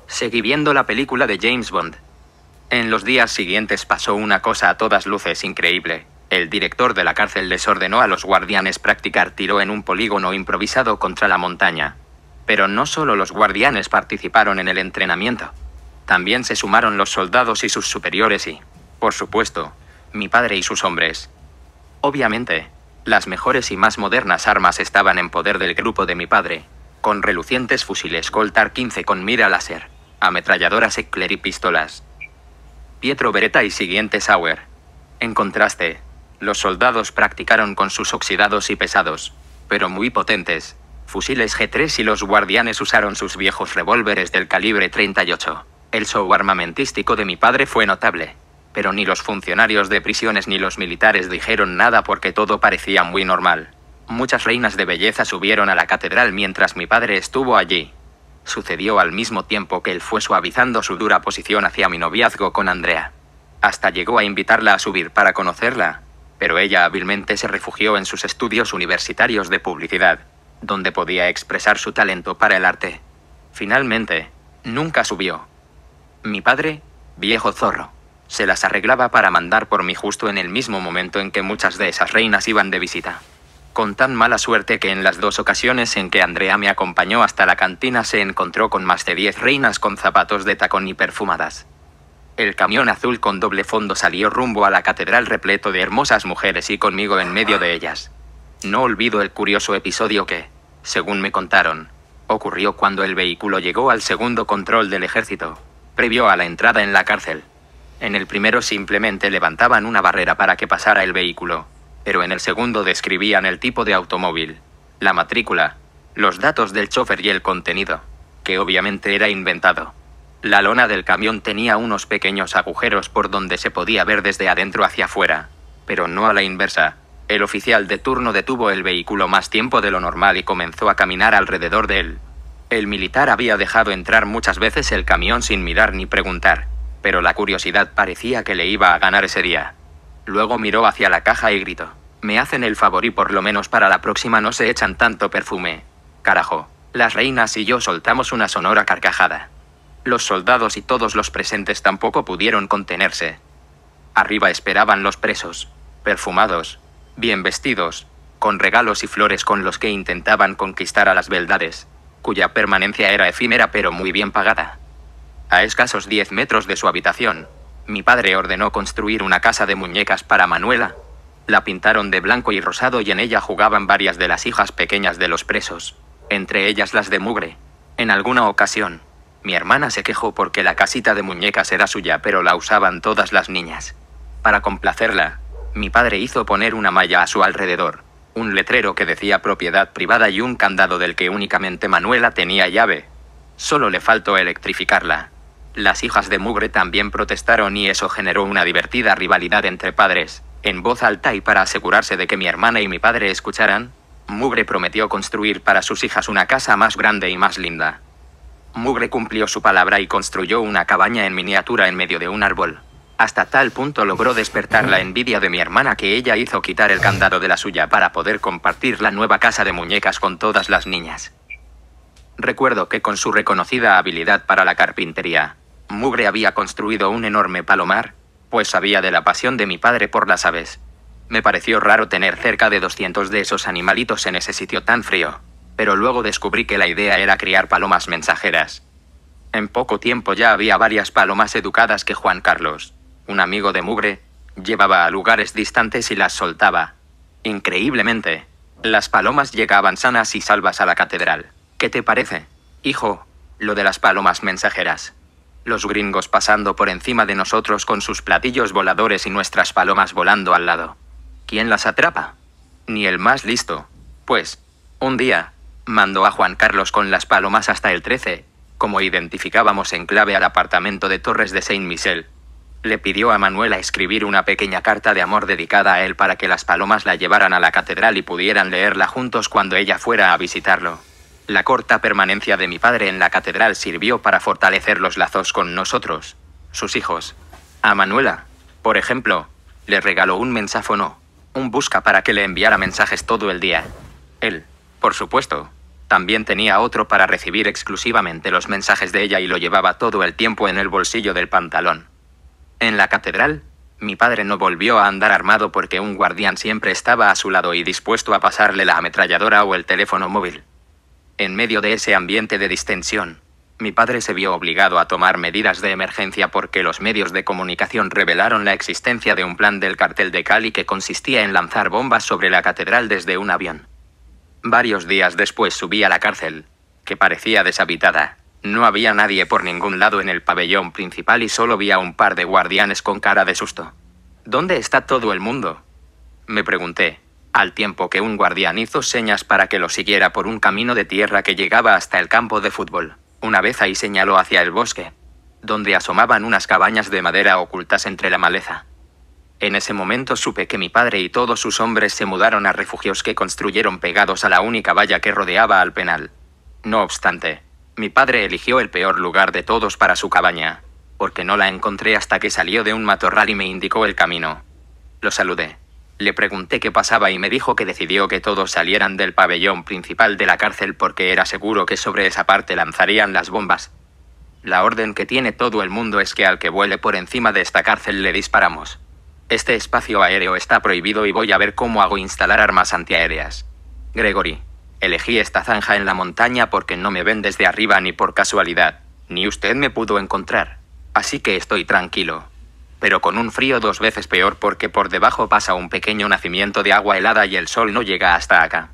Seguí viendo la película de James Bond. En los días siguientes pasó una cosa a todas luces increíble. El director de la cárcel les ordenó a los guardianes practicar tiro en un polígono improvisado contra la montaña. Pero no solo los guardianes participaron en el entrenamiento. También se sumaron los soldados y sus superiores y, por supuesto, mi padre y sus hombres. Obviamente, las mejores y más modernas armas estaban en poder del grupo de mi padre, con relucientes fusiles Coltar 15 con mira láser, ametralladoras Eckler y pistolas. Pietro Beretta y siguiente Sauer. En contraste, los soldados practicaron con sus oxidados y pesados, pero muy potentes, fusiles G3 y los guardianes usaron sus viejos revólveres del calibre 38. El show armamentístico de mi padre fue notable. Pero ni los funcionarios de prisiones ni los militares dijeron nada porque todo parecía muy normal. Muchas reinas de belleza subieron a la catedral mientras mi padre estuvo allí. Sucedió al mismo tiempo que él fue suavizando su dura posición hacia mi noviazgo con Andrea. Hasta llegó a invitarla a subir para conocerla, pero ella hábilmente se refugió en sus estudios universitarios de publicidad donde podía expresar su talento para el arte. Finalmente, nunca subió. Mi padre, viejo zorro, se las arreglaba para mandar por mí justo en el mismo momento en que muchas de esas reinas iban de visita. Con tan mala suerte que en las dos ocasiones en que Andrea me acompañó hasta la cantina se encontró con más de diez reinas con zapatos de tacón y perfumadas. El camión azul con doble fondo salió rumbo a la catedral repleto de hermosas mujeres y conmigo en medio de ellas. No olvido el curioso episodio que, según me contaron, ocurrió cuando el vehículo llegó al segundo control del ejército, previo a la entrada en la cárcel. En el primero simplemente levantaban una barrera para que pasara el vehículo, pero en el segundo describían el tipo de automóvil, la matrícula, los datos del chofer y el contenido, que obviamente era inventado. La lona del camión tenía unos pequeños agujeros por donde se podía ver desde adentro hacia afuera, pero no a la inversa, el oficial de turno detuvo el vehículo más tiempo de lo normal y comenzó a caminar alrededor de él. El militar había dejado entrar muchas veces el camión sin mirar ni preguntar, pero la curiosidad parecía que le iba a ganar ese día. Luego miró hacia la caja y gritó, Me hacen el favor y por lo menos para la próxima no se echan tanto perfume. Carajo, las reinas y yo soltamos una sonora carcajada. Los soldados y todos los presentes tampoco pudieron contenerse. Arriba esperaban los presos, perfumados, bien vestidos, con regalos y flores con los que intentaban conquistar a las beldades, cuya permanencia era efímera pero muy bien pagada. A escasos 10 metros de su habitación, mi padre ordenó construir una casa de muñecas para Manuela. La pintaron de blanco y rosado y en ella jugaban varias de las hijas pequeñas de los presos, entre ellas las de Mugre. En alguna ocasión, mi hermana se quejó porque la casita de muñecas era suya pero la usaban todas las niñas. Para complacerla, mi padre hizo poner una malla a su alrededor, un letrero que decía propiedad privada y un candado del que únicamente Manuela tenía llave. Solo le faltó electrificarla. Las hijas de Mugre también protestaron y eso generó una divertida rivalidad entre padres. En voz alta y para asegurarse de que mi hermana y mi padre escucharan, Mugre prometió construir para sus hijas una casa más grande y más linda. Mugre cumplió su palabra y construyó una cabaña en miniatura en medio de un árbol. Hasta tal punto logró despertar la envidia de mi hermana que ella hizo quitar el candado de la suya para poder compartir la nueva casa de muñecas con todas las niñas. Recuerdo que con su reconocida habilidad para la carpintería, Mugre había construido un enorme palomar, pues sabía de la pasión de mi padre por las aves. Me pareció raro tener cerca de 200 de esos animalitos en ese sitio tan frío, pero luego descubrí que la idea era criar palomas mensajeras. En poco tiempo ya había varias palomas educadas que Juan Carlos, un amigo de Mugre, llevaba a lugares distantes y las soltaba. Increíblemente, las palomas llegaban sanas y salvas a la catedral. ¿Qué te parece, hijo? Lo de las palomas mensajeras. Los gringos pasando por encima de nosotros con sus platillos voladores y nuestras palomas volando al lado. ¿Quién las atrapa? Ni el más listo. Pues, un día, mandó a Juan Carlos con las palomas hasta el 13, como identificábamos en clave al apartamento de Torres de Saint-Michel le pidió a Manuela escribir una pequeña carta de amor dedicada a él para que las palomas la llevaran a la catedral y pudieran leerla juntos cuando ella fuera a visitarlo. La corta permanencia de mi padre en la catedral sirvió para fortalecer los lazos con nosotros, sus hijos. A Manuela, por ejemplo, le regaló un mensáfono, un busca para que le enviara mensajes todo el día. Él, por supuesto, también tenía otro para recibir exclusivamente los mensajes de ella y lo llevaba todo el tiempo en el bolsillo del pantalón. En la catedral, mi padre no volvió a andar armado porque un guardián siempre estaba a su lado y dispuesto a pasarle la ametralladora o el teléfono móvil. En medio de ese ambiente de distensión, mi padre se vio obligado a tomar medidas de emergencia porque los medios de comunicación revelaron la existencia de un plan del cartel de Cali que consistía en lanzar bombas sobre la catedral desde un avión. Varios días después subí a la cárcel, que parecía deshabitada, no había nadie por ningún lado en el pabellón principal y solo vi a un par de guardianes con cara de susto. ¿Dónde está todo el mundo? Me pregunté, al tiempo que un guardián hizo señas para que lo siguiera por un camino de tierra que llegaba hasta el campo de fútbol. Una vez ahí señaló hacia el bosque, donde asomaban unas cabañas de madera ocultas entre la maleza. En ese momento supe que mi padre y todos sus hombres se mudaron a refugios que construyeron pegados a la única valla que rodeaba al penal. No obstante, mi padre eligió el peor lugar de todos para su cabaña, porque no la encontré hasta que salió de un matorral y me indicó el camino. Lo saludé. Le pregunté qué pasaba y me dijo que decidió que todos salieran del pabellón principal de la cárcel porque era seguro que sobre esa parte lanzarían las bombas. La orden que tiene todo el mundo es que al que vuele por encima de esta cárcel le disparamos. Este espacio aéreo está prohibido y voy a ver cómo hago instalar armas antiaéreas. Gregory. Elegí esta zanja en la montaña porque no me ven desde arriba ni por casualidad, ni usted me pudo encontrar, así que estoy tranquilo. Pero con un frío dos veces peor porque por debajo pasa un pequeño nacimiento de agua helada y el sol no llega hasta acá.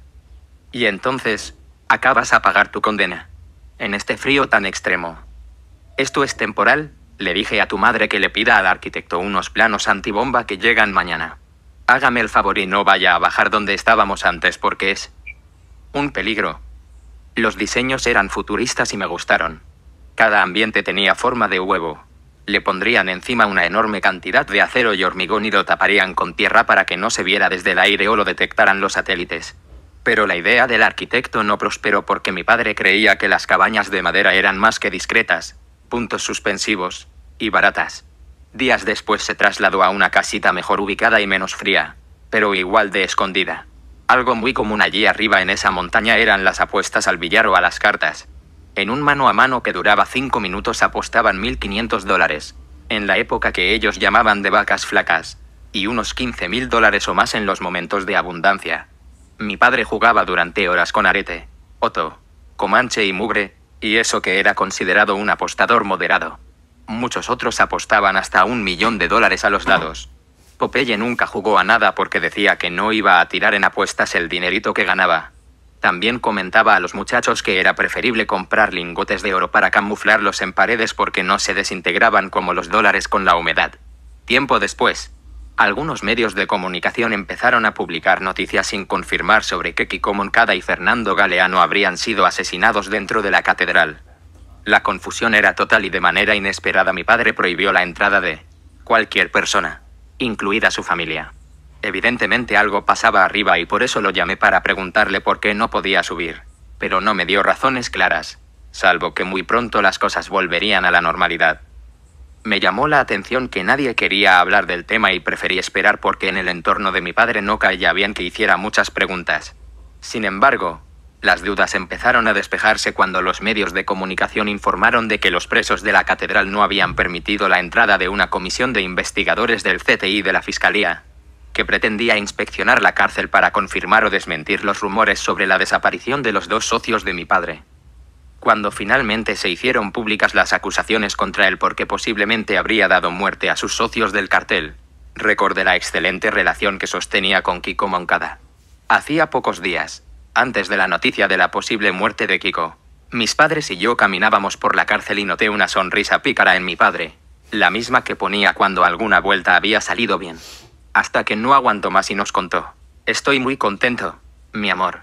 Y entonces, acabas a pagar tu condena. En este frío tan extremo. Esto es temporal, le dije a tu madre que le pida al arquitecto unos planos antibomba que llegan mañana. Hágame el favor y no vaya a bajar donde estábamos antes porque es un peligro. Los diseños eran futuristas y me gustaron. Cada ambiente tenía forma de huevo. Le pondrían encima una enorme cantidad de acero y hormigón y lo taparían con tierra para que no se viera desde el aire o lo detectaran los satélites. Pero la idea del arquitecto no prosperó porque mi padre creía que las cabañas de madera eran más que discretas, puntos suspensivos, y baratas. Días después se trasladó a una casita mejor ubicada y menos fría, pero igual de escondida. Algo muy común allí arriba en esa montaña eran las apuestas al billar o a las cartas. En un mano a mano que duraba 5 minutos apostaban 1.500 dólares, en la época que ellos llamaban de vacas flacas, y unos 15.000 dólares o más en los momentos de abundancia. Mi padre jugaba durante horas con arete, oto, comanche y mugre, y eso que era considerado un apostador moderado. Muchos otros apostaban hasta un millón de dólares a los dados. Popeye nunca jugó a nada porque decía que no iba a tirar en apuestas el dinerito que ganaba. También comentaba a los muchachos que era preferible comprar lingotes de oro para camuflarlos en paredes porque no se desintegraban como los dólares con la humedad. Tiempo después, algunos medios de comunicación empezaron a publicar noticias sin confirmar sobre que Kiko Moncada y Fernando Galeano habrían sido asesinados dentro de la catedral. La confusión era total y de manera inesperada mi padre prohibió la entrada de cualquier persona incluida su familia. Evidentemente algo pasaba arriba y por eso lo llamé para preguntarle por qué no podía subir, pero no me dio razones claras, salvo que muy pronto las cosas volverían a la normalidad. Me llamó la atención que nadie quería hablar del tema y preferí esperar porque en el entorno de mi padre no caía bien que hiciera muchas preguntas. Sin embargo, las dudas empezaron a despejarse cuando los medios de comunicación informaron de que los presos de la catedral no habían permitido la entrada de una comisión de investigadores del CTI de la Fiscalía, que pretendía inspeccionar la cárcel para confirmar o desmentir los rumores sobre la desaparición de los dos socios de mi padre. Cuando finalmente se hicieron públicas las acusaciones contra él porque posiblemente habría dado muerte a sus socios del cartel, recordé la excelente relación que sostenía con Kiko Moncada. Hacía pocos días, antes de la noticia de la posible muerte de Kiko. Mis padres y yo caminábamos por la cárcel y noté una sonrisa pícara en mi padre, la misma que ponía cuando alguna vuelta había salido bien. Hasta que no aguantó más y nos contó. Estoy muy contento, mi amor.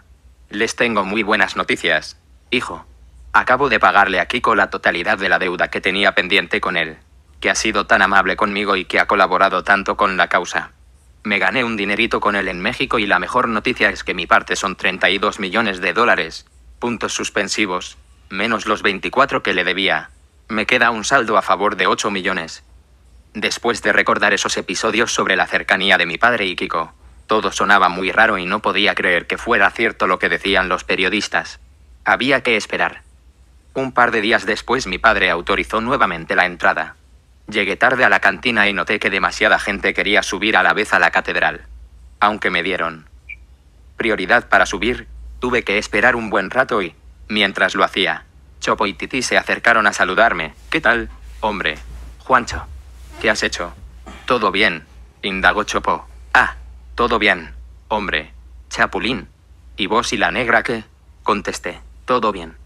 Les tengo muy buenas noticias, hijo. Acabo de pagarle a Kiko la totalidad de la deuda que tenía pendiente con él, que ha sido tan amable conmigo y que ha colaborado tanto con la causa. Me gané un dinerito con él en México y la mejor noticia es que mi parte son 32 millones de dólares. Puntos suspensivos. Menos los 24 que le debía. Me queda un saldo a favor de 8 millones. Después de recordar esos episodios sobre la cercanía de mi padre y Kiko, todo sonaba muy raro y no podía creer que fuera cierto lo que decían los periodistas. Había que esperar. Un par de días después mi padre autorizó nuevamente la entrada. Llegué tarde a la cantina y noté que demasiada gente quería subir a la vez a la catedral. Aunque me dieron prioridad para subir, tuve que esperar un buen rato y, mientras lo hacía, Chopo y Titi se acercaron a saludarme. ¿Qué tal, hombre? Juancho, ¿qué has hecho? Todo bien, indagó Chopo. Ah, todo bien, hombre. Chapulín. ¿Y vos y la negra qué? Contesté. Todo bien.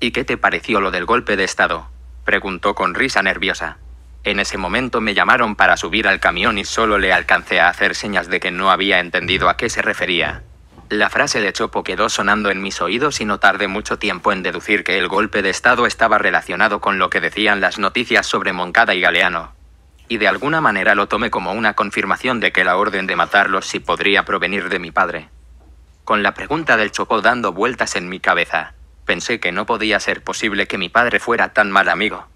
¿Y qué te pareció lo del golpe de estado? Preguntó con risa nerviosa. En ese momento me llamaron para subir al camión y solo le alcancé a hacer señas de que no había entendido a qué se refería. La frase de Chopo quedó sonando en mis oídos y no tardé mucho tiempo en deducir que el golpe de Estado estaba relacionado con lo que decían las noticias sobre Moncada y Galeano. Y de alguna manera lo tomé como una confirmación de que la orden de matarlos sí podría provenir de mi padre. Con la pregunta del Chopo dando vueltas en mi cabeza, pensé que no podía ser posible que mi padre fuera tan mal amigo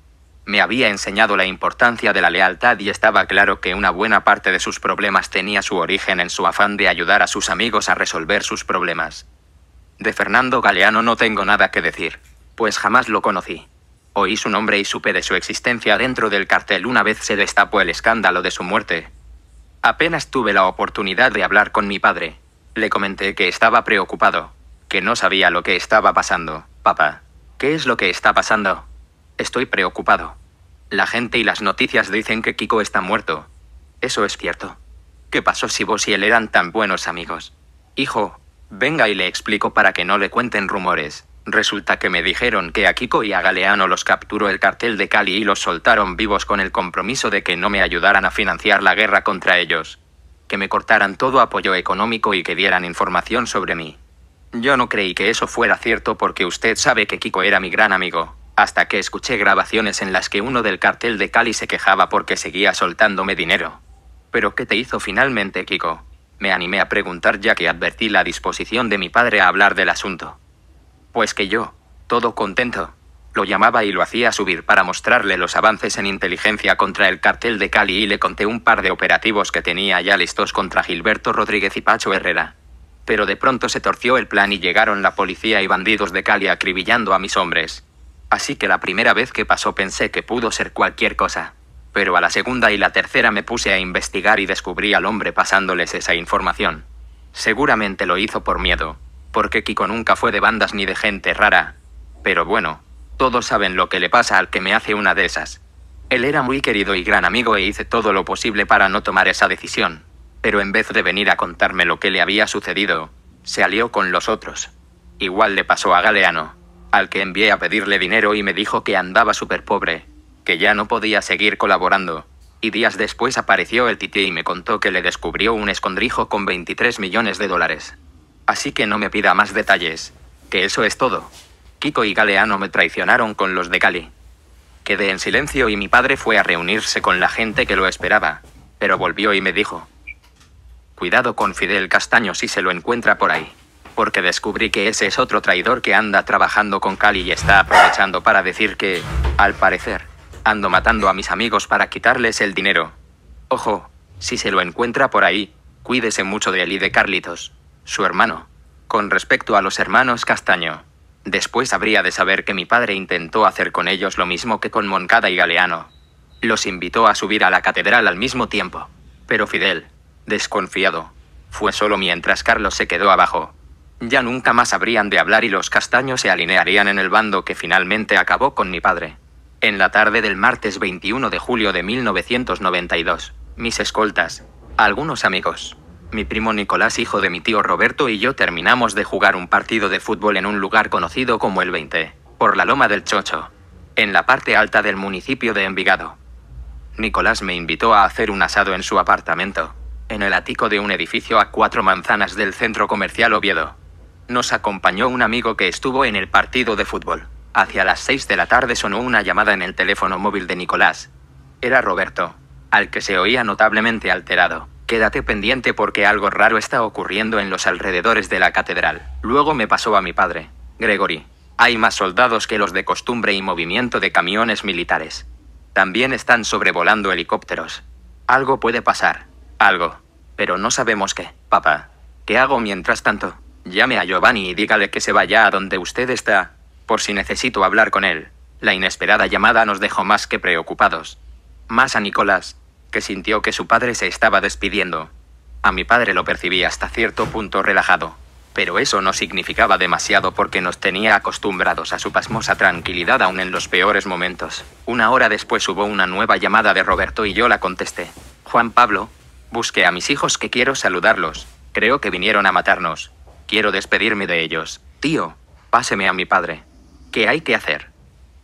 me había enseñado la importancia de la lealtad y estaba claro que una buena parte de sus problemas tenía su origen en su afán de ayudar a sus amigos a resolver sus problemas. De Fernando Galeano no tengo nada que decir, pues jamás lo conocí. Oí su nombre y supe de su existencia dentro del cartel una vez se destapó el escándalo de su muerte. Apenas tuve la oportunidad de hablar con mi padre. Le comenté que estaba preocupado, que no sabía lo que estaba pasando. Papá, ¿qué es lo que está pasando? Estoy preocupado. La gente y las noticias dicen que Kiko está muerto. Eso es cierto. ¿Qué pasó si vos y él eran tan buenos amigos? Hijo, venga y le explico para que no le cuenten rumores. Resulta que me dijeron que a Kiko y a Galeano los capturó el cartel de Cali y los soltaron vivos con el compromiso de que no me ayudaran a financiar la guerra contra ellos. Que me cortaran todo apoyo económico y que dieran información sobre mí. Yo no creí que eso fuera cierto porque usted sabe que Kiko era mi gran amigo hasta que escuché grabaciones en las que uno del cartel de Cali se quejaba porque seguía soltándome dinero. ¿Pero qué te hizo finalmente, Kiko? Me animé a preguntar ya que advertí la disposición de mi padre a hablar del asunto. Pues que yo, todo contento, lo llamaba y lo hacía subir para mostrarle los avances en inteligencia contra el cartel de Cali y le conté un par de operativos que tenía ya listos contra Gilberto Rodríguez y Pacho Herrera. Pero de pronto se torció el plan y llegaron la policía y bandidos de Cali acribillando a mis hombres. Así que la primera vez que pasó pensé que pudo ser cualquier cosa. Pero a la segunda y la tercera me puse a investigar y descubrí al hombre pasándoles esa información. Seguramente lo hizo por miedo, porque Kiko nunca fue de bandas ni de gente rara. Pero bueno, todos saben lo que le pasa al que me hace una de esas. Él era muy querido y gran amigo e hice todo lo posible para no tomar esa decisión. Pero en vez de venir a contarme lo que le había sucedido, se alió con los otros. Igual le pasó a Galeano al que envié a pedirle dinero y me dijo que andaba súper pobre, que ya no podía seguir colaborando. Y días después apareció el tití y me contó que le descubrió un escondrijo con 23 millones de dólares. Así que no me pida más detalles, que eso es todo. Kiko y Galeano me traicionaron con los de Cali. Quedé en silencio y mi padre fue a reunirse con la gente que lo esperaba, pero volvió y me dijo, Cuidado con Fidel Castaño si se lo encuentra por ahí porque descubrí que ese es otro traidor que anda trabajando con Cali y está aprovechando para decir que, al parecer, ando matando a mis amigos para quitarles el dinero. Ojo, si se lo encuentra por ahí, cuídese mucho de él y de Carlitos, su hermano. Con respecto a los hermanos Castaño, después habría de saber que mi padre intentó hacer con ellos lo mismo que con Moncada y Galeano. Los invitó a subir a la catedral al mismo tiempo. Pero Fidel, desconfiado, fue solo mientras Carlos se quedó abajo. Ya nunca más habrían de hablar y los castaños se alinearían en el bando que finalmente acabó con mi padre. En la tarde del martes 21 de julio de 1992, mis escoltas, algunos amigos, mi primo Nicolás, hijo de mi tío Roberto y yo terminamos de jugar un partido de fútbol en un lugar conocido como el 20, por la Loma del Chocho, en la parte alta del municipio de Envigado. Nicolás me invitó a hacer un asado en su apartamento, en el ático de un edificio a cuatro manzanas del centro comercial Oviedo. Nos acompañó un amigo que estuvo en el partido de fútbol. Hacia las 6 de la tarde sonó una llamada en el teléfono móvil de Nicolás. Era Roberto, al que se oía notablemente alterado. Quédate pendiente porque algo raro está ocurriendo en los alrededores de la catedral. Luego me pasó a mi padre, Gregory. Hay más soldados que los de costumbre y movimiento de camiones militares. También están sobrevolando helicópteros. Algo puede pasar. Algo. Pero no sabemos qué. Papá, ¿qué hago mientras tanto? Llame a Giovanni y dígale que se vaya a donde usted está, por si necesito hablar con él. La inesperada llamada nos dejó más que preocupados. Más a Nicolás, que sintió que su padre se estaba despidiendo. A mi padre lo percibí hasta cierto punto relajado, pero eso no significaba demasiado porque nos tenía acostumbrados a su pasmosa tranquilidad aún en los peores momentos. Una hora después hubo una nueva llamada de Roberto y yo la contesté. Juan Pablo, busqué a mis hijos que quiero saludarlos. Creo que vinieron a matarnos. Quiero despedirme de ellos. Tío, páseme a mi padre. ¿Qué hay que hacer?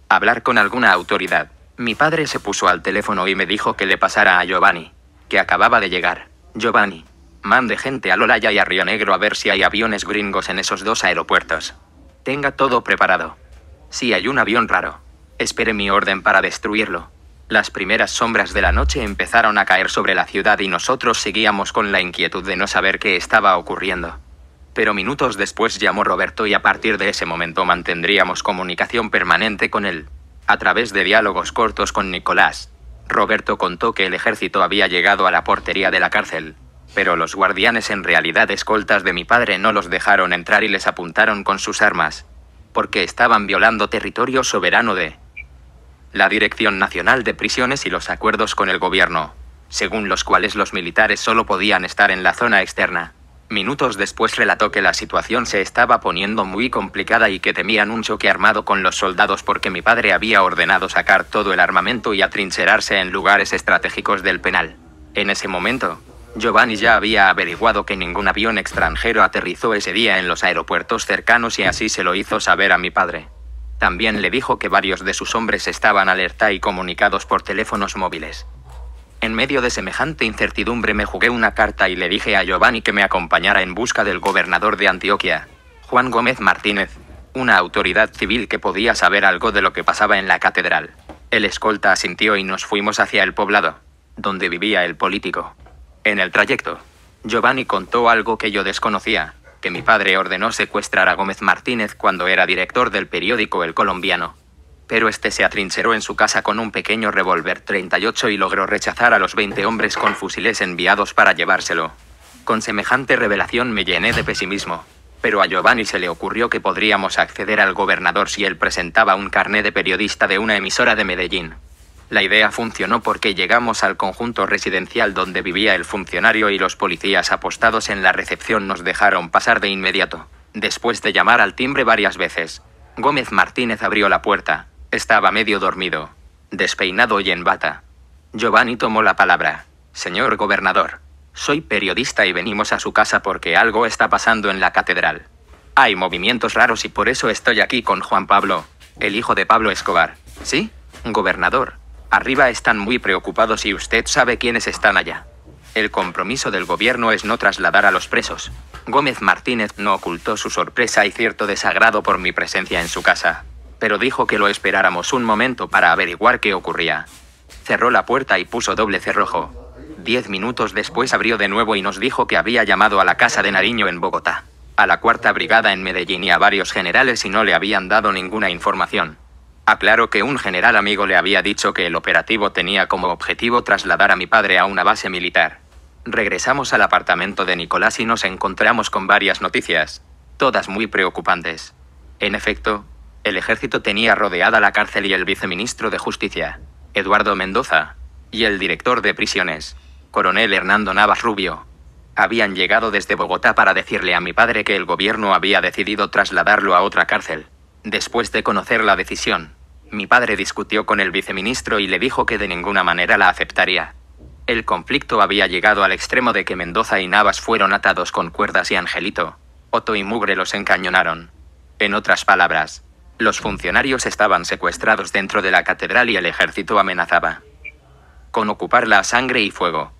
Hablar con alguna autoridad. Mi padre se puso al teléfono y me dijo que le pasara a Giovanni, que acababa de llegar. Giovanni, mande gente a Lolaya y a Río Negro a ver si hay aviones gringos en esos dos aeropuertos. Tenga todo preparado. Si hay un avión raro, espere mi orden para destruirlo. Las primeras sombras de la noche empezaron a caer sobre la ciudad y nosotros seguíamos con la inquietud de no saber qué estaba ocurriendo pero minutos después llamó Roberto y a partir de ese momento mantendríamos comunicación permanente con él. A través de diálogos cortos con Nicolás, Roberto contó que el ejército había llegado a la portería de la cárcel, pero los guardianes en realidad escoltas de mi padre no los dejaron entrar y les apuntaron con sus armas, porque estaban violando territorio soberano de la Dirección Nacional de Prisiones y los acuerdos con el gobierno, según los cuales los militares solo podían estar en la zona externa. Minutos después relató que la situación se estaba poniendo muy complicada y que temían un choque armado con los soldados porque mi padre había ordenado sacar todo el armamento y atrincherarse en lugares estratégicos del penal. En ese momento, Giovanni ya había averiguado que ningún avión extranjero aterrizó ese día en los aeropuertos cercanos y así se lo hizo saber a mi padre. También le dijo que varios de sus hombres estaban alerta y comunicados por teléfonos móviles. En medio de semejante incertidumbre me jugué una carta y le dije a Giovanni que me acompañara en busca del gobernador de Antioquia, Juan Gómez Martínez, una autoridad civil que podía saber algo de lo que pasaba en la catedral. El escolta asintió y nos fuimos hacia el poblado, donde vivía el político. En el trayecto, Giovanni contó algo que yo desconocía, que mi padre ordenó secuestrar a Gómez Martínez cuando era director del periódico El Colombiano pero este se atrincheró en su casa con un pequeño revólver 38 y logró rechazar a los 20 hombres con fusiles enviados para llevárselo. Con semejante revelación me llené de pesimismo, pero a Giovanni se le ocurrió que podríamos acceder al gobernador si él presentaba un carné de periodista de una emisora de Medellín. La idea funcionó porque llegamos al conjunto residencial donde vivía el funcionario y los policías apostados en la recepción nos dejaron pasar de inmediato. Después de llamar al timbre varias veces, Gómez Martínez abrió la puerta, estaba medio dormido, despeinado y en bata. Giovanni tomó la palabra. Señor gobernador, soy periodista y venimos a su casa porque algo está pasando en la catedral. Hay movimientos raros y por eso estoy aquí con Juan Pablo, el hijo de Pablo Escobar. ¿Sí? Gobernador, arriba están muy preocupados y usted sabe quiénes están allá. El compromiso del gobierno es no trasladar a los presos. Gómez Martínez no ocultó su sorpresa y cierto desagrado por mi presencia en su casa pero dijo que lo esperáramos un momento para averiguar qué ocurría. Cerró la puerta y puso doble cerrojo. Diez minutos después abrió de nuevo y nos dijo que había llamado a la casa de Nariño en Bogotá, a la cuarta brigada en Medellín y a varios generales y no le habían dado ninguna información. Aclaró que un general amigo le había dicho que el operativo tenía como objetivo trasladar a mi padre a una base militar. Regresamos al apartamento de Nicolás y nos encontramos con varias noticias, todas muy preocupantes. En efecto, el ejército tenía rodeada la cárcel y el viceministro de Justicia, Eduardo Mendoza, y el director de prisiones, coronel Hernando Navas Rubio, habían llegado desde Bogotá para decirle a mi padre que el gobierno había decidido trasladarlo a otra cárcel. Después de conocer la decisión, mi padre discutió con el viceministro y le dijo que de ninguna manera la aceptaría. El conflicto había llegado al extremo de que Mendoza y Navas fueron atados con cuerdas y Angelito, Otto y Mugre los encañonaron. En otras palabras, los funcionarios estaban secuestrados dentro de la catedral y el ejército amenazaba con ocuparla a sangre y fuego.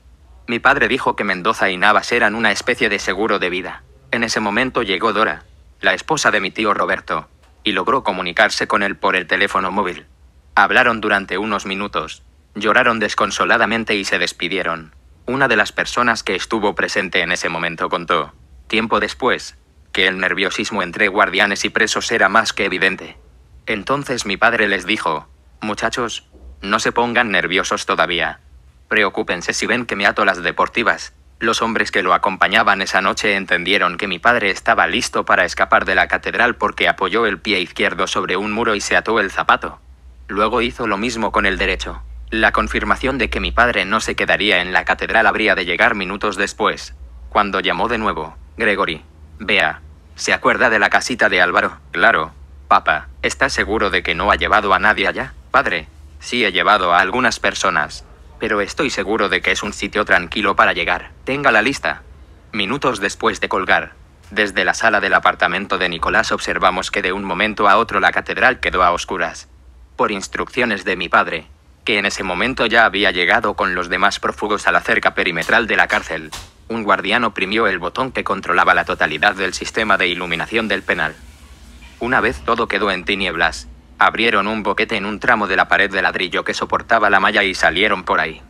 Mi padre dijo que Mendoza y Navas eran una especie de seguro de vida. En ese momento llegó Dora, la esposa de mi tío Roberto, y logró comunicarse con él por el teléfono móvil. Hablaron durante unos minutos, lloraron desconsoladamente y se despidieron. Una de las personas que estuvo presente en ese momento contó, tiempo después, que el nerviosismo entre guardianes y presos era más que evidente. Entonces mi padre les dijo, muchachos, no se pongan nerviosos todavía. Preocúpense si ven que me ato las deportivas. Los hombres que lo acompañaban esa noche entendieron que mi padre estaba listo para escapar de la catedral porque apoyó el pie izquierdo sobre un muro y se ató el zapato. Luego hizo lo mismo con el derecho. La confirmación de que mi padre no se quedaría en la catedral habría de llegar minutos después. Cuando llamó de nuevo, Gregory, vea, ¿Se acuerda de la casita de Álvaro? Claro. papa». ¿estás seguro de que no ha llevado a nadie allá? Padre, sí he llevado a algunas personas. Pero estoy seguro de que es un sitio tranquilo para llegar. Tenga la lista. Minutos después de colgar, desde la sala del apartamento de Nicolás observamos que de un momento a otro la catedral quedó a oscuras. Por instrucciones de mi padre, que en ese momento ya había llegado con los demás prófugos a la cerca perimetral de la cárcel, un guardián oprimió el botón que controlaba la totalidad del sistema de iluminación del penal. Una vez todo quedó en tinieblas, abrieron un boquete en un tramo de la pared de ladrillo que soportaba la malla y salieron por ahí.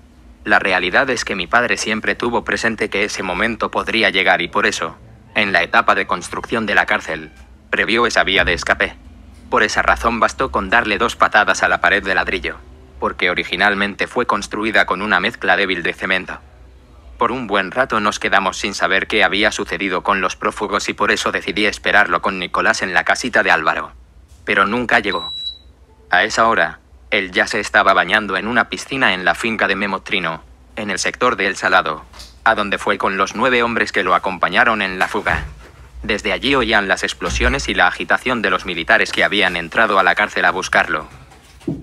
La realidad es que mi padre siempre tuvo presente que ese momento podría llegar y por eso, en la etapa de construcción de la cárcel, previó esa vía de escape. Por esa razón bastó con darle dos patadas a la pared de ladrillo, porque originalmente fue construida con una mezcla débil de cemento por un buen rato nos quedamos sin saber qué había sucedido con los prófugos y por eso decidí esperarlo con Nicolás en la casita de Álvaro. Pero nunca llegó. A esa hora, él ya se estaba bañando en una piscina en la finca de Memotrino, en el sector de El Salado, a donde fue con los nueve hombres que lo acompañaron en la fuga. Desde allí oían las explosiones y la agitación de los militares que habían entrado a la cárcel a buscarlo.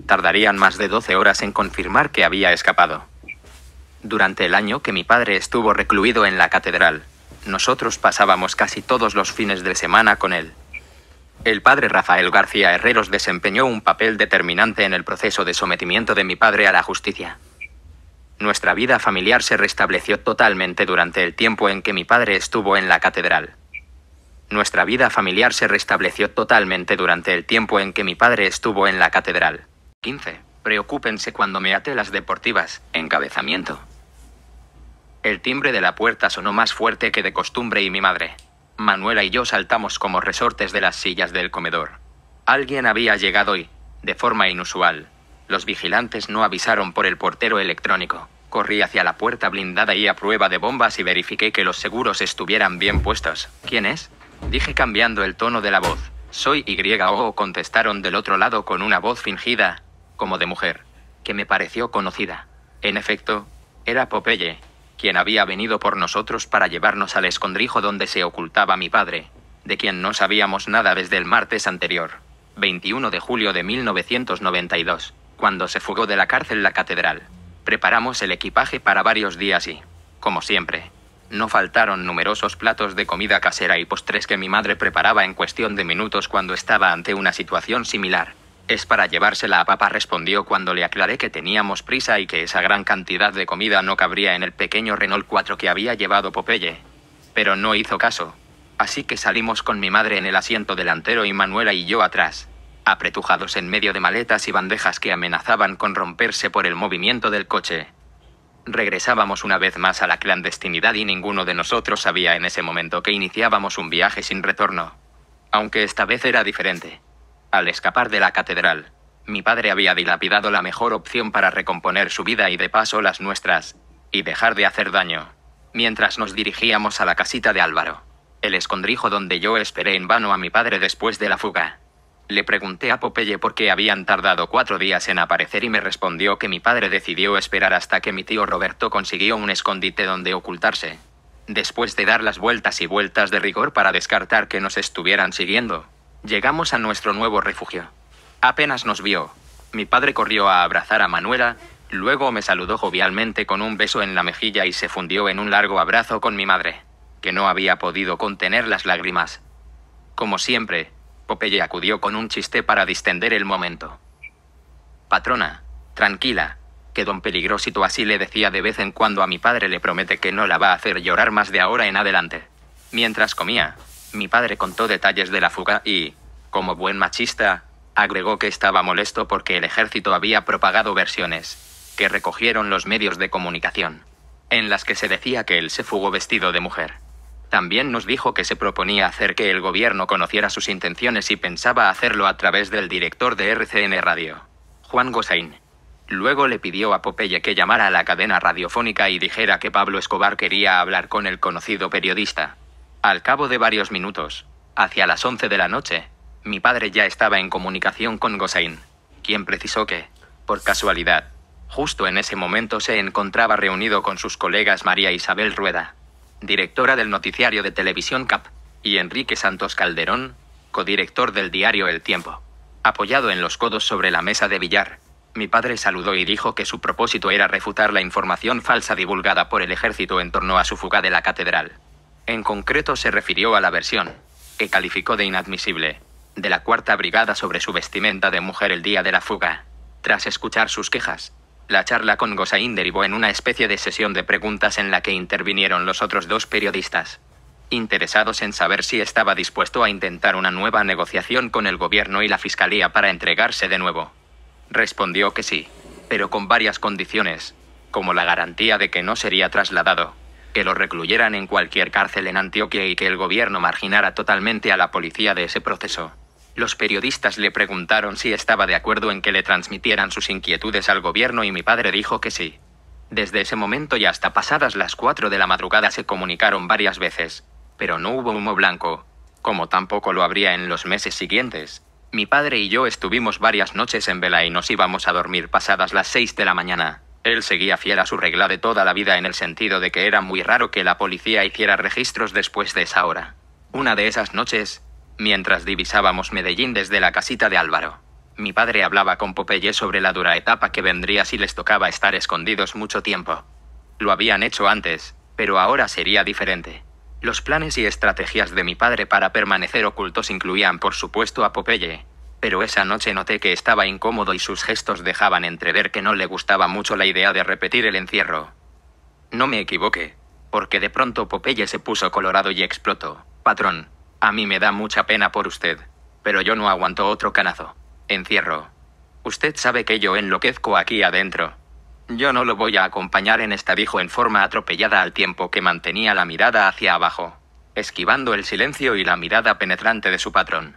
Tardarían más de 12 horas en confirmar que había escapado. Durante el año que mi padre estuvo recluido en la catedral, nosotros pasábamos casi todos los fines de semana con él. El padre Rafael García Herreros desempeñó un papel determinante en el proceso de sometimiento de mi padre a la justicia. Nuestra vida familiar se restableció totalmente durante el tiempo en que mi padre estuvo en la catedral. Nuestra vida familiar se restableció totalmente durante el tiempo en que mi padre estuvo en la catedral. 15. Preocúpense cuando me ate las deportivas. Encabezamiento. El timbre de la puerta sonó más fuerte que de costumbre y mi madre, Manuela y yo saltamos como resortes de las sillas del comedor. Alguien había llegado y, de forma inusual, los vigilantes no avisaron por el portero electrónico. Corrí hacia la puerta blindada y a prueba de bombas y verifiqué que los seguros estuvieran bien puestos. ¿Quién es? Dije cambiando el tono de la voz. Soy YO, contestaron del otro lado con una voz fingida, como de mujer, que me pareció conocida. En efecto, era Popeye quien había venido por nosotros para llevarnos al escondrijo donde se ocultaba mi padre, de quien no sabíamos nada desde el martes anterior, 21 de julio de 1992, cuando se fugó de la cárcel la catedral. Preparamos el equipaje para varios días y, como siempre, no faltaron numerosos platos de comida casera y postres que mi madre preparaba en cuestión de minutos cuando estaba ante una situación similar. Es para llevársela a papá, respondió cuando le aclaré que teníamos prisa y que esa gran cantidad de comida no cabría en el pequeño Renault 4 que había llevado Popeye. Pero no hizo caso. Así que salimos con mi madre en el asiento delantero y Manuela y yo atrás, apretujados en medio de maletas y bandejas que amenazaban con romperse por el movimiento del coche. Regresábamos una vez más a la clandestinidad y ninguno de nosotros sabía en ese momento que iniciábamos un viaje sin retorno. Aunque esta vez era diferente. Al escapar de la catedral, mi padre había dilapidado la mejor opción para recomponer su vida y de paso las nuestras, y dejar de hacer daño. Mientras nos dirigíamos a la casita de Álvaro, el escondrijo donde yo esperé en vano a mi padre después de la fuga. Le pregunté a Popeye por qué habían tardado cuatro días en aparecer y me respondió que mi padre decidió esperar hasta que mi tío Roberto consiguió un escondite donde ocultarse. Después de dar las vueltas y vueltas de rigor para descartar que nos estuvieran siguiendo, Llegamos a nuestro nuevo refugio. Apenas nos vio. Mi padre corrió a abrazar a Manuela, luego me saludó jovialmente con un beso en la mejilla y se fundió en un largo abrazo con mi madre, que no había podido contener las lágrimas. Como siempre, Popeye acudió con un chiste para distender el momento. Patrona, tranquila, que don Peligrosito así le decía de vez en cuando a mi padre le promete que no la va a hacer llorar más de ahora en adelante. Mientras comía, mi padre contó detalles de la fuga y, como buen machista, agregó que estaba molesto porque el ejército había propagado versiones, que recogieron los medios de comunicación, en las que se decía que él se fugó vestido de mujer. También nos dijo que se proponía hacer que el gobierno conociera sus intenciones y pensaba hacerlo a través del director de RCN Radio, Juan Gosain. Luego le pidió a Popeye que llamara a la cadena radiofónica y dijera que Pablo Escobar quería hablar con el conocido periodista. Al cabo de varios minutos, hacia las 11 de la noche, mi padre ya estaba en comunicación con Gosain, quien precisó que, por casualidad, justo en ese momento se encontraba reunido con sus colegas María Isabel Rueda, directora del noticiario de televisión CAP, y Enrique Santos Calderón, codirector del diario El Tiempo. Apoyado en los codos sobre la mesa de billar, mi padre saludó y dijo que su propósito era refutar la información falsa divulgada por el ejército en torno a su fuga de la catedral. En concreto se refirió a la versión, que calificó de inadmisible, de la Cuarta Brigada sobre su vestimenta de mujer el día de la fuga. Tras escuchar sus quejas, la charla con Gosain derivó en una especie de sesión de preguntas en la que intervinieron los otros dos periodistas, interesados en saber si estaba dispuesto a intentar una nueva negociación con el gobierno y la fiscalía para entregarse de nuevo. Respondió que sí, pero con varias condiciones, como la garantía de que no sería trasladado que lo recluyeran en cualquier cárcel en Antioquia y que el gobierno marginara totalmente a la policía de ese proceso. Los periodistas le preguntaron si estaba de acuerdo en que le transmitieran sus inquietudes al gobierno y mi padre dijo que sí. Desde ese momento y hasta pasadas las 4 de la madrugada se comunicaron varias veces, pero no hubo humo blanco, como tampoco lo habría en los meses siguientes. Mi padre y yo estuvimos varias noches en vela y nos íbamos a dormir pasadas las 6 de la mañana. Él seguía fiel a su regla de toda la vida en el sentido de que era muy raro que la policía hiciera registros después de esa hora. Una de esas noches, mientras divisábamos Medellín desde la casita de Álvaro, mi padre hablaba con Popeye sobre la dura etapa que vendría si les tocaba estar escondidos mucho tiempo. Lo habían hecho antes, pero ahora sería diferente. Los planes y estrategias de mi padre para permanecer ocultos incluían, por supuesto, a Popeye, pero esa noche noté que estaba incómodo y sus gestos dejaban entrever que no le gustaba mucho la idea de repetir el encierro. No me equivoqué, porque de pronto Popeye se puso colorado y explotó. Patrón, a mí me da mucha pena por usted, pero yo no aguanto otro canazo. Encierro. Usted sabe que yo enloquezco aquí adentro. Yo no lo voy a acompañar en esta, dijo en forma atropellada al tiempo que mantenía la mirada hacia abajo, esquivando el silencio y la mirada penetrante de su patrón.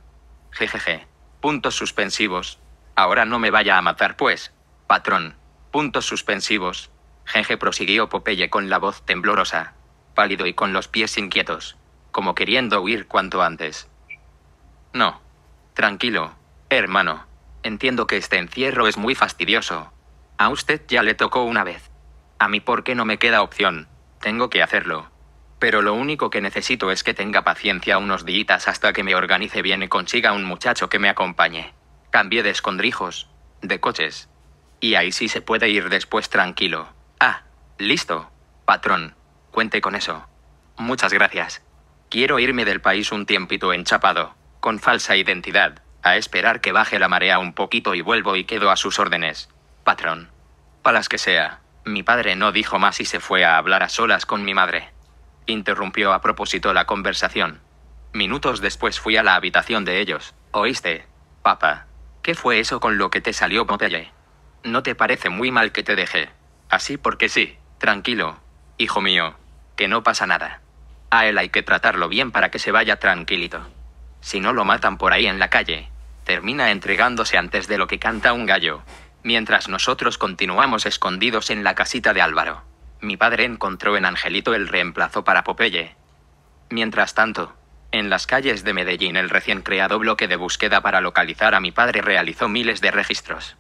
Jejeje. Puntos suspensivos. Ahora no me vaya a matar, pues. Patrón. Puntos suspensivos. Jeje prosiguió Popeye con la voz temblorosa. Pálido y con los pies inquietos. Como queriendo huir cuanto antes. No. Tranquilo, hermano. Entiendo que este encierro es muy fastidioso. A usted ya le tocó una vez. A mí porque no me queda opción. Tengo que hacerlo pero lo único que necesito es que tenga paciencia unos días hasta que me organice bien y consiga un muchacho que me acompañe. Cambie de escondrijos, de coches. Y ahí sí se puede ir después tranquilo. Ah, listo. Patrón, cuente con eso. Muchas gracias. Quiero irme del país un tiempito enchapado, con falsa identidad, a esperar que baje la marea un poquito y vuelvo y quedo a sus órdenes. Patrón. Palas las que sea. Mi padre no dijo más y se fue a hablar a solas con mi madre interrumpió a propósito la conversación. Minutos después fui a la habitación de ellos. ¿Oíste? Papá. ¿Qué fue eso con lo que te salió botelle? ¿No te parece muy mal que te deje? Así porque sí, tranquilo. Hijo mío, que no pasa nada. A él hay que tratarlo bien para que se vaya tranquilito. Si no lo matan por ahí en la calle, termina entregándose antes de lo que canta un gallo, mientras nosotros continuamos escondidos en la casita de Álvaro mi padre encontró en Angelito el reemplazo para Popeye. Mientras tanto, en las calles de Medellín el recién creado bloque de búsqueda para localizar a mi padre realizó miles de registros.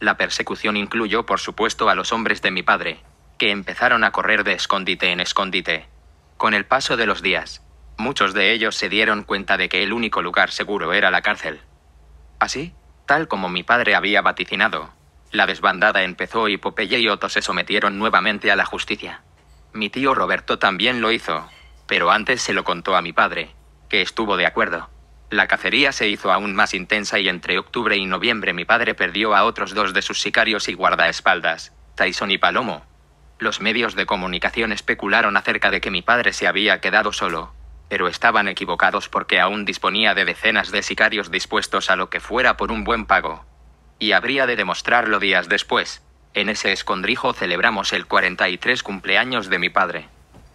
La persecución incluyó por supuesto a los hombres de mi padre, que empezaron a correr de escondite en escondite. Con el paso de los días, muchos de ellos se dieron cuenta de que el único lugar seguro era la cárcel. Así, tal como mi padre había vaticinado, la desbandada empezó y Popeye y Otto se sometieron nuevamente a la justicia. Mi tío Roberto también lo hizo, pero antes se lo contó a mi padre, que estuvo de acuerdo. La cacería se hizo aún más intensa y entre octubre y noviembre mi padre perdió a otros dos de sus sicarios y guardaespaldas, Tyson y Palomo. Los medios de comunicación especularon acerca de que mi padre se había quedado solo, pero estaban equivocados porque aún disponía de decenas de sicarios dispuestos a lo que fuera por un buen pago y habría de demostrarlo días después. En ese escondrijo celebramos el 43 cumpleaños de mi padre.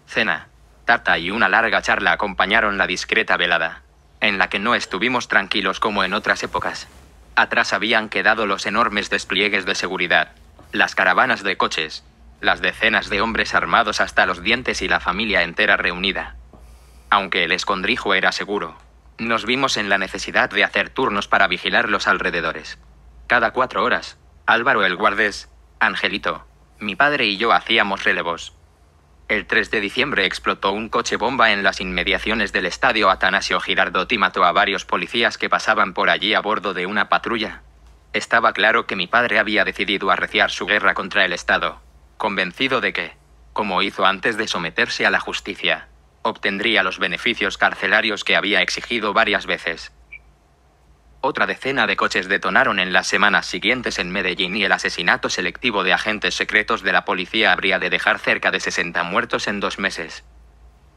Cena, Tata y una larga charla acompañaron la discreta velada, en la que no estuvimos tranquilos como en otras épocas. Atrás habían quedado los enormes despliegues de seguridad, las caravanas de coches, las decenas de hombres armados hasta los dientes y la familia entera reunida. Aunque el escondrijo era seguro, nos vimos en la necesidad de hacer turnos para vigilar los alrededores. Cada cuatro horas, Álvaro el Guardés, Angelito, mi padre y yo hacíamos relevos. El 3 de diciembre explotó un coche bomba en las inmediaciones del estadio Atanasio Girardot y mató a varios policías que pasaban por allí a bordo de una patrulla. Estaba claro que mi padre había decidido arreciar su guerra contra el Estado, convencido de que, como hizo antes de someterse a la justicia, obtendría los beneficios carcelarios que había exigido varias veces. Otra decena de coches detonaron en las semanas siguientes en Medellín y el asesinato selectivo de agentes secretos de la policía habría de dejar cerca de 60 muertos en dos meses.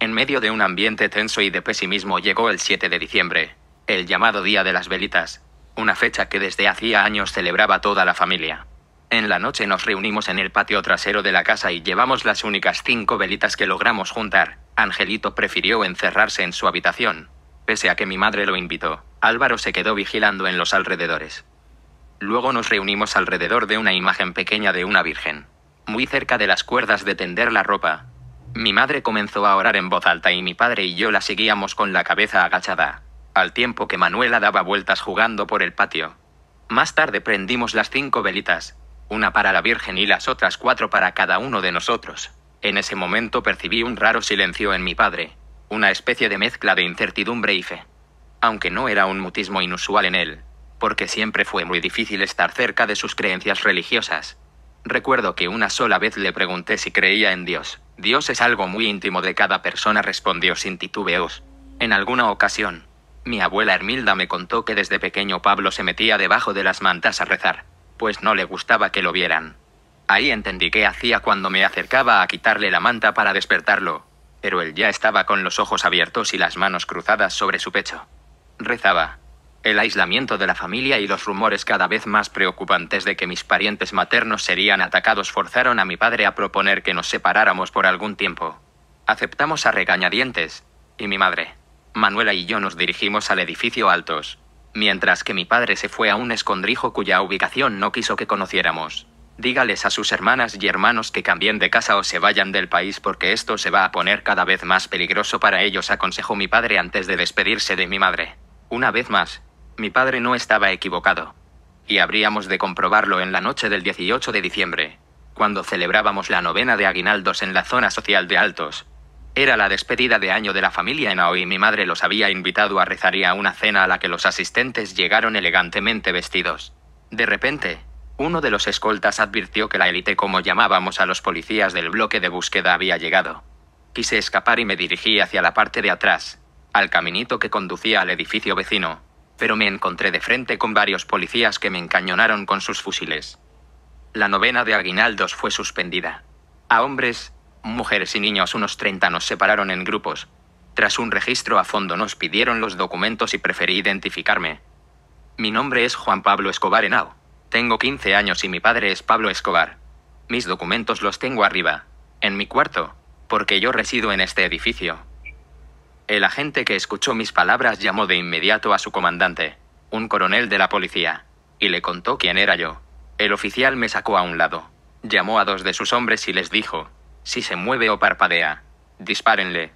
En medio de un ambiente tenso y de pesimismo llegó el 7 de diciembre, el llamado Día de las Velitas, una fecha que desde hacía años celebraba toda la familia. En la noche nos reunimos en el patio trasero de la casa y llevamos las únicas cinco velitas que logramos juntar. Angelito prefirió encerrarse en su habitación, Pese a que mi madre lo invitó, Álvaro se quedó vigilando en los alrededores. Luego nos reunimos alrededor de una imagen pequeña de una virgen. Muy cerca de las cuerdas de tender la ropa. Mi madre comenzó a orar en voz alta y mi padre y yo la seguíamos con la cabeza agachada, al tiempo que Manuela daba vueltas jugando por el patio. Más tarde prendimos las cinco velitas, una para la Virgen y las otras cuatro para cada uno de nosotros. En ese momento percibí un raro silencio en mi padre, una especie de mezcla de incertidumbre y fe. Aunque no era un mutismo inusual en él, porque siempre fue muy difícil estar cerca de sus creencias religiosas. Recuerdo que una sola vez le pregunté si creía en Dios. Dios es algo muy íntimo de cada persona, respondió sin titubeos. En alguna ocasión, mi abuela Hermilda me contó que desde pequeño Pablo se metía debajo de las mantas a rezar, pues no le gustaba que lo vieran. Ahí entendí qué hacía cuando me acercaba a quitarle la manta para despertarlo, pero él ya estaba con los ojos abiertos y las manos cruzadas sobre su pecho. Rezaba. El aislamiento de la familia y los rumores cada vez más preocupantes de que mis parientes maternos serían atacados forzaron a mi padre a proponer que nos separáramos por algún tiempo. Aceptamos a regañadientes, y mi madre, Manuela y yo nos dirigimos al edificio Altos, mientras que mi padre se fue a un escondrijo cuya ubicación no quiso que conociéramos. Dígales a sus hermanas y hermanos que cambien de casa o se vayan del país porque esto se va a poner cada vez más peligroso para ellos, aconsejó mi padre antes de despedirse de mi madre. Una vez más, mi padre no estaba equivocado. Y habríamos de comprobarlo en la noche del 18 de diciembre, cuando celebrábamos la novena de aguinaldos en la zona social de Altos. Era la despedida de año de la familia en en y mi madre los había invitado a rezar y a una cena a la que los asistentes llegaron elegantemente vestidos. De repente, uno de los escoltas advirtió que la élite como llamábamos a los policías del bloque de búsqueda había llegado. Quise escapar y me dirigí hacia la parte de atrás, al caminito que conducía al edificio vecino, pero me encontré de frente con varios policías que me encañonaron con sus fusiles. La novena de aguinaldos fue suspendida. A hombres, mujeres y niños unos 30 nos separaron en grupos. Tras un registro a fondo nos pidieron los documentos y preferí identificarme. Mi nombre es Juan Pablo Escobar Henao. Tengo 15 años y mi padre es Pablo Escobar. Mis documentos los tengo arriba, en mi cuarto, porque yo resido en este edificio. El agente que escuchó mis palabras llamó de inmediato a su comandante, un coronel de la policía, y le contó quién era yo. El oficial me sacó a un lado, llamó a dos de sus hombres y les dijo, si se mueve o parpadea, dispárenle.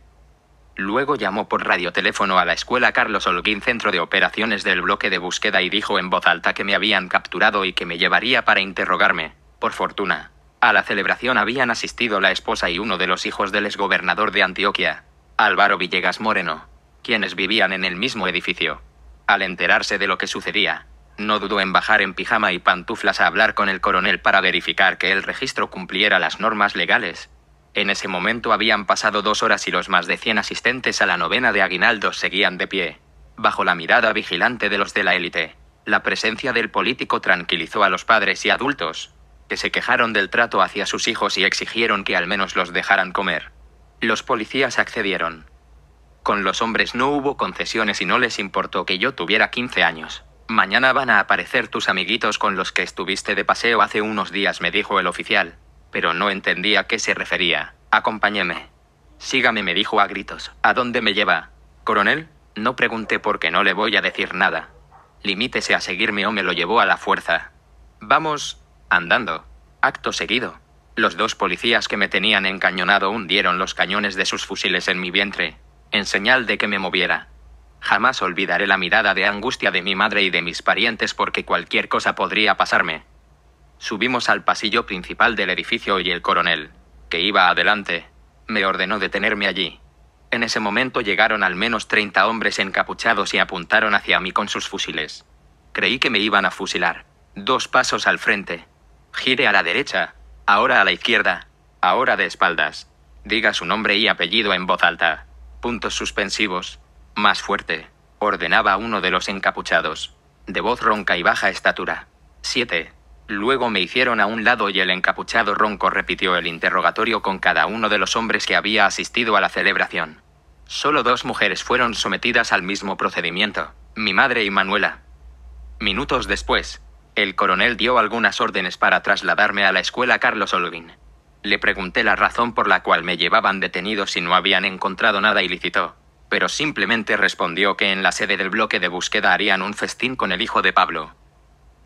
Luego llamó por radioteléfono a la escuela Carlos Holguín Centro de Operaciones del bloque de búsqueda y dijo en voz alta que me habían capturado y que me llevaría para interrogarme. Por fortuna. A la celebración habían asistido la esposa y uno de los hijos del exgobernador de Antioquia, Álvaro Villegas Moreno, quienes vivían en el mismo edificio. Al enterarse de lo que sucedía, no dudó en bajar en pijama y pantuflas a hablar con el coronel para verificar que el registro cumpliera las normas legales. En ese momento habían pasado dos horas y los más de 100 asistentes a la novena de aguinaldos seguían de pie, bajo la mirada vigilante de los de la élite. La presencia del político tranquilizó a los padres y adultos, que se quejaron del trato hacia sus hijos y exigieron que al menos los dejaran comer. Los policías accedieron. Con los hombres no hubo concesiones y no les importó que yo tuviera 15 años. Mañana van a aparecer tus amiguitos con los que estuviste de paseo hace unos días, me dijo el oficial pero no entendía a qué se refería. Acompáñeme. Sígame, me dijo a gritos. ¿A dónde me lleva? Coronel, no pregunte porque no le voy a decir nada. Limítese a seguirme o me lo llevó a la fuerza. Vamos, andando. Acto seguido. Los dos policías que me tenían encañonado hundieron los cañones de sus fusiles en mi vientre, en señal de que me moviera. Jamás olvidaré la mirada de angustia de mi madre y de mis parientes porque cualquier cosa podría pasarme. Subimos al pasillo principal del edificio y el coronel, que iba adelante, me ordenó detenerme allí. En ese momento llegaron al menos 30 hombres encapuchados y apuntaron hacia mí con sus fusiles. Creí que me iban a fusilar. Dos pasos al frente. Gire a la derecha, ahora a la izquierda, ahora de espaldas. Diga su nombre y apellido en voz alta. Puntos suspensivos. Más fuerte. Ordenaba uno de los encapuchados. De voz ronca y baja estatura. Siete. Luego me hicieron a un lado y el encapuchado ronco repitió el interrogatorio con cada uno de los hombres que había asistido a la celebración. Solo dos mujeres fueron sometidas al mismo procedimiento, mi madre y Manuela. Minutos después, el coronel dio algunas órdenes para trasladarme a la escuela Carlos Olvin. Le pregunté la razón por la cual me llevaban detenido si no habían encontrado nada ilícito, pero simplemente respondió que en la sede del bloque de búsqueda harían un festín con el hijo de Pablo,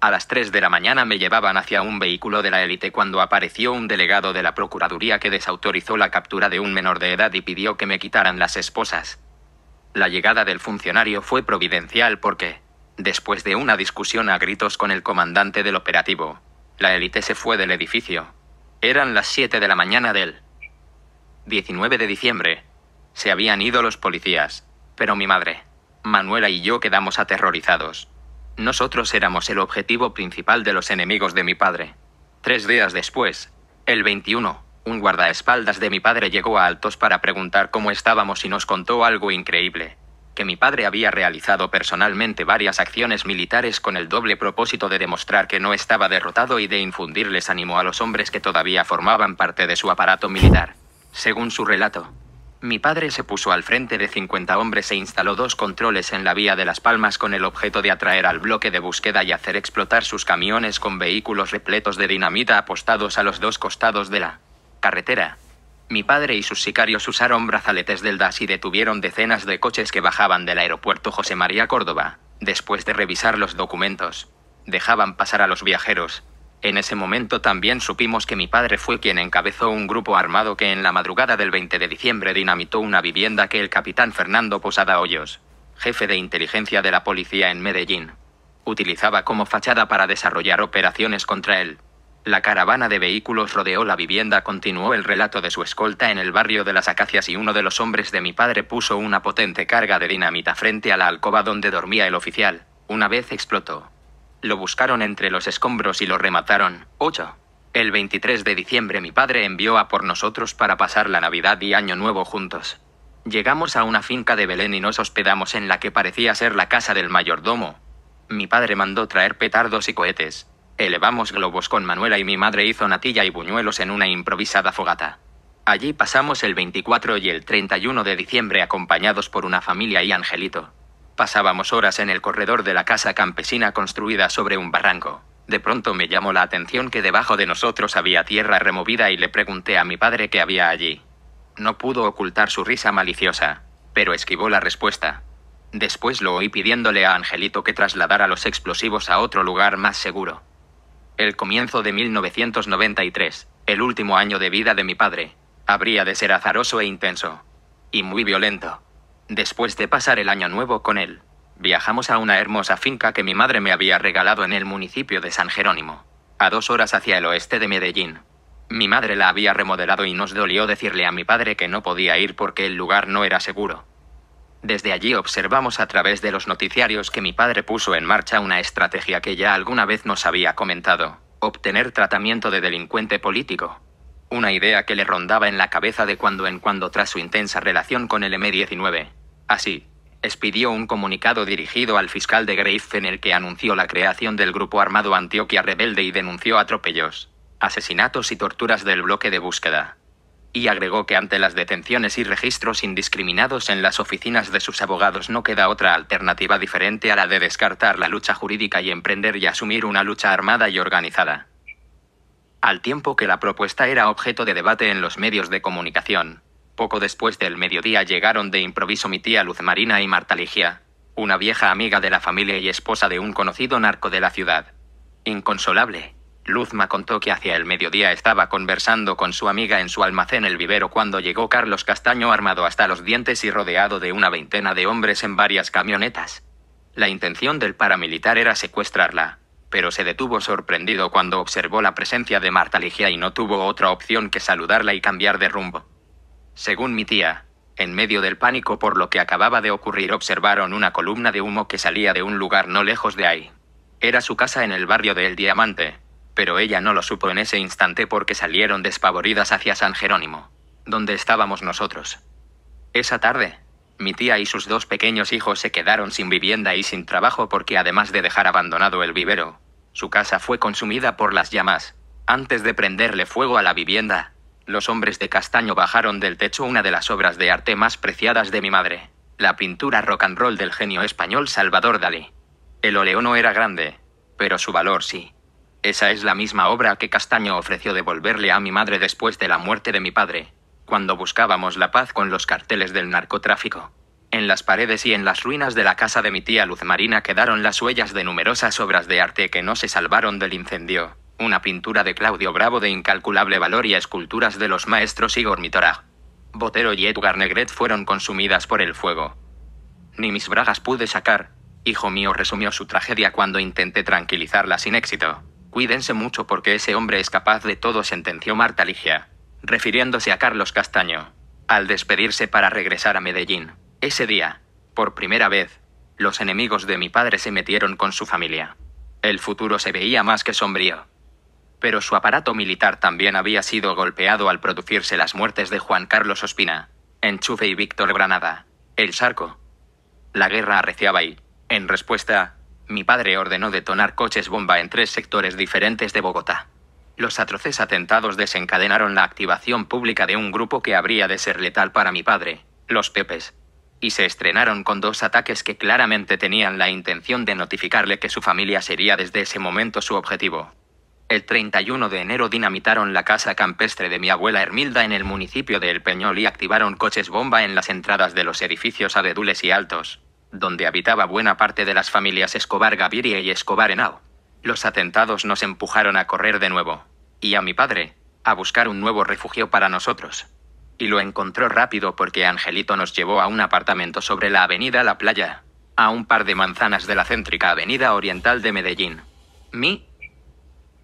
a las 3 de la mañana me llevaban hacia un vehículo de la élite cuando apareció un delegado de la Procuraduría que desautorizó la captura de un menor de edad y pidió que me quitaran las esposas. La llegada del funcionario fue providencial porque, después de una discusión a gritos con el comandante del operativo, la élite se fue del edificio. Eran las 7 de la mañana del 19 de diciembre. Se habían ido los policías, pero mi madre, Manuela y yo quedamos aterrorizados. Nosotros éramos el objetivo principal de los enemigos de mi padre. Tres días después, el 21, un guardaespaldas de mi padre llegó a Altos para preguntar cómo estábamos y nos contó algo increíble, que mi padre había realizado personalmente varias acciones militares con el doble propósito de demostrar que no estaba derrotado y de infundirles ánimo a los hombres que todavía formaban parte de su aparato militar. Según su relato, mi padre se puso al frente de 50 hombres e instaló dos controles en la vía de Las Palmas con el objeto de atraer al bloque de búsqueda y hacer explotar sus camiones con vehículos repletos de dinamita apostados a los dos costados de la carretera. Mi padre y sus sicarios usaron brazaletes del DAS y detuvieron decenas de coches que bajaban del aeropuerto José María Córdoba, después de revisar los documentos. Dejaban pasar a los viajeros, en ese momento también supimos que mi padre fue quien encabezó un grupo armado que en la madrugada del 20 de diciembre dinamitó una vivienda que el capitán Fernando Posada Hoyos, jefe de inteligencia de la policía en Medellín, utilizaba como fachada para desarrollar operaciones contra él. La caravana de vehículos rodeó la vivienda, continuó el relato de su escolta en el barrio de las Acacias y uno de los hombres de mi padre puso una potente carga de dinamita frente a la alcoba donde dormía el oficial. Una vez explotó, lo buscaron entre los escombros y lo remataron. 8. El 23 de diciembre mi padre envió a por nosotros para pasar la Navidad y Año Nuevo juntos. Llegamos a una finca de Belén y nos hospedamos en la que parecía ser la casa del mayordomo. Mi padre mandó traer petardos y cohetes. Elevamos globos con Manuela y mi madre hizo natilla y buñuelos en una improvisada fogata. Allí pasamos el 24 y el 31 de diciembre acompañados por una familia y Angelito. Pasábamos horas en el corredor de la casa campesina construida sobre un barranco. De pronto me llamó la atención que debajo de nosotros había tierra removida y le pregunté a mi padre qué había allí. No pudo ocultar su risa maliciosa, pero esquivó la respuesta. Después lo oí pidiéndole a Angelito que trasladara los explosivos a otro lugar más seguro. El comienzo de 1993, el último año de vida de mi padre, habría de ser azaroso e intenso. Y muy violento. Después de pasar el año nuevo con él, viajamos a una hermosa finca que mi madre me había regalado en el municipio de San Jerónimo, a dos horas hacia el oeste de Medellín. Mi madre la había remodelado y nos dolió decirle a mi padre que no podía ir porque el lugar no era seguro. Desde allí observamos a través de los noticiarios que mi padre puso en marcha una estrategia que ya alguna vez nos había comentado, obtener tratamiento de delincuente político una idea que le rondaba en la cabeza de cuando en cuando tras su intensa relación con el M19. Así, expidió un comunicado dirigido al fiscal de Greif en el que anunció la creación del grupo armado Antioquia Rebelde y denunció atropellos, asesinatos y torturas del bloque de búsqueda. Y agregó que ante las detenciones y registros indiscriminados en las oficinas de sus abogados no queda otra alternativa diferente a la de descartar la lucha jurídica y emprender y asumir una lucha armada y organizada al tiempo que la propuesta era objeto de debate en los medios de comunicación. Poco después del mediodía llegaron de improviso mi tía Luz Marina y Marta Ligia, una vieja amiga de la familia y esposa de un conocido narco de la ciudad. Inconsolable, Luzma contó que hacia el mediodía estaba conversando con su amiga en su almacén El Vivero cuando llegó Carlos Castaño armado hasta los dientes y rodeado de una veintena de hombres en varias camionetas. La intención del paramilitar era secuestrarla, pero se detuvo sorprendido cuando observó la presencia de Marta Ligia y no tuvo otra opción que saludarla y cambiar de rumbo. Según mi tía, en medio del pánico por lo que acababa de ocurrir observaron una columna de humo que salía de un lugar no lejos de ahí. Era su casa en el barrio de El Diamante, pero ella no lo supo en ese instante porque salieron despavoridas hacia San Jerónimo, donde estábamos nosotros. Esa tarde, mi tía y sus dos pequeños hijos se quedaron sin vivienda y sin trabajo porque además de dejar abandonado el vivero, su casa fue consumida por las llamas. Antes de prenderle fuego a la vivienda, los hombres de castaño bajaron del techo una de las obras de arte más preciadas de mi madre, la pintura rock and roll del genio español Salvador Dalí. El oleo no era grande, pero su valor sí. Esa es la misma obra que Castaño ofreció devolverle a mi madre después de la muerte de mi padre cuando buscábamos la paz con los carteles del narcotráfico. En las paredes y en las ruinas de la casa de mi tía Luz Marina quedaron las huellas de numerosas obras de arte que no se salvaron del incendio, una pintura de Claudio Bravo de incalculable valor y esculturas de los maestros Igor Mitoraj. Botero y Edgar Negret fueron consumidas por el fuego. Ni mis bragas pude sacar, hijo mío resumió su tragedia cuando intenté tranquilizarla sin éxito. Cuídense mucho porque ese hombre es capaz de todo, sentenció Marta Ligia refiriéndose a Carlos Castaño. Al despedirse para regresar a Medellín, ese día, por primera vez, los enemigos de mi padre se metieron con su familia. El futuro se veía más que sombrío. Pero su aparato militar también había sido golpeado al producirse las muertes de Juan Carlos Ospina, Enchufe y Víctor Granada, el Sarco. La guerra arreciaba y, en respuesta, mi padre ordenó detonar coches bomba en tres sectores diferentes de Bogotá. Los atroces atentados desencadenaron la activación pública de un grupo que habría de ser letal para mi padre, los Pepes. Y se estrenaron con dos ataques que claramente tenían la intención de notificarle que su familia sería desde ese momento su objetivo. El 31 de enero dinamitaron la casa campestre de mi abuela Hermilda en el municipio de El Peñol y activaron coches bomba en las entradas de los edificios abedules y altos, donde habitaba buena parte de las familias Escobar Gaviria y Escobar Henao. Los atentados nos empujaron a correr de nuevo, y a mi padre, a buscar un nuevo refugio para nosotros. Y lo encontró rápido porque Angelito nos llevó a un apartamento sobre la avenida La Playa, a un par de manzanas de la céntrica avenida oriental de Medellín. Mi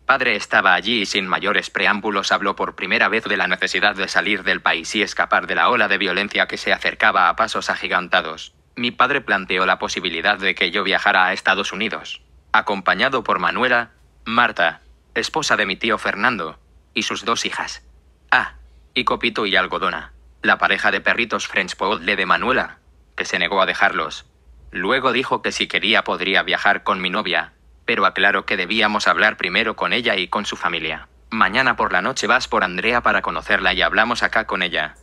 padre estaba allí y sin mayores preámbulos habló por primera vez de la necesidad de salir del país y escapar de la ola de violencia que se acercaba a pasos agigantados. Mi padre planteó la posibilidad de que yo viajara a Estados Unidos acompañado por Manuela, Marta, esposa de mi tío Fernando, y sus dos hijas. Ah, y Copito y Algodona, la pareja de perritos French Poodle de Manuela, que se negó a dejarlos. Luego dijo que si quería podría viajar con mi novia, pero aclaró que debíamos hablar primero con ella y con su familia. Mañana por la noche vas por Andrea para conocerla y hablamos acá con ella.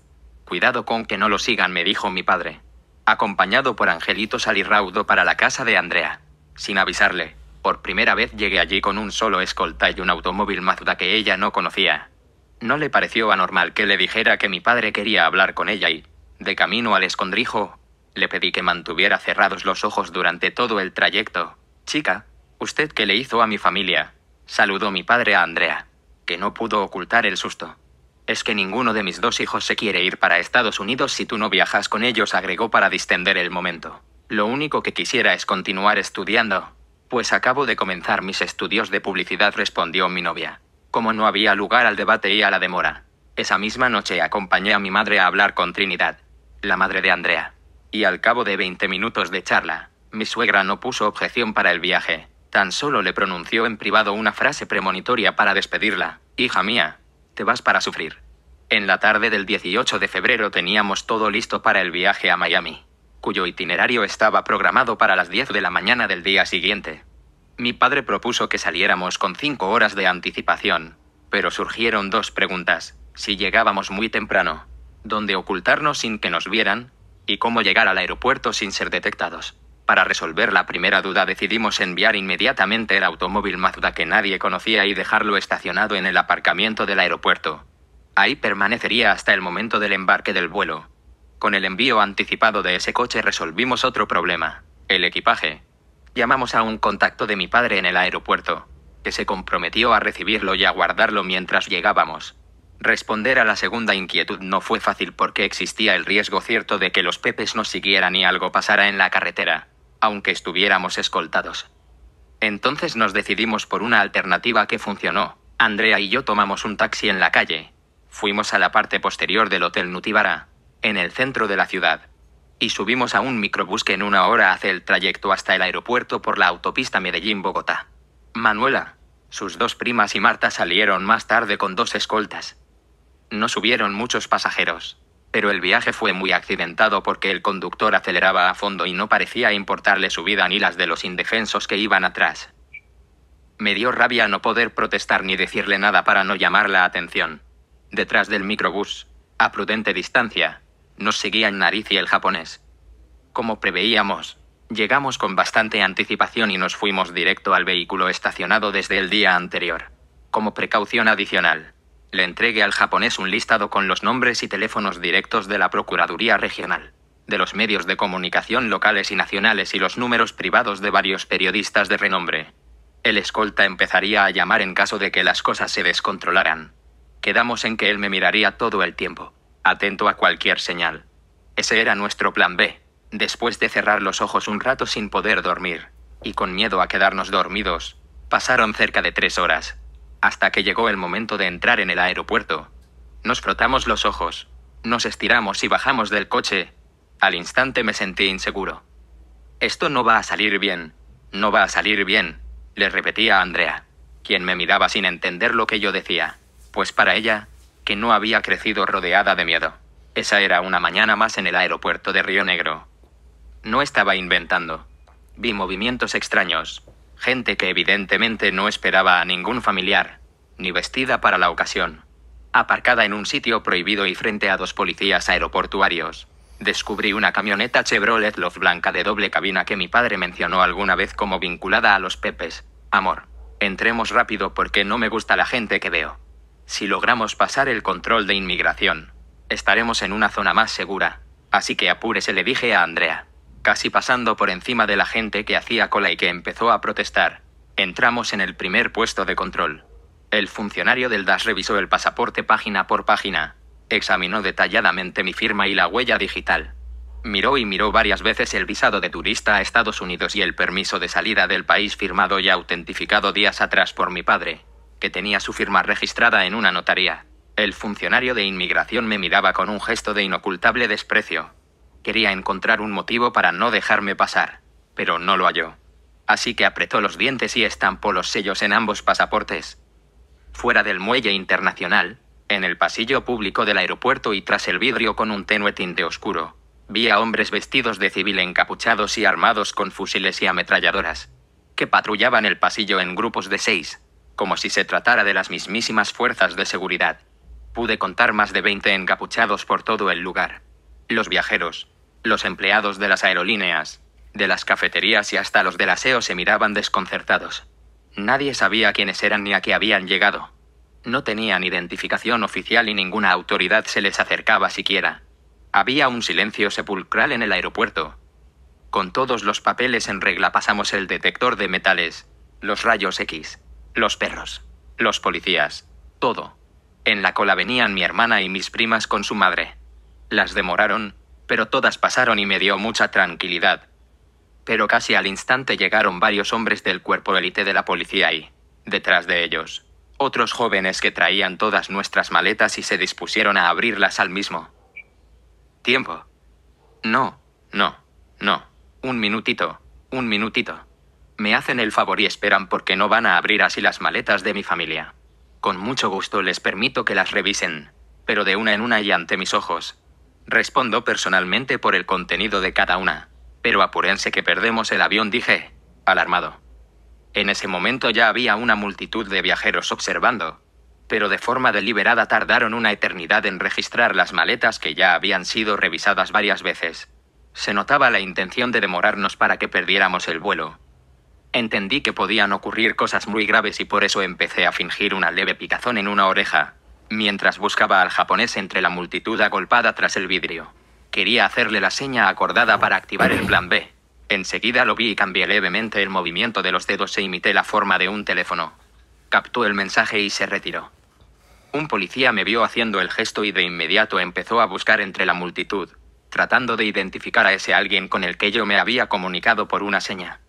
Cuidado con que no lo sigan, me dijo mi padre. Acompañado por Angelito salí raudo para la casa de Andrea. Sin avisarle, por primera vez llegué allí con un solo escolta y un automóvil Mazda que ella no conocía. No le pareció anormal que le dijera que mi padre quería hablar con ella y, de camino al escondrijo, le pedí que mantuviera cerrados los ojos durante todo el trayecto. Chica, usted que le hizo a mi familia, saludó mi padre a Andrea, que no pudo ocultar el susto. Es que ninguno de mis dos hijos se quiere ir para Estados Unidos si tú no viajas con ellos, agregó para distender el momento. Lo único que quisiera es continuar estudiando, pues acabo de comenzar mis estudios de publicidad, respondió mi novia. Como no había lugar al debate y a la demora, esa misma noche acompañé a mi madre a hablar con Trinidad, la madre de Andrea. Y al cabo de 20 minutos de charla, mi suegra no puso objeción para el viaje, tan solo le pronunció en privado una frase premonitoria para despedirla. Hija mía, te vas para sufrir. En la tarde del 18 de febrero teníamos todo listo para el viaje a Miami cuyo itinerario estaba programado para las 10 de la mañana del día siguiente. Mi padre propuso que saliéramos con cinco horas de anticipación, pero surgieron dos preguntas, si llegábamos muy temprano, dónde ocultarnos sin que nos vieran, y cómo llegar al aeropuerto sin ser detectados. Para resolver la primera duda decidimos enviar inmediatamente el automóvil Mazda que nadie conocía y dejarlo estacionado en el aparcamiento del aeropuerto. Ahí permanecería hasta el momento del embarque del vuelo, con el envío anticipado de ese coche resolvimos otro problema, el equipaje. Llamamos a un contacto de mi padre en el aeropuerto, que se comprometió a recibirlo y a guardarlo mientras llegábamos. Responder a la segunda inquietud no fue fácil porque existía el riesgo cierto de que los pepes nos siguieran y algo pasara en la carretera, aunque estuviéramos escoltados. Entonces nos decidimos por una alternativa que funcionó. Andrea y yo tomamos un taxi en la calle. Fuimos a la parte posterior del Hotel Nutibara, en el centro de la ciudad. Y subimos a un microbús que en una hora hace el trayecto hasta el aeropuerto por la autopista Medellín-Bogotá. Manuela, sus dos primas y Marta salieron más tarde con dos escoltas. No subieron muchos pasajeros, pero el viaje fue muy accidentado porque el conductor aceleraba a fondo y no parecía importarle su vida ni las de los indefensos que iban atrás. Me dio rabia no poder protestar ni decirle nada para no llamar la atención. Detrás del microbús, a prudente distancia, nos seguían Nariz y el japonés. Como preveíamos, llegamos con bastante anticipación y nos fuimos directo al vehículo estacionado desde el día anterior. Como precaución adicional, le entregué al japonés un listado con los nombres y teléfonos directos de la Procuraduría Regional, de los medios de comunicación locales y nacionales y los números privados de varios periodistas de renombre. El escolta empezaría a llamar en caso de que las cosas se descontrolaran. Quedamos en que él me miraría todo el tiempo atento a cualquier señal. Ese era nuestro plan B, después de cerrar los ojos un rato sin poder dormir, y con miedo a quedarnos dormidos, pasaron cerca de tres horas, hasta que llegó el momento de entrar en el aeropuerto. Nos frotamos los ojos, nos estiramos y bajamos del coche. Al instante me sentí inseguro. Esto no va a salir bien, no va a salir bien, le repetía a Andrea, quien me miraba sin entender lo que yo decía, pues para ella, que no había crecido rodeada de miedo. Esa era una mañana más en el aeropuerto de Río Negro. No estaba inventando. Vi movimientos extraños, gente que evidentemente no esperaba a ningún familiar, ni vestida para la ocasión. Aparcada en un sitio prohibido y frente a dos policías aeroportuarios, descubrí una camioneta Chevrolet Love blanca de doble cabina que mi padre mencionó alguna vez como vinculada a los Pepes. Amor, entremos rápido porque no me gusta la gente que veo. Si logramos pasar el control de inmigración, estaremos en una zona más segura. Así que apúrese, le dije a Andrea. Casi pasando por encima de la gente que hacía cola y que empezó a protestar, entramos en el primer puesto de control. El funcionario del DAS revisó el pasaporte página por página, examinó detalladamente mi firma y la huella digital. Miró y miró varias veces el visado de turista a Estados Unidos y el permiso de salida del país firmado y autentificado días atrás por mi padre que tenía su firma registrada en una notaría. El funcionario de inmigración me miraba con un gesto de inocultable desprecio. Quería encontrar un motivo para no dejarme pasar, pero no lo halló. Así que apretó los dientes y estampó los sellos en ambos pasaportes. Fuera del muelle internacional, en el pasillo público del aeropuerto y tras el vidrio con un tenue tinte oscuro, vi a hombres vestidos de civil encapuchados y armados con fusiles y ametralladoras, que patrullaban el pasillo en grupos de seis, como si se tratara de las mismísimas fuerzas de seguridad. Pude contar más de 20 encapuchados por todo el lugar. Los viajeros, los empleados de las aerolíneas, de las cafeterías y hasta los del aseo se miraban desconcertados. Nadie sabía quiénes eran ni a qué habían llegado. No tenían identificación oficial y ninguna autoridad se les acercaba siquiera. Había un silencio sepulcral en el aeropuerto. Con todos los papeles en regla pasamos el detector de metales, los rayos X, los perros. Los policías. Todo. En la cola venían mi hermana y mis primas con su madre. Las demoraron, pero todas pasaron y me dio mucha tranquilidad. Pero casi al instante llegaron varios hombres del cuerpo élite de la policía y, detrás de ellos, otros jóvenes que traían todas nuestras maletas y se dispusieron a abrirlas al mismo tiempo. No, no, no. Un minutito, un minutito me hacen el favor y esperan porque no van a abrir así las maletas de mi familia. Con mucho gusto les permito que las revisen, pero de una en una y ante mis ojos. Respondo personalmente por el contenido de cada una, pero apúrense que perdemos el avión, dije, alarmado. En ese momento ya había una multitud de viajeros observando, pero de forma deliberada tardaron una eternidad en registrar las maletas que ya habían sido revisadas varias veces. Se notaba la intención de demorarnos para que perdiéramos el vuelo, Entendí que podían ocurrir cosas muy graves y por eso empecé a fingir una leve picazón en una oreja, mientras buscaba al japonés entre la multitud agolpada tras el vidrio. Quería hacerle la seña acordada para activar el plan B. Enseguida lo vi y cambié levemente el movimiento de los dedos e imité la forma de un teléfono. Captó el mensaje y se retiró. Un policía me vio haciendo el gesto y de inmediato empezó a buscar entre la multitud, tratando de identificar a ese alguien con el que yo me había comunicado por una seña.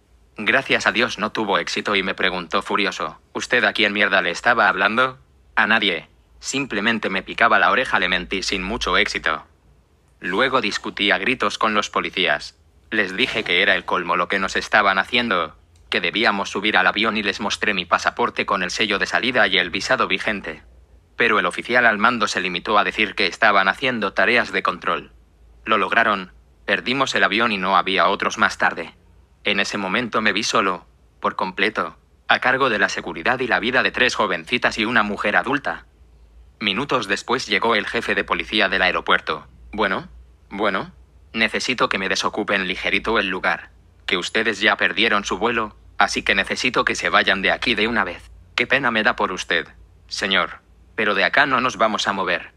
Gracias a Dios no tuvo éxito y me preguntó furioso, ¿usted a quién mierda le estaba hablando? A nadie. Simplemente me picaba la oreja, le mentí sin mucho éxito. Luego discutí a gritos con los policías. Les dije que era el colmo lo que nos estaban haciendo, que debíamos subir al avión y les mostré mi pasaporte con el sello de salida y el visado vigente. Pero el oficial al mando se limitó a decir que estaban haciendo tareas de control. Lo lograron, perdimos el avión y no había otros más tarde. En ese momento me vi solo, por completo, a cargo de la seguridad y la vida de tres jovencitas y una mujer adulta. Minutos después llegó el jefe de policía del aeropuerto. Bueno, bueno, necesito que me desocupen ligerito el lugar. Que ustedes ya perdieron su vuelo, así que necesito que se vayan de aquí de una vez. Qué pena me da por usted, señor. Pero de acá no nos vamos a mover.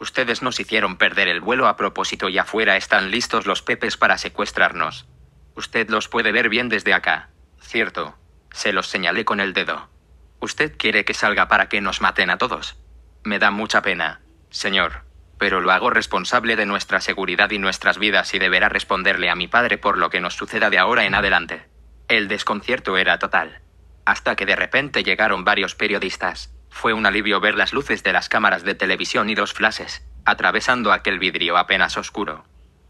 Ustedes nos hicieron perder el vuelo a propósito y afuera están listos los pepes para secuestrarnos. Usted los puede ver bien desde acá. Cierto. Se los señalé con el dedo. Usted quiere que salga para que nos maten a todos. Me da mucha pena, señor, pero lo hago responsable de nuestra seguridad y nuestras vidas y deberá responderle a mi padre por lo que nos suceda de ahora en adelante. El desconcierto era total. Hasta que de repente llegaron varios periodistas. Fue un alivio ver las luces de las cámaras de televisión y los flashes, atravesando aquel vidrio apenas oscuro.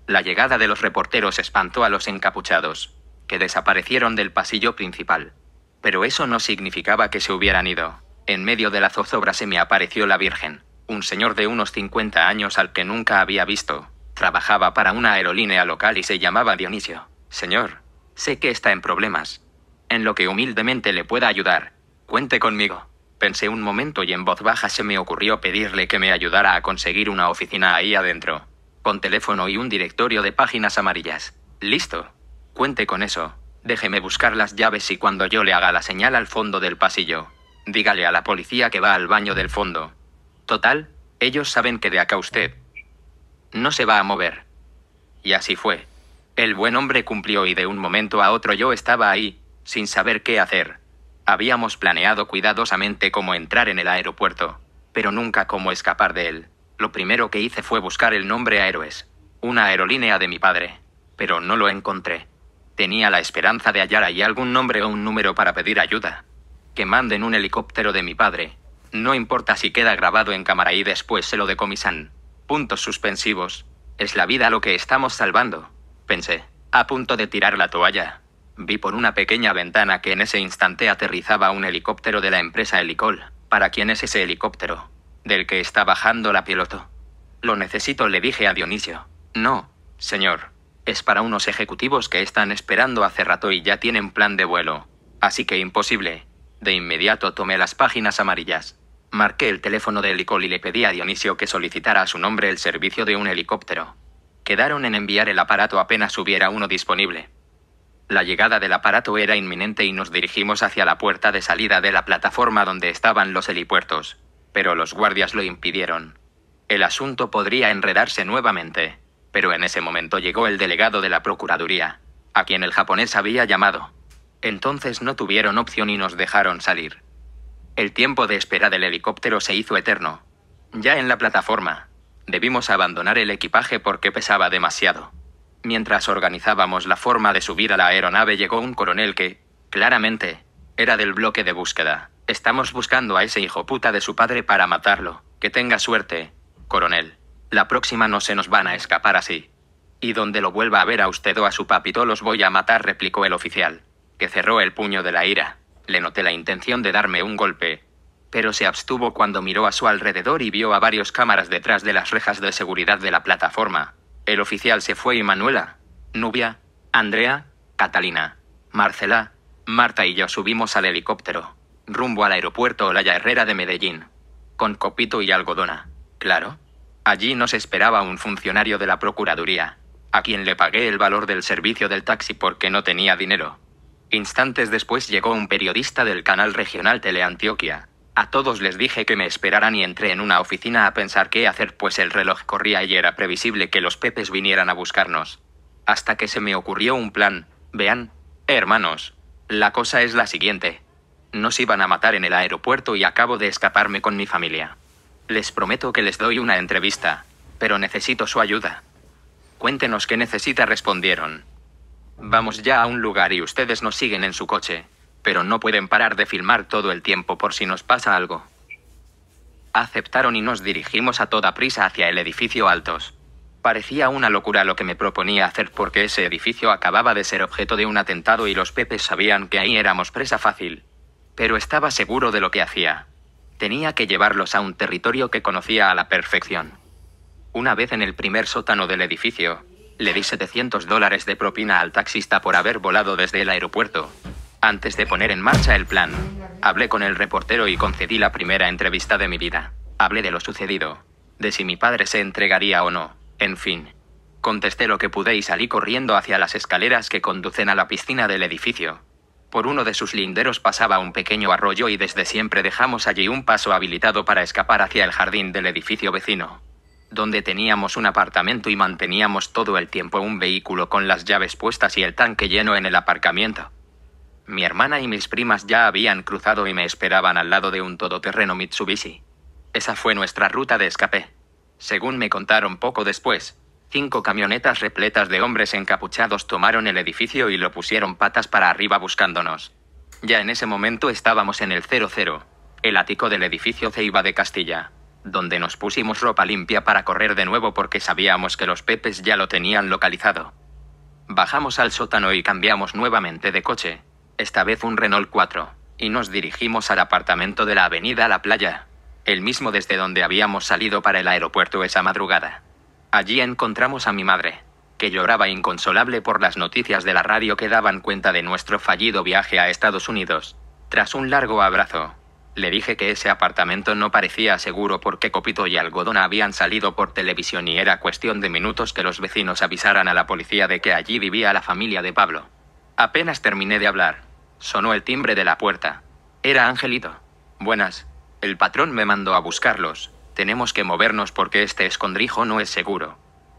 La llegada de los reporteros espantó a los encapuchados, que desaparecieron del pasillo principal. Pero eso no significaba que se hubieran ido. En medio de la zozobra se me apareció la Virgen, un señor de unos 50 años al que nunca había visto. Trabajaba para una aerolínea local y se llamaba Dionisio. Señor, sé que está en problemas. En lo que humildemente le pueda ayudar, cuente conmigo. Pensé un momento y en voz baja se me ocurrió pedirle que me ayudara a conseguir una oficina ahí adentro con teléfono y un directorio de páginas amarillas. Listo. Cuente con eso. Déjeme buscar las llaves y cuando yo le haga la señal al fondo del pasillo, dígale a la policía que va al baño del fondo. Total, ellos saben que de acá usted no se va a mover. Y así fue. El buen hombre cumplió y de un momento a otro yo estaba ahí, sin saber qué hacer. Habíamos planeado cuidadosamente cómo entrar en el aeropuerto, pero nunca cómo escapar de él. Lo primero que hice fue buscar el nombre héroes una aerolínea de mi padre, pero no lo encontré. Tenía la esperanza de hallar ahí algún nombre o un número para pedir ayuda. Que manden un helicóptero de mi padre. No importa si queda grabado en cámara y después se lo decomisan. Puntos suspensivos. Es la vida lo que estamos salvando. Pensé, a punto de tirar la toalla. Vi por una pequeña ventana que en ese instante aterrizaba un helicóptero de la empresa Helicol. ¿Para quién es ese helicóptero? del que está bajando la piloto. Lo necesito, le dije a Dionisio. No, señor. Es para unos ejecutivos que están esperando hace rato y ya tienen plan de vuelo. Así que imposible. De inmediato tomé las páginas amarillas. Marqué el teléfono de Helicol y le pedí a Dionisio que solicitara a su nombre el servicio de un helicóptero. Quedaron en enviar el aparato apenas hubiera uno disponible. La llegada del aparato era inminente y nos dirigimos hacia la puerta de salida de la plataforma donde estaban los helipuertos pero los guardias lo impidieron. El asunto podría enredarse nuevamente, pero en ese momento llegó el delegado de la Procuraduría, a quien el japonés había llamado. Entonces no tuvieron opción y nos dejaron salir. El tiempo de espera del helicóptero se hizo eterno. Ya en la plataforma, debimos abandonar el equipaje porque pesaba demasiado. Mientras organizábamos la forma de subir a la aeronave llegó un coronel que, claramente, era del bloque de búsqueda. Estamos buscando a ese hijo puta de su padre para matarlo. Que tenga suerte, coronel. La próxima no se nos van a escapar así. Y donde lo vuelva a ver a usted o a su papito los voy a matar, replicó el oficial, que cerró el puño de la ira. Le noté la intención de darme un golpe, pero se abstuvo cuando miró a su alrededor y vio a varios cámaras detrás de las rejas de seguridad de la plataforma. El oficial se fue y Manuela, Nubia, Andrea, Catalina, Marcela, Marta y yo subimos al helicóptero rumbo al aeropuerto Olaya Herrera de Medellín. Con copito y algodona. Claro. Allí nos esperaba un funcionario de la Procuraduría, a quien le pagué el valor del servicio del taxi porque no tenía dinero. Instantes después llegó un periodista del canal regional Teleantioquia. A todos les dije que me esperaran y entré en una oficina a pensar qué hacer, pues el reloj corría y era previsible que los pepes vinieran a buscarnos. Hasta que se me ocurrió un plan. Vean, hermanos, la cosa es la siguiente. Nos iban a matar en el aeropuerto y acabo de escaparme con mi familia. Les prometo que les doy una entrevista, pero necesito su ayuda. Cuéntenos qué necesita, respondieron. Vamos ya a un lugar y ustedes nos siguen en su coche, pero no pueden parar de filmar todo el tiempo por si nos pasa algo. Aceptaron y nos dirigimos a toda prisa hacia el edificio Altos. Parecía una locura lo que me proponía hacer porque ese edificio acababa de ser objeto de un atentado y los pepes sabían que ahí éramos presa fácil pero estaba seguro de lo que hacía. Tenía que llevarlos a un territorio que conocía a la perfección. Una vez en el primer sótano del edificio, le di 700 dólares de propina al taxista por haber volado desde el aeropuerto. Antes de poner en marcha el plan, hablé con el reportero y concedí la primera entrevista de mi vida. Hablé de lo sucedido, de si mi padre se entregaría o no, en fin. Contesté lo que pude y salí corriendo hacia las escaleras que conducen a la piscina del edificio. Por uno de sus linderos pasaba un pequeño arroyo y desde siempre dejamos allí un paso habilitado para escapar hacia el jardín del edificio vecino, donde teníamos un apartamento y manteníamos todo el tiempo un vehículo con las llaves puestas y el tanque lleno en el aparcamiento. Mi hermana y mis primas ya habían cruzado y me esperaban al lado de un todoterreno Mitsubishi. Esa fue nuestra ruta de escape. Según me contaron poco después, Cinco camionetas repletas de hombres encapuchados tomaron el edificio y lo pusieron patas para arriba buscándonos. Ya en ese momento estábamos en el 00, el ático del edificio Ceiba de Castilla, donde nos pusimos ropa limpia para correr de nuevo porque sabíamos que los pepes ya lo tenían localizado. Bajamos al sótano y cambiamos nuevamente de coche, esta vez un Renault 4, y nos dirigimos al apartamento de la avenida La Playa, el mismo desde donde habíamos salido para el aeropuerto esa madrugada. Allí encontramos a mi madre, que lloraba inconsolable por las noticias de la radio que daban cuenta de nuestro fallido viaje a Estados Unidos. Tras un largo abrazo, le dije que ese apartamento no parecía seguro porque Copito y Algodón habían salido por televisión y era cuestión de minutos que los vecinos avisaran a la policía de que allí vivía la familia de Pablo. Apenas terminé de hablar. Sonó el timbre de la puerta. Era Angelito. Buenas. El patrón me mandó a buscarlos. Tenemos que movernos porque este escondrijo no es seguro.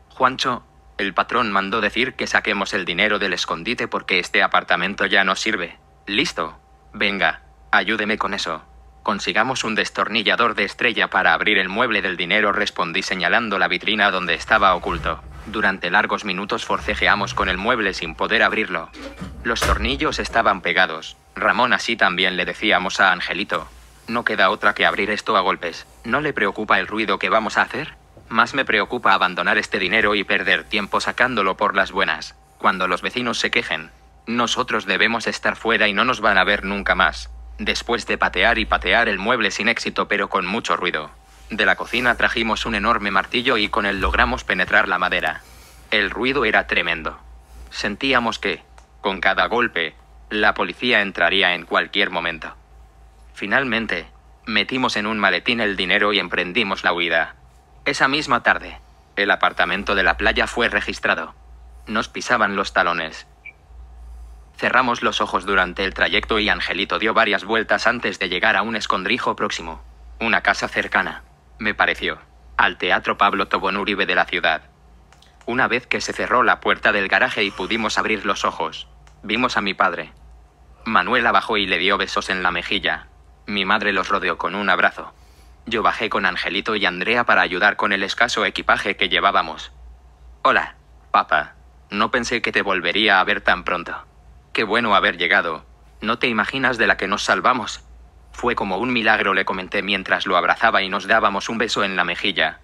Juancho, el patrón mandó decir que saquemos el dinero del escondite porque este apartamento ya no sirve. Listo. Venga, ayúdeme con eso. Consigamos un destornillador de estrella para abrir el mueble del dinero, respondí señalando la vitrina donde estaba oculto. Durante largos minutos forcejeamos con el mueble sin poder abrirlo. Los tornillos estaban pegados. Ramón así también le decíamos a Angelito. No queda otra que abrir esto a golpes. ¿No le preocupa el ruido que vamos a hacer? Más me preocupa abandonar este dinero y perder tiempo sacándolo por las buenas, cuando los vecinos se quejen. Nosotros debemos estar fuera y no nos van a ver nunca más. Después de patear y patear el mueble sin éxito pero con mucho ruido. De la cocina trajimos un enorme martillo y con él logramos penetrar la madera. El ruido era tremendo. Sentíamos que, con cada golpe, la policía entraría en cualquier momento. Finalmente, metimos en un maletín el dinero y emprendimos la huida. Esa misma tarde, el apartamento de la playa fue registrado. Nos pisaban los talones. Cerramos los ojos durante el trayecto y Angelito dio varias vueltas antes de llegar a un escondrijo próximo. Una casa cercana, me pareció, al Teatro Pablo Tobón Uribe de la ciudad. Una vez que se cerró la puerta del garaje y pudimos abrir los ojos, vimos a mi padre. Manuela bajó y le dio besos en la mejilla, mi madre los rodeó con un abrazo. Yo bajé con Angelito y Andrea para ayudar con el escaso equipaje que llevábamos. Hola, papá. No pensé que te volvería a ver tan pronto. Qué bueno haber llegado. No te imaginas de la que nos salvamos. Fue como un milagro, le comenté mientras lo abrazaba y nos dábamos un beso en la mejilla.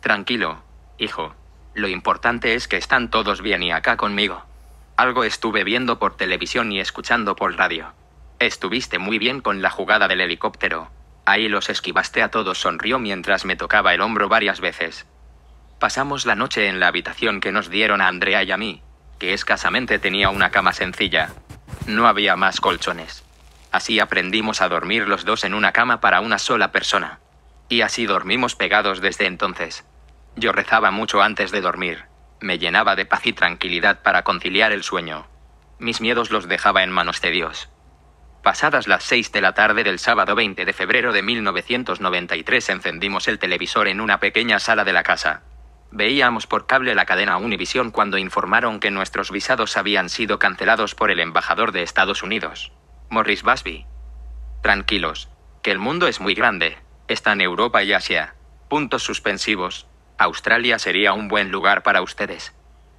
Tranquilo, hijo. Lo importante es que están todos bien y acá conmigo. Algo estuve viendo por televisión y escuchando por radio. Estuviste muy bien con la jugada del helicóptero. Ahí los esquivaste a todos, sonrió mientras me tocaba el hombro varias veces. Pasamos la noche en la habitación que nos dieron a Andrea y a mí, que escasamente tenía una cama sencilla. No había más colchones. Así aprendimos a dormir los dos en una cama para una sola persona. Y así dormimos pegados desde entonces. Yo rezaba mucho antes de dormir. Me llenaba de paz y tranquilidad para conciliar el sueño. Mis miedos los dejaba en manos de Dios. Pasadas las 6 de la tarde del sábado 20 de febrero de 1993 encendimos el televisor en una pequeña sala de la casa. Veíamos por cable la cadena Univision cuando informaron que nuestros visados habían sido cancelados por el embajador de Estados Unidos, Morris Busby. Tranquilos, que el mundo es muy grande, están Europa y Asia. Puntos suspensivos. Australia sería un buen lugar para ustedes.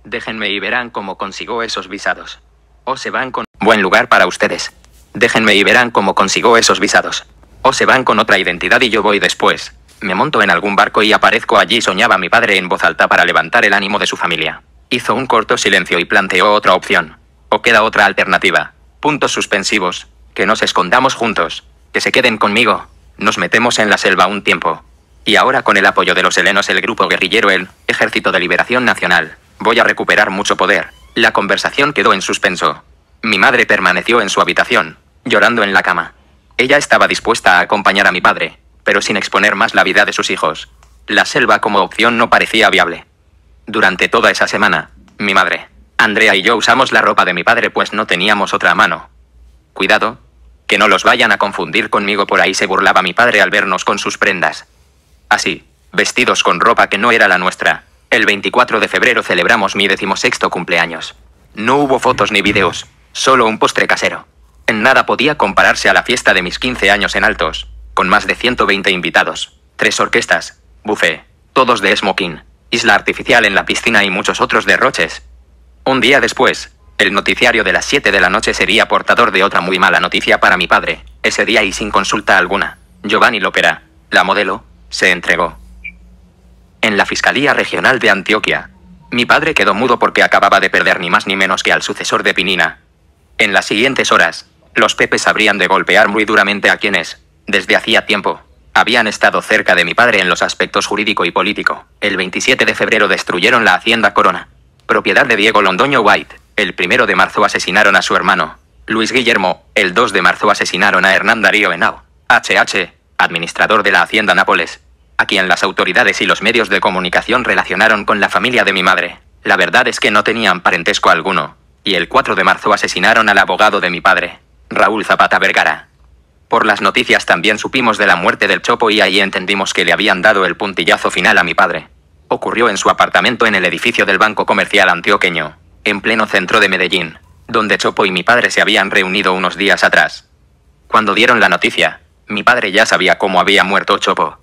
Déjenme y verán cómo consigo esos visados. O se van con buen lugar para ustedes. Déjenme y verán cómo consigo esos visados. O se van con otra identidad y yo voy después. Me monto en algún barco y aparezco allí, soñaba mi padre en voz alta para levantar el ánimo de su familia. Hizo un corto silencio y planteó otra opción. O queda otra alternativa. Puntos suspensivos. Que nos escondamos juntos. Que se queden conmigo. Nos metemos en la selva un tiempo. Y ahora con el apoyo de los helenos el grupo guerrillero el Ejército de Liberación Nacional. Voy a recuperar mucho poder. La conversación quedó en suspenso. Mi madre permaneció en su habitación, llorando en la cama. Ella estaba dispuesta a acompañar a mi padre, pero sin exponer más la vida de sus hijos. La selva como opción no parecía viable. Durante toda esa semana, mi madre, Andrea y yo usamos la ropa de mi padre pues no teníamos otra mano. Cuidado, que no los vayan a confundir conmigo por ahí se burlaba mi padre al vernos con sus prendas. Así, vestidos con ropa que no era la nuestra, el 24 de febrero celebramos mi decimosexto cumpleaños. No hubo fotos ni videos, solo un postre casero nada podía compararse a la fiesta de mis 15 años en Altos, con más de 120 invitados, tres orquestas, buffet, todos de smoking, isla artificial en la piscina y muchos otros derroches. Un día después, el noticiario de las 7 de la noche sería portador de otra muy mala noticia para mi padre, ese día y sin consulta alguna. Giovanni Lopera, la modelo, se entregó. En la Fiscalía Regional de Antioquia, mi padre quedó mudo porque acababa de perder ni más ni menos que al sucesor de Pinina. En las siguientes horas, los pepes habrían de golpear muy duramente a quienes, desde hacía tiempo, habían estado cerca de mi padre en los aspectos jurídico y político. El 27 de febrero destruyeron la hacienda Corona, propiedad de Diego Londoño White. El 1 de marzo asesinaron a su hermano, Luis Guillermo. El 2 de marzo asesinaron a Hernán Darío Henao, HH, administrador de la hacienda Nápoles, a quien las autoridades y los medios de comunicación relacionaron con la familia de mi madre. La verdad es que no tenían parentesco alguno, y el 4 de marzo asesinaron al abogado de mi padre, Raúl Zapata Vergara. Por las noticias también supimos de la muerte del Chopo y ahí entendimos que le habían dado el puntillazo final a mi padre. Ocurrió en su apartamento en el edificio del Banco Comercial Antioqueño, en pleno centro de Medellín, donde Chopo y mi padre se habían reunido unos días atrás. Cuando dieron la noticia, mi padre ya sabía cómo había muerto Chopo.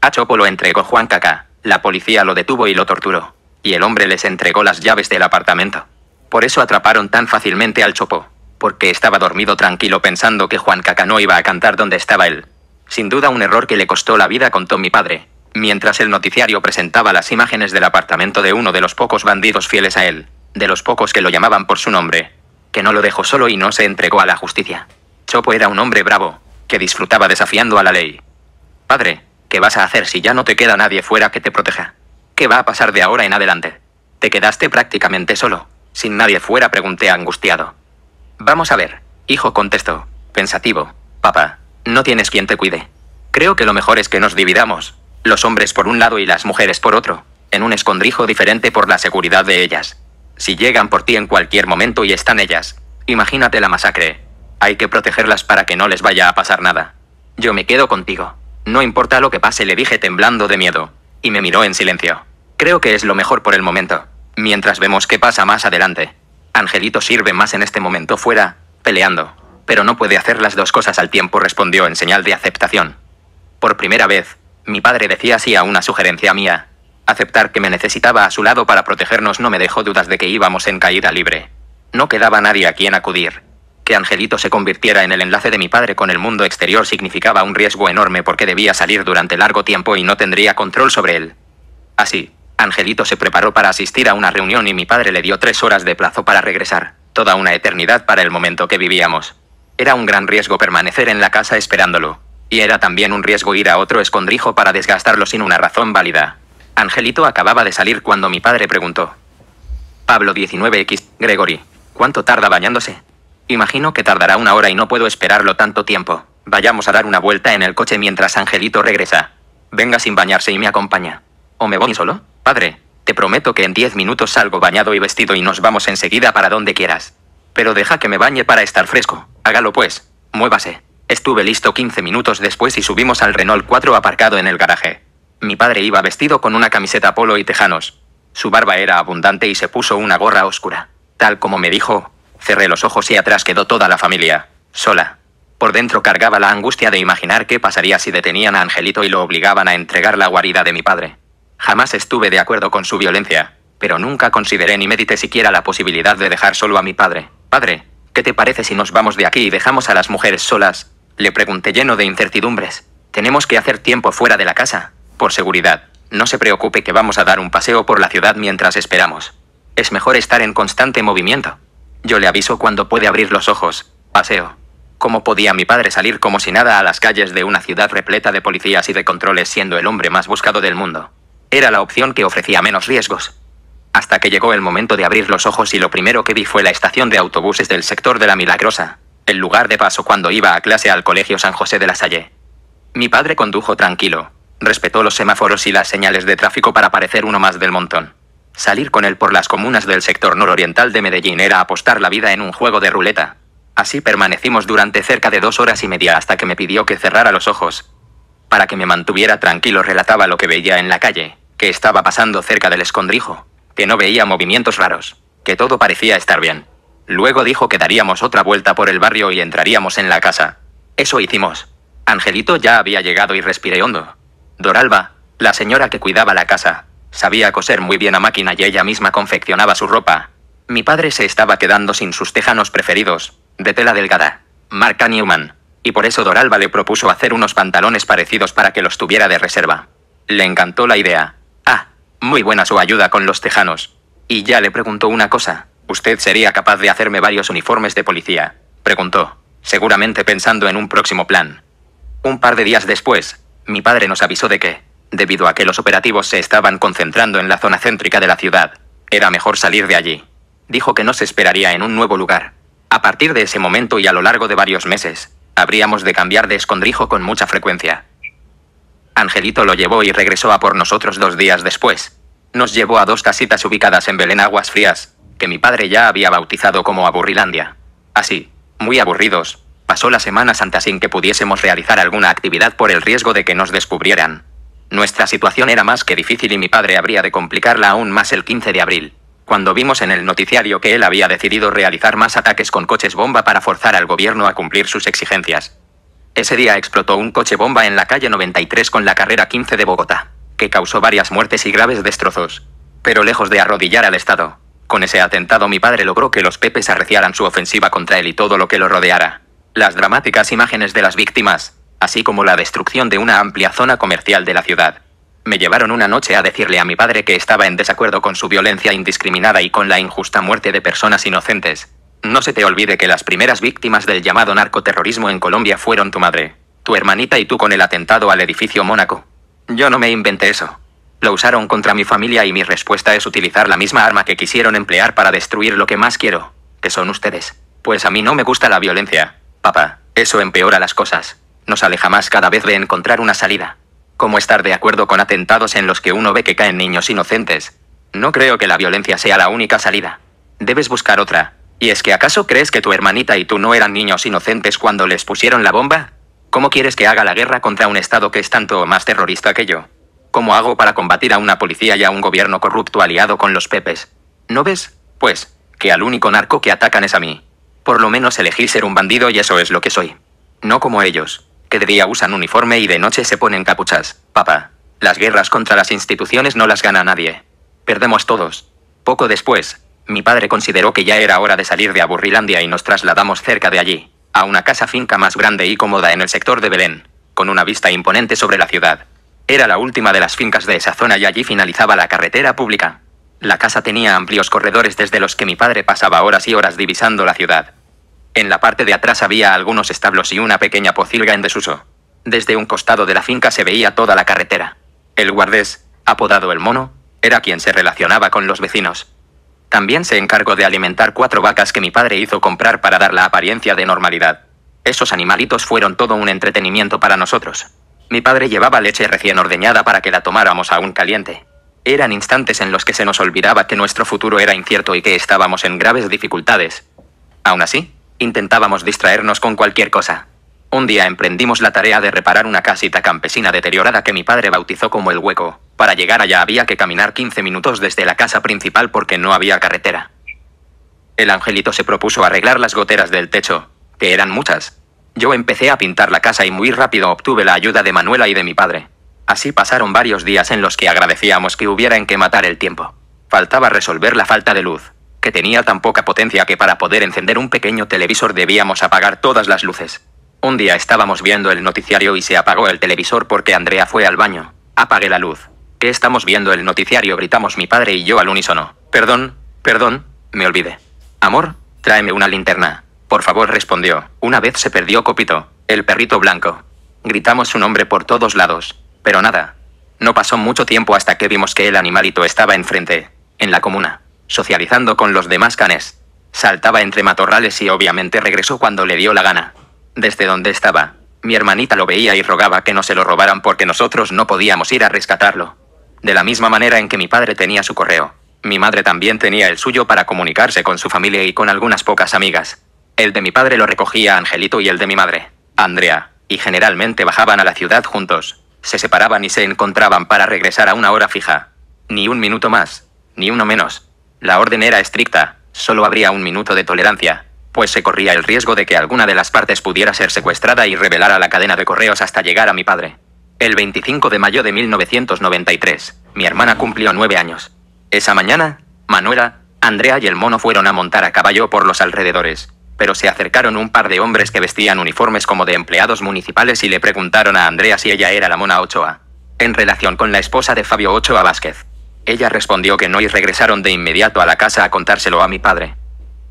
A Chopo lo entregó Juan Caca, la policía lo detuvo y lo torturó, y el hombre les entregó las llaves del apartamento. Por eso atraparon tan fácilmente al Chopo porque estaba dormido tranquilo pensando que Juan Caca no iba a cantar donde estaba él. Sin duda un error que le costó la vida contó mi padre, mientras el noticiario presentaba las imágenes del apartamento de uno de los pocos bandidos fieles a él, de los pocos que lo llamaban por su nombre, que no lo dejó solo y no se entregó a la justicia. Chopo era un hombre bravo, que disfrutaba desafiando a la ley. Padre, ¿qué vas a hacer si ya no te queda nadie fuera que te proteja? ¿Qué va a pasar de ahora en adelante? Te quedaste prácticamente solo, sin nadie fuera, pregunté angustiado. Vamos a ver. Hijo contestó, pensativo. Papá, no tienes quien te cuide. Creo que lo mejor es que nos dividamos, los hombres por un lado y las mujeres por otro, en un escondrijo diferente por la seguridad de ellas. Si llegan por ti en cualquier momento y están ellas, imagínate la masacre. Hay que protegerlas para que no les vaya a pasar nada. Yo me quedo contigo. No importa lo que pase, le dije temblando de miedo, y me miró en silencio. Creo que es lo mejor por el momento, mientras vemos qué pasa más adelante. Angelito sirve más en este momento fuera, peleando, pero no puede hacer las dos cosas al tiempo, respondió en señal de aceptación. Por primera vez, mi padre decía sí a una sugerencia mía. Aceptar que me necesitaba a su lado para protegernos no me dejó dudas de que íbamos en caída libre. No quedaba nadie a quien acudir. Que Angelito se convirtiera en el enlace de mi padre con el mundo exterior significaba un riesgo enorme porque debía salir durante largo tiempo y no tendría control sobre él. Así, Angelito se preparó para asistir a una reunión y mi padre le dio tres horas de plazo para regresar, toda una eternidad para el momento que vivíamos. Era un gran riesgo permanecer en la casa esperándolo. Y era también un riesgo ir a otro escondrijo para desgastarlo sin una razón válida. Angelito acababa de salir cuando mi padre preguntó. Pablo 19X, Gregory, ¿cuánto tarda bañándose? Imagino que tardará una hora y no puedo esperarlo tanto tiempo. Vayamos a dar una vuelta en el coche mientras Angelito regresa. Venga sin bañarse y me acompaña. ¿O me voy solo? Padre, te prometo que en diez minutos salgo bañado y vestido y nos vamos enseguida para donde quieras. Pero deja que me bañe para estar fresco. Hágalo pues. Muévase. Estuve listo 15 minutos después y subimos al Renault 4 aparcado en el garaje. Mi padre iba vestido con una camiseta polo y tejanos. Su barba era abundante y se puso una gorra oscura. Tal como me dijo, cerré los ojos y atrás quedó toda la familia, sola. Por dentro cargaba la angustia de imaginar qué pasaría si detenían a Angelito y lo obligaban a entregar la guarida de mi padre. Jamás estuve de acuerdo con su violencia, pero nunca consideré ni medité siquiera la posibilidad de dejar solo a mi padre. Padre, ¿qué te parece si nos vamos de aquí y dejamos a las mujeres solas? Le pregunté lleno de incertidumbres. Tenemos que hacer tiempo fuera de la casa. Por seguridad, no se preocupe que vamos a dar un paseo por la ciudad mientras esperamos. Es mejor estar en constante movimiento. Yo le aviso cuando puede abrir los ojos. Paseo. ¿Cómo podía mi padre salir como si nada a las calles de una ciudad repleta de policías y de controles siendo el hombre más buscado del mundo? Era la opción que ofrecía menos riesgos. Hasta que llegó el momento de abrir los ojos y lo primero que vi fue la estación de autobuses del sector de la Milagrosa, el lugar de paso cuando iba a clase al Colegio San José de la Salle. Mi padre condujo tranquilo, respetó los semáforos y las señales de tráfico para parecer uno más del montón. Salir con él por las comunas del sector nororiental de Medellín era apostar la vida en un juego de ruleta. Así permanecimos durante cerca de dos horas y media hasta que me pidió que cerrara los ojos, para que me mantuviera tranquilo relataba lo que veía en la calle, que estaba pasando cerca del escondrijo, que no veía movimientos raros, que todo parecía estar bien. Luego dijo que daríamos otra vuelta por el barrio y entraríamos en la casa. Eso hicimos. Angelito ya había llegado y respiré hondo. Doralba, la señora que cuidaba la casa, sabía coser muy bien a máquina y ella misma confeccionaba su ropa. Mi padre se estaba quedando sin sus tejanos preferidos, de tela delgada. Marca Newman y por eso Doralba le propuso hacer unos pantalones parecidos para que los tuviera de reserva. Le encantó la idea. Ah, muy buena su ayuda con los tejanos. Y ya le preguntó una cosa. ¿Usted sería capaz de hacerme varios uniformes de policía? Preguntó, seguramente pensando en un próximo plan. Un par de días después, mi padre nos avisó de que, debido a que los operativos se estaban concentrando en la zona céntrica de la ciudad, era mejor salir de allí. Dijo que no se esperaría en un nuevo lugar. A partir de ese momento y a lo largo de varios meses, Habríamos de cambiar de escondrijo con mucha frecuencia. Angelito lo llevó y regresó a por nosotros dos días después. Nos llevó a dos casitas ubicadas en Belén Aguas Frías, que mi padre ya había bautizado como Aburrilandia. Así, muy aburridos, pasó la Semana Santa sin que pudiésemos realizar alguna actividad por el riesgo de que nos descubrieran. Nuestra situación era más que difícil y mi padre habría de complicarla aún más el 15 de abril cuando vimos en el noticiario que él había decidido realizar más ataques con coches bomba para forzar al gobierno a cumplir sus exigencias. Ese día explotó un coche bomba en la calle 93 con la carrera 15 de Bogotá, que causó varias muertes y graves destrozos. Pero lejos de arrodillar al Estado, con ese atentado mi padre logró que los pepes arreciaran su ofensiva contra él y todo lo que lo rodeara. Las dramáticas imágenes de las víctimas, así como la destrucción de una amplia zona comercial de la ciudad, me llevaron una noche a decirle a mi padre que estaba en desacuerdo con su violencia indiscriminada y con la injusta muerte de personas inocentes. No se te olvide que las primeras víctimas del llamado narcoterrorismo en Colombia fueron tu madre, tu hermanita y tú con el atentado al edificio Mónaco. Yo no me inventé eso. Lo usaron contra mi familia y mi respuesta es utilizar la misma arma que quisieron emplear para destruir lo que más quiero, que son ustedes. Pues a mí no me gusta la violencia. Papá, eso empeora las cosas. Nos aleja más cada vez de encontrar una salida. ¿Cómo estar de acuerdo con atentados en los que uno ve que caen niños inocentes. No creo que la violencia sea la única salida. Debes buscar otra. ¿Y es que acaso crees que tu hermanita y tú no eran niños inocentes cuando les pusieron la bomba? ¿Cómo quieres que haga la guerra contra un Estado que es tanto más terrorista que yo? ¿Cómo hago para combatir a una policía y a un gobierno corrupto aliado con los pepes? ¿No ves? Pues, que al único narco que atacan es a mí. Por lo menos elegí ser un bandido y eso es lo que soy. No como ellos de día usan uniforme y de noche se ponen capuchas. Papá. Las guerras contra las instituciones no las gana nadie. Perdemos todos. Poco después, mi padre consideró que ya era hora de salir de Aburrilandia y nos trasladamos cerca de allí, a una casa finca más grande y cómoda en el sector de Belén, con una vista imponente sobre la ciudad. Era la última de las fincas de esa zona y allí finalizaba la carretera pública. La casa tenía amplios corredores desde los que mi padre pasaba horas y horas divisando la ciudad. En la parte de atrás había algunos establos y una pequeña pocilga en desuso. Desde un costado de la finca se veía toda la carretera. El guardés, apodado el mono, era quien se relacionaba con los vecinos. También se encargó de alimentar cuatro vacas que mi padre hizo comprar para dar la apariencia de normalidad. Esos animalitos fueron todo un entretenimiento para nosotros. Mi padre llevaba leche recién ordeñada para que la tomáramos aún caliente. Eran instantes en los que se nos olvidaba que nuestro futuro era incierto y que estábamos en graves dificultades. Aún así, Intentábamos distraernos con cualquier cosa. Un día emprendimos la tarea de reparar una casita campesina deteriorada que mi padre bautizó como el hueco. Para llegar allá había que caminar 15 minutos desde la casa principal porque no había carretera. El angelito se propuso arreglar las goteras del techo, que eran muchas. Yo empecé a pintar la casa y muy rápido obtuve la ayuda de Manuela y de mi padre. Así pasaron varios días en los que agradecíamos que hubieran que matar el tiempo. Faltaba resolver la falta de luz que tenía tan poca potencia que para poder encender un pequeño televisor debíamos apagar todas las luces. Un día estábamos viendo el noticiario y se apagó el televisor porque Andrea fue al baño. Apague la luz. ¿Qué estamos viendo el noticiario? gritamos mi padre y yo al unísono. Perdón, perdón, me olvidé. Amor, tráeme una linterna. Por favor, respondió. Una vez se perdió Copito, el perrito blanco. Gritamos su nombre por todos lados, pero nada. No pasó mucho tiempo hasta que vimos que el animalito estaba enfrente, en la comuna socializando con los demás canes. Saltaba entre matorrales y obviamente regresó cuando le dio la gana. Desde donde estaba, mi hermanita lo veía y rogaba que no se lo robaran porque nosotros no podíamos ir a rescatarlo. De la misma manera en que mi padre tenía su correo, mi madre también tenía el suyo para comunicarse con su familia y con algunas pocas amigas. El de mi padre lo recogía Angelito y el de mi madre, Andrea, y generalmente bajaban a la ciudad juntos, se separaban y se encontraban para regresar a una hora fija. Ni un minuto más, ni uno menos. La orden era estricta, solo habría un minuto de tolerancia, pues se corría el riesgo de que alguna de las partes pudiera ser secuestrada y revelara la cadena de correos hasta llegar a mi padre. El 25 de mayo de 1993, mi hermana cumplió nueve años. Esa mañana, Manuela, Andrea y el mono fueron a montar a caballo por los alrededores, pero se acercaron un par de hombres que vestían uniformes como de empleados municipales y le preguntaron a Andrea si ella era la mona Ochoa, en relación con la esposa de Fabio Ochoa Vázquez. Ella respondió que no y regresaron de inmediato a la casa a contárselo a mi padre.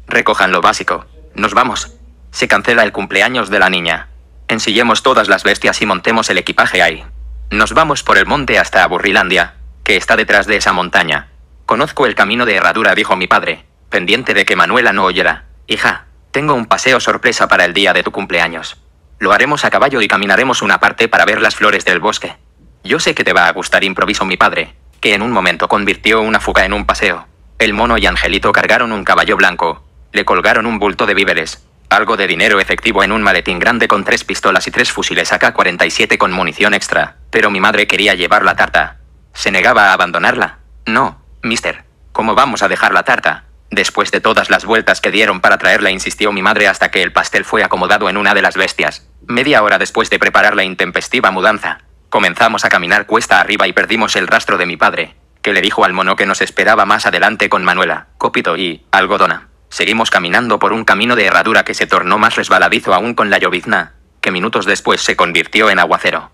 Recojan lo básico. Nos vamos. Se cancela el cumpleaños de la niña. Ensillemos todas las bestias y montemos el equipaje ahí. Nos vamos por el monte hasta Aburrilandia, que está detrás de esa montaña. Conozco el camino de herradura, dijo mi padre, pendiente de que Manuela no oyera. Hija, tengo un paseo sorpresa para el día de tu cumpleaños. Lo haremos a caballo y caminaremos una parte para ver las flores del bosque. Yo sé que te va a gustar, improviso mi padre, que en un momento convirtió una fuga en un paseo. El mono y Angelito cargaron un caballo blanco. Le colgaron un bulto de víveres, algo de dinero efectivo en un maletín grande con tres pistolas y tres fusiles AK-47 con munición extra, pero mi madre quería llevar la tarta. Se negaba a abandonarla. No, mister. ¿Cómo vamos a dejar la tarta? Después de todas las vueltas que dieron para traerla, insistió mi madre hasta que el pastel fue acomodado en una de las bestias, media hora después de preparar la intempestiva mudanza. Comenzamos a caminar cuesta arriba y perdimos el rastro de mi padre, que le dijo al mono que nos esperaba más adelante con Manuela, Copito y Algodona. Seguimos caminando por un camino de herradura que se tornó más resbaladizo aún con la llovizna, que minutos después se convirtió en aguacero.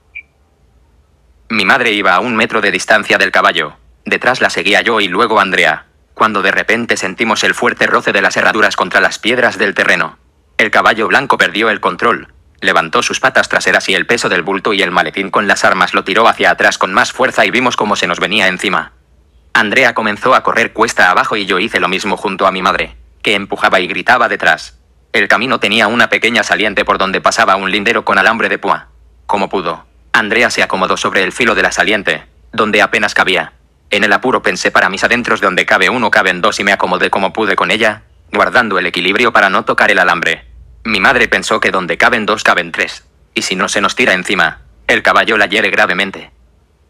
Mi madre iba a un metro de distancia del caballo, detrás la seguía yo y luego Andrea, cuando de repente sentimos el fuerte roce de las herraduras contra las piedras del terreno. El caballo blanco perdió el control, Levantó sus patas traseras y el peso del bulto y el maletín con las armas lo tiró hacia atrás con más fuerza y vimos cómo se nos venía encima. Andrea comenzó a correr cuesta abajo y yo hice lo mismo junto a mi madre, que empujaba y gritaba detrás. El camino tenía una pequeña saliente por donde pasaba un lindero con alambre de púa. Como pudo, Andrea se acomodó sobre el filo de la saliente, donde apenas cabía. En el apuro pensé para mis adentros donde cabe uno caben dos y me acomodé como pude con ella, guardando el equilibrio para no tocar el alambre. Mi madre pensó que donde caben dos caben tres. Y si no se nos tira encima, el caballo la hiere gravemente.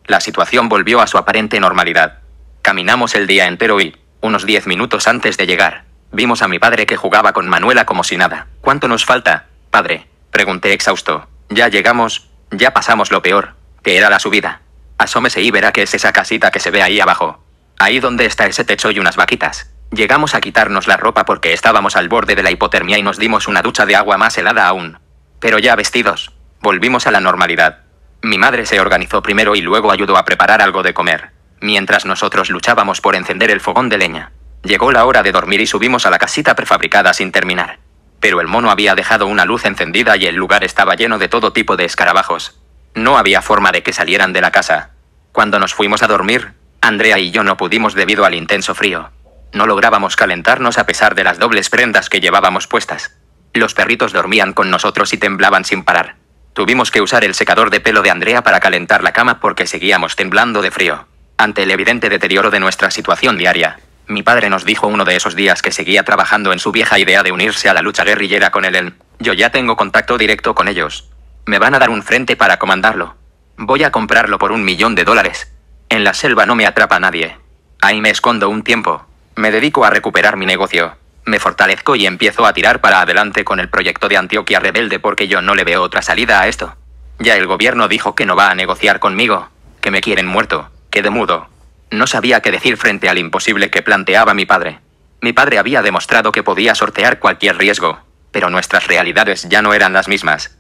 La situación volvió a su aparente normalidad. Caminamos el día entero y, unos diez minutos antes de llegar, vimos a mi padre que jugaba con Manuela como si nada. ¿Cuánto nos falta, padre? Pregunté exhausto. Ya llegamos, ya pasamos lo peor, que era la subida. Asómese y verá que es esa casita que se ve ahí abajo. Ahí donde está ese techo y unas vaquitas. Llegamos a quitarnos la ropa porque estábamos al borde de la hipotermia y nos dimos una ducha de agua más helada aún. Pero ya vestidos, volvimos a la normalidad. Mi madre se organizó primero y luego ayudó a preparar algo de comer, mientras nosotros luchábamos por encender el fogón de leña. Llegó la hora de dormir y subimos a la casita prefabricada sin terminar. Pero el mono había dejado una luz encendida y el lugar estaba lleno de todo tipo de escarabajos. No había forma de que salieran de la casa. Cuando nos fuimos a dormir, Andrea y yo no pudimos debido al intenso frío. No lográbamos calentarnos a pesar de las dobles prendas que llevábamos puestas. Los perritos dormían con nosotros y temblaban sin parar. Tuvimos que usar el secador de pelo de Andrea para calentar la cama porque seguíamos temblando de frío. Ante el evidente deterioro de nuestra situación diaria, mi padre nos dijo uno de esos días que seguía trabajando en su vieja idea de unirse a la lucha guerrillera con él. Yo ya tengo contacto directo con ellos. Me van a dar un frente para comandarlo. Voy a comprarlo por un millón de dólares. En la selva no me atrapa nadie. Ahí me escondo un tiempo. Me dedico a recuperar mi negocio. Me fortalezco y empiezo a tirar para adelante con el proyecto de Antioquia Rebelde porque yo no le veo otra salida a esto. Ya el gobierno dijo que no va a negociar conmigo, que me quieren muerto, que de mudo. No sabía qué decir frente al imposible que planteaba mi padre. Mi padre había demostrado que podía sortear cualquier riesgo, pero nuestras realidades ya no eran las mismas.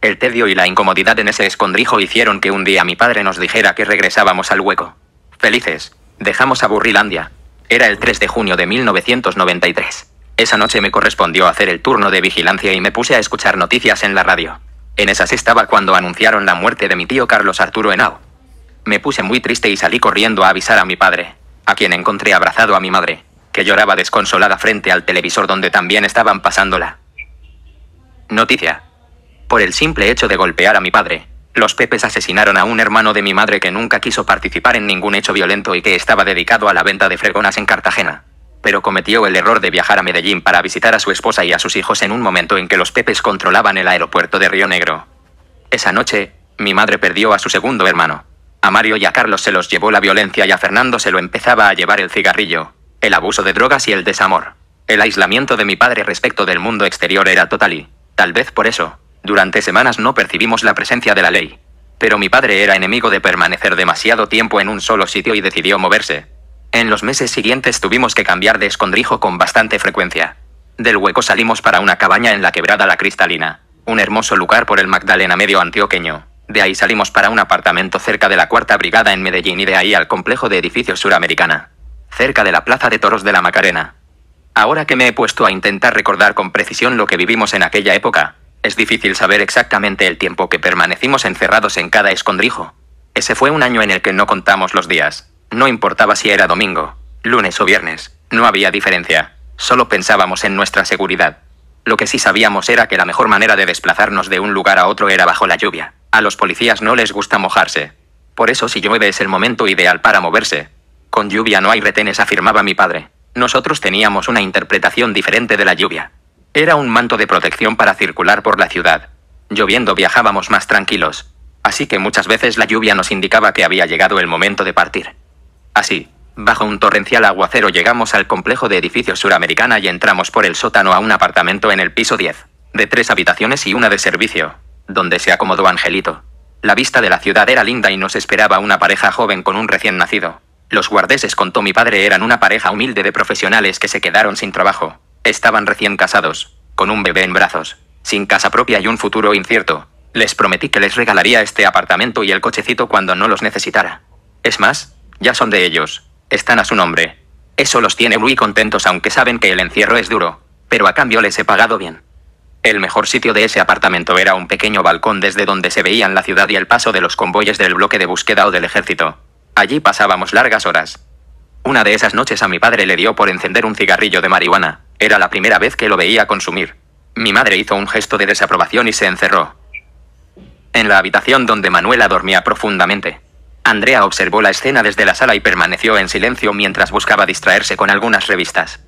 El tedio y la incomodidad en ese escondrijo hicieron que un día mi padre nos dijera que regresábamos al hueco. Felices, dejamos a Burrilandia, era el 3 de junio de 1993. Esa noche me correspondió hacer el turno de vigilancia y me puse a escuchar noticias en la radio. En esas estaba cuando anunciaron la muerte de mi tío Carlos Arturo Henao. Me puse muy triste y salí corriendo a avisar a mi padre, a quien encontré abrazado a mi madre, que lloraba desconsolada frente al televisor donde también estaban pasándola. Noticia. Por el simple hecho de golpear a mi padre, los Pepes asesinaron a un hermano de mi madre que nunca quiso participar en ningún hecho violento y que estaba dedicado a la venta de fregonas en Cartagena. Pero cometió el error de viajar a Medellín para visitar a su esposa y a sus hijos en un momento en que los Pepes controlaban el aeropuerto de Río Negro. Esa noche, mi madre perdió a su segundo hermano. A Mario y a Carlos se los llevó la violencia y a Fernando se lo empezaba a llevar el cigarrillo, el abuso de drogas y el desamor. El aislamiento de mi padre respecto del mundo exterior era total y, tal vez por eso, durante semanas no percibimos la presencia de la ley. Pero mi padre era enemigo de permanecer demasiado tiempo en un solo sitio y decidió moverse. En los meses siguientes tuvimos que cambiar de escondrijo con bastante frecuencia. Del hueco salimos para una cabaña en la quebrada La Cristalina, un hermoso lugar por el Magdalena medio antioqueño. De ahí salimos para un apartamento cerca de la Cuarta Brigada en Medellín y de ahí al complejo de edificios Suramericana, cerca de la Plaza de Toros de la Macarena. Ahora que me he puesto a intentar recordar con precisión lo que vivimos en aquella época, es difícil saber exactamente el tiempo que permanecimos encerrados en cada escondrijo. Ese fue un año en el que no contamos los días. No importaba si era domingo, lunes o viernes, no había diferencia. Solo pensábamos en nuestra seguridad. Lo que sí sabíamos era que la mejor manera de desplazarnos de un lugar a otro era bajo la lluvia. A los policías no les gusta mojarse. Por eso si llueve es el momento ideal para moverse. Con lluvia no hay retenes, afirmaba mi padre. Nosotros teníamos una interpretación diferente de la lluvia. Era un manto de protección para circular por la ciudad. Lloviendo viajábamos más tranquilos, así que muchas veces la lluvia nos indicaba que había llegado el momento de partir. Así, bajo un torrencial aguacero llegamos al complejo de edificios suramericana y entramos por el sótano a un apartamento en el piso 10, de tres habitaciones y una de servicio, donde se acomodó Angelito. La vista de la ciudad era linda y nos esperaba una pareja joven con un recién nacido. Los guardeses, contó mi padre, eran una pareja humilde de profesionales que se quedaron sin trabajo. Estaban recién casados, con un bebé en brazos, sin casa propia y un futuro incierto. Les prometí que les regalaría este apartamento y el cochecito cuando no los necesitara. Es más, ya son de ellos. Están a su nombre. Eso los tiene muy contentos aunque saben que el encierro es duro, pero a cambio les he pagado bien. El mejor sitio de ese apartamento era un pequeño balcón desde donde se veían la ciudad y el paso de los convoyes del bloque de búsqueda o del ejército. Allí pasábamos largas horas. Una de esas noches a mi padre le dio por encender un cigarrillo de marihuana. Era la primera vez que lo veía consumir. Mi madre hizo un gesto de desaprobación y se encerró. En la habitación donde Manuela dormía profundamente. Andrea observó la escena desde la sala y permaneció en silencio mientras buscaba distraerse con algunas revistas.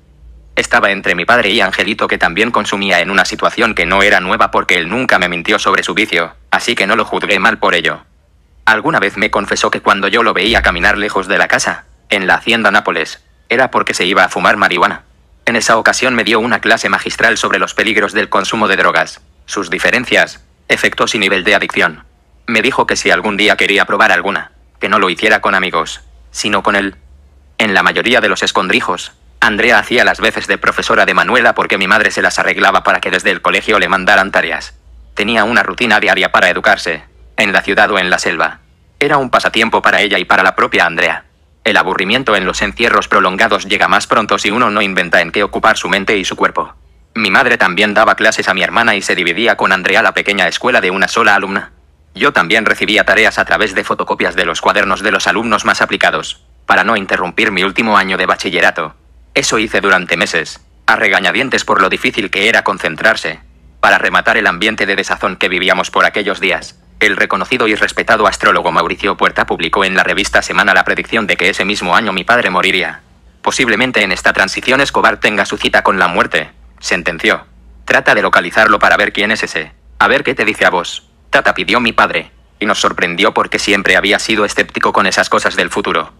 Estaba entre mi padre y Angelito que también consumía en una situación que no era nueva porque él nunca me mintió sobre su vicio, así que no lo juzgué mal por ello. Alguna vez me confesó que cuando yo lo veía caminar lejos de la casa, en la hacienda Nápoles, era porque se iba a fumar marihuana. En esa ocasión me dio una clase magistral sobre los peligros del consumo de drogas, sus diferencias, efectos y nivel de adicción. Me dijo que si algún día quería probar alguna, que no lo hiciera con amigos, sino con él. En la mayoría de los escondrijos, Andrea hacía las veces de profesora de Manuela porque mi madre se las arreglaba para que desde el colegio le mandaran tareas. Tenía una rutina diaria para educarse, en la ciudad o en la selva. Era un pasatiempo para ella y para la propia Andrea. El aburrimiento en los encierros prolongados llega más pronto si uno no inventa en qué ocupar su mente y su cuerpo. Mi madre también daba clases a mi hermana y se dividía con Andrea la pequeña escuela de una sola alumna. Yo también recibía tareas a través de fotocopias de los cuadernos de los alumnos más aplicados, para no interrumpir mi último año de bachillerato. Eso hice durante meses, a regañadientes por lo difícil que era concentrarse, para rematar el ambiente de desazón que vivíamos por aquellos días. El reconocido y respetado astrólogo Mauricio Puerta publicó en la revista Semana la predicción de que ese mismo año mi padre moriría. Posiblemente en esta transición Escobar tenga su cita con la muerte, sentenció. Trata de localizarlo para ver quién es ese. A ver qué te dice a vos. Tata pidió mi padre, y nos sorprendió porque siempre había sido escéptico con esas cosas del futuro.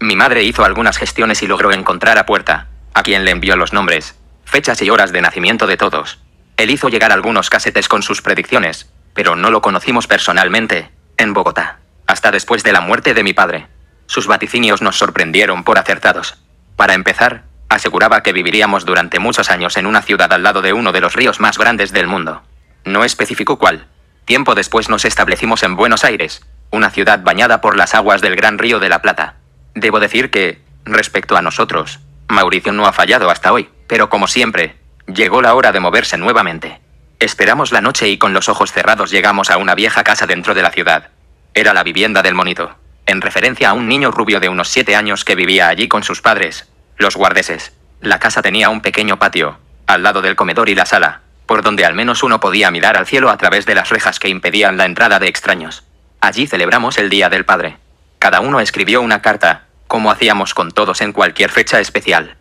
Mi madre hizo algunas gestiones y logró encontrar a Puerta, a quien le envió los nombres, fechas y horas de nacimiento de todos. Él hizo llegar algunos casetes con sus predicciones, pero no lo conocimos personalmente, en Bogotá, hasta después de la muerte de mi padre. Sus vaticinios nos sorprendieron por acertados. Para empezar, aseguraba que viviríamos durante muchos años en una ciudad al lado de uno de los ríos más grandes del mundo. No especificó cuál. Tiempo después nos establecimos en Buenos Aires, una ciudad bañada por las aguas del Gran Río de la Plata. Debo decir que, respecto a nosotros, Mauricio no ha fallado hasta hoy, pero como siempre, llegó la hora de moverse nuevamente. Esperamos la noche y con los ojos cerrados llegamos a una vieja casa dentro de la ciudad. Era la vivienda del monito, en referencia a un niño rubio de unos siete años que vivía allí con sus padres, los guardeses. La casa tenía un pequeño patio, al lado del comedor y la sala, por donde al menos uno podía mirar al cielo a través de las rejas que impedían la entrada de extraños. Allí celebramos el Día del Padre. Cada uno escribió una carta, como hacíamos con todos en cualquier fecha especial.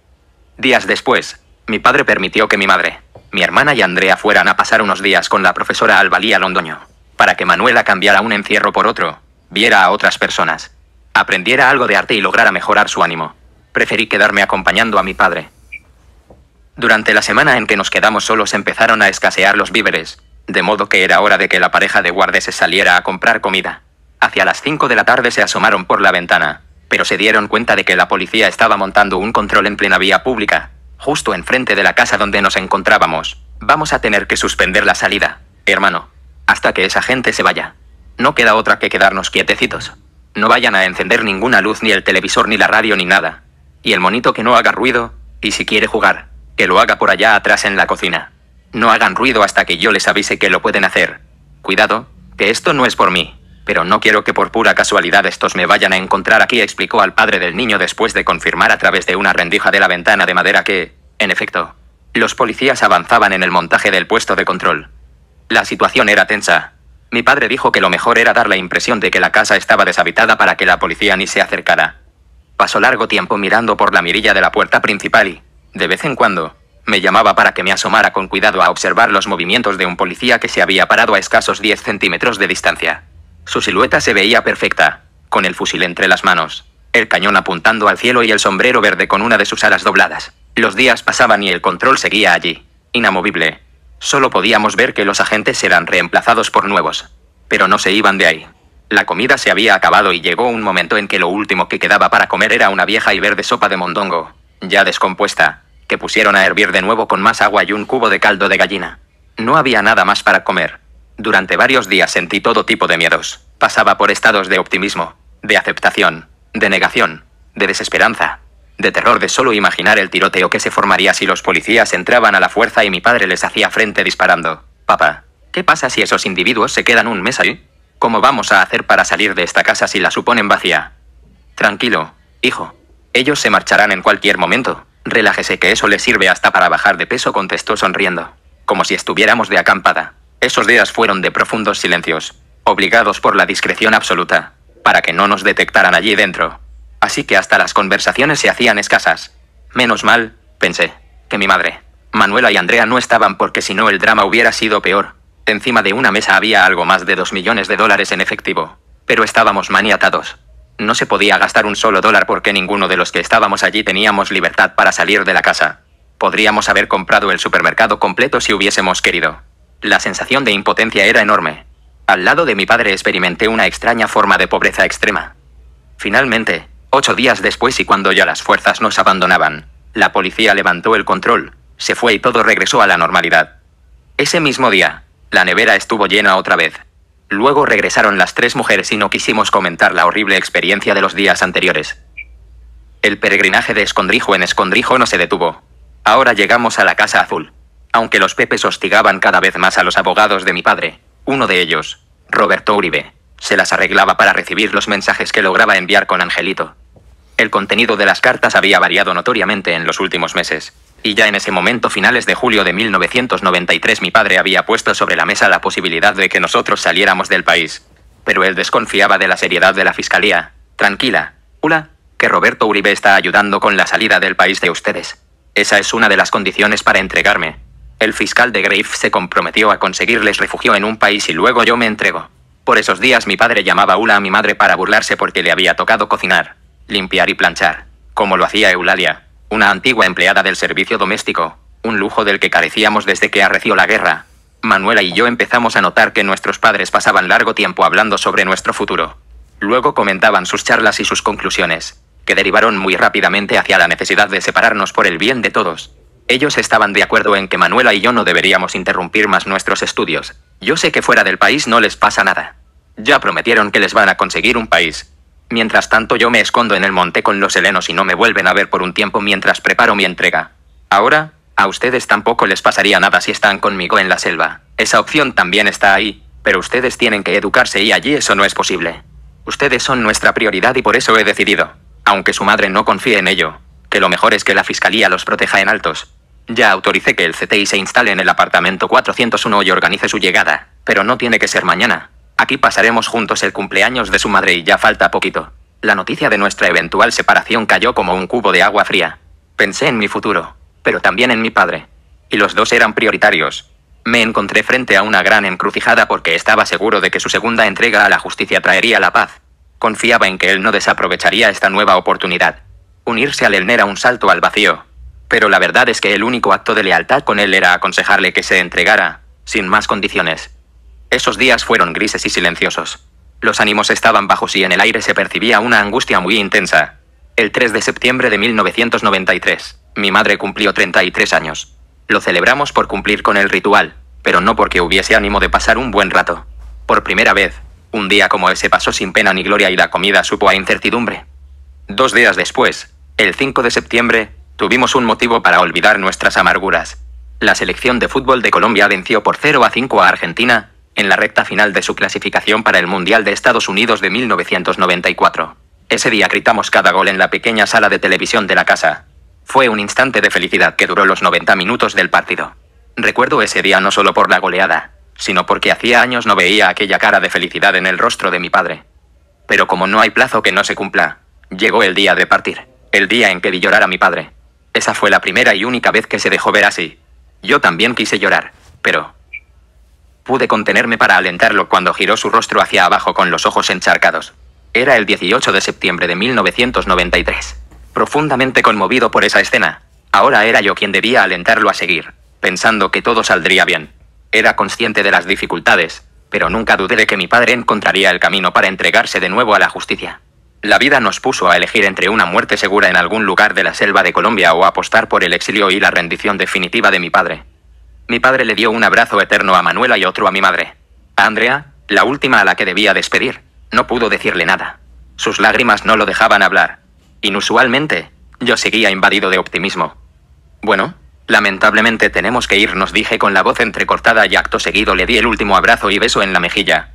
Días después, mi padre permitió que mi madre, mi hermana y Andrea fueran a pasar unos días con la profesora Albalía Londoño, para que Manuela cambiara un encierro por otro, viera a otras personas, aprendiera algo de arte y lograra mejorar su ánimo. Preferí quedarme acompañando a mi padre. Durante la semana en que nos quedamos solos empezaron a escasear los víveres, de modo que era hora de que la pareja de guardes se saliera a comprar comida. Hacia las 5 de la tarde se asomaron por la ventana, pero se dieron cuenta de que la policía estaba montando un control en plena vía pública, justo enfrente de la casa donde nos encontrábamos. Vamos a tener que suspender la salida, hermano. Hasta que esa gente se vaya. No queda otra que quedarnos quietecitos. No vayan a encender ninguna luz, ni el televisor, ni la radio, ni nada. Y el monito que no haga ruido, y si quiere jugar, que lo haga por allá atrás en la cocina. No hagan ruido hasta que yo les avise que lo pueden hacer. Cuidado, que esto no es por mí. Pero no quiero que por pura casualidad estos me vayan a encontrar aquí, explicó al padre del niño después de confirmar a través de una rendija de la ventana de madera que, en efecto, los policías avanzaban en el montaje del puesto de control. La situación era tensa. Mi padre dijo que lo mejor era dar la impresión de que la casa estaba deshabitada para que la policía ni se acercara. Pasó largo tiempo mirando por la mirilla de la puerta principal y, de vez en cuando, me llamaba para que me asomara con cuidado a observar los movimientos de un policía que se había parado a escasos 10 centímetros de distancia. Su silueta se veía perfecta, con el fusil entre las manos, el cañón apuntando al cielo y el sombrero verde con una de sus alas dobladas. Los días pasaban y el control seguía allí, inamovible. Solo podíamos ver que los agentes eran reemplazados por nuevos. Pero no se iban de ahí. La comida se había acabado y llegó un momento en que lo último que quedaba para comer era una vieja y verde sopa de mondongo, ya descompuesta, que pusieron a hervir de nuevo con más agua y un cubo de caldo de gallina. No había nada más para comer. Durante varios días sentí todo tipo de miedos. Pasaba por estados de optimismo, de aceptación, de negación, de desesperanza, de terror de solo imaginar el tiroteo que se formaría si los policías entraban a la fuerza y mi padre les hacía frente disparando. Papá, ¿qué pasa si esos individuos se quedan un mes ahí? ¿Cómo vamos a hacer para salir de esta casa si la suponen vacía? Tranquilo, hijo. Ellos se marcharán en cualquier momento. Relájese que eso les sirve hasta para bajar de peso, contestó sonriendo. Como si estuviéramos de acampada. Esos días fueron de profundos silencios, obligados por la discreción absoluta, para que no nos detectaran allí dentro. Así que hasta las conversaciones se hacían escasas. Menos mal, pensé, que mi madre, Manuela y Andrea no estaban porque si no el drama hubiera sido peor. Encima de una mesa había algo más de dos millones de dólares en efectivo, pero estábamos maniatados. No se podía gastar un solo dólar porque ninguno de los que estábamos allí teníamos libertad para salir de la casa. Podríamos haber comprado el supermercado completo si hubiésemos querido. La sensación de impotencia era enorme. Al lado de mi padre experimenté una extraña forma de pobreza extrema. Finalmente, ocho días después y cuando ya las fuerzas nos abandonaban, la policía levantó el control, se fue y todo regresó a la normalidad. Ese mismo día, la nevera estuvo llena otra vez. Luego regresaron las tres mujeres y no quisimos comentar la horrible experiencia de los días anteriores. El peregrinaje de escondrijo en escondrijo no se detuvo. Ahora llegamos a la Casa Azul aunque los Pepes hostigaban cada vez más a los abogados de mi padre. Uno de ellos, Roberto Uribe, se las arreglaba para recibir los mensajes que lograba enviar con Angelito. El contenido de las cartas había variado notoriamente en los últimos meses, y ya en ese momento finales de julio de 1993 mi padre había puesto sobre la mesa la posibilidad de que nosotros saliéramos del país. Pero él desconfiaba de la seriedad de la Fiscalía. Tranquila, hula, que Roberto Uribe está ayudando con la salida del país de ustedes. Esa es una de las condiciones para entregarme. El fiscal de Grave se comprometió a conseguirles refugio en un país y luego yo me entrego. Por esos días mi padre llamaba a Ula a mi madre para burlarse porque le había tocado cocinar, limpiar y planchar, como lo hacía Eulalia, una antigua empleada del servicio doméstico, un lujo del que carecíamos desde que arreció la guerra. Manuela y yo empezamos a notar que nuestros padres pasaban largo tiempo hablando sobre nuestro futuro. Luego comentaban sus charlas y sus conclusiones, que derivaron muy rápidamente hacia la necesidad de separarnos por el bien de todos. Ellos estaban de acuerdo en que Manuela y yo no deberíamos interrumpir más nuestros estudios. Yo sé que fuera del país no les pasa nada. Ya prometieron que les van a conseguir un país. Mientras tanto yo me escondo en el monte con los helenos y no me vuelven a ver por un tiempo mientras preparo mi entrega. Ahora, a ustedes tampoco les pasaría nada si están conmigo en la selva. Esa opción también está ahí, pero ustedes tienen que educarse y allí eso no es posible. Ustedes son nuestra prioridad y por eso he decidido, aunque su madre no confíe en ello, lo mejor es que la Fiscalía los proteja en altos. Ya autoricé que el CTI se instale en el apartamento 401 y organice su llegada, pero no tiene que ser mañana. Aquí pasaremos juntos el cumpleaños de su madre y ya falta poquito. La noticia de nuestra eventual separación cayó como un cubo de agua fría. Pensé en mi futuro, pero también en mi padre. Y los dos eran prioritarios. Me encontré frente a una gran encrucijada porque estaba seguro de que su segunda entrega a la justicia traería la paz. Confiaba en que él no desaprovecharía esta nueva oportunidad. Unirse al Elner era un salto al vacío. Pero la verdad es que el único acto de lealtad con él era aconsejarle que se entregara, sin más condiciones. Esos días fueron grises y silenciosos. Los ánimos estaban bajos y en el aire se percibía una angustia muy intensa. El 3 de septiembre de 1993, mi madre cumplió 33 años. Lo celebramos por cumplir con el ritual, pero no porque hubiese ánimo de pasar un buen rato. Por primera vez, un día como ese pasó sin pena ni gloria y la comida supo a incertidumbre. Dos días después, el 5 de septiembre, tuvimos un motivo para olvidar nuestras amarguras. La selección de fútbol de Colombia venció por 0 a 5 a Argentina, en la recta final de su clasificación para el Mundial de Estados Unidos de 1994. Ese día gritamos cada gol en la pequeña sala de televisión de la casa. Fue un instante de felicidad que duró los 90 minutos del partido. Recuerdo ese día no solo por la goleada, sino porque hacía años no veía aquella cara de felicidad en el rostro de mi padre. Pero como no hay plazo que no se cumpla, llegó el día de partir. El día en que vi llorar a mi padre. Esa fue la primera y única vez que se dejó ver así. Yo también quise llorar, pero... Pude contenerme para alentarlo cuando giró su rostro hacia abajo con los ojos encharcados. Era el 18 de septiembre de 1993. Profundamente conmovido por esa escena, ahora era yo quien debía alentarlo a seguir, pensando que todo saldría bien. Era consciente de las dificultades, pero nunca dudé de que mi padre encontraría el camino para entregarse de nuevo a la justicia. La vida nos puso a elegir entre una muerte segura en algún lugar de la selva de Colombia o apostar por el exilio y la rendición definitiva de mi padre. Mi padre le dio un abrazo eterno a Manuela y otro a mi madre. A Andrea, la última a la que debía despedir, no pudo decirle nada. Sus lágrimas no lo dejaban hablar. Inusualmente, yo seguía invadido de optimismo. Bueno, lamentablemente tenemos que irnos, dije con la voz entrecortada y acto seguido le di el último abrazo y beso en la mejilla.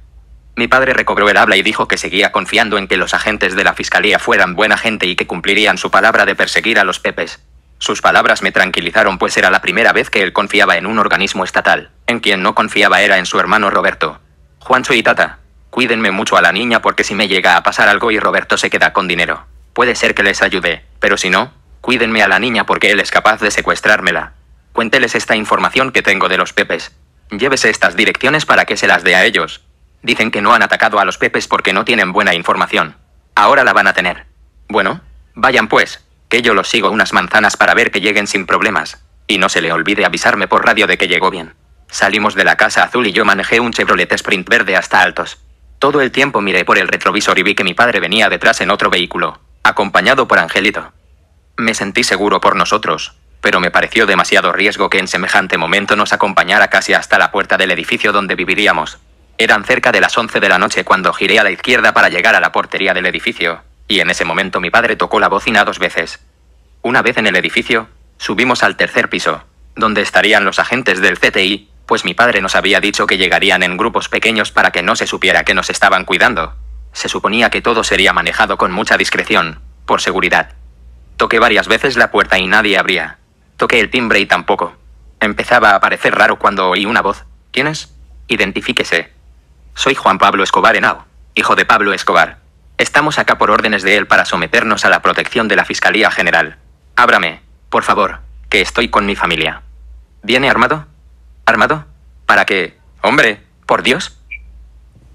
Mi padre recobró el habla y dijo que seguía confiando en que los agentes de la fiscalía fueran buena gente y que cumplirían su palabra de perseguir a los pepes. Sus palabras me tranquilizaron pues era la primera vez que él confiaba en un organismo estatal. En quien no confiaba era en su hermano Roberto. Juancho y Tata, cuídenme mucho a la niña porque si me llega a pasar algo y Roberto se queda con dinero, puede ser que les ayude, pero si no, cuídenme a la niña porque él es capaz de secuestrármela. Cuénteles esta información que tengo de los pepes. Llévese estas direcciones para que se las dé a ellos. Dicen que no han atacado a los pepes porque no tienen buena información. Ahora la van a tener. Bueno, vayan pues, que yo los sigo unas manzanas para ver que lleguen sin problemas. Y no se le olvide avisarme por radio de que llegó bien. Salimos de la casa azul y yo manejé un Chevrolet Sprint verde hasta Altos. Todo el tiempo miré por el retrovisor y vi que mi padre venía detrás en otro vehículo, acompañado por Angelito. Me sentí seguro por nosotros, pero me pareció demasiado riesgo que en semejante momento nos acompañara casi hasta la puerta del edificio donde viviríamos. Eran cerca de las 11 de la noche cuando giré a la izquierda para llegar a la portería del edificio, y en ese momento mi padre tocó la bocina dos veces. Una vez en el edificio, subimos al tercer piso, donde estarían los agentes del CTI, pues mi padre nos había dicho que llegarían en grupos pequeños para que no se supiera que nos estaban cuidando. Se suponía que todo sería manejado con mucha discreción, por seguridad. Toqué varias veces la puerta y nadie abría. Toqué el timbre y tampoco. Empezaba a parecer raro cuando oí una voz. ¿Quién es? Identifíquese. Soy Juan Pablo Escobar Henao, hijo de Pablo Escobar. Estamos acá por órdenes de él para someternos a la protección de la Fiscalía General. Ábrame, por favor, que estoy con mi familia. ¿Viene armado? ¿Armado? ¿Para qué? Hombre, por Dios.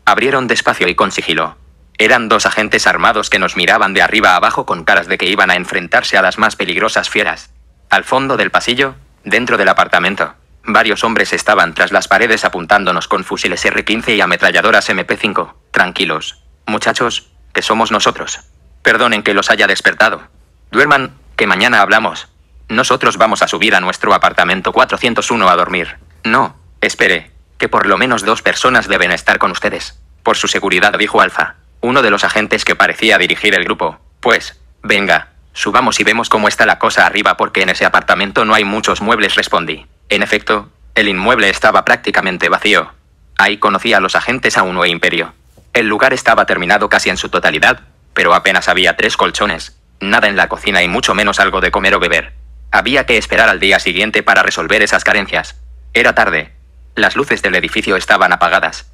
Abrieron despacio y con sigilo. Eran dos agentes armados que nos miraban de arriba a abajo con caras de que iban a enfrentarse a las más peligrosas fieras. Al fondo del pasillo, dentro del apartamento, Varios hombres estaban tras las paredes apuntándonos con fusiles R-15 y ametralladoras MP5. Tranquilos, muchachos, que somos nosotros. Perdonen que los haya despertado. Duerman, que mañana hablamos. Nosotros vamos a subir a nuestro apartamento 401 a dormir. No, espere, que por lo menos dos personas deben estar con ustedes. Por su seguridad, dijo Alfa, uno de los agentes que parecía dirigir el grupo. Pues, venga, subamos y vemos cómo está la cosa arriba porque en ese apartamento no hay muchos muebles, respondí. En efecto, el inmueble estaba prácticamente vacío. Ahí conocí a los agentes a uno e Imperio. El lugar estaba terminado casi en su totalidad, pero apenas había tres colchones, nada en la cocina y mucho menos algo de comer o beber. Había que esperar al día siguiente para resolver esas carencias. Era tarde. Las luces del edificio estaban apagadas.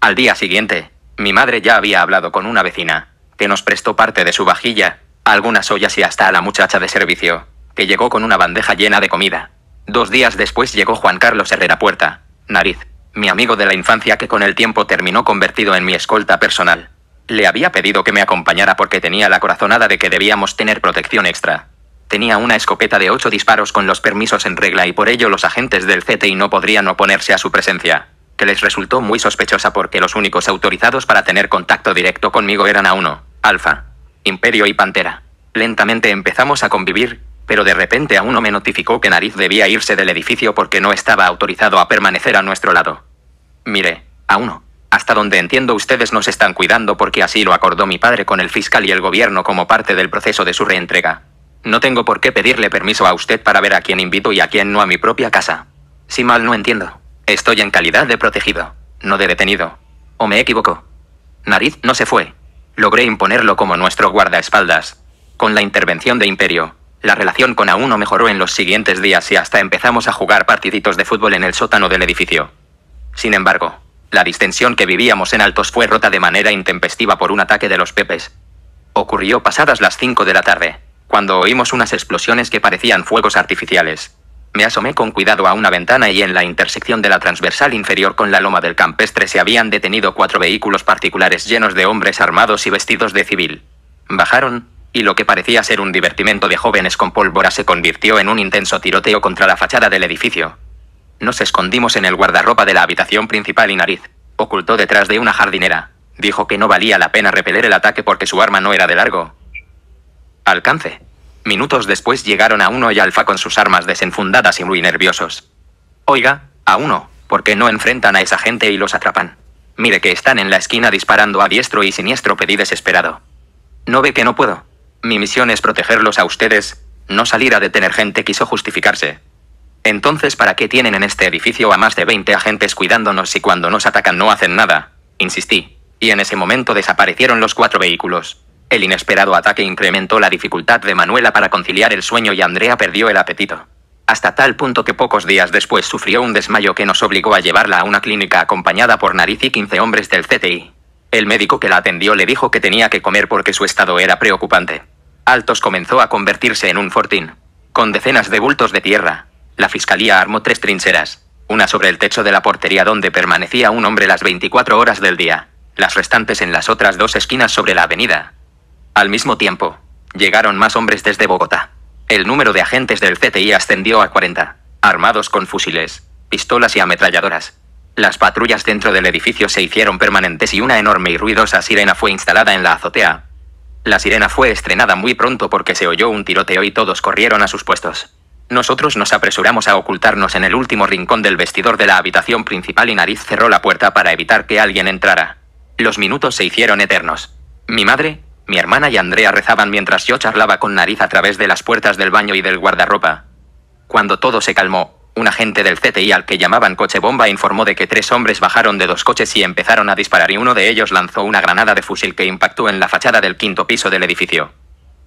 Al día siguiente, mi madre ya había hablado con una vecina, que nos prestó parte de su vajilla, algunas ollas y hasta a la muchacha de servicio, que llegó con una bandeja llena de comida. Dos días después llegó Juan Carlos Herrera Puerta, nariz, mi amigo de la infancia que con el tiempo terminó convertido en mi escolta personal. Le había pedido que me acompañara porque tenía la corazonada de que debíamos tener protección extra. Tenía una escopeta de ocho disparos con los permisos en regla y por ello los agentes del CTI no podrían oponerse a su presencia, que les resultó muy sospechosa porque los únicos autorizados para tener contacto directo conmigo eran A1, Alfa, Imperio y Pantera. Lentamente empezamos a convivir, pero de repente a uno me notificó que Nariz debía irse del edificio porque no estaba autorizado a permanecer a nuestro lado. Mire, a uno. Hasta donde entiendo ustedes nos están cuidando porque así lo acordó mi padre con el fiscal y el gobierno como parte del proceso de su reentrega. No tengo por qué pedirle permiso a usted para ver a quién invito y a quién no a mi propia casa. Si mal no entiendo, estoy en calidad de protegido, no de detenido. ¿O me equivoco? Nariz no se fue. Logré imponerlo como nuestro guardaespaldas. Con la intervención de Imperio, la relación con A1 mejoró en los siguientes días y hasta empezamos a jugar partiditos de fútbol en el sótano del edificio. Sin embargo, la distensión que vivíamos en Altos fue rota de manera intempestiva por un ataque de los Pepes. Ocurrió pasadas las 5 de la tarde, cuando oímos unas explosiones que parecían fuegos artificiales. Me asomé con cuidado a una ventana y en la intersección de la transversal inferior con la loma del campestre se habían detenido cuatro vehículos particulares llenos de hombres armados y vestidos de civil. Bajaron, y lo que parecía ser un divertimento de jóvenes con pólvora se convirtió en un intenso tiroteo contra la fachada del edificio. Nos escondimos en el guardarropa de la habitación principal y Nariz ocultó detrás de una jardinera. Dijo que no valía la pena repeler el ataque porque su arma no era de largo alcance. Minutos después llegaron a Uno y Alfa con sus armas desenfundadas y muy nerviosos. Oiga, a Uno, ¿por qué no enfrentan a esa gente y los atrapan? Mire que están en la esquina disparando a diestro y siniestro, pedí desesperado. No ve que no puedo. Mi misión es protegerlos a ustedes, no salir a detener gente, quiso justificarse. Entonces, ¿para qué tienen en este edificio a más de 20 agentes cuidándonos si cuando nos atacan no hacen nada? Insistí. Y en ese momento desaparecieron los cuatro vehículos. El inesperado ataque incrementó la dificultad de Manuela para conciliar el sueño y Andrea perdió el apetito. Hasta tal punto que pocos días después sufrió un desmayo que nos obligó a llevarla a una clínica acompañada por Nariz y 15 hombres del CTI. El médico que la atendió le dijo que tenía que comer porque su estado era preocupante. Altos comenzó a convertirse en un fortín. Con decenas de bultos de tierra, la fiscalía armó tres trincheras, una sobre el techo de la portería donde permanecía un hombre las 24 horas del día, las restantes en las otras dos esquinas sobre la avenida. Al mismo tiempo, llegaron más hombres desde Bogotá. El número de agentes del CTI ascendió a 40, armados con fusiles, pistolas y ametralladoras. Las patrullas dentro del edificio se hicieron permanentes y una enorme y ruidosa sirena fue instalada en la azotea. La sirena fue estrenada muy pronto porque se oyó un tiroteo y todos corrieron a sus puestos. Nosotros nos apresuramos a ocultarnos en el último rincón del vestidor de la habitación principal y Nariz cerró la puerta para evitar que alguien entrara. Los minutos se hicieron eternos. Mi madre, mi hermana y Andrea rezaban mientras yo charlaba con Nariz a través de las puertas del baño y del guardarropa. Cuando todo se calmó, un agente del CTI al que llamaban coche bomba informó de que tres hombres bajaron de dos coches y empezaron a disparar y uno de ellos lanzó una granada de fusil que impactó en la fachada del quinto piso del edificio.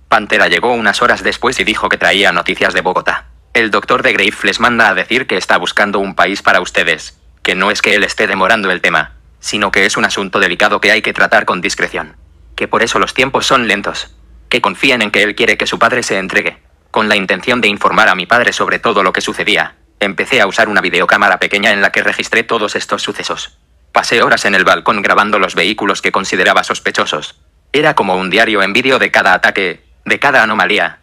Pantera llegó unas horas después y dijo que traía noticias de Bogotá. El doctor de Grave les manda a decir que está buscando un país para ustedes, que no es que él esté demorando el tema, sino que es un asunto delicado que hay que tratar con discreción. Que por eso los tiempos son lentos. Que confíen en que él quiere que su padre se entregue, con la intención de informar a mi padre sobre todo lo que sucedía, Empecé a usar una videocámara pequeña en la que registré todos estos sucesos. Pasé horas en el balcón grabando los vehículos que consideraba sospechosos. Era como un diario en vídeo de cada ataque, de cada anomalía.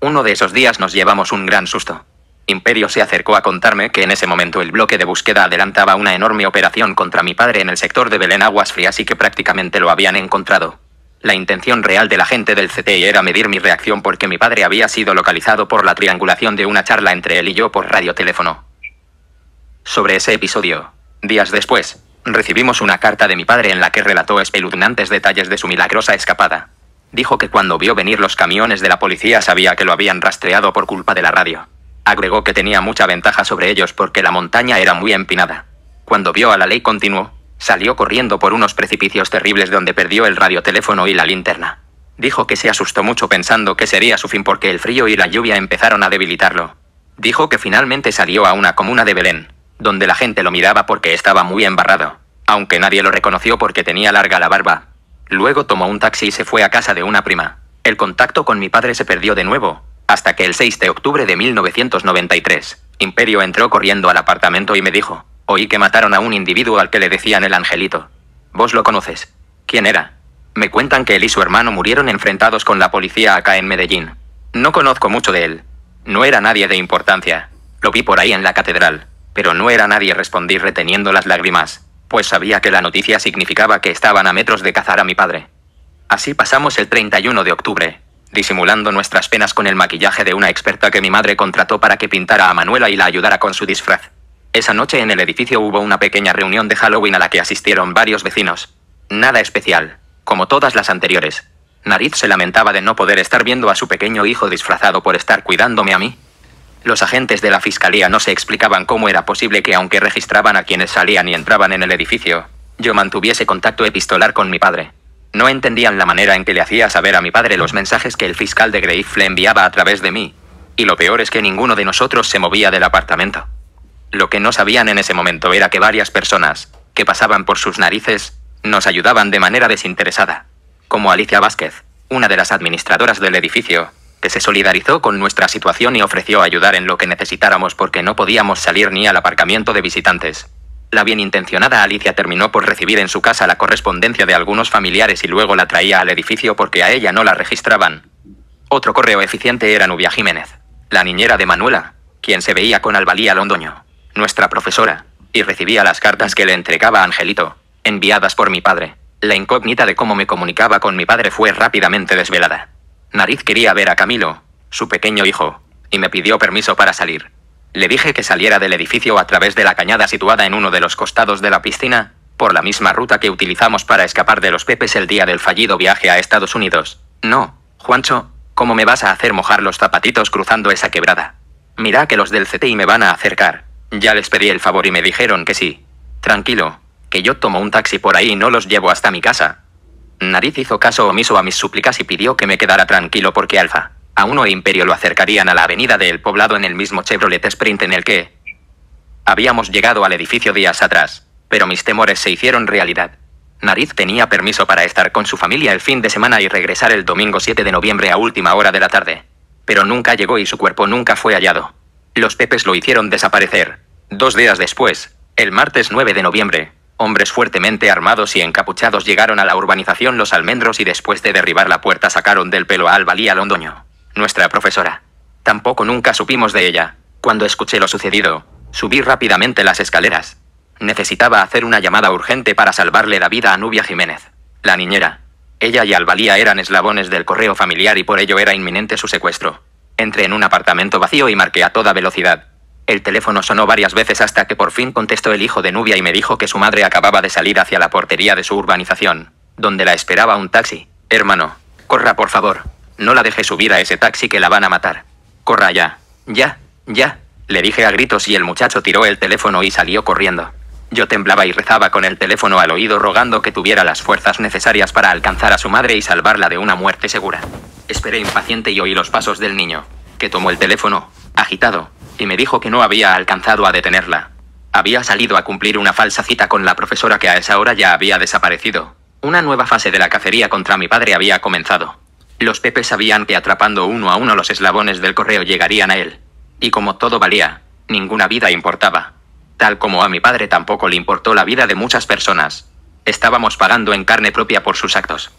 Uno de esos días nos llevamos un gran susto. Imperio se acercó a contarme que en ese momento el bloque de búsqueda adelantaba una enorme operación contra mi padre en el sector de Belén Aguas Frías y que prácticamente lo habían encontrado. La intención real de la gente del CTI era medir mi reacción porque mi padre había sido localizado por la triangulación de una charla entre él y yo por radioteléfono. Sobre ese episodio, días después, recibimos una carta de mi padre en la que relató espeluznantes detalles de su milagrosa escapada. Dijo que cuando vio venir los camiones de la policía sabía que lo habían rastreado por culpa de la radio. Agregó que tenía mucha ventaja sobre ellos porque la montaña era muy empinada. Cuando vio a la ley continuó, Salió corriendo por unos precipicios terribles donde perdió el radioteléfono y la linterna. Dijo que se asustó mucho pensando que sería su fin porque el frío y la lluvia empezaron a debilitarlo. Dijo que finalmente salió a una comuna de Belén, donde la gente lo miraba porque estaba muy embarrado, aunque nadie lo reconoció porque tenía larga la barba. Luego tomó un taxi y se fue a casa de una prima. El contacto con mi padre se perdió de nuevo, hasta que el 6 de octubre de 1993, Imperio entró corriendo al apartamento y me dijo, Oí que mataron a un individuo al que le decían el angelito. Vos lo conoces. ¿Quién era? Me cuentan que él y su hermano murieron enfrentados con la policía acá en Medellín. No conozco mucho de él. No era nadie de importancia. Lo vi por ahí en la catedral. Pero no era nadie, respondí reteniendo las lágrimas, pues sabía que la noticia significaba que estaban a metros de cazar a mi padre. Así pasamos el 31 de octubre, disimulando nuestras penas con el maquillaje de una experta que mi madre contrató para que pintara a Manuela y la ayudara con su disfraz. Esa noche en el edificio hubo una pequeña reunión de Halloween a la que asistieron varios vecinos. Nada especial, como todas las anteriores. Nariz se lamentaba de no poder estar viendo a su pequeño hijo disfrazado por estar cuidándome a mí. Los agentes de la fiscalía no se explicaban cómo era posible que aunque registraban a quienes salían y entraban en el edificio, yo mantuviese contacto epistolar con mi padre. No entendían la manera en que le hacía saber a mi padre los mensajes que el fiscal de Greif le enviaba a través de mí. Y lo peor es que ninguno de nosotros se movía del apartamento. Lo que no sabían en ese momento era que varias personas, que pasaban por sus narices, nos ayudaban de manera desinteresada. Como Alicia Vázquez, una de las administradoras del edificio, que se solidarizó con nuestra situación y ofreció ayudar en lo que necesitáramos porque no podíamos salir ni al aparcamiento de visitantes. La bienintencionada Alicia terminó por recibir en su casa la correspondencia de algunos familiares y luego la traía al edificio porque a ella no la registraban. Otro correo eficiente era Nubia Jiménez, la niñera de Manuela, quien se veía con Albalía Londoño nuestra profesora, y recibía las cartas que le entregaba Angelito, enviadas por mi padre. La incógnita de cómo me comunicaba con mi padre fue rápidamente desvelada. Nariz quería ver a Camilo, su pequeño hijo, y me pidió permiso para salir. Le dije que saliera del edificio a través de la cañada situada en uno de los costados de la piscina, por la misma ruta que utilizamos para escapar de los pepes el día del fallido viaje a Estados Unidos. No, Juancho, ¿cómo me vas a hacer mojar los zapatitos cruzando esa quebrada? Mira que los del CTI me van a acercar. Ya les pedí el favor y me dijeron que sí. Tranquilo, que yo tomo un taxi por ahí y no los llevo hasta mi casa. Nariz hizo caso omiso a mis súplicas y pidió que me quedara tranquilo porque Alfa, a uno e Imperio lo acercarían a la avenida del poblado en el mismo Chevrolet Sprint en el que habíamos llegado al edificio días atrás, pero mis temores se hicieron realidad. Nariz tenía permiso para estar con su familia el fin de semana y regresar el domingo 7 de noviembre a última hora de la tarde. Pero nunca llegó y su cuerpo nunca fue hallado. Los Pepes lo hicieron desaparecer. Dos días después, el martes 9 de noviembre, hombres fuertemente armados y encapuchados llegaron a la urbanización Los Almendros y después de derribar la puerta sacaron del pelo a Albalía Londoño, nuestra profesora. Tampoco nunca supimos de ella. Cuando escuché lo sucedido, subí rápidamente las escaleras. Necesitaba hacer una llamada urgente para salvarle la vida a Nubia Jiménez, la niñera. Ella y Albalía eran eslabones del correo familiar y por ello era inminente su secuestro. Entré en un apartamento vacío y marqué a toda velocidad. El teléfono sonó varias veces hasta que por fin contestó el hijo de Nubia y me dijo que su madre acababa de salir hacia la portería de su urbanización, donde la esperaba un taxi. Hermano, corra por favor. No la deje subir a ese taxi que la van a matar. Corra ya. Ya, ya. Le dije a gritos y el muchacho tiró el teléfono y salió corriendo. Yo temblaba y rezaba con el teléfono al oído rogando que tuviera las fuerzas necesarias para alcanzar a su madre y salvarla de una muerte segura. Esperé impaciente y oí los pasos del niño, que tomó el teléfono, agitado, y me dijo que no había alcanzado a detenerla. Había salido a cumplir una falsa cita con la profesora que a esa hora ya había desaparecido. Una nueva fase de la cacería contra mi padre había comenzado. Los Pepes sabían que atrapando uno a uno los eslabones del correo llegarían a él. Y como todo valía, ninguna vida importaba. Tal como a mi padre tampoco le importó la vida de muchas personas. Estábamos pagando en carne propia por sus actos.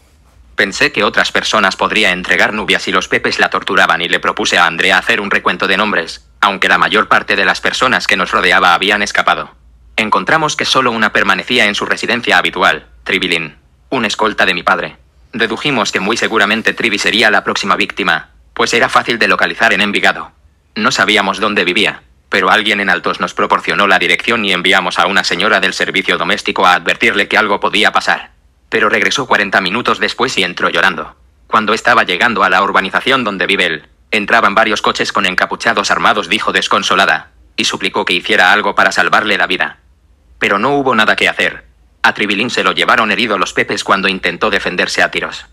Pensé que otras personas podría entregar nubias y los pepes la torturaban y le propuse a Andrea hacer un recuento de nombres, aunque la mayor parte de las personas que nos rodeaba habían escapado. Encontramos que solo una permanecía en su residencia habitual, Trivilin, un escolta de mi padre. Dedujimos que muy seguramente Trivi sería la próxima víctima, pues era fácil de localizar en Envigado. No sabíamos dónde vivía, pero alguien en altos nos proporcionó la dirección y enviamos a una señora del servicio doméstico a advertirle que algo podía pasar. Pero regresó 40 minutos después y entró llorando. Cuando estaba llegando a la urbanización donde vive él, entraban varios coches con encapuchados armados, dijo desconsolada, y suplicó que hiciera algo para salvarle la vida. Pero no hubo nada que hacer. A Tribilín se lo llevaron herido los pepes cuando intentó defenderse a tiros.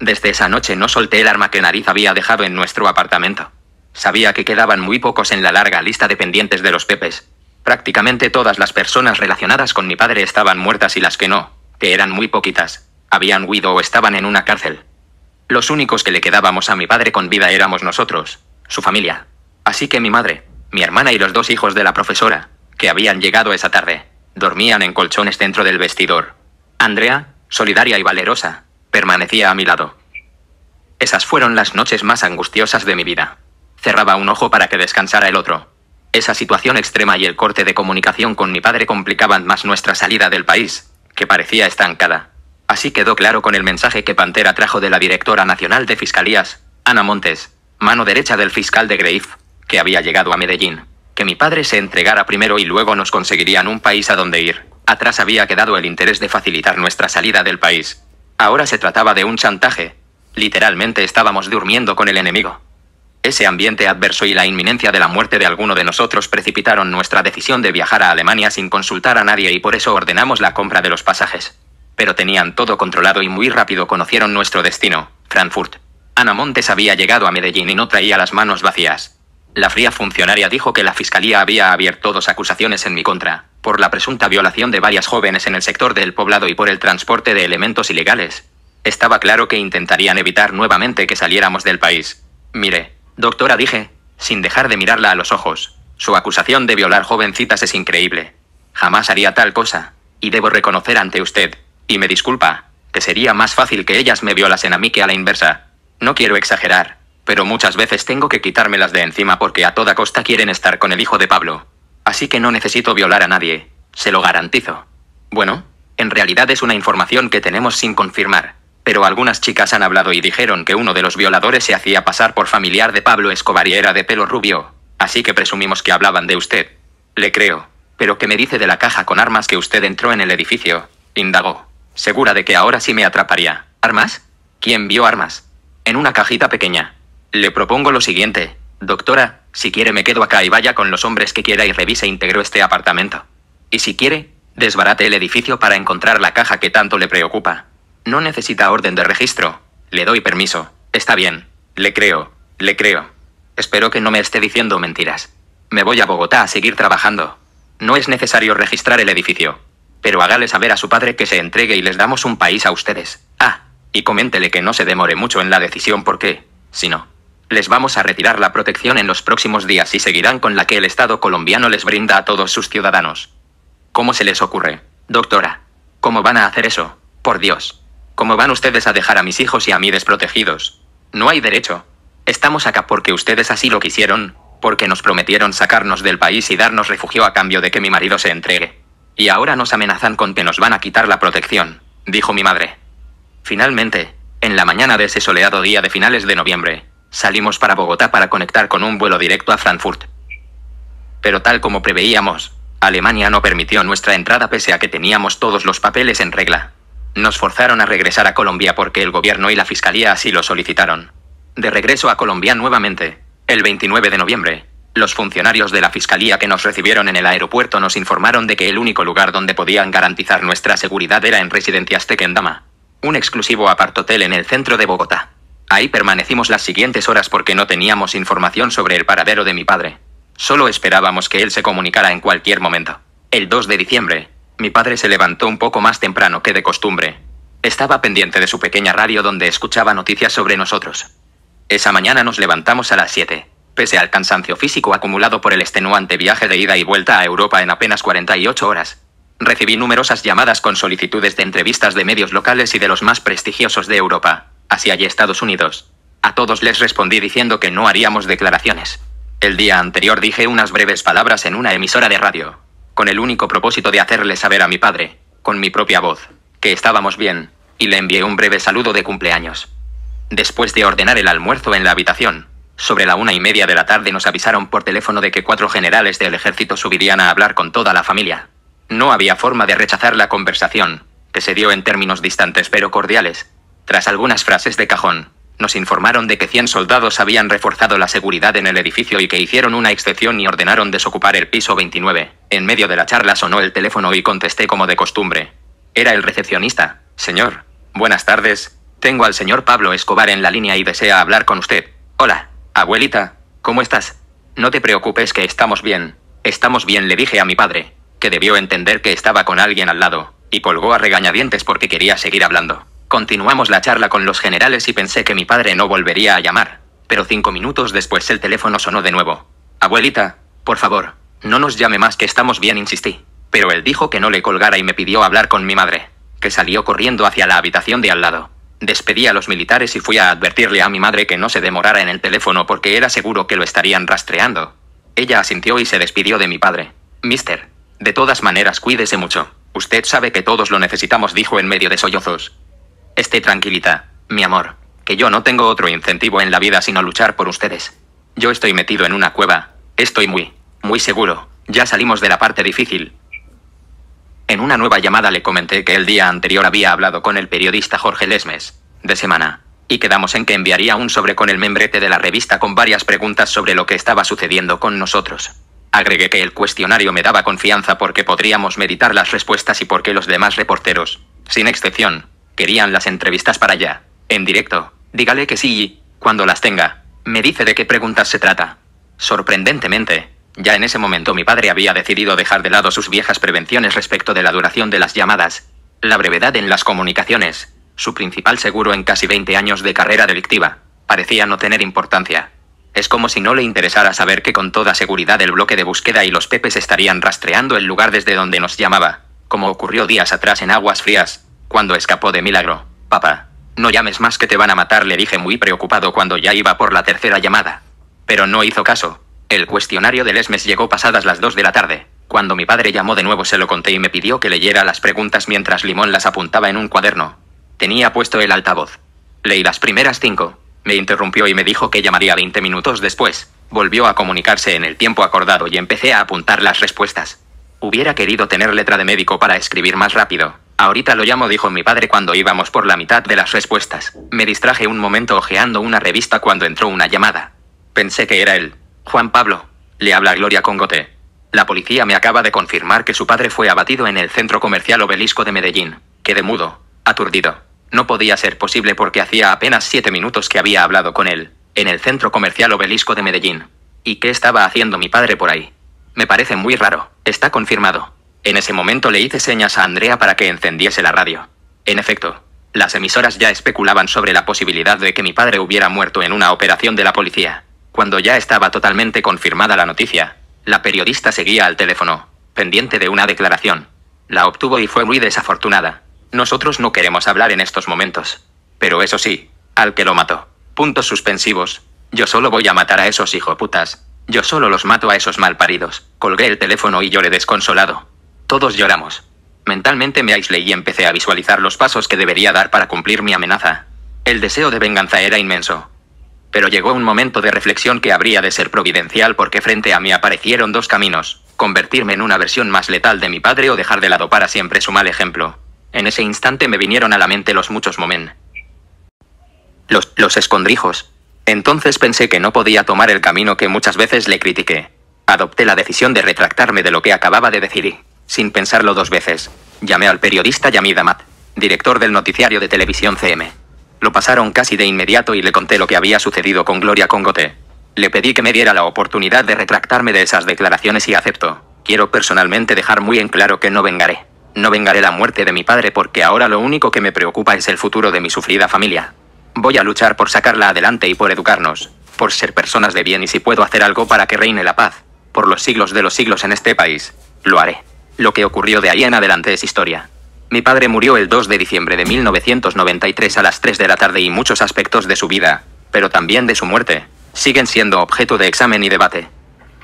Desde esa noche no solté el arma que Nariz había dejado en nuestro apartamento. Sabía que quedaban muy pocos en la larga lista de pendientes de los Pepes. Prácticamente todas las personas relacionadas con mi padre estaban muertas y las que no, que eran muy poquitas, habían huido o estaban en una cárcel. Los únicos que le quedábamos a mi padre con vida éramos nosotros, su familia. Así que mi madre, mi hermana y los dos hijos de la profesora, que habían llegado esa tarde, dormían en colchones dentro del vestidor. Andrea, solidaria y valerosa, permanecía a mi lado. Esas fueron las noches más angustiosas de mi vida. Cerraba un ojo para que descansara el otro. Esa situación extrema y el corte de comunicación con mi padre complicaban más nuestra salida del país, que parecía estancada. Así quedó claro con el mensaje que Pantera trajo de la directora nacional de fiscalías, Ana Montes, mano derecha del fiscal de Greif, que había llegado a Medellín. Que mi padre se entregara primero y luego nos conseguirían un país a donde ir. Atrás había quedado el interés de facilitar nuestra salida del país. Ahora se trataba de un chantaje. Literalmente estábamos durmiendo con el enemigo. Ese ambiente adverso y la inminencia de la muerte de alguno de nosotros precipitaron nuestra decisión de viajar a Alemania sin consultar a nadie y por eso ordenamos la compra de los pasajes. Pero tenían todo controlado y muy rápido conocieron nuestro destino, Frankfurt. Ana Montes había llegado a Medellín y no traía las manos vacías. La fría funcionaria dijo que la fiscalía había abierto dos acusaciones en mi contra, por la presunta violación de varias jóvenes en el sector del poblado y por el transporte de elementos ilegales. Estaba claro que intentarían evitar nuevamente que saliéramos del país. Mire, Doctora, dije, sin dejar de mirarla a los ojos. Su acusación de violar jovencitas es increíble. Jamás haría tal cosa, y debo reconocer ante usted, y me disculpa, que sería más fácil que ellas me violasen a mí que a la inversa. No quiero exagerar, pero muchas veces tengo que quitármelas de encima porque a toda costa quieren estar con el hijo de Pablo. Así que no necesito violar a nadie, se lo garantizo. Bueno, en realidad es una información que tenemos sin confirmar pero algunas chicas han hablado y dijeron que uno de los violadores se hacía pasar por familiar de Pablo Escobar y era de pelo rubio, así que presumimos que hablaban de usted. Le creo, pero ¿qué me dice de la caja con armas que usted entró en el edificio? indagó. Segura de que ahora sí me atraparía. ¿Armas? ¿Quién vio armas? En una cajita pequeña. Le propongo lo siguiente, doctora, si quiere me quedo acá y vaya con los hombres que quiera y revise íntegro este apartamento. Y si quiere, desbarate el edificio para encontrar la caja que tanto le preocupa. No necesita orden de registro. Le doy permiso. Está bien. Le creo. Le creo. Espero que no me esté diciendo mentiras. Me voy a Bogotá a seguir trabajando. No es necesario registrar el edificio. Pero hágale saber a su padre que se entregue y les damos un país a ustedes. Ah, y coméntele que no se demore mucho en la decisión porque, si no, les vamos a retirar la protección en los próximos días y seguirán con la que el Estado colombiano les brinda a todos sus ciudadanos. ¿Cómo se les ocurre, doctora? ¿Cómo van a hacer eso? Por Dios. ¿Cómo van ustedes a dejar a mis hijos y a mí desprotegidos? No hay derecho. Estamos acá porque ustedes así lo quisieron, porque nos prometieron sacarnos del país y darnos refugio a cambio de que mi marido se entregue. Y ahora nos amenazan con que nos van a quitar la protección, dijo mi madre. Finalmente, en la mañana de ese soleado día de finales de noviembre, salimos para Bogotá para conectar con un vuelo directo a Frankfurt. Pero tal como preveíamos, Alemania no permitió nuestra entrada pese a que teníamos todos los papeles en regla. Nos forzaron a regresar a Colombia porque el gobierno y la fiscalía así lo solicitaron. De regreso a Colombia nuevamente, el 29 de noviembre, los funcionarios de la fiscalía que nos recibieron en el aeropuerto nos informaron de que el único lugar donde podían garantizar nuestra seguridad era en Residencias Tequendama, un exclusivo apartotel en el centro de Bogotá. Ahí permanecimos las siguientes horas porque no teníamos información sobre el paradero de mi padre. Solo esperábamos que él se comunicara en cualquier momento. El 2 de diciembre, mi padre se levantó un poco más temprano que de costumbre. Estaba pendiente de su pequeña radio donde escuchaba noticias sobre nosotros. Esa mañana nos levantamos a las 7. Pese al cansancio físico acumulado por el extenuante viaje de ida y vuelta a Europa en apenas 48 horas, recibí numerosas llamadas con solicitudes de entrevistas de medios locales y de los más prestigiosos de Europa, Asia y Estados Unidos. A todos les respondí diciendo que no haríamos declaraciones. El día anterior dije unas breves palabras en una emisora de radio, con el único propósito de hacerle saber a mi padre, con mi propia voz, que estábamos bien, y le envié un breve saludo de cumpleaños. Después de ordenar el almuerzo en la habitación, sobre la una y media de la tarde nos avisaron por teléfono de que cuatro generales del ejército subirían a hablar con toda la familia. No había forma de rechazar la conversación, que se dio en términos distantes pero cordiales. Tras algunas frases de cajón, nos informaron de que 100 soldados habían reforzado la seguridad en el edificio y que hicieron una excepción y ordenaron desocupar el piso 29. En medio de la charla sonó el teléfono y contesté como de costumbre. Era el recepcionista. Señor. Buenas tardes. Tengo al señor Pablo Escobar en la línea y desea hablar con usted. Hola. Abuelita. ¿Cómo estás? No te preocupes que estamos bien. Estamos bien, le dije a mi padre, que debió entender que estaba con alguien al lado, y colgó a regañadientes porque quería seguir hablando. Continuamos la charla con los generales y pensé que mi padre no volvería a llamar, pero cinco minutos después el teléfono sonó de nuevo. Abuelita, por favor, no nos llame más que estamos bien, insistí. Pero él dijo que no le colgara y me pidió hablar con mi madre, que salió corriendo hacia la habitación de al lado. Despedí a los militares y fui a advertirle a mi madre que no se demorara en el teléfono porque era seguro que lo estarían rastreando. Ella asintió y se despidió de mi padre. Mister, de todas maneras cuídese mucho. Usted sabe que todos lo necesitamos, dijo en medio de sollozos. Esté tranquilita, mi amor, que yo no tengo otro incentivo en la vida sino luchar por ustedes. Yo estoy metido en una cueva, estoy muy, muy seguro, ya salimos de la parte difícil. En una nueva llamada le comenté que el día anterior había hablado con el periodista Jorge Lesmes, de semana, y quedamos en que enviaría un sobre con el membrete de la revista con varias preguntas sobre lo que estaba sucediendo con nosotros. Agregué que el cuestionario me daba confianza porque podríamos meditar las respuestas y porque los demás reporteros, sin excepción, Querían las entrevistas para allá. En directo. Dígale que sí, cuando las tenga. Me dice de qué preguntas se trata. Sorprendentemente, ya en ese momento mi padre había decidido dejar de lado sus viejas prevenciones respecto de la duración de las llamadas, la brevedad en las comunicaciones, su principal seguro en casi 20 años de carrera delictiva, parecía no tener importancia. Es como si no le interesara saber que con toda seguridad el bloque de búsqueda y los pepes estarían rastreando el lugar desde donde nos llamaba, como ocurrió días atrás en Aguas Frías cuando escapó de milagro. Papá, no llames más que te van a matar, le dije muy preocupado cuando ya iba por la tercera llamada. Pero no hizo caso. El cuestionario del ESMES llegó pasadas las 2 de la tarde. Cuando mi padre llamó de nuevo se lo conté y me pidió que leyera las preguntas mientras Limón las apuntaba en un cuaderno. Tenía puesto el altavoz. Leí las primeras cinco. Me interrumpió y me dijo que llamaría 20 minutos después. Volvió a comunicarse en el tiempo acordado y empecé a apuntar las respuestas. Hubiera querido tener letra de médico para escribir más rápido. Ahorita lo llamo, dijo mi padre cuando íbamos por la mitad de las respuestas. Me distraje un momento hojeando una revista cuando entró una llamada. Pensé que era él. Juan Pablo. Le habla Gloria Congote. La policía me acaba de confirmar que su padre fue abatido en el centro comercial Obelisco de Medellín. Quedé mudo, aturdido. No podía ser posible porque hacía apenas siete minutos que había hablado con él, en el centro comercial Obelisco de Medellín. ¿Y qué estaba haciendo mi padre por ahí? Me parece muy raro. Está confirmado. En ese momento le hice señas a Andrea para que encendiese la radio. En efecto, las emisoras ya especulaban sobre la posibilidad de que mi padre hubiera muerto en una operación de la policía. Cuando ya estaba totalmente confirmada la noticia, la periodista seguía al teléfono, pendiente de una declaración. La obtuvo y fue muy desafortunada. Nosotros no queremos hablar en estos momentos. Pero eso sí, al que lo mató. Puntos suspensivos. Yo solo voy a matar a esos hijoputas, yo solo los mato a esos malparidos. Colgué el teléfono y lloré desconsolado. Todos lloramos. Mentalmente me aislé y empecé a visualizar los pasos que debería dar para cumplir mi amenaza. El deseo de venganza era inmenso. Pero llegó un momento de reflexión que habría de ser providencial porque frente a mí aparecieron dos caminos, convertirme en una versión más letal de mi padre o dejar de lado para siempre su mal ejemplo. En ese instante me vinieron a la mente los muchos momen. Los, los escondrijos, entonces pensé que no podía tomar el camino que muchas veces le critiqué. Adopté la decisión de retractarme de lo que acababa de decir sin pensarlo dos veces, llamé al periodista Yamid Amat, director del noticiario de televisión CM. Lo pasaron casi de inmediato y le conté lo que había sucedido con Gloria Congote. Le pedí que me diera la oportunidad de retractarme de esas declaraciones y acepto. Quiero personalmente dejar muy en claro que no vengaré. No vengaré la muerte de mi padre porque ahora lo único que me preocupa es el futuro de mi sufrida familia. Voy a luchar por sacarla adelante y por educarnos, por ser personas de bien y si puedo hacer algo para que reine la paz, por los siglos de los siglos en este país, lo haré. Lo que ocurrió de ahí en adelante es historia. Mi padre murió el 2 de diciembre de 1993 a las 3 de la tarde y muchos aspectos de su vida, pero también de su muerte, siguen siendo objeto de examen y debate.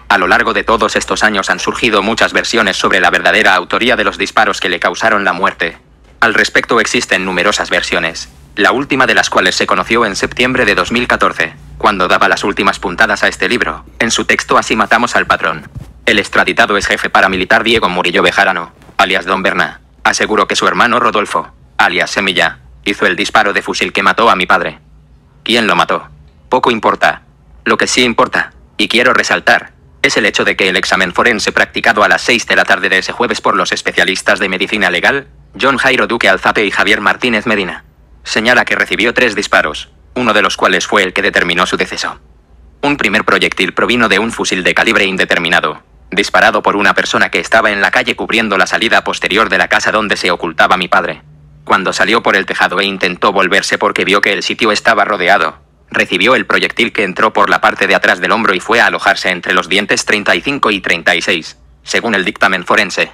A lo largo de todos estos años han surgido muchas versiones sobre la verdadera autoría de los disparos que le causaron la muerte. Al respecto existen numerosas versiones la última de las cuales se conoció en septiembre de 2014, cuando daba las últimas puntadas a este libro, en su texto Así matamos al patrón. El extraditado es jefe paramilitar Diego Murillo Bejarano, alias Don Berna. Aseguró que su hermano Rodolfo, alias Semilla, hizo el disparo de fusil que mató a mi padre. ¿Quién lo mató? Poco importa. Lo que sí importa, y quiero resaltar, es el hecho de que el examen forense practicado a las 6 de la tarde de ese jueves por los especialistas de medicina legal, John Jairo Duque Alzate y Javier Martínez Medina, señala que recibió tres disparos, uno de los cuales fue el que determinó su deceso. Un primer proyectil provino de un fusil de calibre indeterminado, disparado por una persona que estaba en la calle cubriendo la salida posterior de la casa donde se ocultaba mi padre. Cuando salió por el tejado e intentó volverse porque vio que el sitio estaba rodeado, recibió el proyectil que entró por la parte de atrás del hombro y fue a alojarse entre los dientes 35 y 36, según el dictamen forense.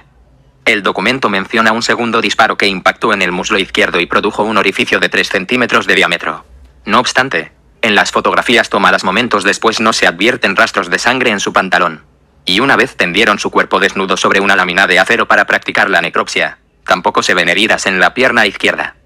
El documento menciona un segundo disparo que impactó en el muslo izquierdo y produjo un orificio de 3 centímetros de diámetro. No obstante, en las fotografías tomadas momentos después no se advierten rastros de sangre en su pantalón. Y una vez tendieron su cuerpo desnudo sobre una lámina de acero para practicar la necropsia, tampoco se ven heridas en la pierna izquierda.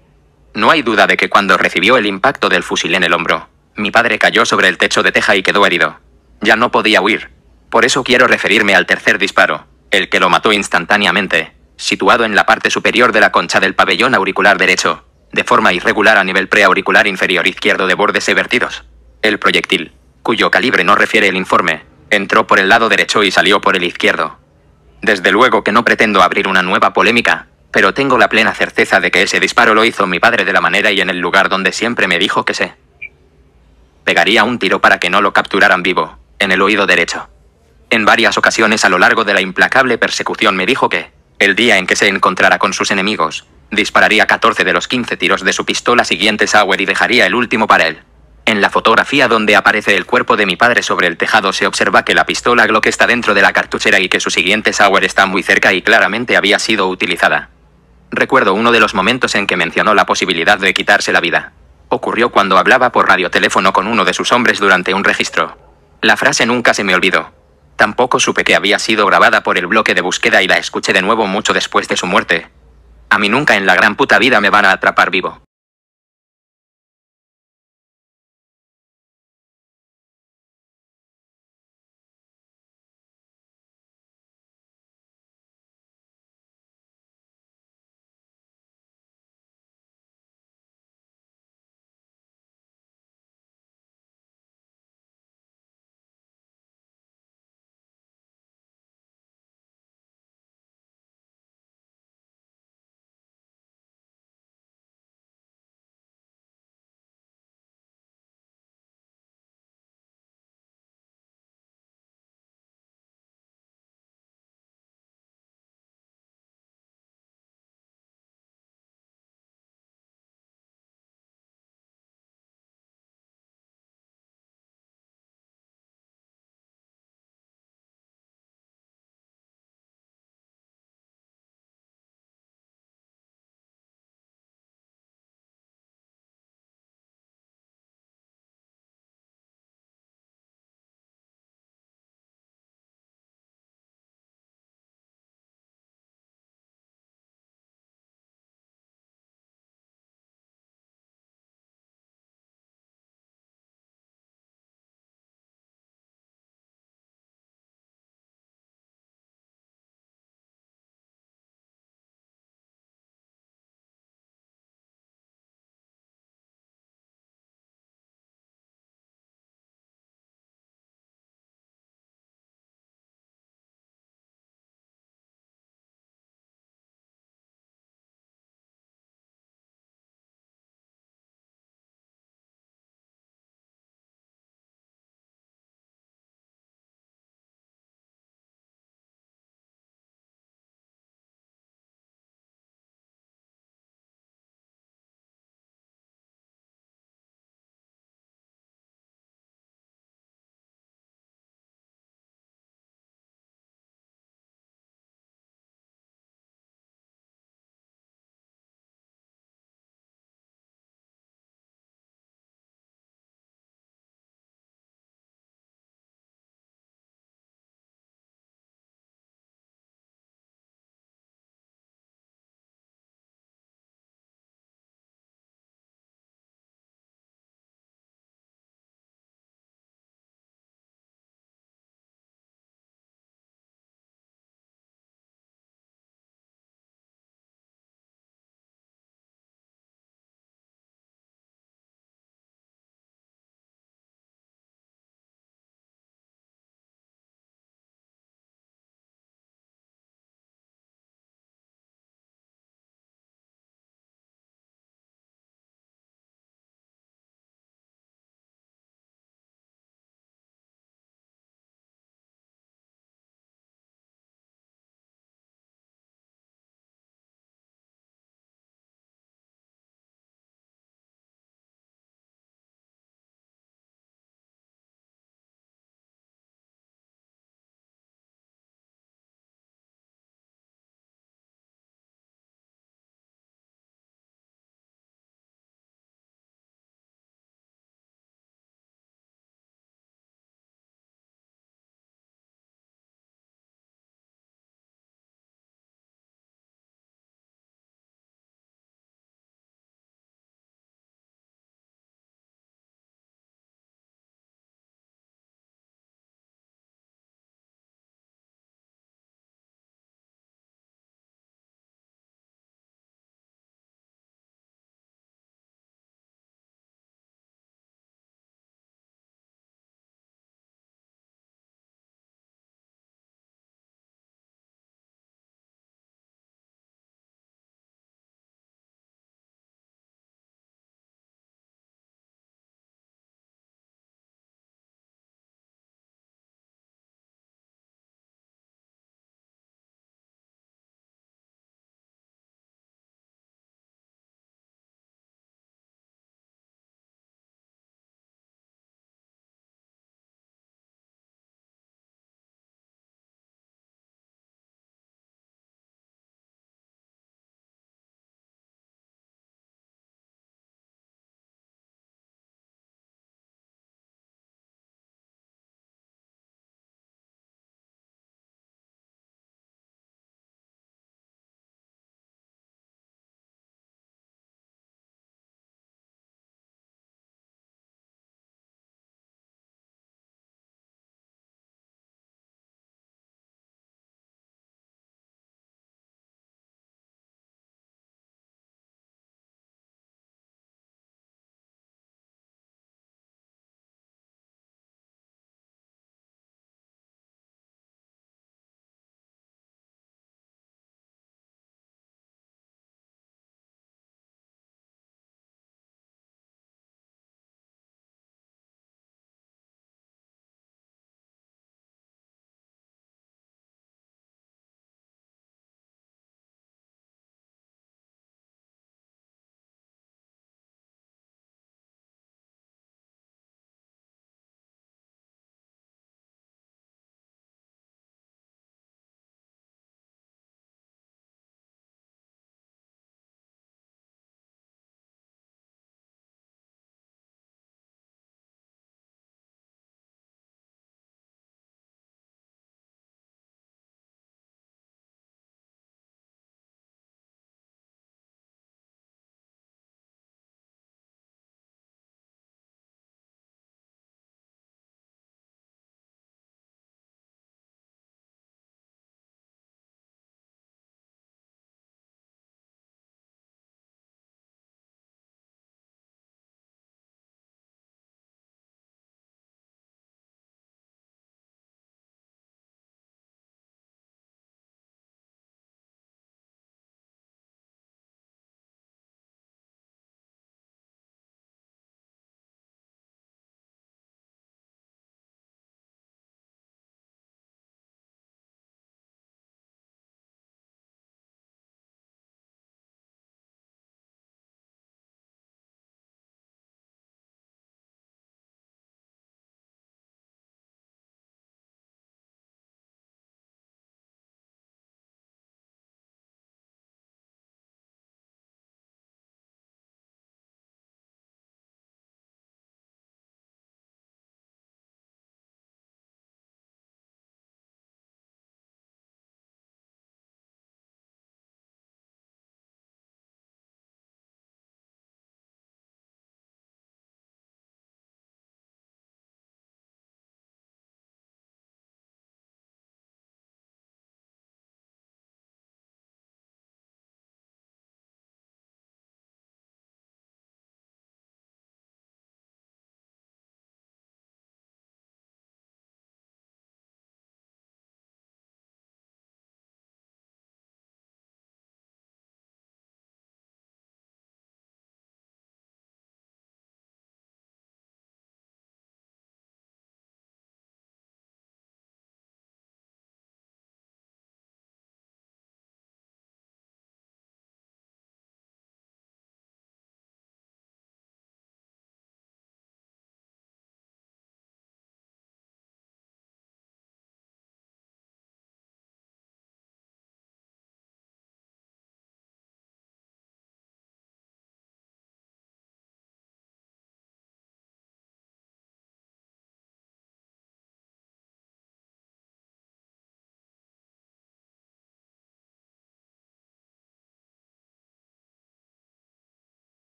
No hay duda de que cuando recibió el impacto del fusil en el hombro, mi padre cayó sobre el techo de teja y quedó herido. Ya no podía huir. Por eso quiero referirme al tercer disparo, el que lo mató instantáneamente, situado en la parte superior de la concha del pabellón auricular derecho, de forma irregular a nivel preauricular inferior izquierdo de bordes evertidos. El proyectil, cuyo calibre no refiere el informe, entró por el lado derecho y salió por el izquierdo. Desde luego que no pretendo abrir una nueva polémica, pero tengo la plena certeza de que ese disparo lo hizo mi padre de la manera y en el lugar donde siempre me dijo que sé. Pegaría un tiro para que no lo capturaran vivo, en el oído derecho. En varias ocasiones a lo largo de la implacable persecución me dijo que, el día en que se encontrara con sus enemigos, dispararía 14 de los 15 tiros de su pistola siguiente Sauer y dejaría el último para él. En la fotografía donde aparece el cuerpo de mi padre sobre el tejado se observa que la pistola Glock está dentro de la cartuchera y que su siguiente Sauer está muy cerca y claramente había sido utilizada. Recuerdo uno de los momentos en que mencionó la posibilidad de quitarse la vida. Ocurrió cuando hablaba por radioteléfono con uno de sus hombres durante un registro. La frase nunca se me olvidó. Tampoco supe que había sido grabada por el bloque de búsqueda y la escuché de nuevo mucho después de su muerte. A mí nunca en la gran puta vida me van a atrapar vivo.